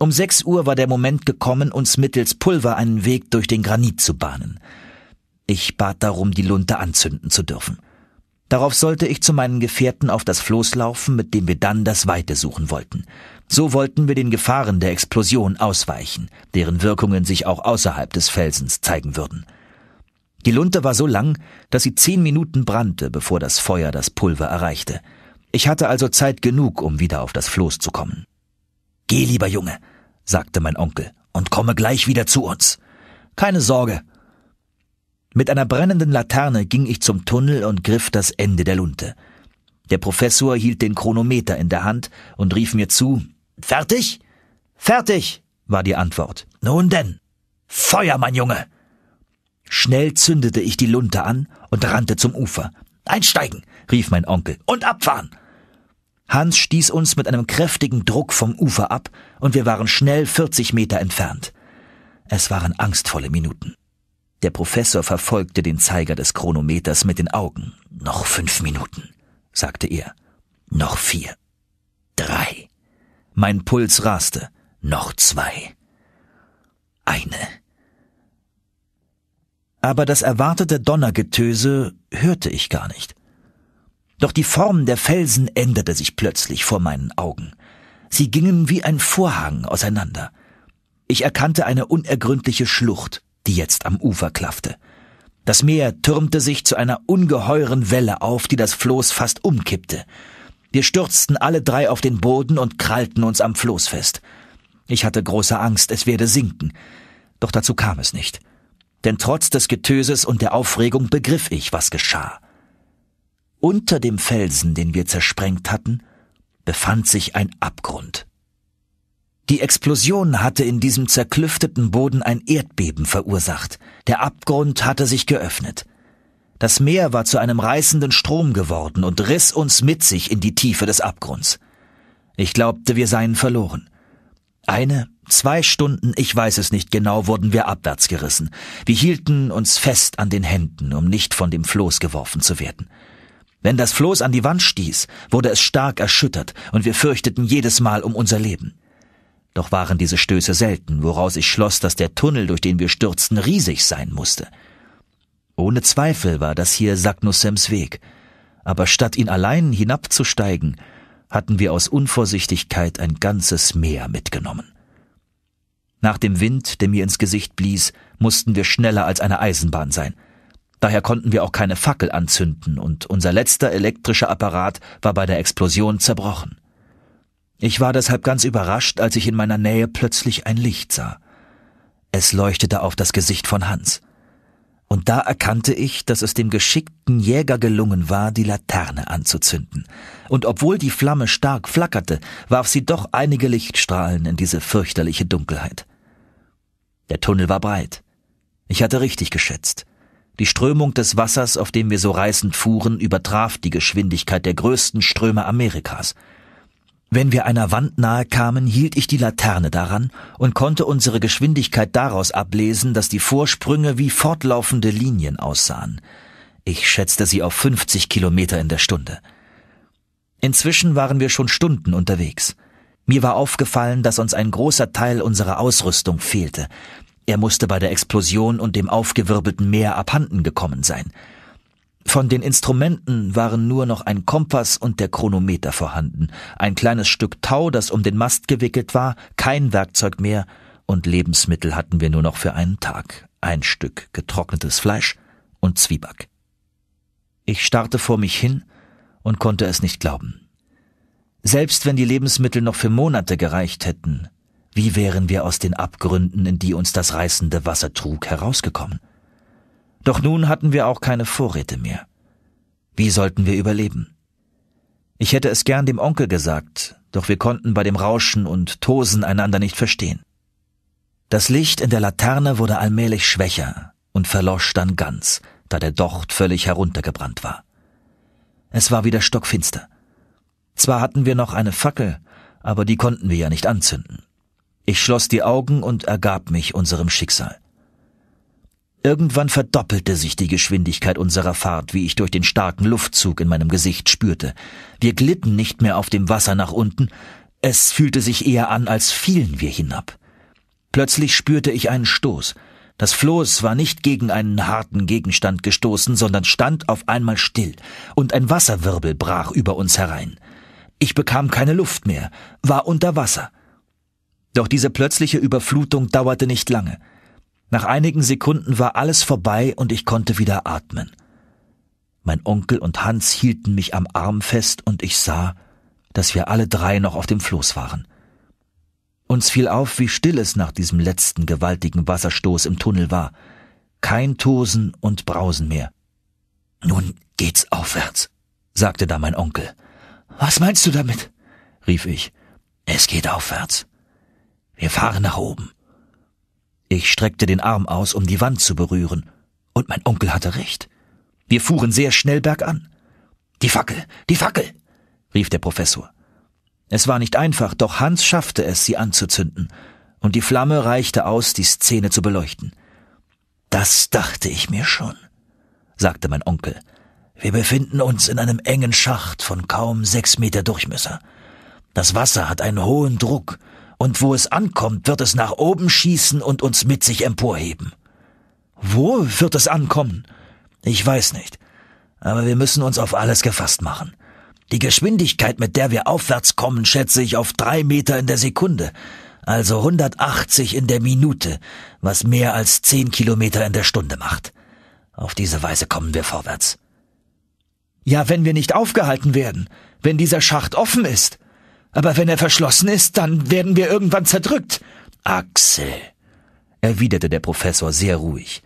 Um sechs Uhr war der Moment gekommen, uns mittels Pulver einen Weg durch den Granit zu bahnen. Ich bat darum, die Lunte anzünden zu dürfen. Darauf sollte ich zu meinen Gefährten auf das Floß laufen, mit dem wir dann das Weite suchen wollten. So wollten wir den Gefahren der Explosion ausweichen, deren Wirkungen sich auch außerhalb des Felsens zeigen würden. Die Lunte war so lang, dass sie zehn Minuten brannte, bevor das Feuer das Pulver erreichte. Ich hatte also Zeit genug, um wieder auf das Floß zu kommen. Geh, lieber Junge, sagte mein Onkel, und komme gleich wieder zu uns. Keine Sorge, mit einer brennenden Laterne ging ich zum Tunnel und griff das Ende der Lunte. Der Professor hielt den Chronometer in der Hand und rief mir zu Fertig? Fertig, war die Antwort. Nun denn. Feuer, mein Junge. Schnell zündete ich die Lunte an und rannte zum Ufer. Einsteigen, rief mein Onkel, und abfahren. Hans stieß uns mit einem kräftigen Druck vom Ufer ab, und wir waren schnell 40 Meter entfernt. Es waren angstvolle Minuten. Der Professor verfolgte den Zeiger des Chronometers mit den Augen. Noch fünf Minuten, sagte er. Noch vier. Drei. Mein Puls raste. Noch zwei. Eine. Aber das erwartete Donnergetöse hörte ich gar nicht. Doch die Form der Felsen änderte sich plötzlich vor meinen Augen. Sie gingen wie ein Vorhang auseinander. Ich erkannte eine unergründliche Schlucht, die jetzt am Ufer klaffte. Das Meer türmte sich zu einer ungeheuren Welle auf, die das Floß fast umkippte. Wir stürzten alle drei auf den Boden und krallten uns am Floß fest. Ich hatte große Angst, es werde sinken. Doch dazu kam es nicht. Denn trotz des Getöses und der Aufregung begriff ich, was geschah. Unter dem Felsen, den wir zersprengt hatten, befand sich ein Abgrund. Die Explosion hatte in diesem zerklüfteten Boden ein Erdbeben verursacht. Der Abgrund hatte sich geöffnet. Das Meer war zu einem reißenden Strom geworden und riss uns mit sich in die Tiefe des Abgrunds. Ich glaubte, wir seien verloren. Eine, zwei Stunden, ich weiß es nicht genau, wurden wir abwärts gerissen. Wir hielten uns fest an den Händen, um nicht von dem Floß geworfen zu werden. Wenn das Floß an die Wand stieß, wurde es stark erschüttert, und wir fürchteten jedes Mal um unser Leben. Doch waren diese Stöße selten, woraus ich schloss, dass der Tunnel, durch den wir stürzten, riesig sein musste. Ohne Zweifel war das hier Sagnussems Weg, aber statt ihn allein hinabzusteigen, hatten wir aus Unvorsichtigkeit ein ganzes Meer mitgenommen. Nach dem Wind, der mir ins Gesicht blies, mussten wir schneller als eine Eisenbahn sein. Daher konnten wir auch keine Fackel anzünden, und unser letzter elektrischer Apparat war bei der Explosion zerbrochen. Ich war deshalb ganz überrascht, als ich in meiner Nähe plötzlich ein Licht sah. Es leuchtete auf das Gesicht von Hans. Und da erkannte ich, dass es dem geschickten Jäger gelungen war, die Laterne anzuzünden. Und obwohl die Flamme stark flackerte, warf sie doch einige Lichtstrahlen in diese fürchterliche Dunkelheit. Der Tunnel war breit. Ich hatte richtig geschätzt. Die Strömung des Wassers, auf dem wir so reißend fuhren, übertraf die Geschwindigkeit der größten Ströme Amerikas. Wenn wir einer Wand nahe kamen, hielt ich die Laterne daran und konnte unsere Geschwindigkeit daraus ablesen, dass die Vorsprünge wie fortlaufende Linien aussahen. Ich schätzte sie auf 50 Kilometer in der Stunde. Inzwischen waren wir schon Stunden unterwegs. Mir war aufgefallen, dass uns ein großer Teil unserer Ausrüstung fehlte. Er musste bei der Explosion und dem aufgewirbelten Meer abhanden gekommen sein. Von den Instrumenten waren nur noch ein Kompass und der Chronometer vorhanden, ein kleines Stück Tau, das um den Mast gewickelt war, kein Werkzeug mehr, und Lebensmittel hatten wir nur noch für einen Tag, ein Stück getrocknetes Fleisch und Zwieback. Ich starrte vor mich hin und konnte es nicht glauben. Selbst wenn die Lebensmittel noch für Monate gereicht hätten, wie wären wir aus den Abgründen, in die uns das reißende Wasser trug, herausgekommen? Doch nun hatten wir auch keine Vorräte mehr. Wie sollten wir überleben? Ich hätte es gern dem Onkel gesagt, doch wir konnten bei dem Rauschen und Tosen einander nicht verstehen. Das Licht in der Laterne wurde allmählich schwächer und verlosch dann ganz, da der Docht völlig heruntergebrannt war. Es war wieder stockfinster. Zwar hatten wir noch eine Fackel, aber die konnten wir ja nicht anzünden. Ich schloss die Augen und ergab mich unserem Schicksal. Irgendwann verdoppelte sich die Geschwindigkeit unserer Fahrt, wie ich durch den starken Luftzug in meinem Gesicht spürte. Wir glitten nicht mehr auf dem Wasser nach unten, es fühlte sich eher an, als fielen wir hinab. Plötzlich spürte ich einen Stoß. Das Floß war nicht gegen einen harten Gegenstand gestoßen, sondern stand auf einmal still, und ein Wasserwirbel brach über uns herein. Ich bekam keine Luft mehr, war unter Wasser. Doch diese plötzliche Überflutung dauerte nicht lange. Nach einigen Sekunden war alles vorbei und ich konnte wieder atmen. Mein Onkel und Hans hielten mich am Arm fest und ich sah, dass wir alle drei noch auf dem Floß waren. Uns fiel auf, wie still es nach diesem letzten gewaltigen Wasserstoß im Tunnel war. Kein Tosen und Brausen mehr. Nun geht's aufwärts, sagte da mein Onkel. Was meinst du damit? rief ich. Es geht aufwärts. Wir fahren nach oben. Ich streckte den Arm aus, um die Wand zu berühren. Und mein Onkel hatte recht. Wir fuhren sehr schnell bergan. Die Fackel, die Fackel, rief der Professor. Es war nicht einfach, doch Hans schaffte es, sie anzuzünden, und die Flamme reichte aus, die Szene zu beleuchten. Das dachte ich mir schon, sagte mein Onkel. Wir befinden uns in einem engen Schacht von kaum sechs Meter Durchmesser. Das Wasser hat einen hohen Druck, und wo es ankommt, wird es nach oben schießen und uns mit sich emporheben. Wo wird es ankommen? Ich weiß nicht. Aber wir müssen uns auf alles gefasst machen. Die Geschwindigkeit, mit der wir aufwärts kommen, schätze ich auf drei Meter in der Sekunde, also 180 in der Minute, was mehr als zehn Kilometer in der Stunde macht. Auf diese Weise kommen wir vorwärts. Ja, wenn wir nicht aufgehalten werden, wenn dieser Schacht offen ist. Aber wenn er verschlossen ist, dann werden wir irgendwann zerdrückt. Axel, erwiderte der Professor sehr ruhig.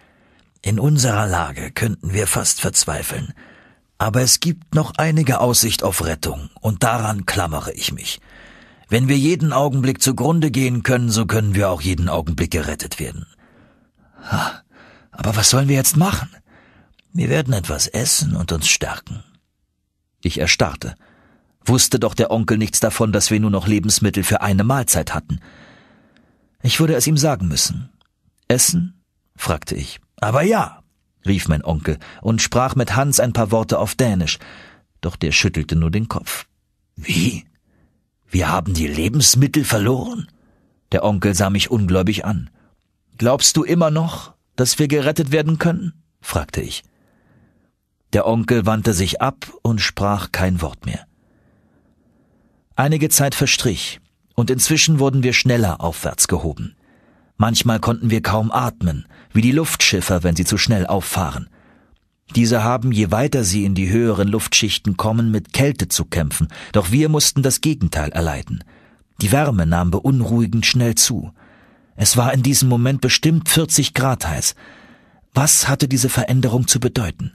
In unserer Lage könnten wir fast verzweifeln. Aber es gibt noch einige Aussicht auf Rettung, und daran klammere ich mich. Wenn wir jeden Augenblick zugrunde gehen können, so können wir auch jeden Augenblick gerettet werden. aber was sollen wir jetzt machen? Wir werden etwas essen und uns stärken. Ich erstarrte wusste doch der Onkel nichts davon, dass wir nur noch Lebensmittel für eine Mahlzeit hatten. Ich würde es ihm sagen müssen. Essen? fragte ich. Aber ja, rief mein Onkel und sprach mit Hans ein paar Worte auf Dänisch, doch der schüttelte nur den Kopf. Wie? Wir haben die Lebensmittel verloren? Der Onkel sah mich ungläubig an. Glaubst du immer noch, dass wir gerettet werden können? fragte ich. Der Onkel wandte sich ab und sprach kein Wort mehr. Einige Zeit verstrich, und inzwischen wurden wir schneller aufwärts gehoben. Manchmal konnten wir kaum atmen, wie die Luftschiffer, wenn sie zu schnell auffahren. Diese haben, je weiter sie in die höheren Luftschichten kommen, mit Kälte zu kämpfen, doch wir mussten das Gegenteil erleiden. Die Wärme nahm beunruhigend schnell zu. Es war in diesem Moment bestimmt 40 Grad heiß. Was hatte diese Veränderung zu bedeuten?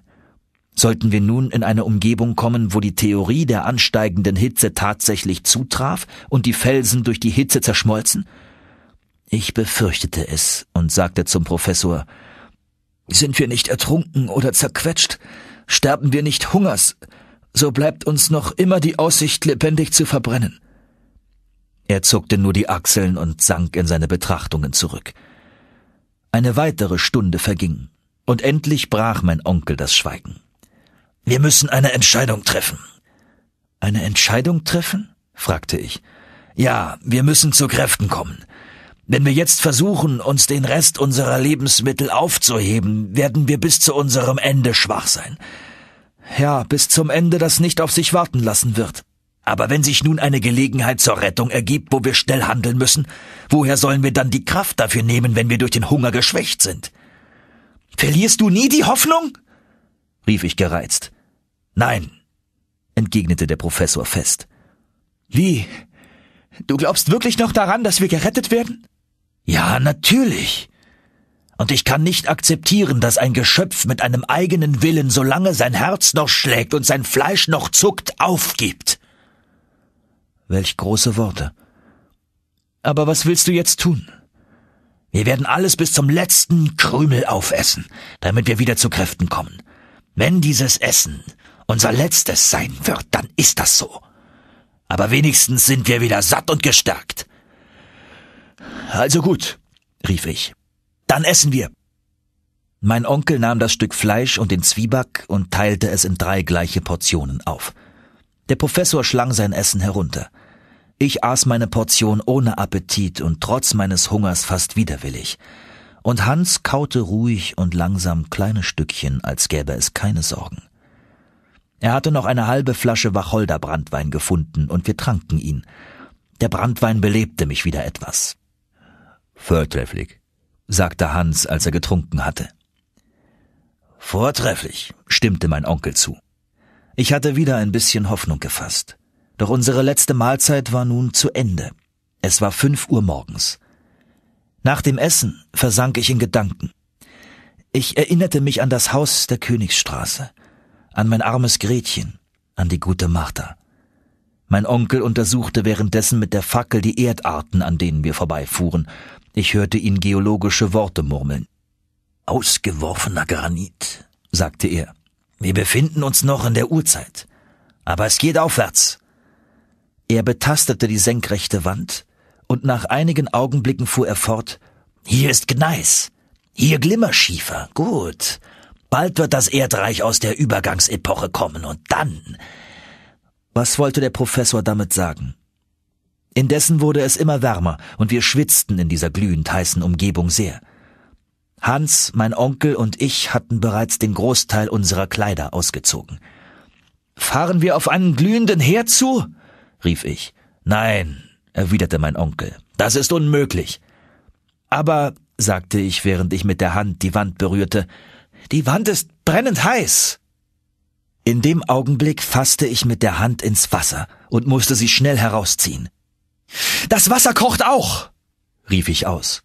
Sollten wir nun in eine Umgebung kommen, wo die Theorie der ansteigenden Hitze tatsächlich zutraf und die Felsen durch die Hitze zerschmolzen? Ich befürchtete es und sagte zum Professor Sind wir nicht ertrunken oder zerquetscht? Sterben wir nicht Hungers? So bleibt uns noch immer die Aussicht, lebendig zu verbrennen. Er zuckte nur die Achseln und sank in seine Betrachtungen zurück. Eine weitere Stunde verging, und endlich brach mein Onkel das Schweigen. Wir müssen eine Entscheidung treffen. Eine Entscheidung treffen? fragte ich. Ja, wir müssen zu Kräften kommen. Wenn wir jetzt versuchen, uns den Rest unserer Lebensmittel aufzuheben, werden wir bis zu unserem Ende schwach sein. Ja, bis zum Ende, das nicht auf sich warten lassen wird. Aber wenn sich nun eine Gelegenheit zur Rettung ergibt, wo wir schnell handeln müssen, woher sollen wir dann die Kraft dafür nehmen, wenn wir durch den Hunger geschwächt sind? Verlierst du nie die Hoffnung? rief ich gereizt. Nein, entgegnete der Professor fest. Wie? Du glaubst wirklich noch daran, dass wir gerettet werden? Ja, natürlich. Und ich kann nicht akzeptieren, dass ein Geschöpf mit einem eigenen Willen, solange sein Herz noch schlägt und sein Fleisch noch zuckt, aufgibt. Welch große Worte. Aber was willst du jetzt tun? Wir werden alles bis zum letzten Krümel aufessen, damit wir wieder zu Kräften kommen. Wenn dieses Essen unser letztes sein wird, dann ist das so. Aber wenigstens sind wir wieder satt und gestärkt. Also gut, rief ich. Dann essen wir. Mein Onkel nahm das Stück Fleisch und den Zwieback und teilte es in drei gleiche Portionen auf. Der Professor schlang sein Essen herunter. Ich aß meine Portion ohne Appetit und trotz meines Hungers fast widerwillig und Hans kaute ruhig und langsam kleine Stückchen, als gäbe es keine Sorgen. Er hatte noch eine halbe Flasche Wacholderbrandwein gefunden, und wir tranken ihn. Der Brandwein belebte mich wieder etwas. Vortrefflich, sagte Hans, als er getrunken hatte. Vortrefflich, stimmte mein Onkel zu. Ich hatte wieder ein bisschen Hoffnung gefasst. Doch unsere letzte Mahlzeit war nun zu Ende. Es war fünf Uhr morgens. Nach dem Essen versank ich in Gedanken. Ich erinnerte mich an das Haus der Königsstraße, an mein armes Gretchen, an die gute Martha. Mein Onkel untersuchte währenddessen mit der Fackel die Erdarten, an denen wir vorbeifuhren. Ich hörte ihn geologische Worte murmeln. Ausgeworfener Granit, sagte er. Wir befinden uns noch in der Urzeit, aber es geht aufwärts. Er betastete die senkrechte Wand, und nach einigen Augenblicken fuhr er fort Hier ist Gneis, hier Glimmerschiefer, gut. Bald wird das Erdreich aus der Übergangsepoche kommen und dann. Was wollte der Professor damit sagen? Indessen wurde es immer wärmer und wir schwitzten in dieser glühend heißen Umgebung sehr. Hans, mein Onkel und ich hatten bereits den Großteil unserer Kleider ausgezogen. Fahren wir auf einen glühenden Herd zu? rief ich. Nein, erwiderte mein Onkel. Das ist unmöglich. Aber, sagte ich, während ich mit der Hand die Wand berührte, die Wand ist brennend heiß. In dem Augenblick fasste ich mit der Hand ins Wasser und musste sie schnell herausziehen. Das Wasser kocht auch, rief ich aus.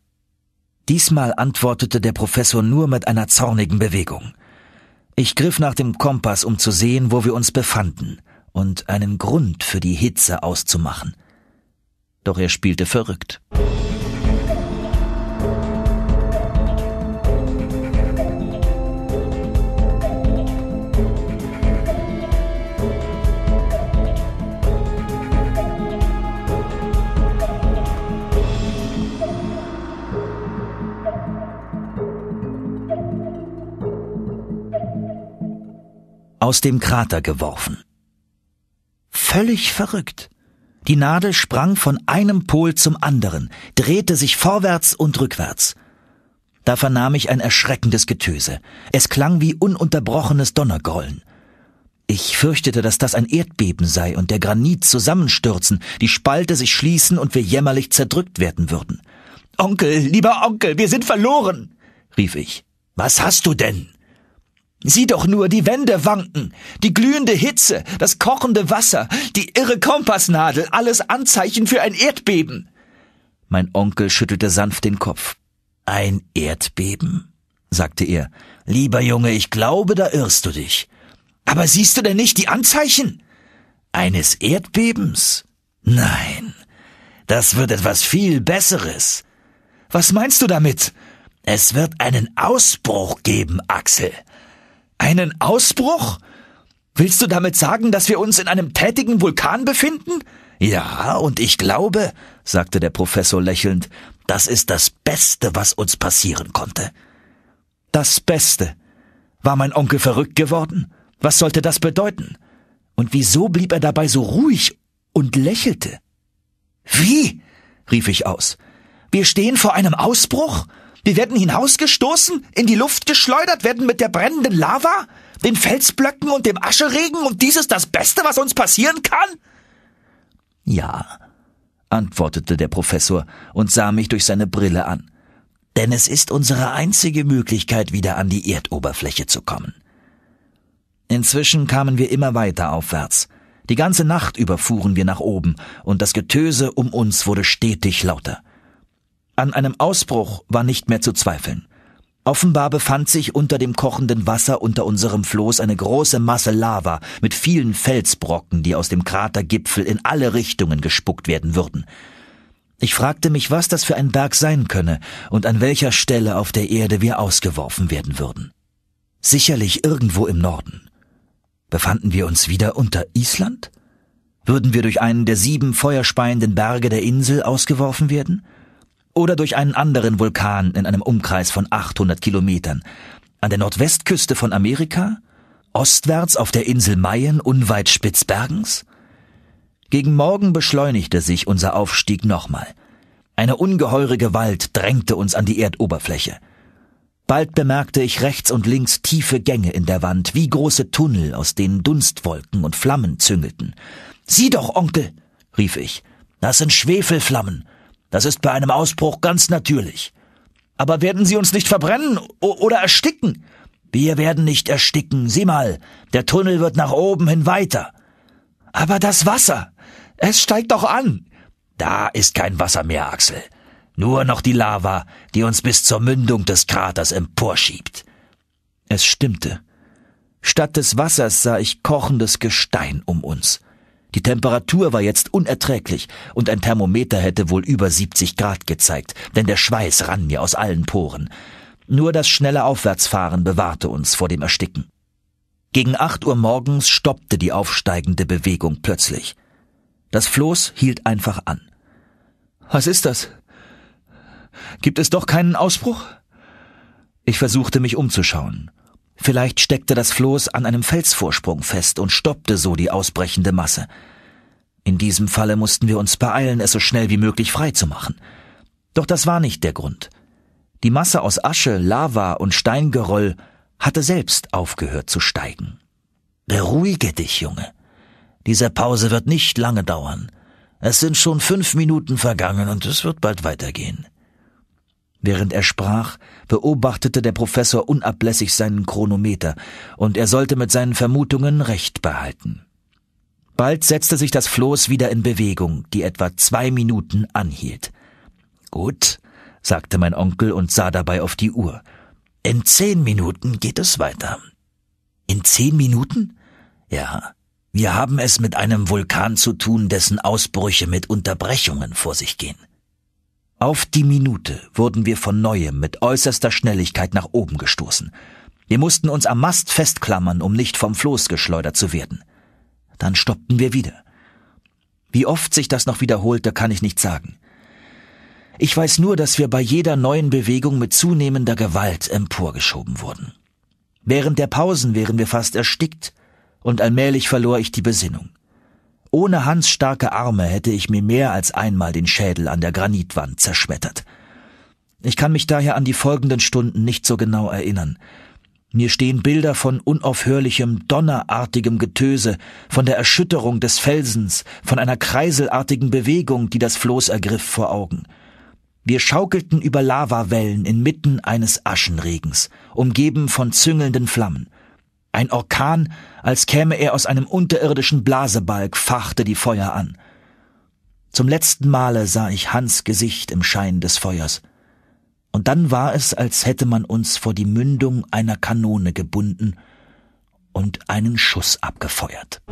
Diesmal antwortete der Professor nur mit einer zornigen Bewegung. Ich griff nach dem Kompass, um zu sehen, wo wir uns befanden und einen Grund für die Hitze auszumachen doch er spielte verrückt. aus dem Krater geworfen. Völlig verrückt. Die Nadel sprang von einem Pol zum anderen, drehte sich vorwärts und rückwärts. Da vernahm ich ein erschreckendes Getöse. Es klang wie ununterbrochenes Donnergrollen. Ich fürchtete, dass das ein Erdbeben sei und der Granit zusammenstürzen, die Spalte sich schließen und wir jämmerlich zerdrückt werden würden. Onkel, lieber Onkel, wir sind verloren, rief ich. Was hast du denn? Sieh doch nur die Wände wanken, die glühende Hitze, das kochende Wasser, die irre Kompassnadel, alles Anzeichen für ein Erdbeben. Mein Onkel schüttelte sanft den Kopf. Ein Erdbeben, sagte er. Lieber Junge, ich glaube, da irrst du dich. Aber siehst du denn nicht die Anzeichen? Eines Erdbebens? Nein, das wird etwas viel Besseres. Was meinst du damit? Es wird einen Ausbruch geben, Axel. Einen Ausbruch? Willst du damit sagen, dass wir uns in einem tätigen Vulkan befinden? Ja, und ich glaube, sagte der Professor lächelnd, das ist das Beste, was uns passieren konnte. Das Beste. War mein Onkel verrückt geworden? Was sollte das bedeuten? Und wieso blieb er dabei so ruhig und lächelte? Wie? rief ich aus. Wir stehen vor einem Ausbruch? Wir werden hinausgestoßen, in die Luft geschleudert, werden mit der brennenden Lava, den Felsblöcken und dem Ascheregen und dies ist das Beste, was uns passieren kann? Ja, antwortete der Professor und sah mich durch seine Brille an. Denn es ist unsere einzige Möglichkeit, wieder an die Erdoberfläche zu kommen. Inzwischen kamen wir immer weiter aufwärts. Die ganze Nacht über fuhren wir nach oben, und das Getöse um uns wurde stetig lauter. An einem Ausbruch war nicht mehr zu zweifeln. Offenbar befand sich unter dem kochenden Wasser unter unserem Floß eine große Masse Lava mit vielen Felsbrocken, die aus dem Kratergipfel in alle Richtungen gespuckt werden würden. Ich fragte mich, was das für ein Berg sein könne und an welcher Stelle auf der Erde wir ausgeworfen werden würden. Sicherlich irgendwo im Norden. Befanden wir uns wieder unter Island? Würden wir durch einen der sieben feuerspeienden Berge der Insel ausgeworfen werden? oder durch einen anderen Vulkan in einem Umkreis von 800 Kilometern, an der Nordwestküste von Amerika, ostwärts auf der Insel Mayen unweit Spitzbergens? Gegen Morgen beschleunigte sich unser Aufstieg nochmal. Eine ungeheure Gewalt drängte uns an die Erdoberfläche. Bald bemerkte ich rechts und links tiefe Gänge in der Wand, wie große Tunnel, aus denen Dunstwolken und Flammen züngelten. Sieh doch, Onkel, rief ich, das sind Schwefelflammen. Das ist bei einem Ausbruch ganz natürlich. Aber werden sie uns nicht verbrennen oder ersticken? Wir werden nicht ersticken. Sieh mal, der Tunnel wird nach oben hin weiter. Aber das Wasser, es steigt doch an. Da ist kein Wasser mehr, Axel. Nur noch die Lava, die uns bis zur Mündung des Kraters emporschiebt. Es stimmte. Statt des Wassers sah ich kochendes Gestein um uns. Die Temperatur war jetzt unerträglich und ein Thermometer hätte wohl über 70 Grad gezeigt, denn der Schweiß rann mir aus allen Poren. Nur das schnelle Aufwärtsfahren bewahrte uns vor dem Ersticken. Gegen acht Uhr morgens stoppte die aufsteigende Bewegung plötzlich. Das Floß hielt einfach an. Was ist das? Gibt es doch keinen Ausbruch? Ich versuchte mich umzuschauen. Vielleicht steckte das Floß an einem Felsvorsprung fest und stoppte so die ausbrechende Masse. In diesem Falle mussten wir uns beeilen, es so schnell wie möglich freizumachen. Doch das war nicht der Grund. Die Masse aus Asche, Lava und Steingeröll hatte selbst aufgehört zu steigen. Beruhige dich, Junge. Diese Pause wird nicht lange dauern. Es sind schon fünf Minuten vergangen und es wird bald weitergehen. Während er sprach, beobachtete der Professor unablässig seinen Chronometer, und er sollte mit seinen Vermutungen recht behalten. Bald setzte sich das Floß wieder in Bewegung, die etwa zwei Minuten anhielt. Gut, sagte mein Onkel und sah dabei auf die Uhr. In zehn Minuten geht es weiter. In zehn Minuten? Ja. Wir haben es mit einem Vulkan zu tun, dessen Ausbrüche mit Unterbrechungen vor sich gehen. Auf die Minute wurden wir von neuem mit äußerster Schnelligkeit nach oben gestoßen. Wir mussten uns am Mast festklammern, um nicht vom Floß geschleudert zu werden. Dann stoppten wir wieder. Wie oft sich das noch wiederholte, kann ich nicht sagen. Ich weiß nur, dass wir bei jeder neuen Bewegung mit zunehmender Gewalt emporgeschoben wurden. Während der Pausen wären wir fast erstickt, und allmählich verlor ich die Besinnung. Ohne Hans starke Arme hätte ich mir mehr als einmal den Schädel an der Granitwand zerschmettert. Ich kann mich daher an die folgenden Stunden nicht so genau erinnern. Mir stehen Bilder von unaufhörlichem, donnerartigem Getöse, von der Erschütterung des Felsens, von einer kreiselartigen Bewegung, die das Floß ergriff, vor Augen. Wir schaukelten über Lavawellen inmitten eines Aschenregens, umgeben von züngelnden Flammen. Ein Orkan, als käme er aus einem unterirdischen Blasebalg, fachte die Feuer an. Zum letzten Male sah ich Hans Gesicht im Schein des Feuers. Und dann war es, als hätte man uns vor die Mündung einer Kanone gebunden und einen Schuss abgefeuert.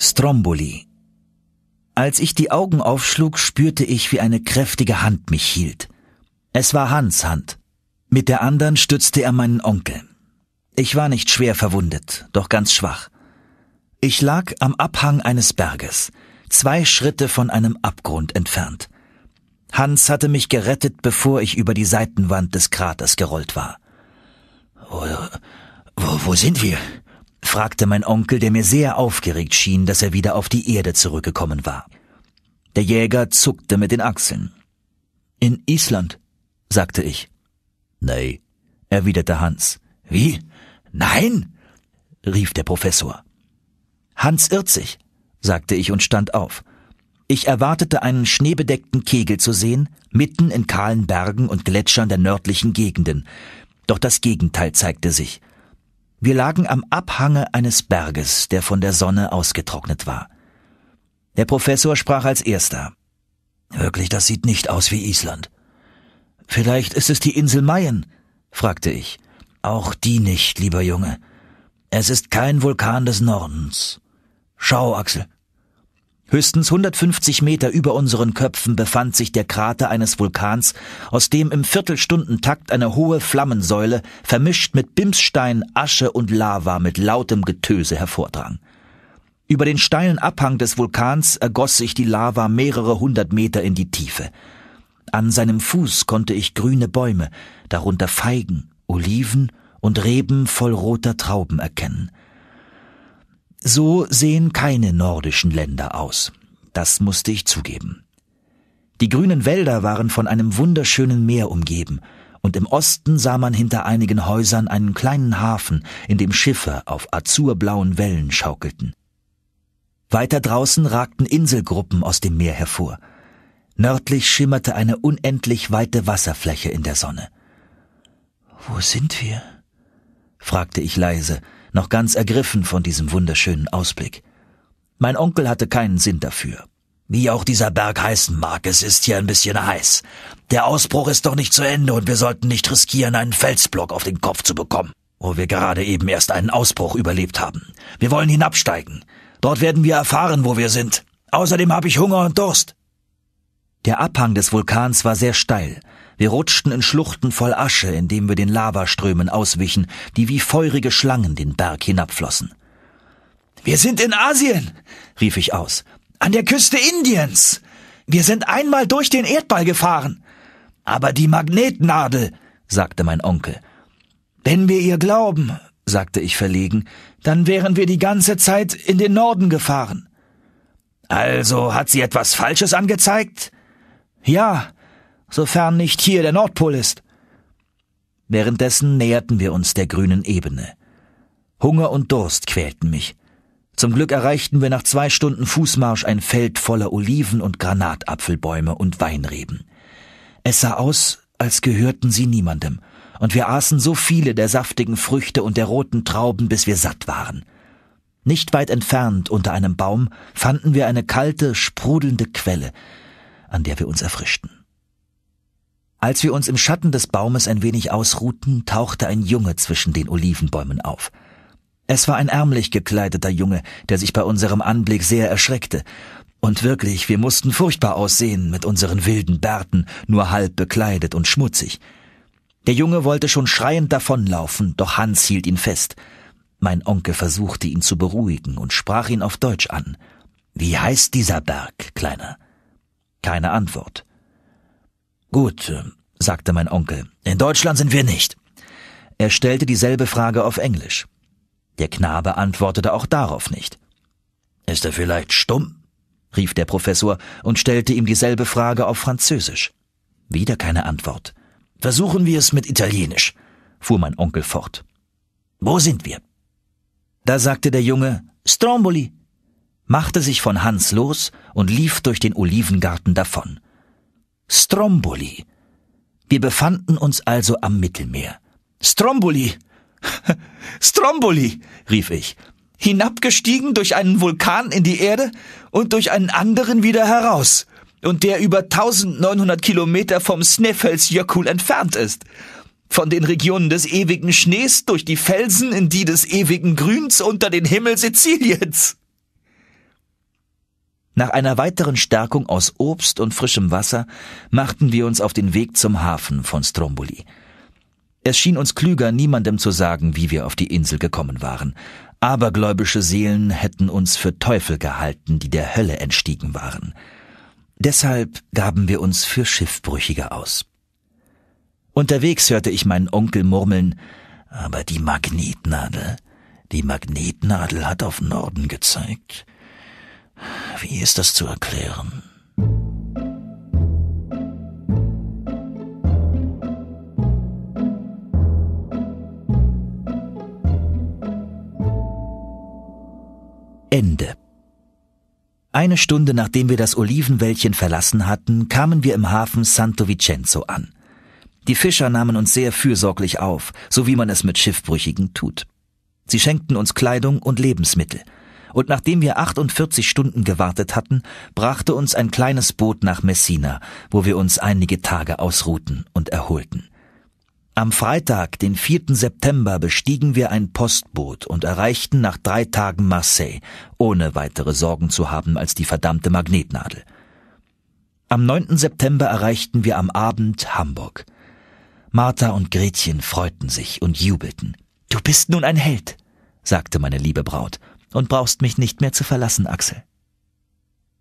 Stromboli. Als ich die Augen aufschlug, spürte ich, wie eine kräftige Hand mich hielt. Es war Hans Hand. Mit der anderen stützte er meinen Onkel. Ich war nicht schwer verwundet, doch ganz schwach. Ich lag am Abhang eines Berges, zwei Schritte von einem Abgrund entfernt. Hans hatte mich gerettet, bevor ich über die Seitenwand des Kraters gerollt war. Wo, wo, wo sind wir? fragte mein Onkel, der mir sehr aufgeregt schien, dass er wieder auf die Erde zurückgekommen war. Der Jäger zuckte mit den Achseln. In Island, sagte ich. Nee, erwiderte Hans. Wie? Nein? rief der Professor. Hans irrt sich, sagte ich und stand auf. Ich erwartete einen schneebedeckten Kegel zu sehen, mitten in kahlen Bergen und Gletschern der nördlichen Gegenden. Doch das Gegenteil zeigte sich. Wir lagen am Abhange eines Berges, der von der Sonne ausgetrocknet war. Der Professor sprach als erster. Wirklich, das sieht nicht aus wie Island. Vielleicht ist es die Insel Mayen? fragte ich. Auch die nicht, lieber Junge. Es ist kein Vulkan des Nordens. Schau, Axel, Höchstens 150 Meter über unseren Köpfen befand sich der Krater eines Vulkans, aus dem im Viertelstundentakt eine hohe Flammensäule, vermischt mit Bimsstein, Asche und Lava mit lautem Getöse hervordrang. Über den steilen Abhang des Vulkans ergoss sich die Lava mehrere hundert Meter in die Tiefe. An seinem Fuß konnte ich grüne Bäume, darunter Feigen, Oliven und Reben voll roter Trauben erkennen. So sehen keine nordischen Länder aus. Das musste ich zugeben. Die grünen Wälder waren von einem wunderschönen Meer umgeben, und im Osten sah man hinter einigen Häusern einen kleinen Hafen, in dem Schiffe auf azurblauen Wellen schaukelten. Weiter draußen ragten Inselgruppen aus dem Meer hervor. Nördlich schimmerte eine unendlich weite Wasserfläche in der Sonne. Wo sind wir? fragte ich leise, noch ganz ergriffen von diesem wunderschönen Ausblick. Mein Onkel hatte keinen Sinn dafür. Wie auch dieser Berg heißen mag, es ist hier ein bisschen heiß. Der Ausbruch ist doch nicht zu Ende und wir sollten nicht riskieren, einen Felsblock auf den Kopf zu bekommen, wo wir gerade eben erst einen Ausbruch überlebt haben. Wir wollen hinabsteigen. Dort werden wir erfahren, wo wir sind. Außerdem habe ich Hunger und Durst. Der Abhang des Vulkans war sehr steil, wir rutschten in Schluchten voll Asche, indem wir den Lavaströmen auswichen, die wie feurige Schlangen den Berg hinabflossen. Wir sind in Asien, rief ich aus, an der Küste Indiens. Wir sind einmal durch den Erdball gefahren. Aber die Magnetnadel, sagte mein Onkel. Wenn wir ihr glauben, sagte ich verlegen, dann wären wir die ganze Zeit in den Norden gefahren. Also hat sie etwas Falsches angezeigt? Ja, sofern nicht hier der Nordpol ist. Währenddessen näherten wir uns der grünen Ebene. Hunger und Durst quälten mich. Zum Glück erreichten wir nach zwei Stunden Fußmarsch ein Feld voller Oliven und Granatapfelbäume und Weinreben. Es sah aus, als gehörten sie niemandem, und wir aßen so viele der saftigen Früchte und der roten Trauben, bis wir satt waren. Nicht weit entfernt unter einem Baum fanden wir eine kalte, sprudelnde Quelle, an der wir uns erfrischten. Als wir uns im Schatten des Baumes ein wenig ausruhten, tauchte ein Junge zwischen den Olivenbäumen auf. Es war ein ärmlich gekleideter Junge, der sich bei unserem Anblick sehr erschreckte. Und wirklich, wir mussten furchtbar aussehen mit unseren wilden Bärten, nur halb bekleidet und schmutzig. Der Junge wollte schon schreiend davonlaufen, doch Hans hielt ihn fest. Mein Onkel versuchte ihn zu beruhigen und sprach ihn auf Deutsch an. Wie heißt dieser Berg, Kleiner? Keine Antwort. Gut, sagte mein Onkel, in Deutschland sind wir nicht. Er stellte dieselbe Frage auf Englisch. Der Knabe antwortete auch darauf nicht. Ist er vielleicht stumm? rief der Professor und stellte ihm dieselbe Frage auf Französisch. Wieder keine Antwort. Versuchen wir es mit Italienisch, fuhr mein Onkel fort. Wo sind wir? Da sagte der Junge Stromboli, machte sich von Hans los und lief durch den Olivengarten davon. Stromboli. Wir befanden uns also am Mittelmeer. Stromboli. Stromboli, rief ich, hinabgestiegen durch einen Vulkan in die Erde und durch einen anderen wieder heraus, und der über 1900 Kilometer vom Sneffelsjökull entfernt ist, von den Regionen des ewigen Schnees durch die Felsen in die des ewigen Grüns unter den Himmel Siziliens. Nach einer weiteren Stärkung aus Obst und frischem Wasser machten wir uns auf den Weg zum Hafen von Stromboli. Es schien uns klüger, niemandem zu sagen, wie wir auf die Insel gekommen waren. Abergläubische Seelen hätten uns für Teufel gehalten, die der Hölle entstiegen waren. Deshalb gaben wir uns für Schiffbrüchige aus. Unterwegs hörte ich meinen Onkel murmeln, aber die Magnetnadel, die Magnetnadel hat auf Norden gezeigt. Wie ist das zu erklären? Ende. Eine Stunde nachdem wir das Olivenwäldchen verlassen hatten, kamen wir im Hafen Santo Vincenzo an. Die Fischer nahmen uns sehr fürsorglich auf, so wie man es mit Schiffbrüchigen tut. Sie schenkten uns Kleidung und Lebensmittel – und nachdem wir 48 Stunden gewartet hatten, brachte uns ein kleines Boot nach Messina, wo wir uns einige Tage ausruhten und erholten. Am Freitag, den 4. September, bestiegen wir ein Postboot und erreichten nach drei Tagen Marseille, ohne weitere Sorgen zu haben als die verdammte Magnetnadel. Am 9. September erreichten wir am Abend Hamburg. Martha und Gretchen freuten sich und jubelten. Du bist nun ein Held, sagte meine liebe Braut und brauchst mich nicht mehr zu verlassen, Axel.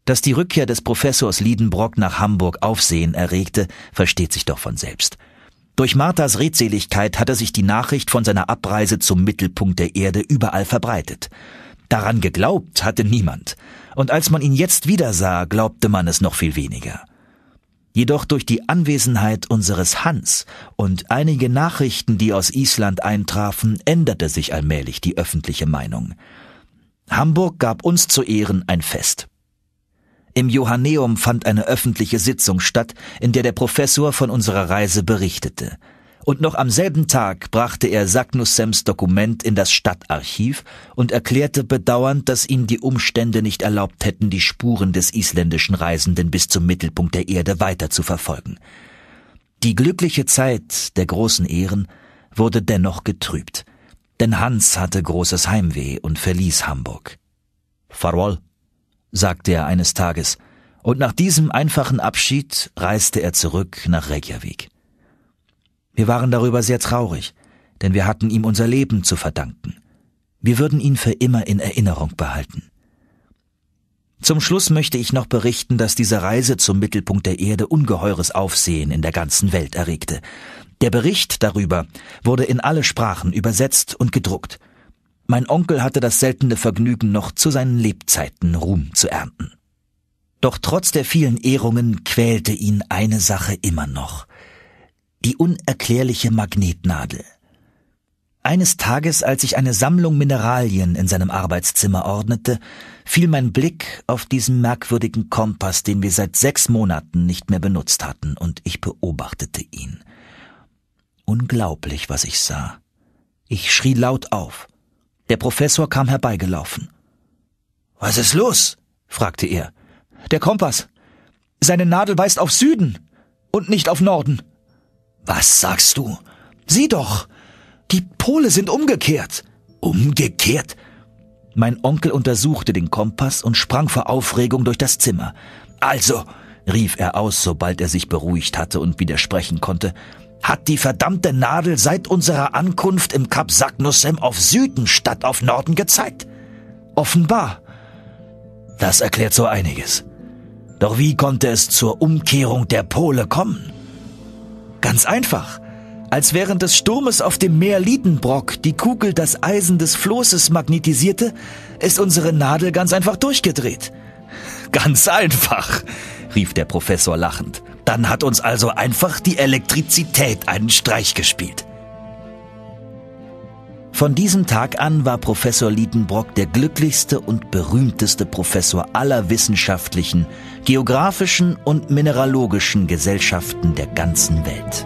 Dass die Rückkehr des Professors Liedenbrock nach Hamburg Aufsehen erregte, versteht sich doch von selbst. Durch Marthas Redseligkeit hatte sich die Nachricht von seiner Abreise zum Mittelpunkt der Erde überall verbreitet. Daran geglaubt hatte niemand, und als man ihn jetzt wieder sah, glaubte man es noch viel weniger. Jedoch durch die Anwesenheit unseres Hans und einige Nachrichten, die aus Island eintrafen, änderte sich allmählich die öffentliche Meinung. Hamburg gab uns zu Ehren ein Fest. Im Johanneum fand eine öffentliche Sitzung statt, in der der Professor von unserer Reise berichtete. Und noch am selben Tag brachte er Sagnussems Dokument in das Stadtarchiv und erklärte bedauernd, dass ihm die Umstände nicht erlaubt hätten, die Spuren des isländischen Reisenden bis zum Mittelpunkt der Erde weiter zu verfolgen. Die glückliche Zeit der großen Ehren wurde dennoch getrübt – denn Hans hatte großes Heimweh und verließ Hamburg. Farol, sagte er eines Tages, und nach diesem einfachen Abschied reiste er zurück nach Reykjavik. Wir waren darüber sehr traurig, denn wir hatten ihm unser Leben zu verdanken. Wir würden ihn für immer in Erinnerung behalten. Zum Schluss möchte ich noch berichten, dass diese Reise zum Mittelpunkt der Erde ungeheures Aufsehen in der ganzen Welt erregte. Der Bericht darüber wurde in alle Sprachen übersetzt und gedruckt. Mein Onkel hatte das seltene Vergnügen, noch zu seinen Lebzeiten Ruhm zu ernten. Doch trotz der vielen Ehrungen quälte ihn eine Sache immer noch. Die unerklärliche Magnetnadel. Eines Tages, als ich eine Sammlung Mineralien in seinem Arbeitszimmer ordnete, fiel mein Blick auf diesen merkwürdigen Kompass, den wir seit sechs Monaten nicht mehr benutzt hatten, und ich beobachtete ihn – Unglaublich, was ich sah. Ich schrie laut auf. Der Professor kam herbeigelaufen. Was ist los? fragte er. Der Kompass. Seine Nadel weist auf Süden und nicht auf Norden. Was sagst du? Sieh doch. Die Pole sind umgekehrt. Umgekehrt? Mein Onkel untersuchte den Kompass und sprang vor Aufregung durch das Zimmer. Also, rief er aus, sobald er sich beruhigt hatte und widersprechen konnte, hat die verdammte Nadel seit unserer Ankunft im Kap Sagnussem auf Süden statt auf Norden gezeigt. Offenbar. Das erklärt so einiges. Doch wie konnte es zur Umkehrung der Pole kommen? Ganz einfach. Als während des Sturmes auf dem Meer Liedenbrock die Kugel das Eisen des Floßes magnetisierte, ist unsere Nadel ganz einfach durchgedreht. Ganz einfach, rief der Professor lachend. Dann hat uns also einfach die Elektrizität einen Streich gespielt. Von diesem Tag an war Professor Liedenbrock der glücklichste und berühmteste Professor aller wissenschaftlichen, geografischen und mineralogischen Gesellschaften der ganzen Welt.